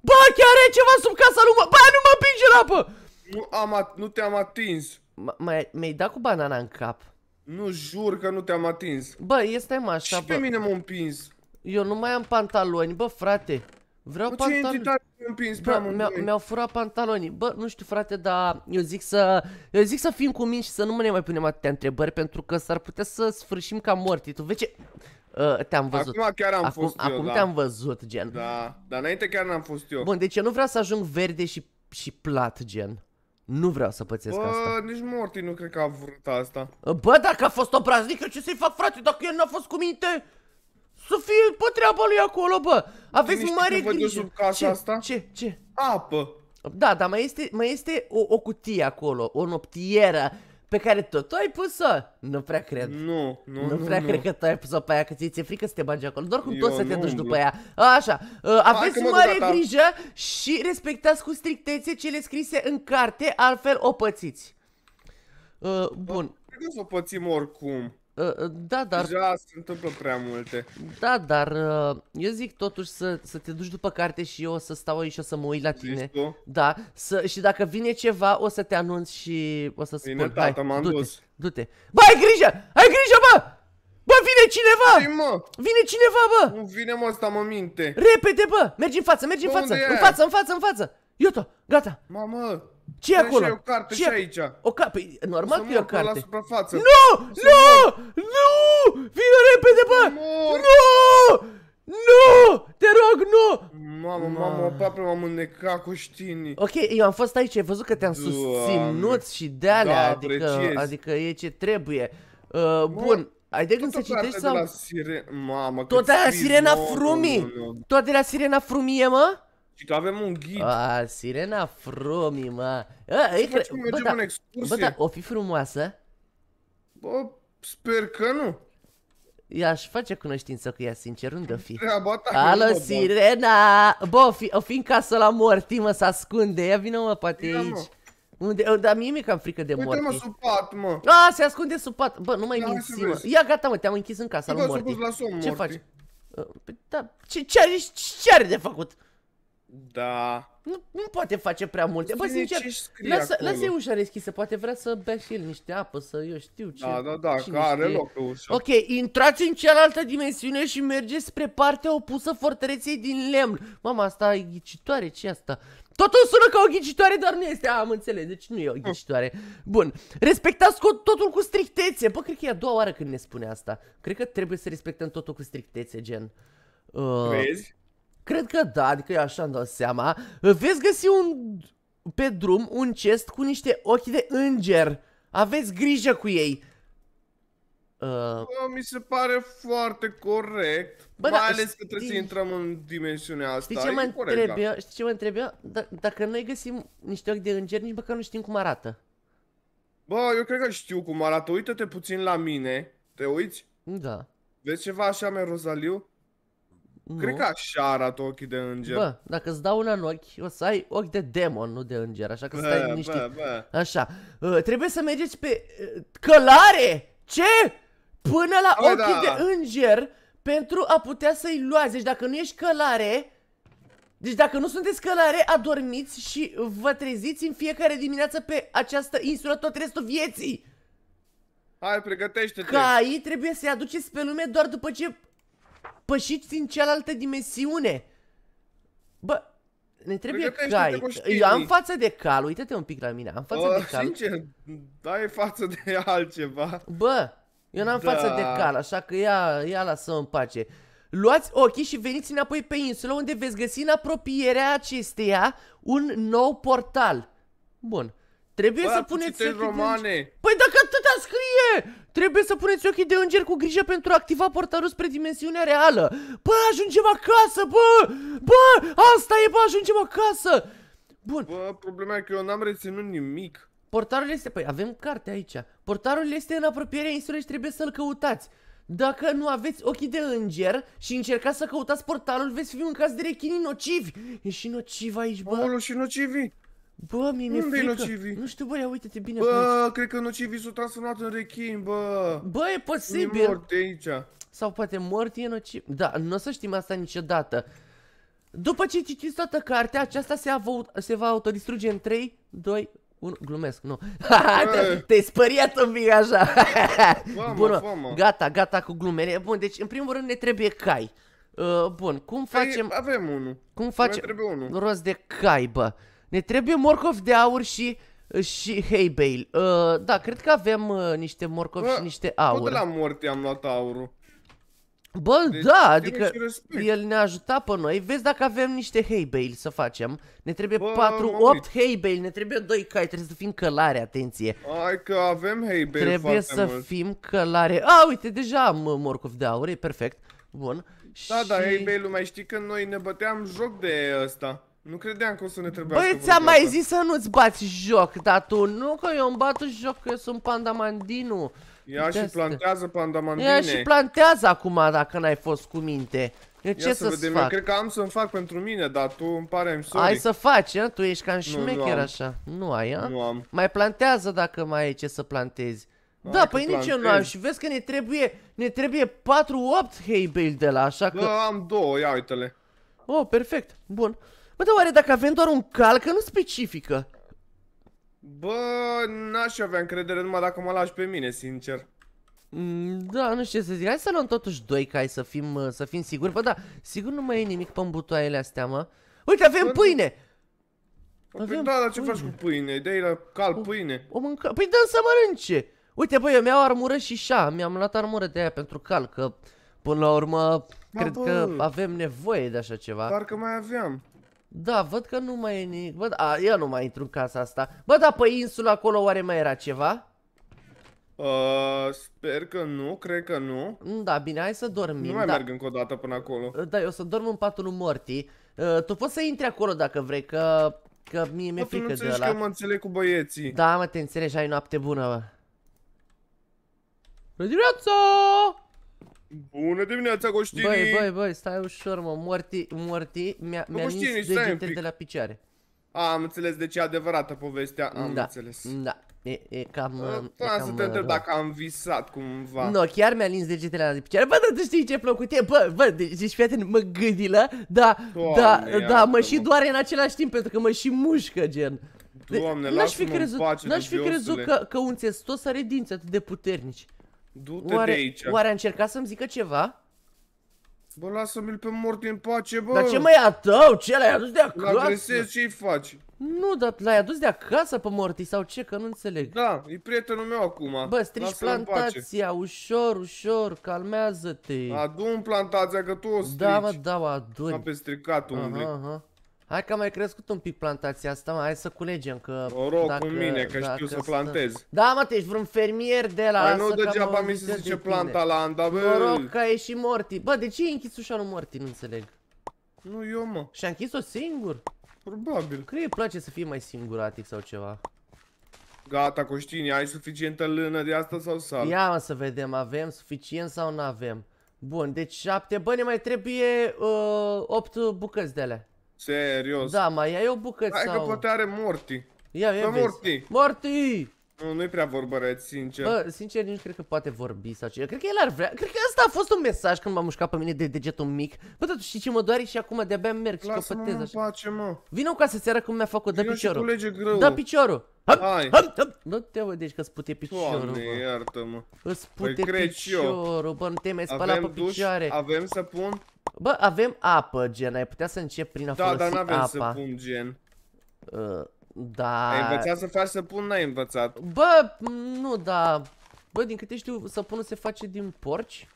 Bă, chiar e ceva sub casa lui Morty. Bă, nu mă pinge la apă! Nu, am nu te-am atins. mai Mi-ai dat cu banana în cap. Nu jur că nu te-am atins. Bă, este mai așa, Și bă. pe mine m am împins. Eu nu mai am pantaloni, bă, frate. Vreau nu pantaloni. Ce mi-au mi furat pantalonii. Bă, nu știu, frate, dar eu zic să eu zic să fim cu mine și să nu ne mai punem atâtea întrebări pentru că s-ar putea să sfârșim ca morti. Tu vezi ce Uh, te-am văzut. Acum chiar am acum, fost acum eu, Acum da. te-am da. văzut, gen. Da, dar înainte chiar n-am fost eu. Bun, deci eu nu vreau să ajung verde și, și plat, gen. Nu vreau să pățesc bă, asta. nici Morty nu cred că a vrut asta. Bă, dacă a fost obraznică, ce să-i fac, frate, dacă el n-a fost cu minte? Să fie pe treaba lui acolo, bă. Aveți Nici mare grijă. sub casa ce? asta? Ce? Ce? Apă. Da, dar mai este, mai este o, o cutie acolo, o noptieră pe care tot tu ai pus-o? Nu prea cred. Nu, nu, nu. prea nu. cred că tu ai pus-o pe aia, că ți-e frică să te bagi acolo, doar cum Eu tot să te duci umblu. după ea. Așa, uh, aveți Hai, mare grijă și respectați cu strictețe cele scrise în carte, altfel o pățiți. Uh, bun. cred păi că o pățim oricum. Ă, ă, da, dar... Deja se întâmplă prea multe. Da, dar ă, eu zic totuși să, să te duci după carte și eu o să stau aici și o să mă uit la tine. Zici tu? Da, să, și dacă vine ceva o să te anunț și o să spun. Bine, tata, m-am dus. Du-te. Bă, ai grijă! Ai grijă, bă! Bă, vine cineva! Ei, mă. Vine cineva, bă! Nu vine, mă, asta mă minte. Repede, bă! Mergi în față, mergi în față! În față, în față, în față! Iuto, gata! Mamă! ce e păi acolo? o carte ce și aici. O ca... păi, normal că e o carte. La suprafață. Nu! Nu! Nu! Vino repede, bă! Nu! Nu! Te rog, nu! Mamă, mamă, aproape m-am înnecat cu știnii. Ok, eu am fost aici, ai văzut că te-am susținut și de alea, da, adică, adică e ce trebuie. Uh, Mă, bun, ai de gând să citești sau? tot de la Sirena Frumii! Tot de la Sirena Frumie, mă? Și că avem un ghid. A, sirena Fromi, mă. A, e cre... Bă, da, bă, da, o fi frumoasă? Bă, sper că nu. Eu aș face cunoștință cu ea, sincer, unde o fi? Alo, sirena! Bă, o fi, o fi în casă la morti, mă, se ascunde. Ia vină, mă, poate Ia, aici. Mă. Unde, oh, dar mie mi-e cam frică de morti. Uite-mă sub pat, mă. A, se ascunde sub pat. Bă, nu mai minți, mă. Ia, gata, mă, te-am închis în casa lui morti. la Ce faci? Uh, păi, da, ce, ce, are, ce are de făcut? Da. Nu, nu poate face prea multe. Bă, sincer, lasă, lasă ușa deschisă, poate vrea să bea și el niște apă, să eu știu ce. Da, da, da, că are loc pe ușa. Ok, intrați în cealaltă dimensiune și mergeți spre partea opusă fortăreței din lemn. Mama, asta e ghicitoare, ce asta? Totul sună ca o ghicitoare, dar nu este. Am înțeles, deci nu e o ghicitoare. Bun. Respectați totul cu strictețe. Bă, cred că e a doua oară când ne spune asta. Cred că trebuie să respectăm totul cu strictețe, gen. Uh... Vezi? Cred că da, adică eu așa îmi dau seama. Veți găsi un... pe drum un chest cu niște ochi de înger. Aveți grijă cu ei. Uh... Mi se pare foarte corect, Bă, da, mai da, ales că trebuie să intrăm în dimensiunea asta. Știi ce mă întreb da. eu? Știi ce mă întreb eu? Da, dacă noi găsim niște ochi de înger, nici măcar nu știm cum arată. Bă, eu cred că știu cum arată. Uită-te puțin la mine. Te uiți? Da. Vezi ceva așa mai rozaliu? Nu. Cred că așa arată ochii de înger. Bă, dacă îți dau una în ochi, o să ai ochi de demon, nu de înger, așa că bă, stai în Bă, Așa. Uh, trebuie să mergeți pe uh, călare! Ce? Până la Bă, da, ochii da. de da. înger pentru a putea să-i luați. Deci dacă nu ești călare, deci dacă nu sunteți călare, adormiți și vă treziți în fiecare dimineață pe această insulă tot restul vieții. Hai, pregătește-te! Caii trebuie să-i aduceți pe lume doar după ce pășiți din cealaltă dimensiune. Bă, ne trebuie cai. Eu am față de cal, uite-te un pic la mine, am față o, de oh, cal. Sincer, dai față de altceva. Bă, eu n-am da. față de cal, așa că ia, ia lasă în pace. Luați ochii și veniți înapoi pe insulă unde veți găsi în apropierea acesteia un nou portal. Bun. Trebuie Bă, să puneți... Bă, romane! Păi dacă atâta scrie! Trebuie să puneți ochii de înger cu grijă pentru a activa portarul spre dimensiunea reală. Bă, ajungem acasă, bă! Bă, asta e, bă, ajungem acasă! Bun. Bă, problema e că eu n-am reținut nimic. Portarul este... Păi, avem carte aici. Portarul este în apropierea insulei și trebuie să-l căutați. Dacă nu aveți ochii de înger și încercați să căutați portalul, veți fi un caz de rechinii nocivi. E și nociv aici, bă. Aolo, și nocivi. Bă, mi mi unde nocivi? Nu știu, bă, ia uite-te bine Bă, aici. cred că nocivi s-au transformat în rechin, bă Bă, e posibil E mort aici Sau poate mort e nocivi. Da, nu o să știm asta niciodată După ce citiți toată cartea, aceasta se, se va autodistruge în 3, 2, 1 Glumesc, nu Te-ai speriat un pic așa Bună, gata, gata cu glumele Bun, deci în primul rând ne trebuie cai uh, Bun, cum păi, facem Ei, Avem unul Cum facem Trebuie Roz de cai, bă ne trebuie morcov de aur și... Uh, și hey Bale. Uh, da, cred că avem uh, niște morcovi și niște aur. Tot de la morte am luat aurul. Bă, deci, da, adică el ne-a ajutat pe noi. Vezi dacă avem niște hay bale să facem. Ne trebuie Bă, 4, 8 hay bale, ne trebuie 2 cai, trebuie să fim călare, atenție. Hai că avem hay bale Trebuie să mult. fim călare. A, uite, deja am uh, morcov de aur, e perfect. Bun. Da, și... da, hay bale mai știi că noi ne băteam joc de ăsta. Nu credeam că o să ne trebuiască Băi, ți-am mai zis să nu-ți bați joc, dar tu nu, că eu îmi bat joc, că eu sunt pandamandinu. Ia și plantează pandamandine. Ia și plantează acum, dacă n-ai fost cu minte. Eu Ia ce să vedem, fac? Eu cred că am să-mi fac pentru mine, dar tu îmi pare îmi sorry. Ai să faci, tu ești cam șmecher așa. Nu ai, a? Nu am. Mai plantează dacă mai ai ce să plantezi. da, păi plantez. nici eu nu am și vezi că ne trebuie, ne trebuie 4-8 hay bale de la, așa da, că... Da, am două, ia uite-le. Oh, perfect, bun. Bă, dar oare dacă avem doar un cal, că nu specifică? Bă, n-aș avea încredere numai dacă mă lași pe mine, sincer. Mm, da, nu știu ce să zic. Hai să luăm totuși doi cai să fim, uh, să fim siguri. Bă, da, sigur nu mai e nimic pe butoaiele astea, mă. Uite, avem pâine! Păi avem da, dar ce faci cu pâine? de la cal o, pâine. O mânca... Păi dăm să mănânce. Uite, băi, eu mi-au armură și șa. Mi-am luat armură de aia pentru cal, că până la urmă Ma, cred bă. că avem nevoie de așa ceva. Parcă mai aveam. Da, văd că nu mai e nimic. Bă, a, eu nu mai intru în casa asta. Bă, dar pe insula acolo oare mai era ceva? Uh, sper că nu, cred că nu. Mm, da, bine, hai să dormim. Nu mai da. merg încă o dată până acolo. Uh, da, eu să dorm în patul lui Morty. Uh, tu poți să intri acolo dacă vrei, că... Că mie mi-e frică de ăla. că mă înțeleg cu băieții. Da, mă, te înțelegi, ai noapte bună, bă. Bună dimineața! Bună dimineața, Coștini! Băi, băi, băi, stai ușor, mă, Morti, Morti, mi-a mi nins degetele de la picioare. A, am înțeles de ce e adevărată povestea, am da, înțeles. Da, e, e cam... cam să te întreb rău. dacă am visat cumva. Nu, no, chiar mi-a lins degetele la picioare. Bă, dar tu știi ce plăcut e? Bă, bă, deci fii atent, mă gâdilă, da, da, da, mă și doare în același timp, pentru că mă și mușcă, gen. Doamne, de, n-aș fi crezut, n-aș fi crezut că, că un țestos are dinți atât de puternici. Du-te oare, de aici. Oare a încercat să-mi zică ceva? Bă, lasă-mi-l pe mort în pace, bă! Dar ce mai a tău? Ce l-ai adus de acasă? l ce-i faci? Nu, dar l-ai adus de acasă pe morti sau ce? Că nu înțeleg. Da, e prietenul meu acum. Bă, strici plantația, ușor, ușor, calmează-te. Adu-mi plantația că tu o strici. Da, mă, da, o adun. Am pe stricat aha, aha. Hai că mai crescut un pic plantația asta, mă, hai să culegem că... O rog dacă, cu mine, că dacă știu să plantez. Stă... Da, mă, ești vreun fermier de la... Hai păi nu degeaba mi se zice planta la anda, bă. Mă rog că e și Morty. Bă, de ce e închis ușa lui Morty, nu înțeleg. Nu eu, mă. Și-a închis-o singur? Probabil. Cred că îi place să fie mai singuratic sau ceva. Gata, Coștini, ai suficientă lână de asta sau sal? Ia mă să vedem, avem suficient sau nu avem. Bun, deci șapte, bă, ne mai trebuie uh, opt bucăți de alea. Serios. Da, mai ai o bucăță Hai sau... că poate are Morty. Ia, ia, Bă, Morty. Nu, nu-i prea vorbăreț, sincer. Bă, sincer, nici nu cred că poate vorbi sau ceva. Cred că el ar vrea. Cred că asta a fost un mesaj când m-a mușcat pe mine de degetul mic. Bă, tu știi ce mă doare și acum de-abia merg și căpătez așa. Pace, mă. Vină ca să-ți arăt cum mi-a făcut. Dă piciorul. Dă piciorul. Hai. Hai. Nu te vedeți deci că spute piciorul, Doamne, iartă-mă. Îți păi pute piciorul, bă, nu te mai spăla pe picioare. Avem să pun Bă, avem apă, gen, ai putea să încep prin a da, folosi apa. Da, dar n-avem să pun gen. Uh, da. Ai învățat să faci să pun, n-ai învățat. Bă, nu, da. Bă, din câte știu, să pun se face din porci.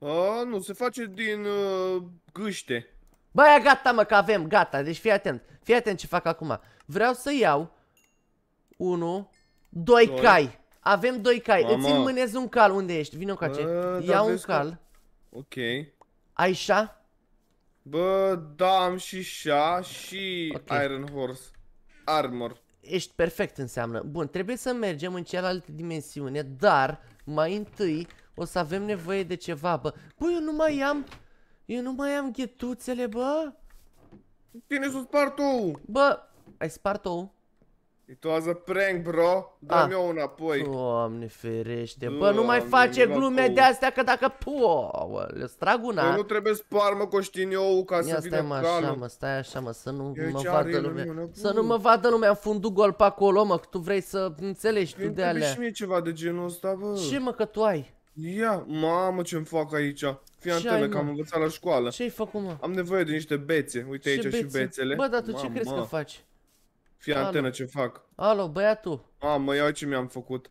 A, nu, se face din uh, gâște. Bă, aia gata, mă, că avem, gata. Deci fii atent. Fii atent ce fac acum. Vreau să iau... Unu, doi, cai. Avem doi cai. Mama. Îți înmânezi un cal. Unde ești? Vino cu da, Ia Iau un cal. Că... Ok. Ai șa? Bă, da, am și șa și okay. Iron Horse. Armor. Ești perfect înseamnă. Bun, trebuie să mergem în cealaltă dimensiune, dar mai întâi o să avem nevoie de ceva, bă. Bă, eu nu mai am... Eu nu mai am ghetuțele, bă. Tine sunt spart ou. Bă, ai spart ou? It was a prank, bro. Dă-mi ah. înapoi. Doamne ferește. Bă, nu mai face glume de astea, că dacă... Puă, le strag una. Eu păi nu trebuie spar, mă, coștiniou, ca să vină calul. așa, mă, stai așa, mă, să nu mă vadă lumea. să nu mă vadă lumea, fundul gol pe acolo, mă, că tu vrei să înțelegi tu de alea. și mie ceva de genul ăsta, bă. Ce, mă, că tu ai? Ia, mamă, ce-mi fac aici. Fii antenă că am învățat la școală. Ce-ai făcut, mă? Am nevoie de niște bețe. Uite aici și bețele. Bă, dar tu ce crezi că faci? Fii Alo. antenă ce fac. Alo, băiatul. Mamă, ia ce mi-am făcut.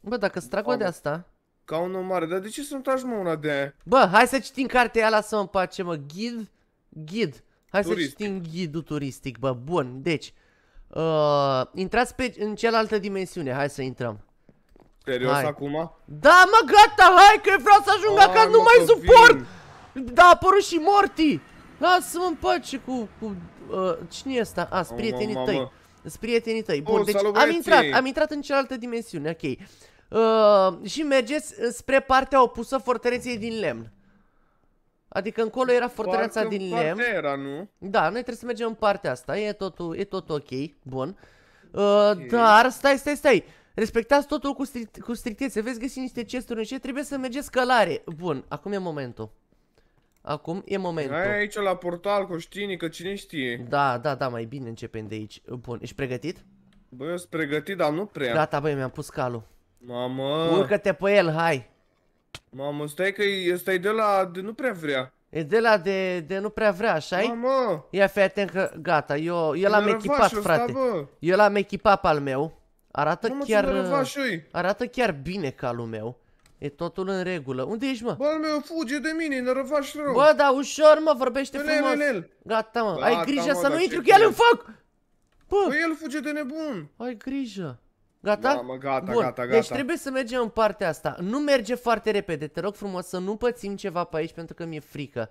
Bă, dacă stragă de asta... Ca un om mare, dar de ce să nu tragi mă una de aia? Bă, hai să citim cartea aia, lasă-mă în pace, mă. Ghid? Ghid. Hai turistic. să citim ghidul turistic, bă, bun. Deci, uh, intrați pe, în cealaltă dimensiune, hai să intrăm. Serios hai. acum? Da, mă, gata, hai că vreau să ajung Ai, acasă, nu mai suport! Vin. Da, a apărut și morti. Lasă-mă în pace cu, cu cine e asta? A, sunt prietenii tăi. Sunt prietenii tăi. Bun, deci am intrat, am intrat în cealaltă dimensiune, ok. Uh, și mergeți uh, spre partea opusă fortăreței din lemn. Adică încolo era fortăreața din lemn. era, nu? Da, noi trebuie să mergem în partea asta. E totul, e tot ok, bun. Uh, dar, stai, stai, stai. Respectați totul cu, strict, cu strictețe. Veți găsi niște chesturi și trebuie să mergeți călare. Bun, acum e momentul. Acum e momentul. Hai aici la portal cu știni, că cine știe. Da, da, da, mai bine începem de aici. Bun, ești pregătit? Bă, eu sunt pregătit, dar nu prea. Gata, băi, mi-am pus calul. Mamă. Urcă-te pe el, hai. Mamă, stai că ăsta e de la... de nu prea vrea. E de la de, de nu prea vrea, așa -i? Mamă. Ia fii atent că gata, eu, eu l-am echipat, frate. Bă. eu l-am echipat al meu. Arată Mamă, chiar... Uh, arată chiar bine calul meu. E totul în regulă. Unde ești, mă? Bă, meu, fuge de mine, nărăvaș rău. Bă, da, ușor, mă, vorbește Lele, frumos. Lele. Gata, mă. Gata, ai grijă mă, să nu intri că el în foc. Bă. Bă, el fuge de nebun. Ai grijă. Gata? Mamă, gata, Bun. gata, gata. Deci trebuie să mergem în partea asta. Nu merge foarte repede. Te rog frumos să nu pățim ceva pe aici pentru că mi-e frică.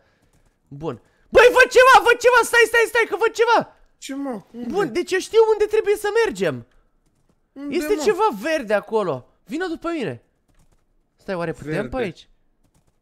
Bun. Băi, văd ceva, văd ceva. Stai, stai, stai, că văd ceva. Ce, mă? Unde? Bun, deci eu știu unde trebuie să mergem. Unde, este mă? ceva verde acolo. Vino după mine. Stai, oare putem verde. pe aici?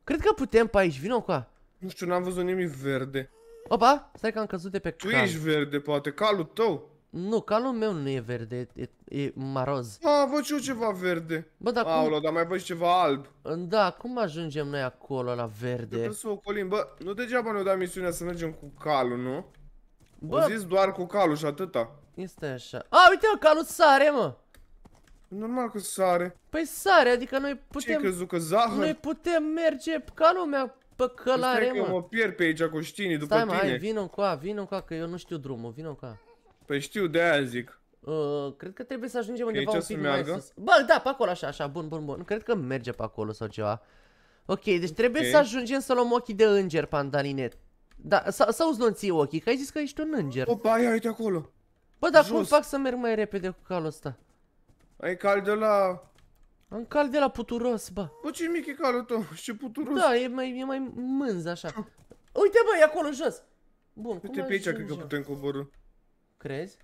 Cred că putem pe aici, vino cu a. Nu știu, n-am văzut nimic verde. Opa, stai că am căzut de pe Tu ești verde, poate, calul tău. Nu, calul meu nu e verde, e, e maroz. A, văd și eu ceva verde. Bă, dar Aula, cum... dar mai văd și ceva alb. Da, cum ajungem noi acolo la verde? Trebuie să colim, bă, nu degeaba ne-o da misiunea să mergem cu calul, nu? Bă. O zis doar cu calul și atâta. Este așa. A, uite, calul sare, mă. Normal că sare. Păi sare, adică noi putem... Ce crezut că zahăr? Noi putem merge ca lumea pe călare, păi Stai mă. că mă pierd pe aici cu știnii după Stai, tine. Stai, mai, vină încoa, vină încoa, că eu nu știu drumul, vină încoa. Păi știu, de aia zic. Uh, cred că trebuie să ajungem că undeva un pic mai sus. Bă, da, pe acolo, așa, așa, bun, bun, bun. Cred că merge pe acolo sau ceva. Ok, deci trebuie okay. să ajungem să luăm ochii de înger, pandalinet. Da, sau îți ții ochii, că ai zis că ești un înger. Opa, ia uite acolo. Bă, dar Jos. cum fac să merg mai repede cu calul ăsta? Ai cal de la... Am cal de la puturos, bă. Bă, ce mic e calul tău și puturos. Da, e mai, e mai mânz așa. Uite, bă, e acolo jos. Bun, uite cum pe aici, cred că putem coborâ. Crezi?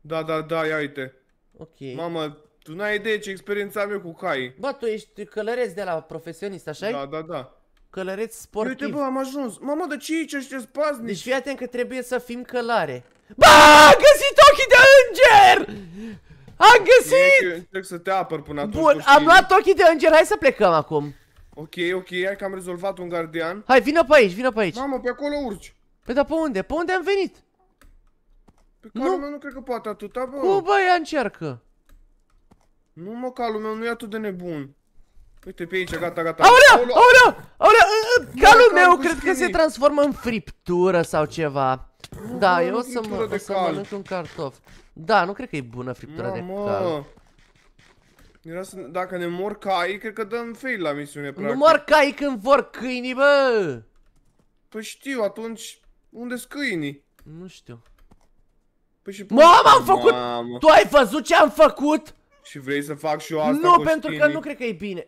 Da, da, da, ia uite. Ok. Mamă, tu n-ai idee ce experiență am eu cu cai. Bă, tu ești călăreț de la profesionist, așa -i? Da, da, da. Călăreț sportiv. Uite, bă, am ajuns. Mamă, de ce e aici ăștia spaznici? Deci fii atent că trebuie să fim călare. Bă, găsit ochii de înger! Am găsit! Încerc să te apăr până atunci. Bun, am luat ochii de înger, hai să plecăm acum. Ok, ok, hai că am rezolvat un gardian. Hai, vină pe aici, vină pe aici. Mamă, pe acolo urci. Păi dar pe unde? Pe unde am venit? Pe calul nu? meu nu cred că poate atâta, bă. Cu ea încearcă. Nu mă, calul meu nu e atât de nebun. Uite păi pe aici, gata, gata. Aurea, aurea, aurea, calul meu cred că se transformă în friptură sau ceva. Da, eu o să, mă, o să mănânc un cartof. Da, nu cred că e bună friptura de cal. Era să, dacă ne mor caii, cred că dăm fail la misiune, practic. Nu mor caii când vor câinii, bă! Păi știu, atunci, unde sunt câinii? Nu știu. Păi și... Mama, am făcut! Tu ai văzut ce am făcut? Și vrei să fac și eu asta Nu, pentru câinii? că nu cred că e bine.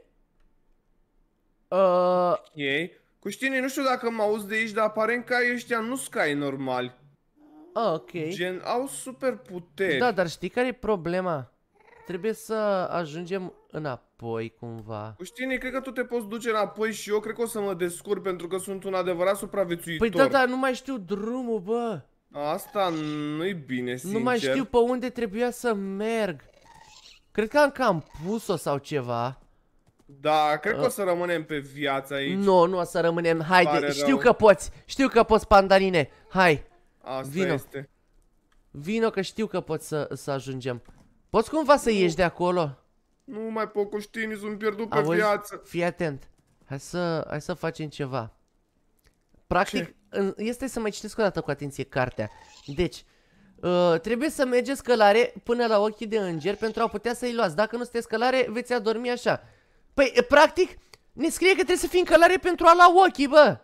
Uh... Ei, cu nu știu dacă mă auzi de aici, dar aparent că ăștia nu scai normal. Ah, ok. Gen, au super puteri. Da, dar știi care e problema? Trebuie să ajungem înapoi cumva. Știi, cred că tu te poți duce înapoi și eu cred că o să mă descurc pentru că sunt un adevărat supraviețuitor. Păi da, dar nu mai știu drumul, bă. Asta nu-i bine, sincer. Nu mai știu pe unde trebuia să merg. Cred că am cam pus-o sau ceva. Da, cred că o ah. să rămânem pe viață aici. Nu, nu o să rămânem. Haide, știu că poți. Știu că poți, pandaline. Hai. Asta Vino. este. Vino că știu că poți să, să ajungem. Poți cumva să nu. ieși de acolo? Nu mai pot cu știni, sunt pierdut Auzi? viață. Fii atent. Hai să, hai să facem ceva. Practic, Ce? este să mai citesc o dată cu atenție cartea. Deci, Uh, trebuie să mergeți călare până la ochii de înger pentru a putea să-i luați. Dacă nu sunteți călare, veți adormi așa. Păi, practic, ne scrie că trebuie să fii în călare pentru a la ochii, bă.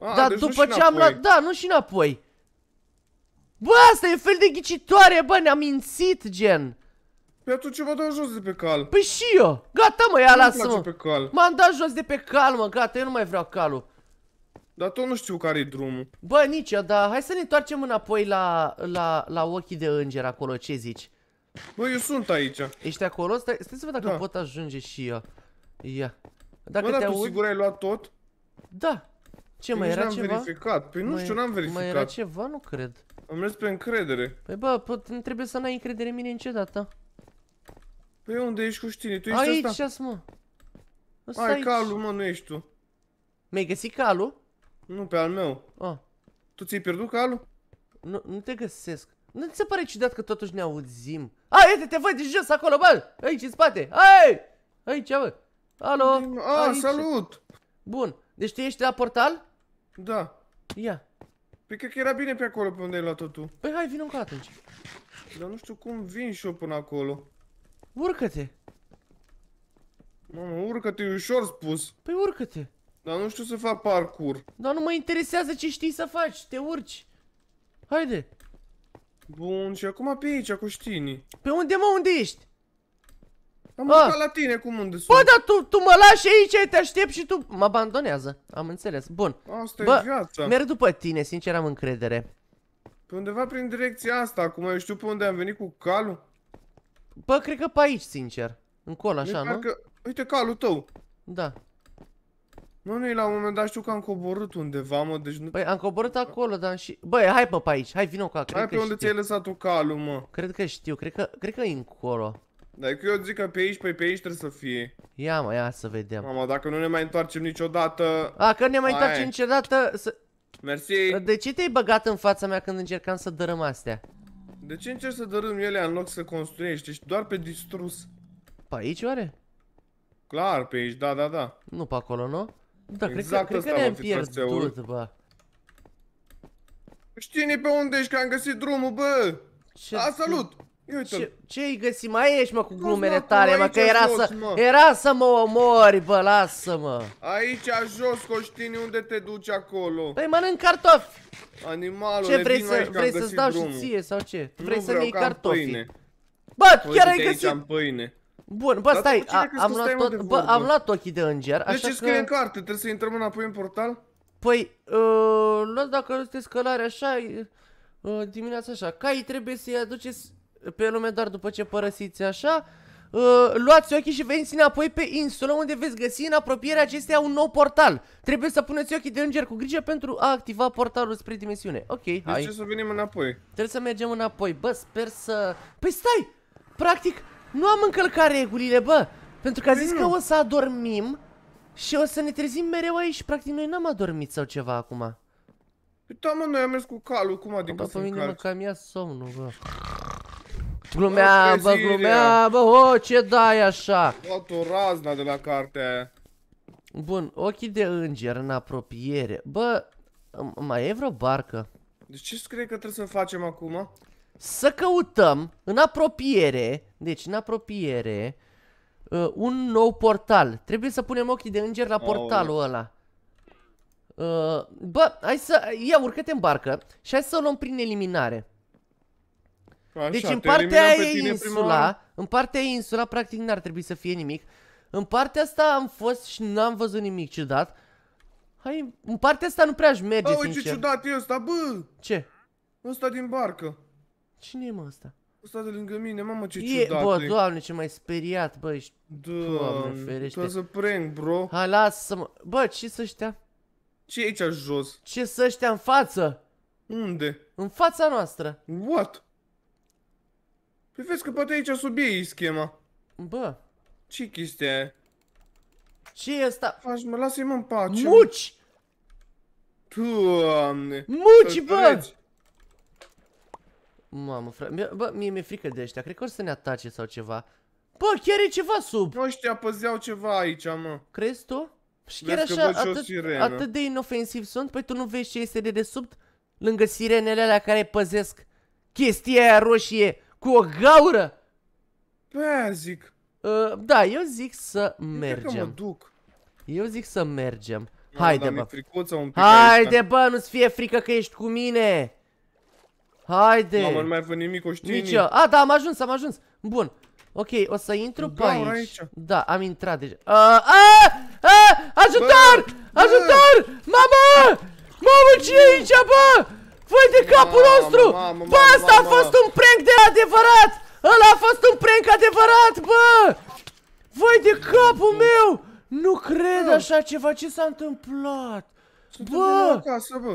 A, Dar deci după ce am luat... Da, nu și înapoi. Bă, asta e fel de ghicitoare, bă, ne-am mințit, gen. Păi atunci mă dau jos de pe cal. Păi și eu. Gata, mă, ia lasă-mă. M-am dat jos de pe cal, mă, gata, eu nu mai vreau calul. Dar tot nu știu care e drumul. Bă, nici eu, dar hai să ne întoarcem înapoi la, la, la ochii de înger acolo, ce zici? Bă, eu sunt aici. Ești acolo? Stai, stai să văd dacă da. pot ajunge și eu. Ia. Dacă dar te tu aud... sigur ai luat tot? Da. Ce, păi mai era ceva? verificat. Păi mai, nu știu, n-am verificat. Mai era ceva? Nu cred. Am mers pe încredere. Păi bă, pot, nu trebuie să n-ai încredere în mine niciodată. Păi unde ești cu știne? Tu ești aici, asta? mă. Asta Ai, aici. calul, mă, nu ești tu. Mi-ai găsit calul? Nu, pe al meu. Oh. Tu ți-ai pierdut calul? Nu, nu te găsesc. Nu ți se pare ciudat că totuși ne auzim? A, uite, te văd de jos acolo, bă! Aici, în spate! Ai! Aici, bă! Alo? A, aici. salut! Bun, deci tu ești la portal? Da. Ia. Păi cred că era bine pe acolo pe unde ai luat tu. Păi hai, vin încă atunci. Dar nu știu cum vin și eu până acolo. Urcă-te! Mamă, urcă-te, e ușor spus. Păi urcă-te. Dar nu știu să fac parcur. Dar nu mă interesează ce știi să faci, te urci. Haide. Bun, și acum pe aici, cu știinii. Pe unde mă, unde ești? Am urcat la tine cum unde sunt. Bă, dar tu, tu mă lași aici, te aștept și tu mă abandonează. Am înțeles. Bun. Asta Bă, e viața. merg după tine, sincer am încredere. Pe undeva prin direcția asta, acum eu știu pe unde am venit cu calul. Bă, cred că pe aici, sincer. Încolo, așa, nu? Că... Uite calul tău. Da. Nu, nu, la un moment dat știu că am coborât undeva, mă, deci nu... Băi, am coborât acolo, dar și... Băi, hai, pe aici, hai, vino cu acolo, Hai pe unde ți-ai lăsat tu calul, mă. Cred că știu, cred că, cred că e încolo. Dar eu zic că pe aici, pe, păi pe aici trebuie să fie. Ia mă, ia să vedem. Mama, dacă nu ne mai întoarcem niciodată... A, că ne mai întoarcem niciodată... Să... Mersi. De ce te-ai băgat în fața mea când încercam să dărâm astea? De ce încerci să dărâm ele în loc să construiești? Ești doar pe distrus. Pe aici oare? Clar, pe aici, da, da, da. Nu pe acolo, nu? Da, exact cred că, că ne-am pierdut, bă. Știi pe unde ești, că am găsit drumul, bă! Ce A, salut! Ce ai găsit Mai ești, mă, cu glumele tale, mă, că era jos, să, mă. era să mă omori, bă, lasă-mă. Aici, jos, Coștini, unde te duci acolo? Păi mănânc cartofi. Animalul, ce vrei să, vrei să-ți dau drumul. și ție sau ce? Vrei să-mi iei cartofi? Bă, Uite păi chiar ai găsit? am pâine. Bun, bă, stai, a, am, luat tot, bă, am luat ochii de înger, așa că... De ce scrie în carte? Trebuie să intrăm înapoi în portal? Păi, uh, luați dacă este scălare așa, uh, dimineața așa, caii trebuie să-i aduceți pe lume doar după ce părăsiți așa. Uh, luați ochii și veniți înapoi pe insulă unde veți găsi în apropierea acesteia un nou portal. Trebuie să puneți ochii de înger cu grijă pentru a activa portalul spre dimensiune. Ok, deci hai. Deci să venim înapoi. Trebuie să mergem înapoi. Bă, sper să... Păi stai! Practic, nu am încălcat regulile, bă! Pentru că a păi zis că o să adormim și o să ne trezim mereu aici. Practic, noi n-am adormit sau ceva acum. uita păi, mă, noi am mers cu calul, cum adică Bă, pe mine mă cam ia somnul, bă. Glumea, bă, glumea, bă, o, oh, ce dai așa? Totul razna de la cartea Bun, ochii de înger în apropiere. Bă, mai e vreo barcă? Deci ce crezi că trebuie să facem acum? Să căutăm în apropiere, deci în apropiere, uh, un nou portal. Trebuie să punem ochii de înger la portalul ăla. Uh, bă, hai să... Ia, urcă te în barcă și hai să o luăm prin eliminare. Așa, deci în partea aia e insula, în partea aia insula practic n-ar trebui să fie nimic. În partea asta am fost și n-am văzut nimic ciudat. Hai, în partea asta nu prea aș merge, Bă, ce ciudat e ăsta, bă! Ce? Ăsta din barcă. Cine e, mă, ăsta? Ăsta de lângă mine, mamă, ce e, ciudat bă, e. doamne, ce mai speriat, bă, ești... Doamne, ferește. să prank, bro. Hai, lasă-mă. Bă, ce să ăștia? ce e aici jos? ce să ăștia în față? Unde? În fața noastră. What? Păi vezi că poate aici sub ei schema. Bă. Ce chestia e? ce e asta? Faci mă, lasă-i mă în pace. Muci! Doamne! Muci, bă! Mamă, frate, bă, mie mi-e frică de ăștia, cred că o să ne atace sau ceva. Bă, chiar e ceva sub! Ăștia păzeau ceva aici, mă. Crezi tu? Și chiar așa, atât, atât de inofensiv sunt, păi tu nu vezi ce este de desubt? Lângă sirenele alea care păzesc chestia aia roșie cu o gaură? Pe zic. Uh, da, eu zic să mergem. mă duc. Eu zic să mergem. Eu, Haide, bă. Un pic Haide, aici, da. bă, nu-ți fie frică că ești cu mine. Haide. Mamă, nu mai văd nimic, o știi? Nici eu. A, da, am ajuns, am ajuns. Bun. Ok, o să intru pe aici. aici. Da, am intrat deja. A, a, a, ajutor! Bă, bă. Ajutor! Mamă! Mamă, ce e aici, bă? Voi de capul mamă, nostru! Mamă, bă, asta a fost un prank de adevărat! Ăla a fost un prank adevărat, bă! Voi de capul meu! Nu cred așa ceva, ce s-a întâmplat? bă! Acasă, bă!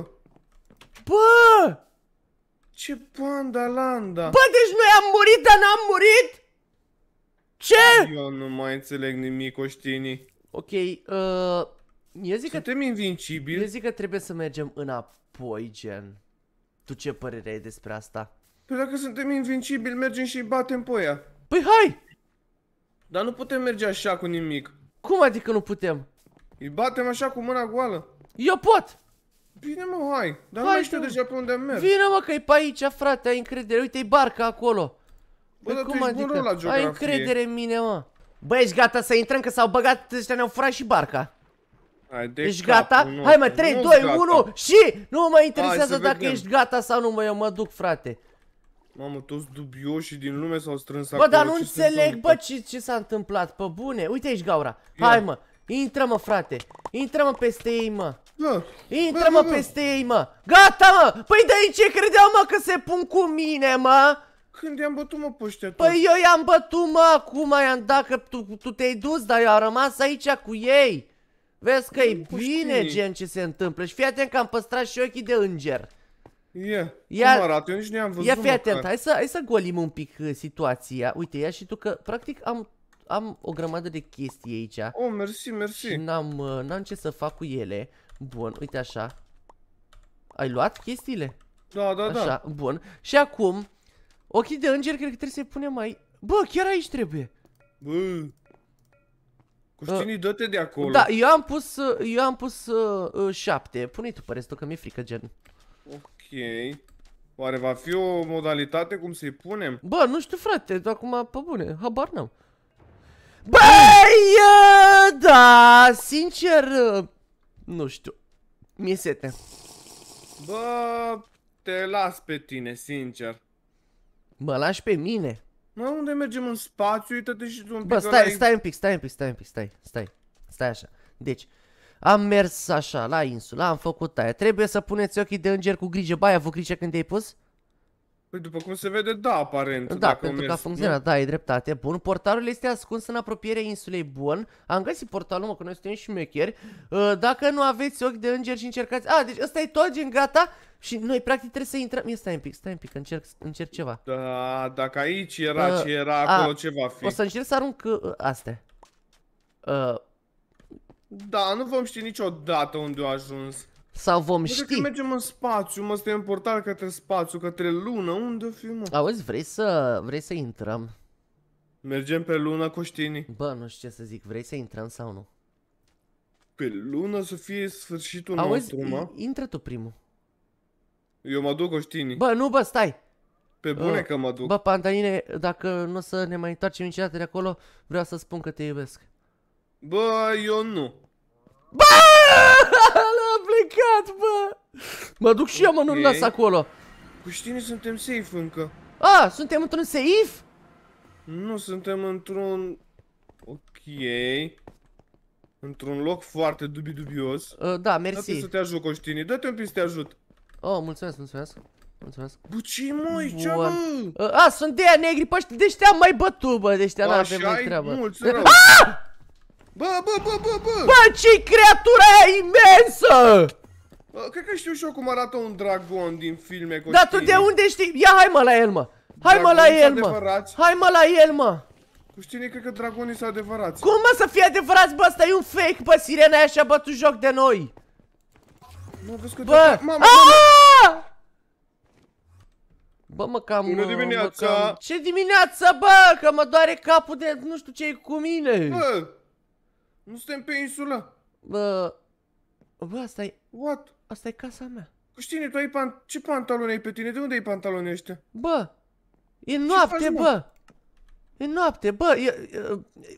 Bă! Ce banda landa! Bă, deci noi am murit, dar n-am murit? Ce? Eu nu mai înțeleg nimic, Oștinii. Ok, uh, eu zic Suntem că... Suntem invincibili? Eu zic că trebuie să mergem înapoi, gen. Tu ce părere ai despre asta? Păi dacă suntem invincibili, mergem și batem pe ea. Păi hai! Dar nu putem merge așa cu nimic. Cum adică nu putem? Îi batem așa cu mâna goală. Eu pot! Bine mă, hai! Dar hai, nu știu deja pe unde merg. Vine mă că e pe aici, frate, ai încredere. Uite, e barca acolo. Bă, păi cum adică? la Ai încredere în mine, mă. Băi, ești gata să intrăm, că s-au băgat ăștia, ne-au furat și barca. Hai, ești capul, gata? Nu, Hai mă, 3, 2, 1 și nu mă interesează Hai, dacă vedem. ești gata sau nu mă, eu mă duc frate. Mamă, toți dubioși din lume s-au strâns bă, acolo. Bă, dar nu ce înțeleg, bă, ce, ce s-a întâmplat, pe bune. Uite aici gaura. Ia. Hai mă, intră mă frate, intră mă peste ei mă. Da. Intră mă peste ei mă. Gata mă, păi de aici credeau mă că se pun cu mine mă. Când i-am bătut mă pe Păi eu i-am bătut mă acum, i-am dat că tu, tu te-ai dus, dar eu am rămas aici cu ei. Vezi că e bine gen ce se întâmplă și fii atent că am păstrat și ochii de înger. E, yeah. Iar, cum arată? Eu nici nu am văzut Ia fii atent, hai să, hai să golim un pic uh, situația. Uite, ia și tu că practic am, am o grămadă de chestii aici. Oh, mersi, mersi. Și n-am uh, am ce să fac cu ele. Bun, uite așa. Ai luat chestiile? Da, da, da. așa, da. bun. Și acum, ochii de înger cred că trebuie să-i punem mai... Bă, chiar aici trebuie. Bă. Cuștinii, uh, da. dă-te de acolo. Da, eu am pus, eu am pus uh, uh, șapte. Pune-i tu pe restul, că mi-e frică, gen. Ok. Oare va fi o modalitate cum să-i punem? Bă, nu știu, frate, acum pe bune, habar n-am. Băi, uh, da, sincer, uh, nu știu, mi-e sete. Bă, te las pe tine, sincer. Mă lași pe mine? Mă, unde mergem în spațiu? Uită-te și tu un pic Bă, stai, ăla stai un pic, stai un pic, stai un pic, stai, stai, stai așa. Deci, am mers așa, la insulă, am făcut aia. Trebuie să puneți ochii de înger cu grijă. Baia, vă grijă când te ai pus? Uh, Păi după cum se vede, da, aparent. Da, pentru că a funcționat, da, e dreptate. Bun, portalul este ascuns în apropierea insulei Bun. Am găsit portalul, mă, că noi suntem șmecheri. Uh, dacă nu aveți ochi de înger și încercați... A, deci ăsta e tot, gen, gata? Și noi practic trebuie să intrăm... Ia, stai un pic, stai un pic, încerc, încerc ceva. Da, dacă aici era uh, ce era, acolo ce va fi. O să încerc să arunc uh, astea. Uh, da, nu vom ști niciodată unde a ajuns. Sau vom nu ști. Că mergem în spațiu, mă, stai în portal către spațiu, către lună, unde o fi, mă? Auzi, vrei să, vrei să intrăm? Mergem pe lună, Coștinii. Bă, nu știu ce să zic, vrei să intrăm sau nu? Pe lună să fie sfârșitul Auzi, nostru, mă? intră tu primul. Eu mă duc, Coștinii. Bă, nu, bă, stai! Pe bune uh, că mă duc. Bă, Pantanine, dacă nu o să ne mai întoarcem niciodată de acolo, vreau să spun că te iubesc. Bă, eu nu. Bă! plecat, bă! Mă duc și eu, mă, nu las acolo. Cu păi tine suntem safe încă. A, suntem într-un safe? Nu, suntem într-un... Ok. Într-un loc foarte dubi dubios. Uh, da, mersi. Dă-te să te ajut, Coștini. Dă-te un pic să te ajut. Oh, mulțumesc, mulțumesc. Mulțumesc. Bă, ce măi, ce mă? Uh, a, sunt de aia negri, pe păi ăștia, te-am mai bătut, bă, deși te-am da, mai treabă. mulți rău. Ah! Bă, bă, bă, bă, bă! Bă, ce creatura aia imensă! Cred că știu și eu cum arată un dragon din filme cu Dar tu de unde știi? Ia hai mă la el, mă! Hai mă la el, mă! Hai mă la el, mă! Cu știne, cred că dragonii sunt adevărați. Cum mă să fie adevărați, bă? Asta e un fake, bă! Sirena aia și-a bătut joc de noi! Nu vezi că... Bă! Mamă, mamă! Bă, mă, cam... Bună dimineața! Mă, cam... Ce dimineața, bă? Că mă doare capul de nu știu ce e cu mine. Bă, nu suntem pe insulă. Bă, bă, asta e... What? Asta e casa mea. Costine, tu ai pan ce pantaloni ai pe tine? De unde ai pantaloni ăștia? Bă, e noapte, faci, bă. E noapte, bă,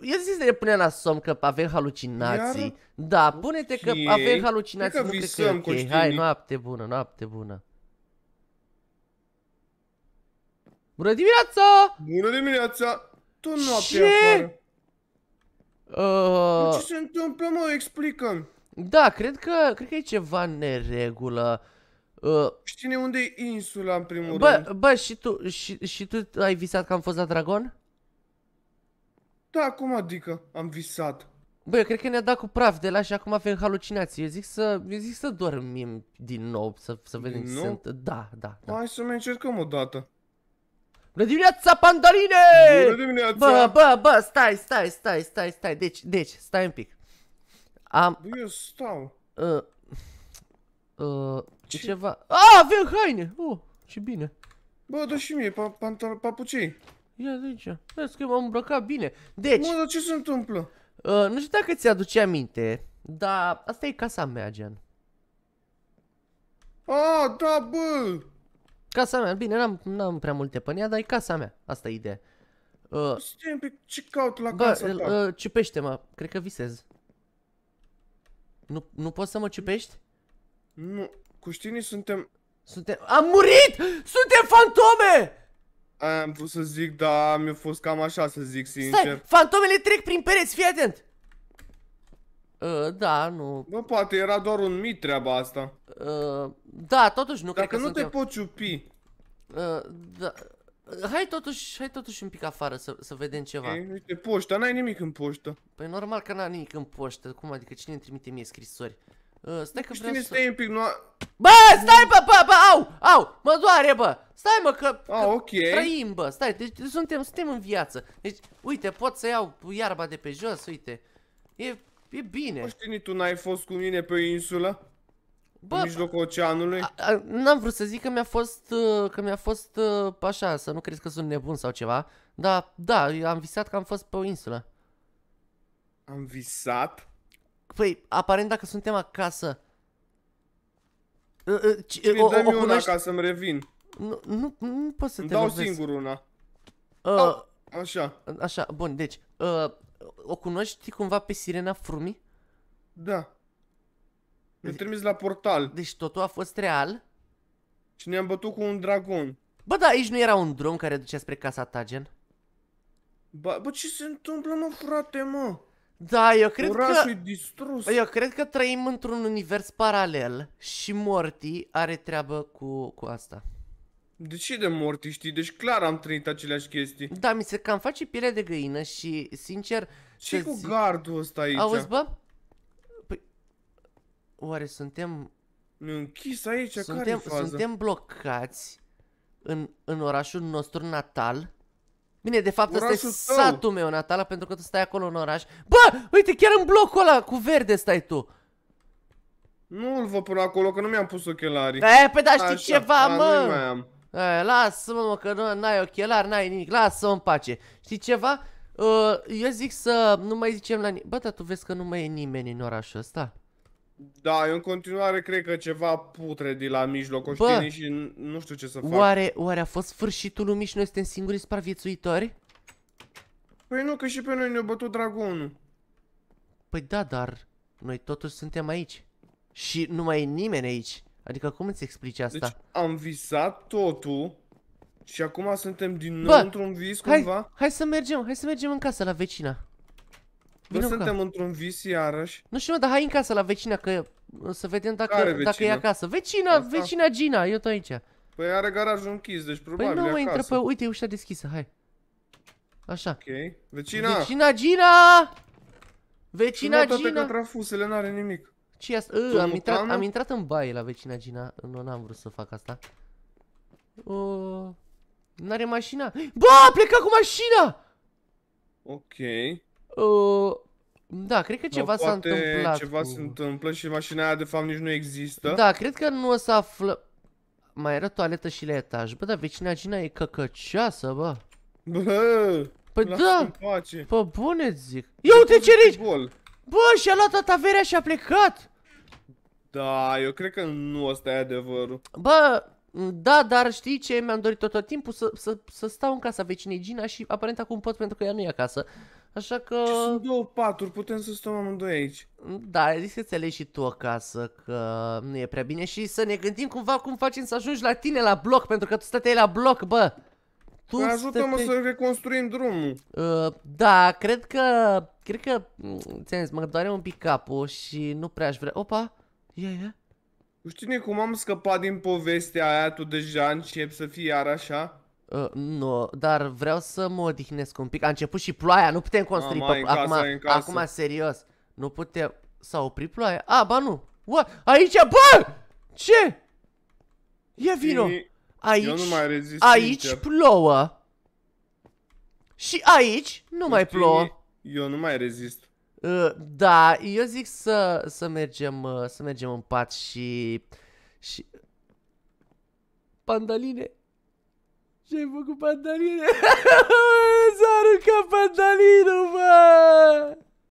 e zis de pune la somn că avem halucinații. Iar? Da, pune-te okay. că avem halucinații, că nu visăm, cred că e okay. Hai, noapte bună, noapte bună. Bună dimineața! Bună dimineața! Tu noapte Ce? afară. Uh... Ce se întâmplă, mă? Explică-mi. Da, cred că, cred că e ceva în neregulă. Uh, Știi unde e insula în primul bă, rând? Bă, și tu, și, și tu ai visat că am fost la dragon? Da, cum adică am visat? Bă, eu cred că ne-a dat cu praf de la și acum avem halucinații. Eu zic să, eu zic să dormim din nou, să, să vedem ce sunt. Da, da, da. Hai să mai încercăm o dată. Bună dimineața, pandaline! Bună dimineața! Bă, bă, bă, stai, stai, stai, stai, stai. Deci, deci, stai un pic. Am... Eu stau. Uh, uh, ce? Ceva... Ah, avem haine! Oh, ce bine. Bă, dă și mie pa pantal papucii. Ia de aici. Vezi că m-am îmbrăcat bine. Deci... Mă, dar ce se întâmplă? Uh, nu știu dacă ți-aduce aminte, dar asta e casa mea, gen. A, da, bă! Casa mea, bine, n-am, am prea multe pe dar e casa mea. Asta e ideea. Uh, Stai un pic, ce caut la casa ta? Uh, ciupește-mă, cred că visez. Nu, nu poți să mă ciupești? Nu, cu știinii suntem... Suntem... Am murit! Suntem fantome! Am vrut să zic, da, mi-a fost cam așa să zic, sincer. Stai, fantomele trec prin pereți, fii atent! Uh, da, nu... Bă, poate era doar un mit treaba asta. Uh, da, totuși nu Dacă cred că nu suntem... te pot ciupi. Uh, da... Hai totuși, hai totuși un pic afară să, să vedem ceva. Ei, uite, poșta, n-ai nimic în poștă. Păi normal că n ai nimic în poștă, cum adică cine îmi trimite mie scrisori? Uh, stai că vreau să... stai un pic, nu... Bă, stai, bă, bă, bă, au, au, mă doare, bă, stai, mă, că, A, că ok. trăim, bă, stai, deci suntem, suntem în viață. Deci, uite, pot să iau iarba de pe jos, uite, e, e bine. Nu știi, tu n-ai fost cu mine pe insulă? Bă, în mijlocul oceanului? N-am vrut să zic că mi-a fost, uh, că mi-a fost uh, așa, să nu crezi că sunt nebun sau ceva. Dar, da, am visat că am fost pe o insulă. Am visat? Păi, aparent dacă suntem acasă... Uh, cine o, dă-mi una ca să-mi revin. Nu, nu, nu pot să te dau lovesc. singur una. Uh, A, așa. Așa, bun, deci... Uh, o cunoști cumva pe Sirena Frumi? Da. Ne trimis la portal. Deci totul a fost real? Și ne-am bătut cu un dragon. Bă, da, aici nu era un drum care ducea spre casa ta, gen? Ba, bă, ce se întâmplă, mă, frate, mă? Da, eu cred Orașul că... e distrus. Eu cred că trăim într-un univers paralel și Morty are treabă cu, cu asta. De ce de Morty, știi? Deci clar am trăit aceleași chestii. Da, mi se cam face piele de găină și, sincer... ce cu zic... gardul ăsta aici? Auzi, bă? Oare suntem... Ne închis aici? Suntem, care faza? suntem blocați în, în orașul nostru natal? Bine, de fapt ăsta e satul meu natal, pentru că tu stai acolo în oraș. Bă, uite, chiar în blocul ăla cu verde stai tu. Nu l vă până acolo, că nu mi-am pus ochelarii. E, păi da, știi Așa, ceva, a, mă? mai Lasă-mă, mă, că nu ai ochelari, n-ai nimic, lasă-mă în pace. Știi ceva? Uh, eu zic să nu mai zicem la nimeni. Bă, dar tu vezi că nu mai e nimeni în orașul ăsta? Da, eu în continuare cred că ceva putre de la mijloc o și nu știu ce să fac. Oare, oare a fost sfârșitul lumii și noi suntem singurii supraviețuitori? Păi nu, că și pe noi ne-a bătut dragonul. Păi da, dar noi totuși suntem aici. Și nu mai e nimeni aici. Adică cum îți explici asta? Deci am visat totul și acum suntem din nou într-un vis hai, Hai să mergem, hai să mergem în casă la vecina. Bine nu suntem într-un vis iarăși. Nu știu, mă, dar hai în casă la vecina, că să vedem dacă, dacă e acasă. Vecina, Asta? vecina Gina, eu tot aici. Păi are garajul închis, deci păi probabil Păi nu, mă, intră pe, uite, e ușa deschisă, hai. Așa. Ok. Vecina! Vecina Gina! Vecina Gina! Toate contrafusele, n-are nimic. ce asta? Ă, am, intrat, am intrat în baie la vecina Gina, nu n-am vrut să fac asta. O... N-are mașina. Bă, a plecat cu mașina! Ok. Uh, da, cred că ceva s-a întâmplat. Ceva cu... se întâmplă și mașina aia de fapt nici nu există. Da, cred că nu o să află... Mai era toaletă și la etaj. Bă, dar vecina Gina e căcăcioasă, bă. Bă, păi da, pă bune zic. Ia uite ce rici! Bă, și-a luat toată averea și a plecat! Da, eu cred că nu asta e adevărul. Bă, da, dar știi ce mi-am dorit tot, tot timpul? Să, să, să stau în casa vecinei Gina și aparent acum pot pentru că ea nu e acasă. Așa că... Ce sunt două paturi, putem să stăm amândoi aici. Da, zic să înțelegi și tu acasă că nu e prea bine și să ne gândim cumva cum facem să ajungi la tine la bloc, pentru că tu stăteai la bloc, bă! Tu păi Ajută-mă să reconstruim drumul. Uh, da, cred că... Cred că... Mm, ți-am zis, mă doare un pic capul și nu prea aș vrea... Opa! Ia, ia! știu cum am scăpat din povestea aia, tu deja încep să fii iar așa? Uh, nu, dar vreau să mă odihnesc un pic. A început și ploaia, nu putem construi Mama, pe... Acum, acum, serios. Nu putem... S-a oprit ploaia? A, ba nu. Ua, aici, bă! Ce? Ia vino. Aici, Eu nu mai rezist, aici sincer. plouă. Și aici nu mai plouă. Eu nu mai rezist. Uh, da, eu zic să, să mergem uh, să mergem în pat și și pandaline. C'è poco Şefuk Pandalin'e Zaruk Pandalin'e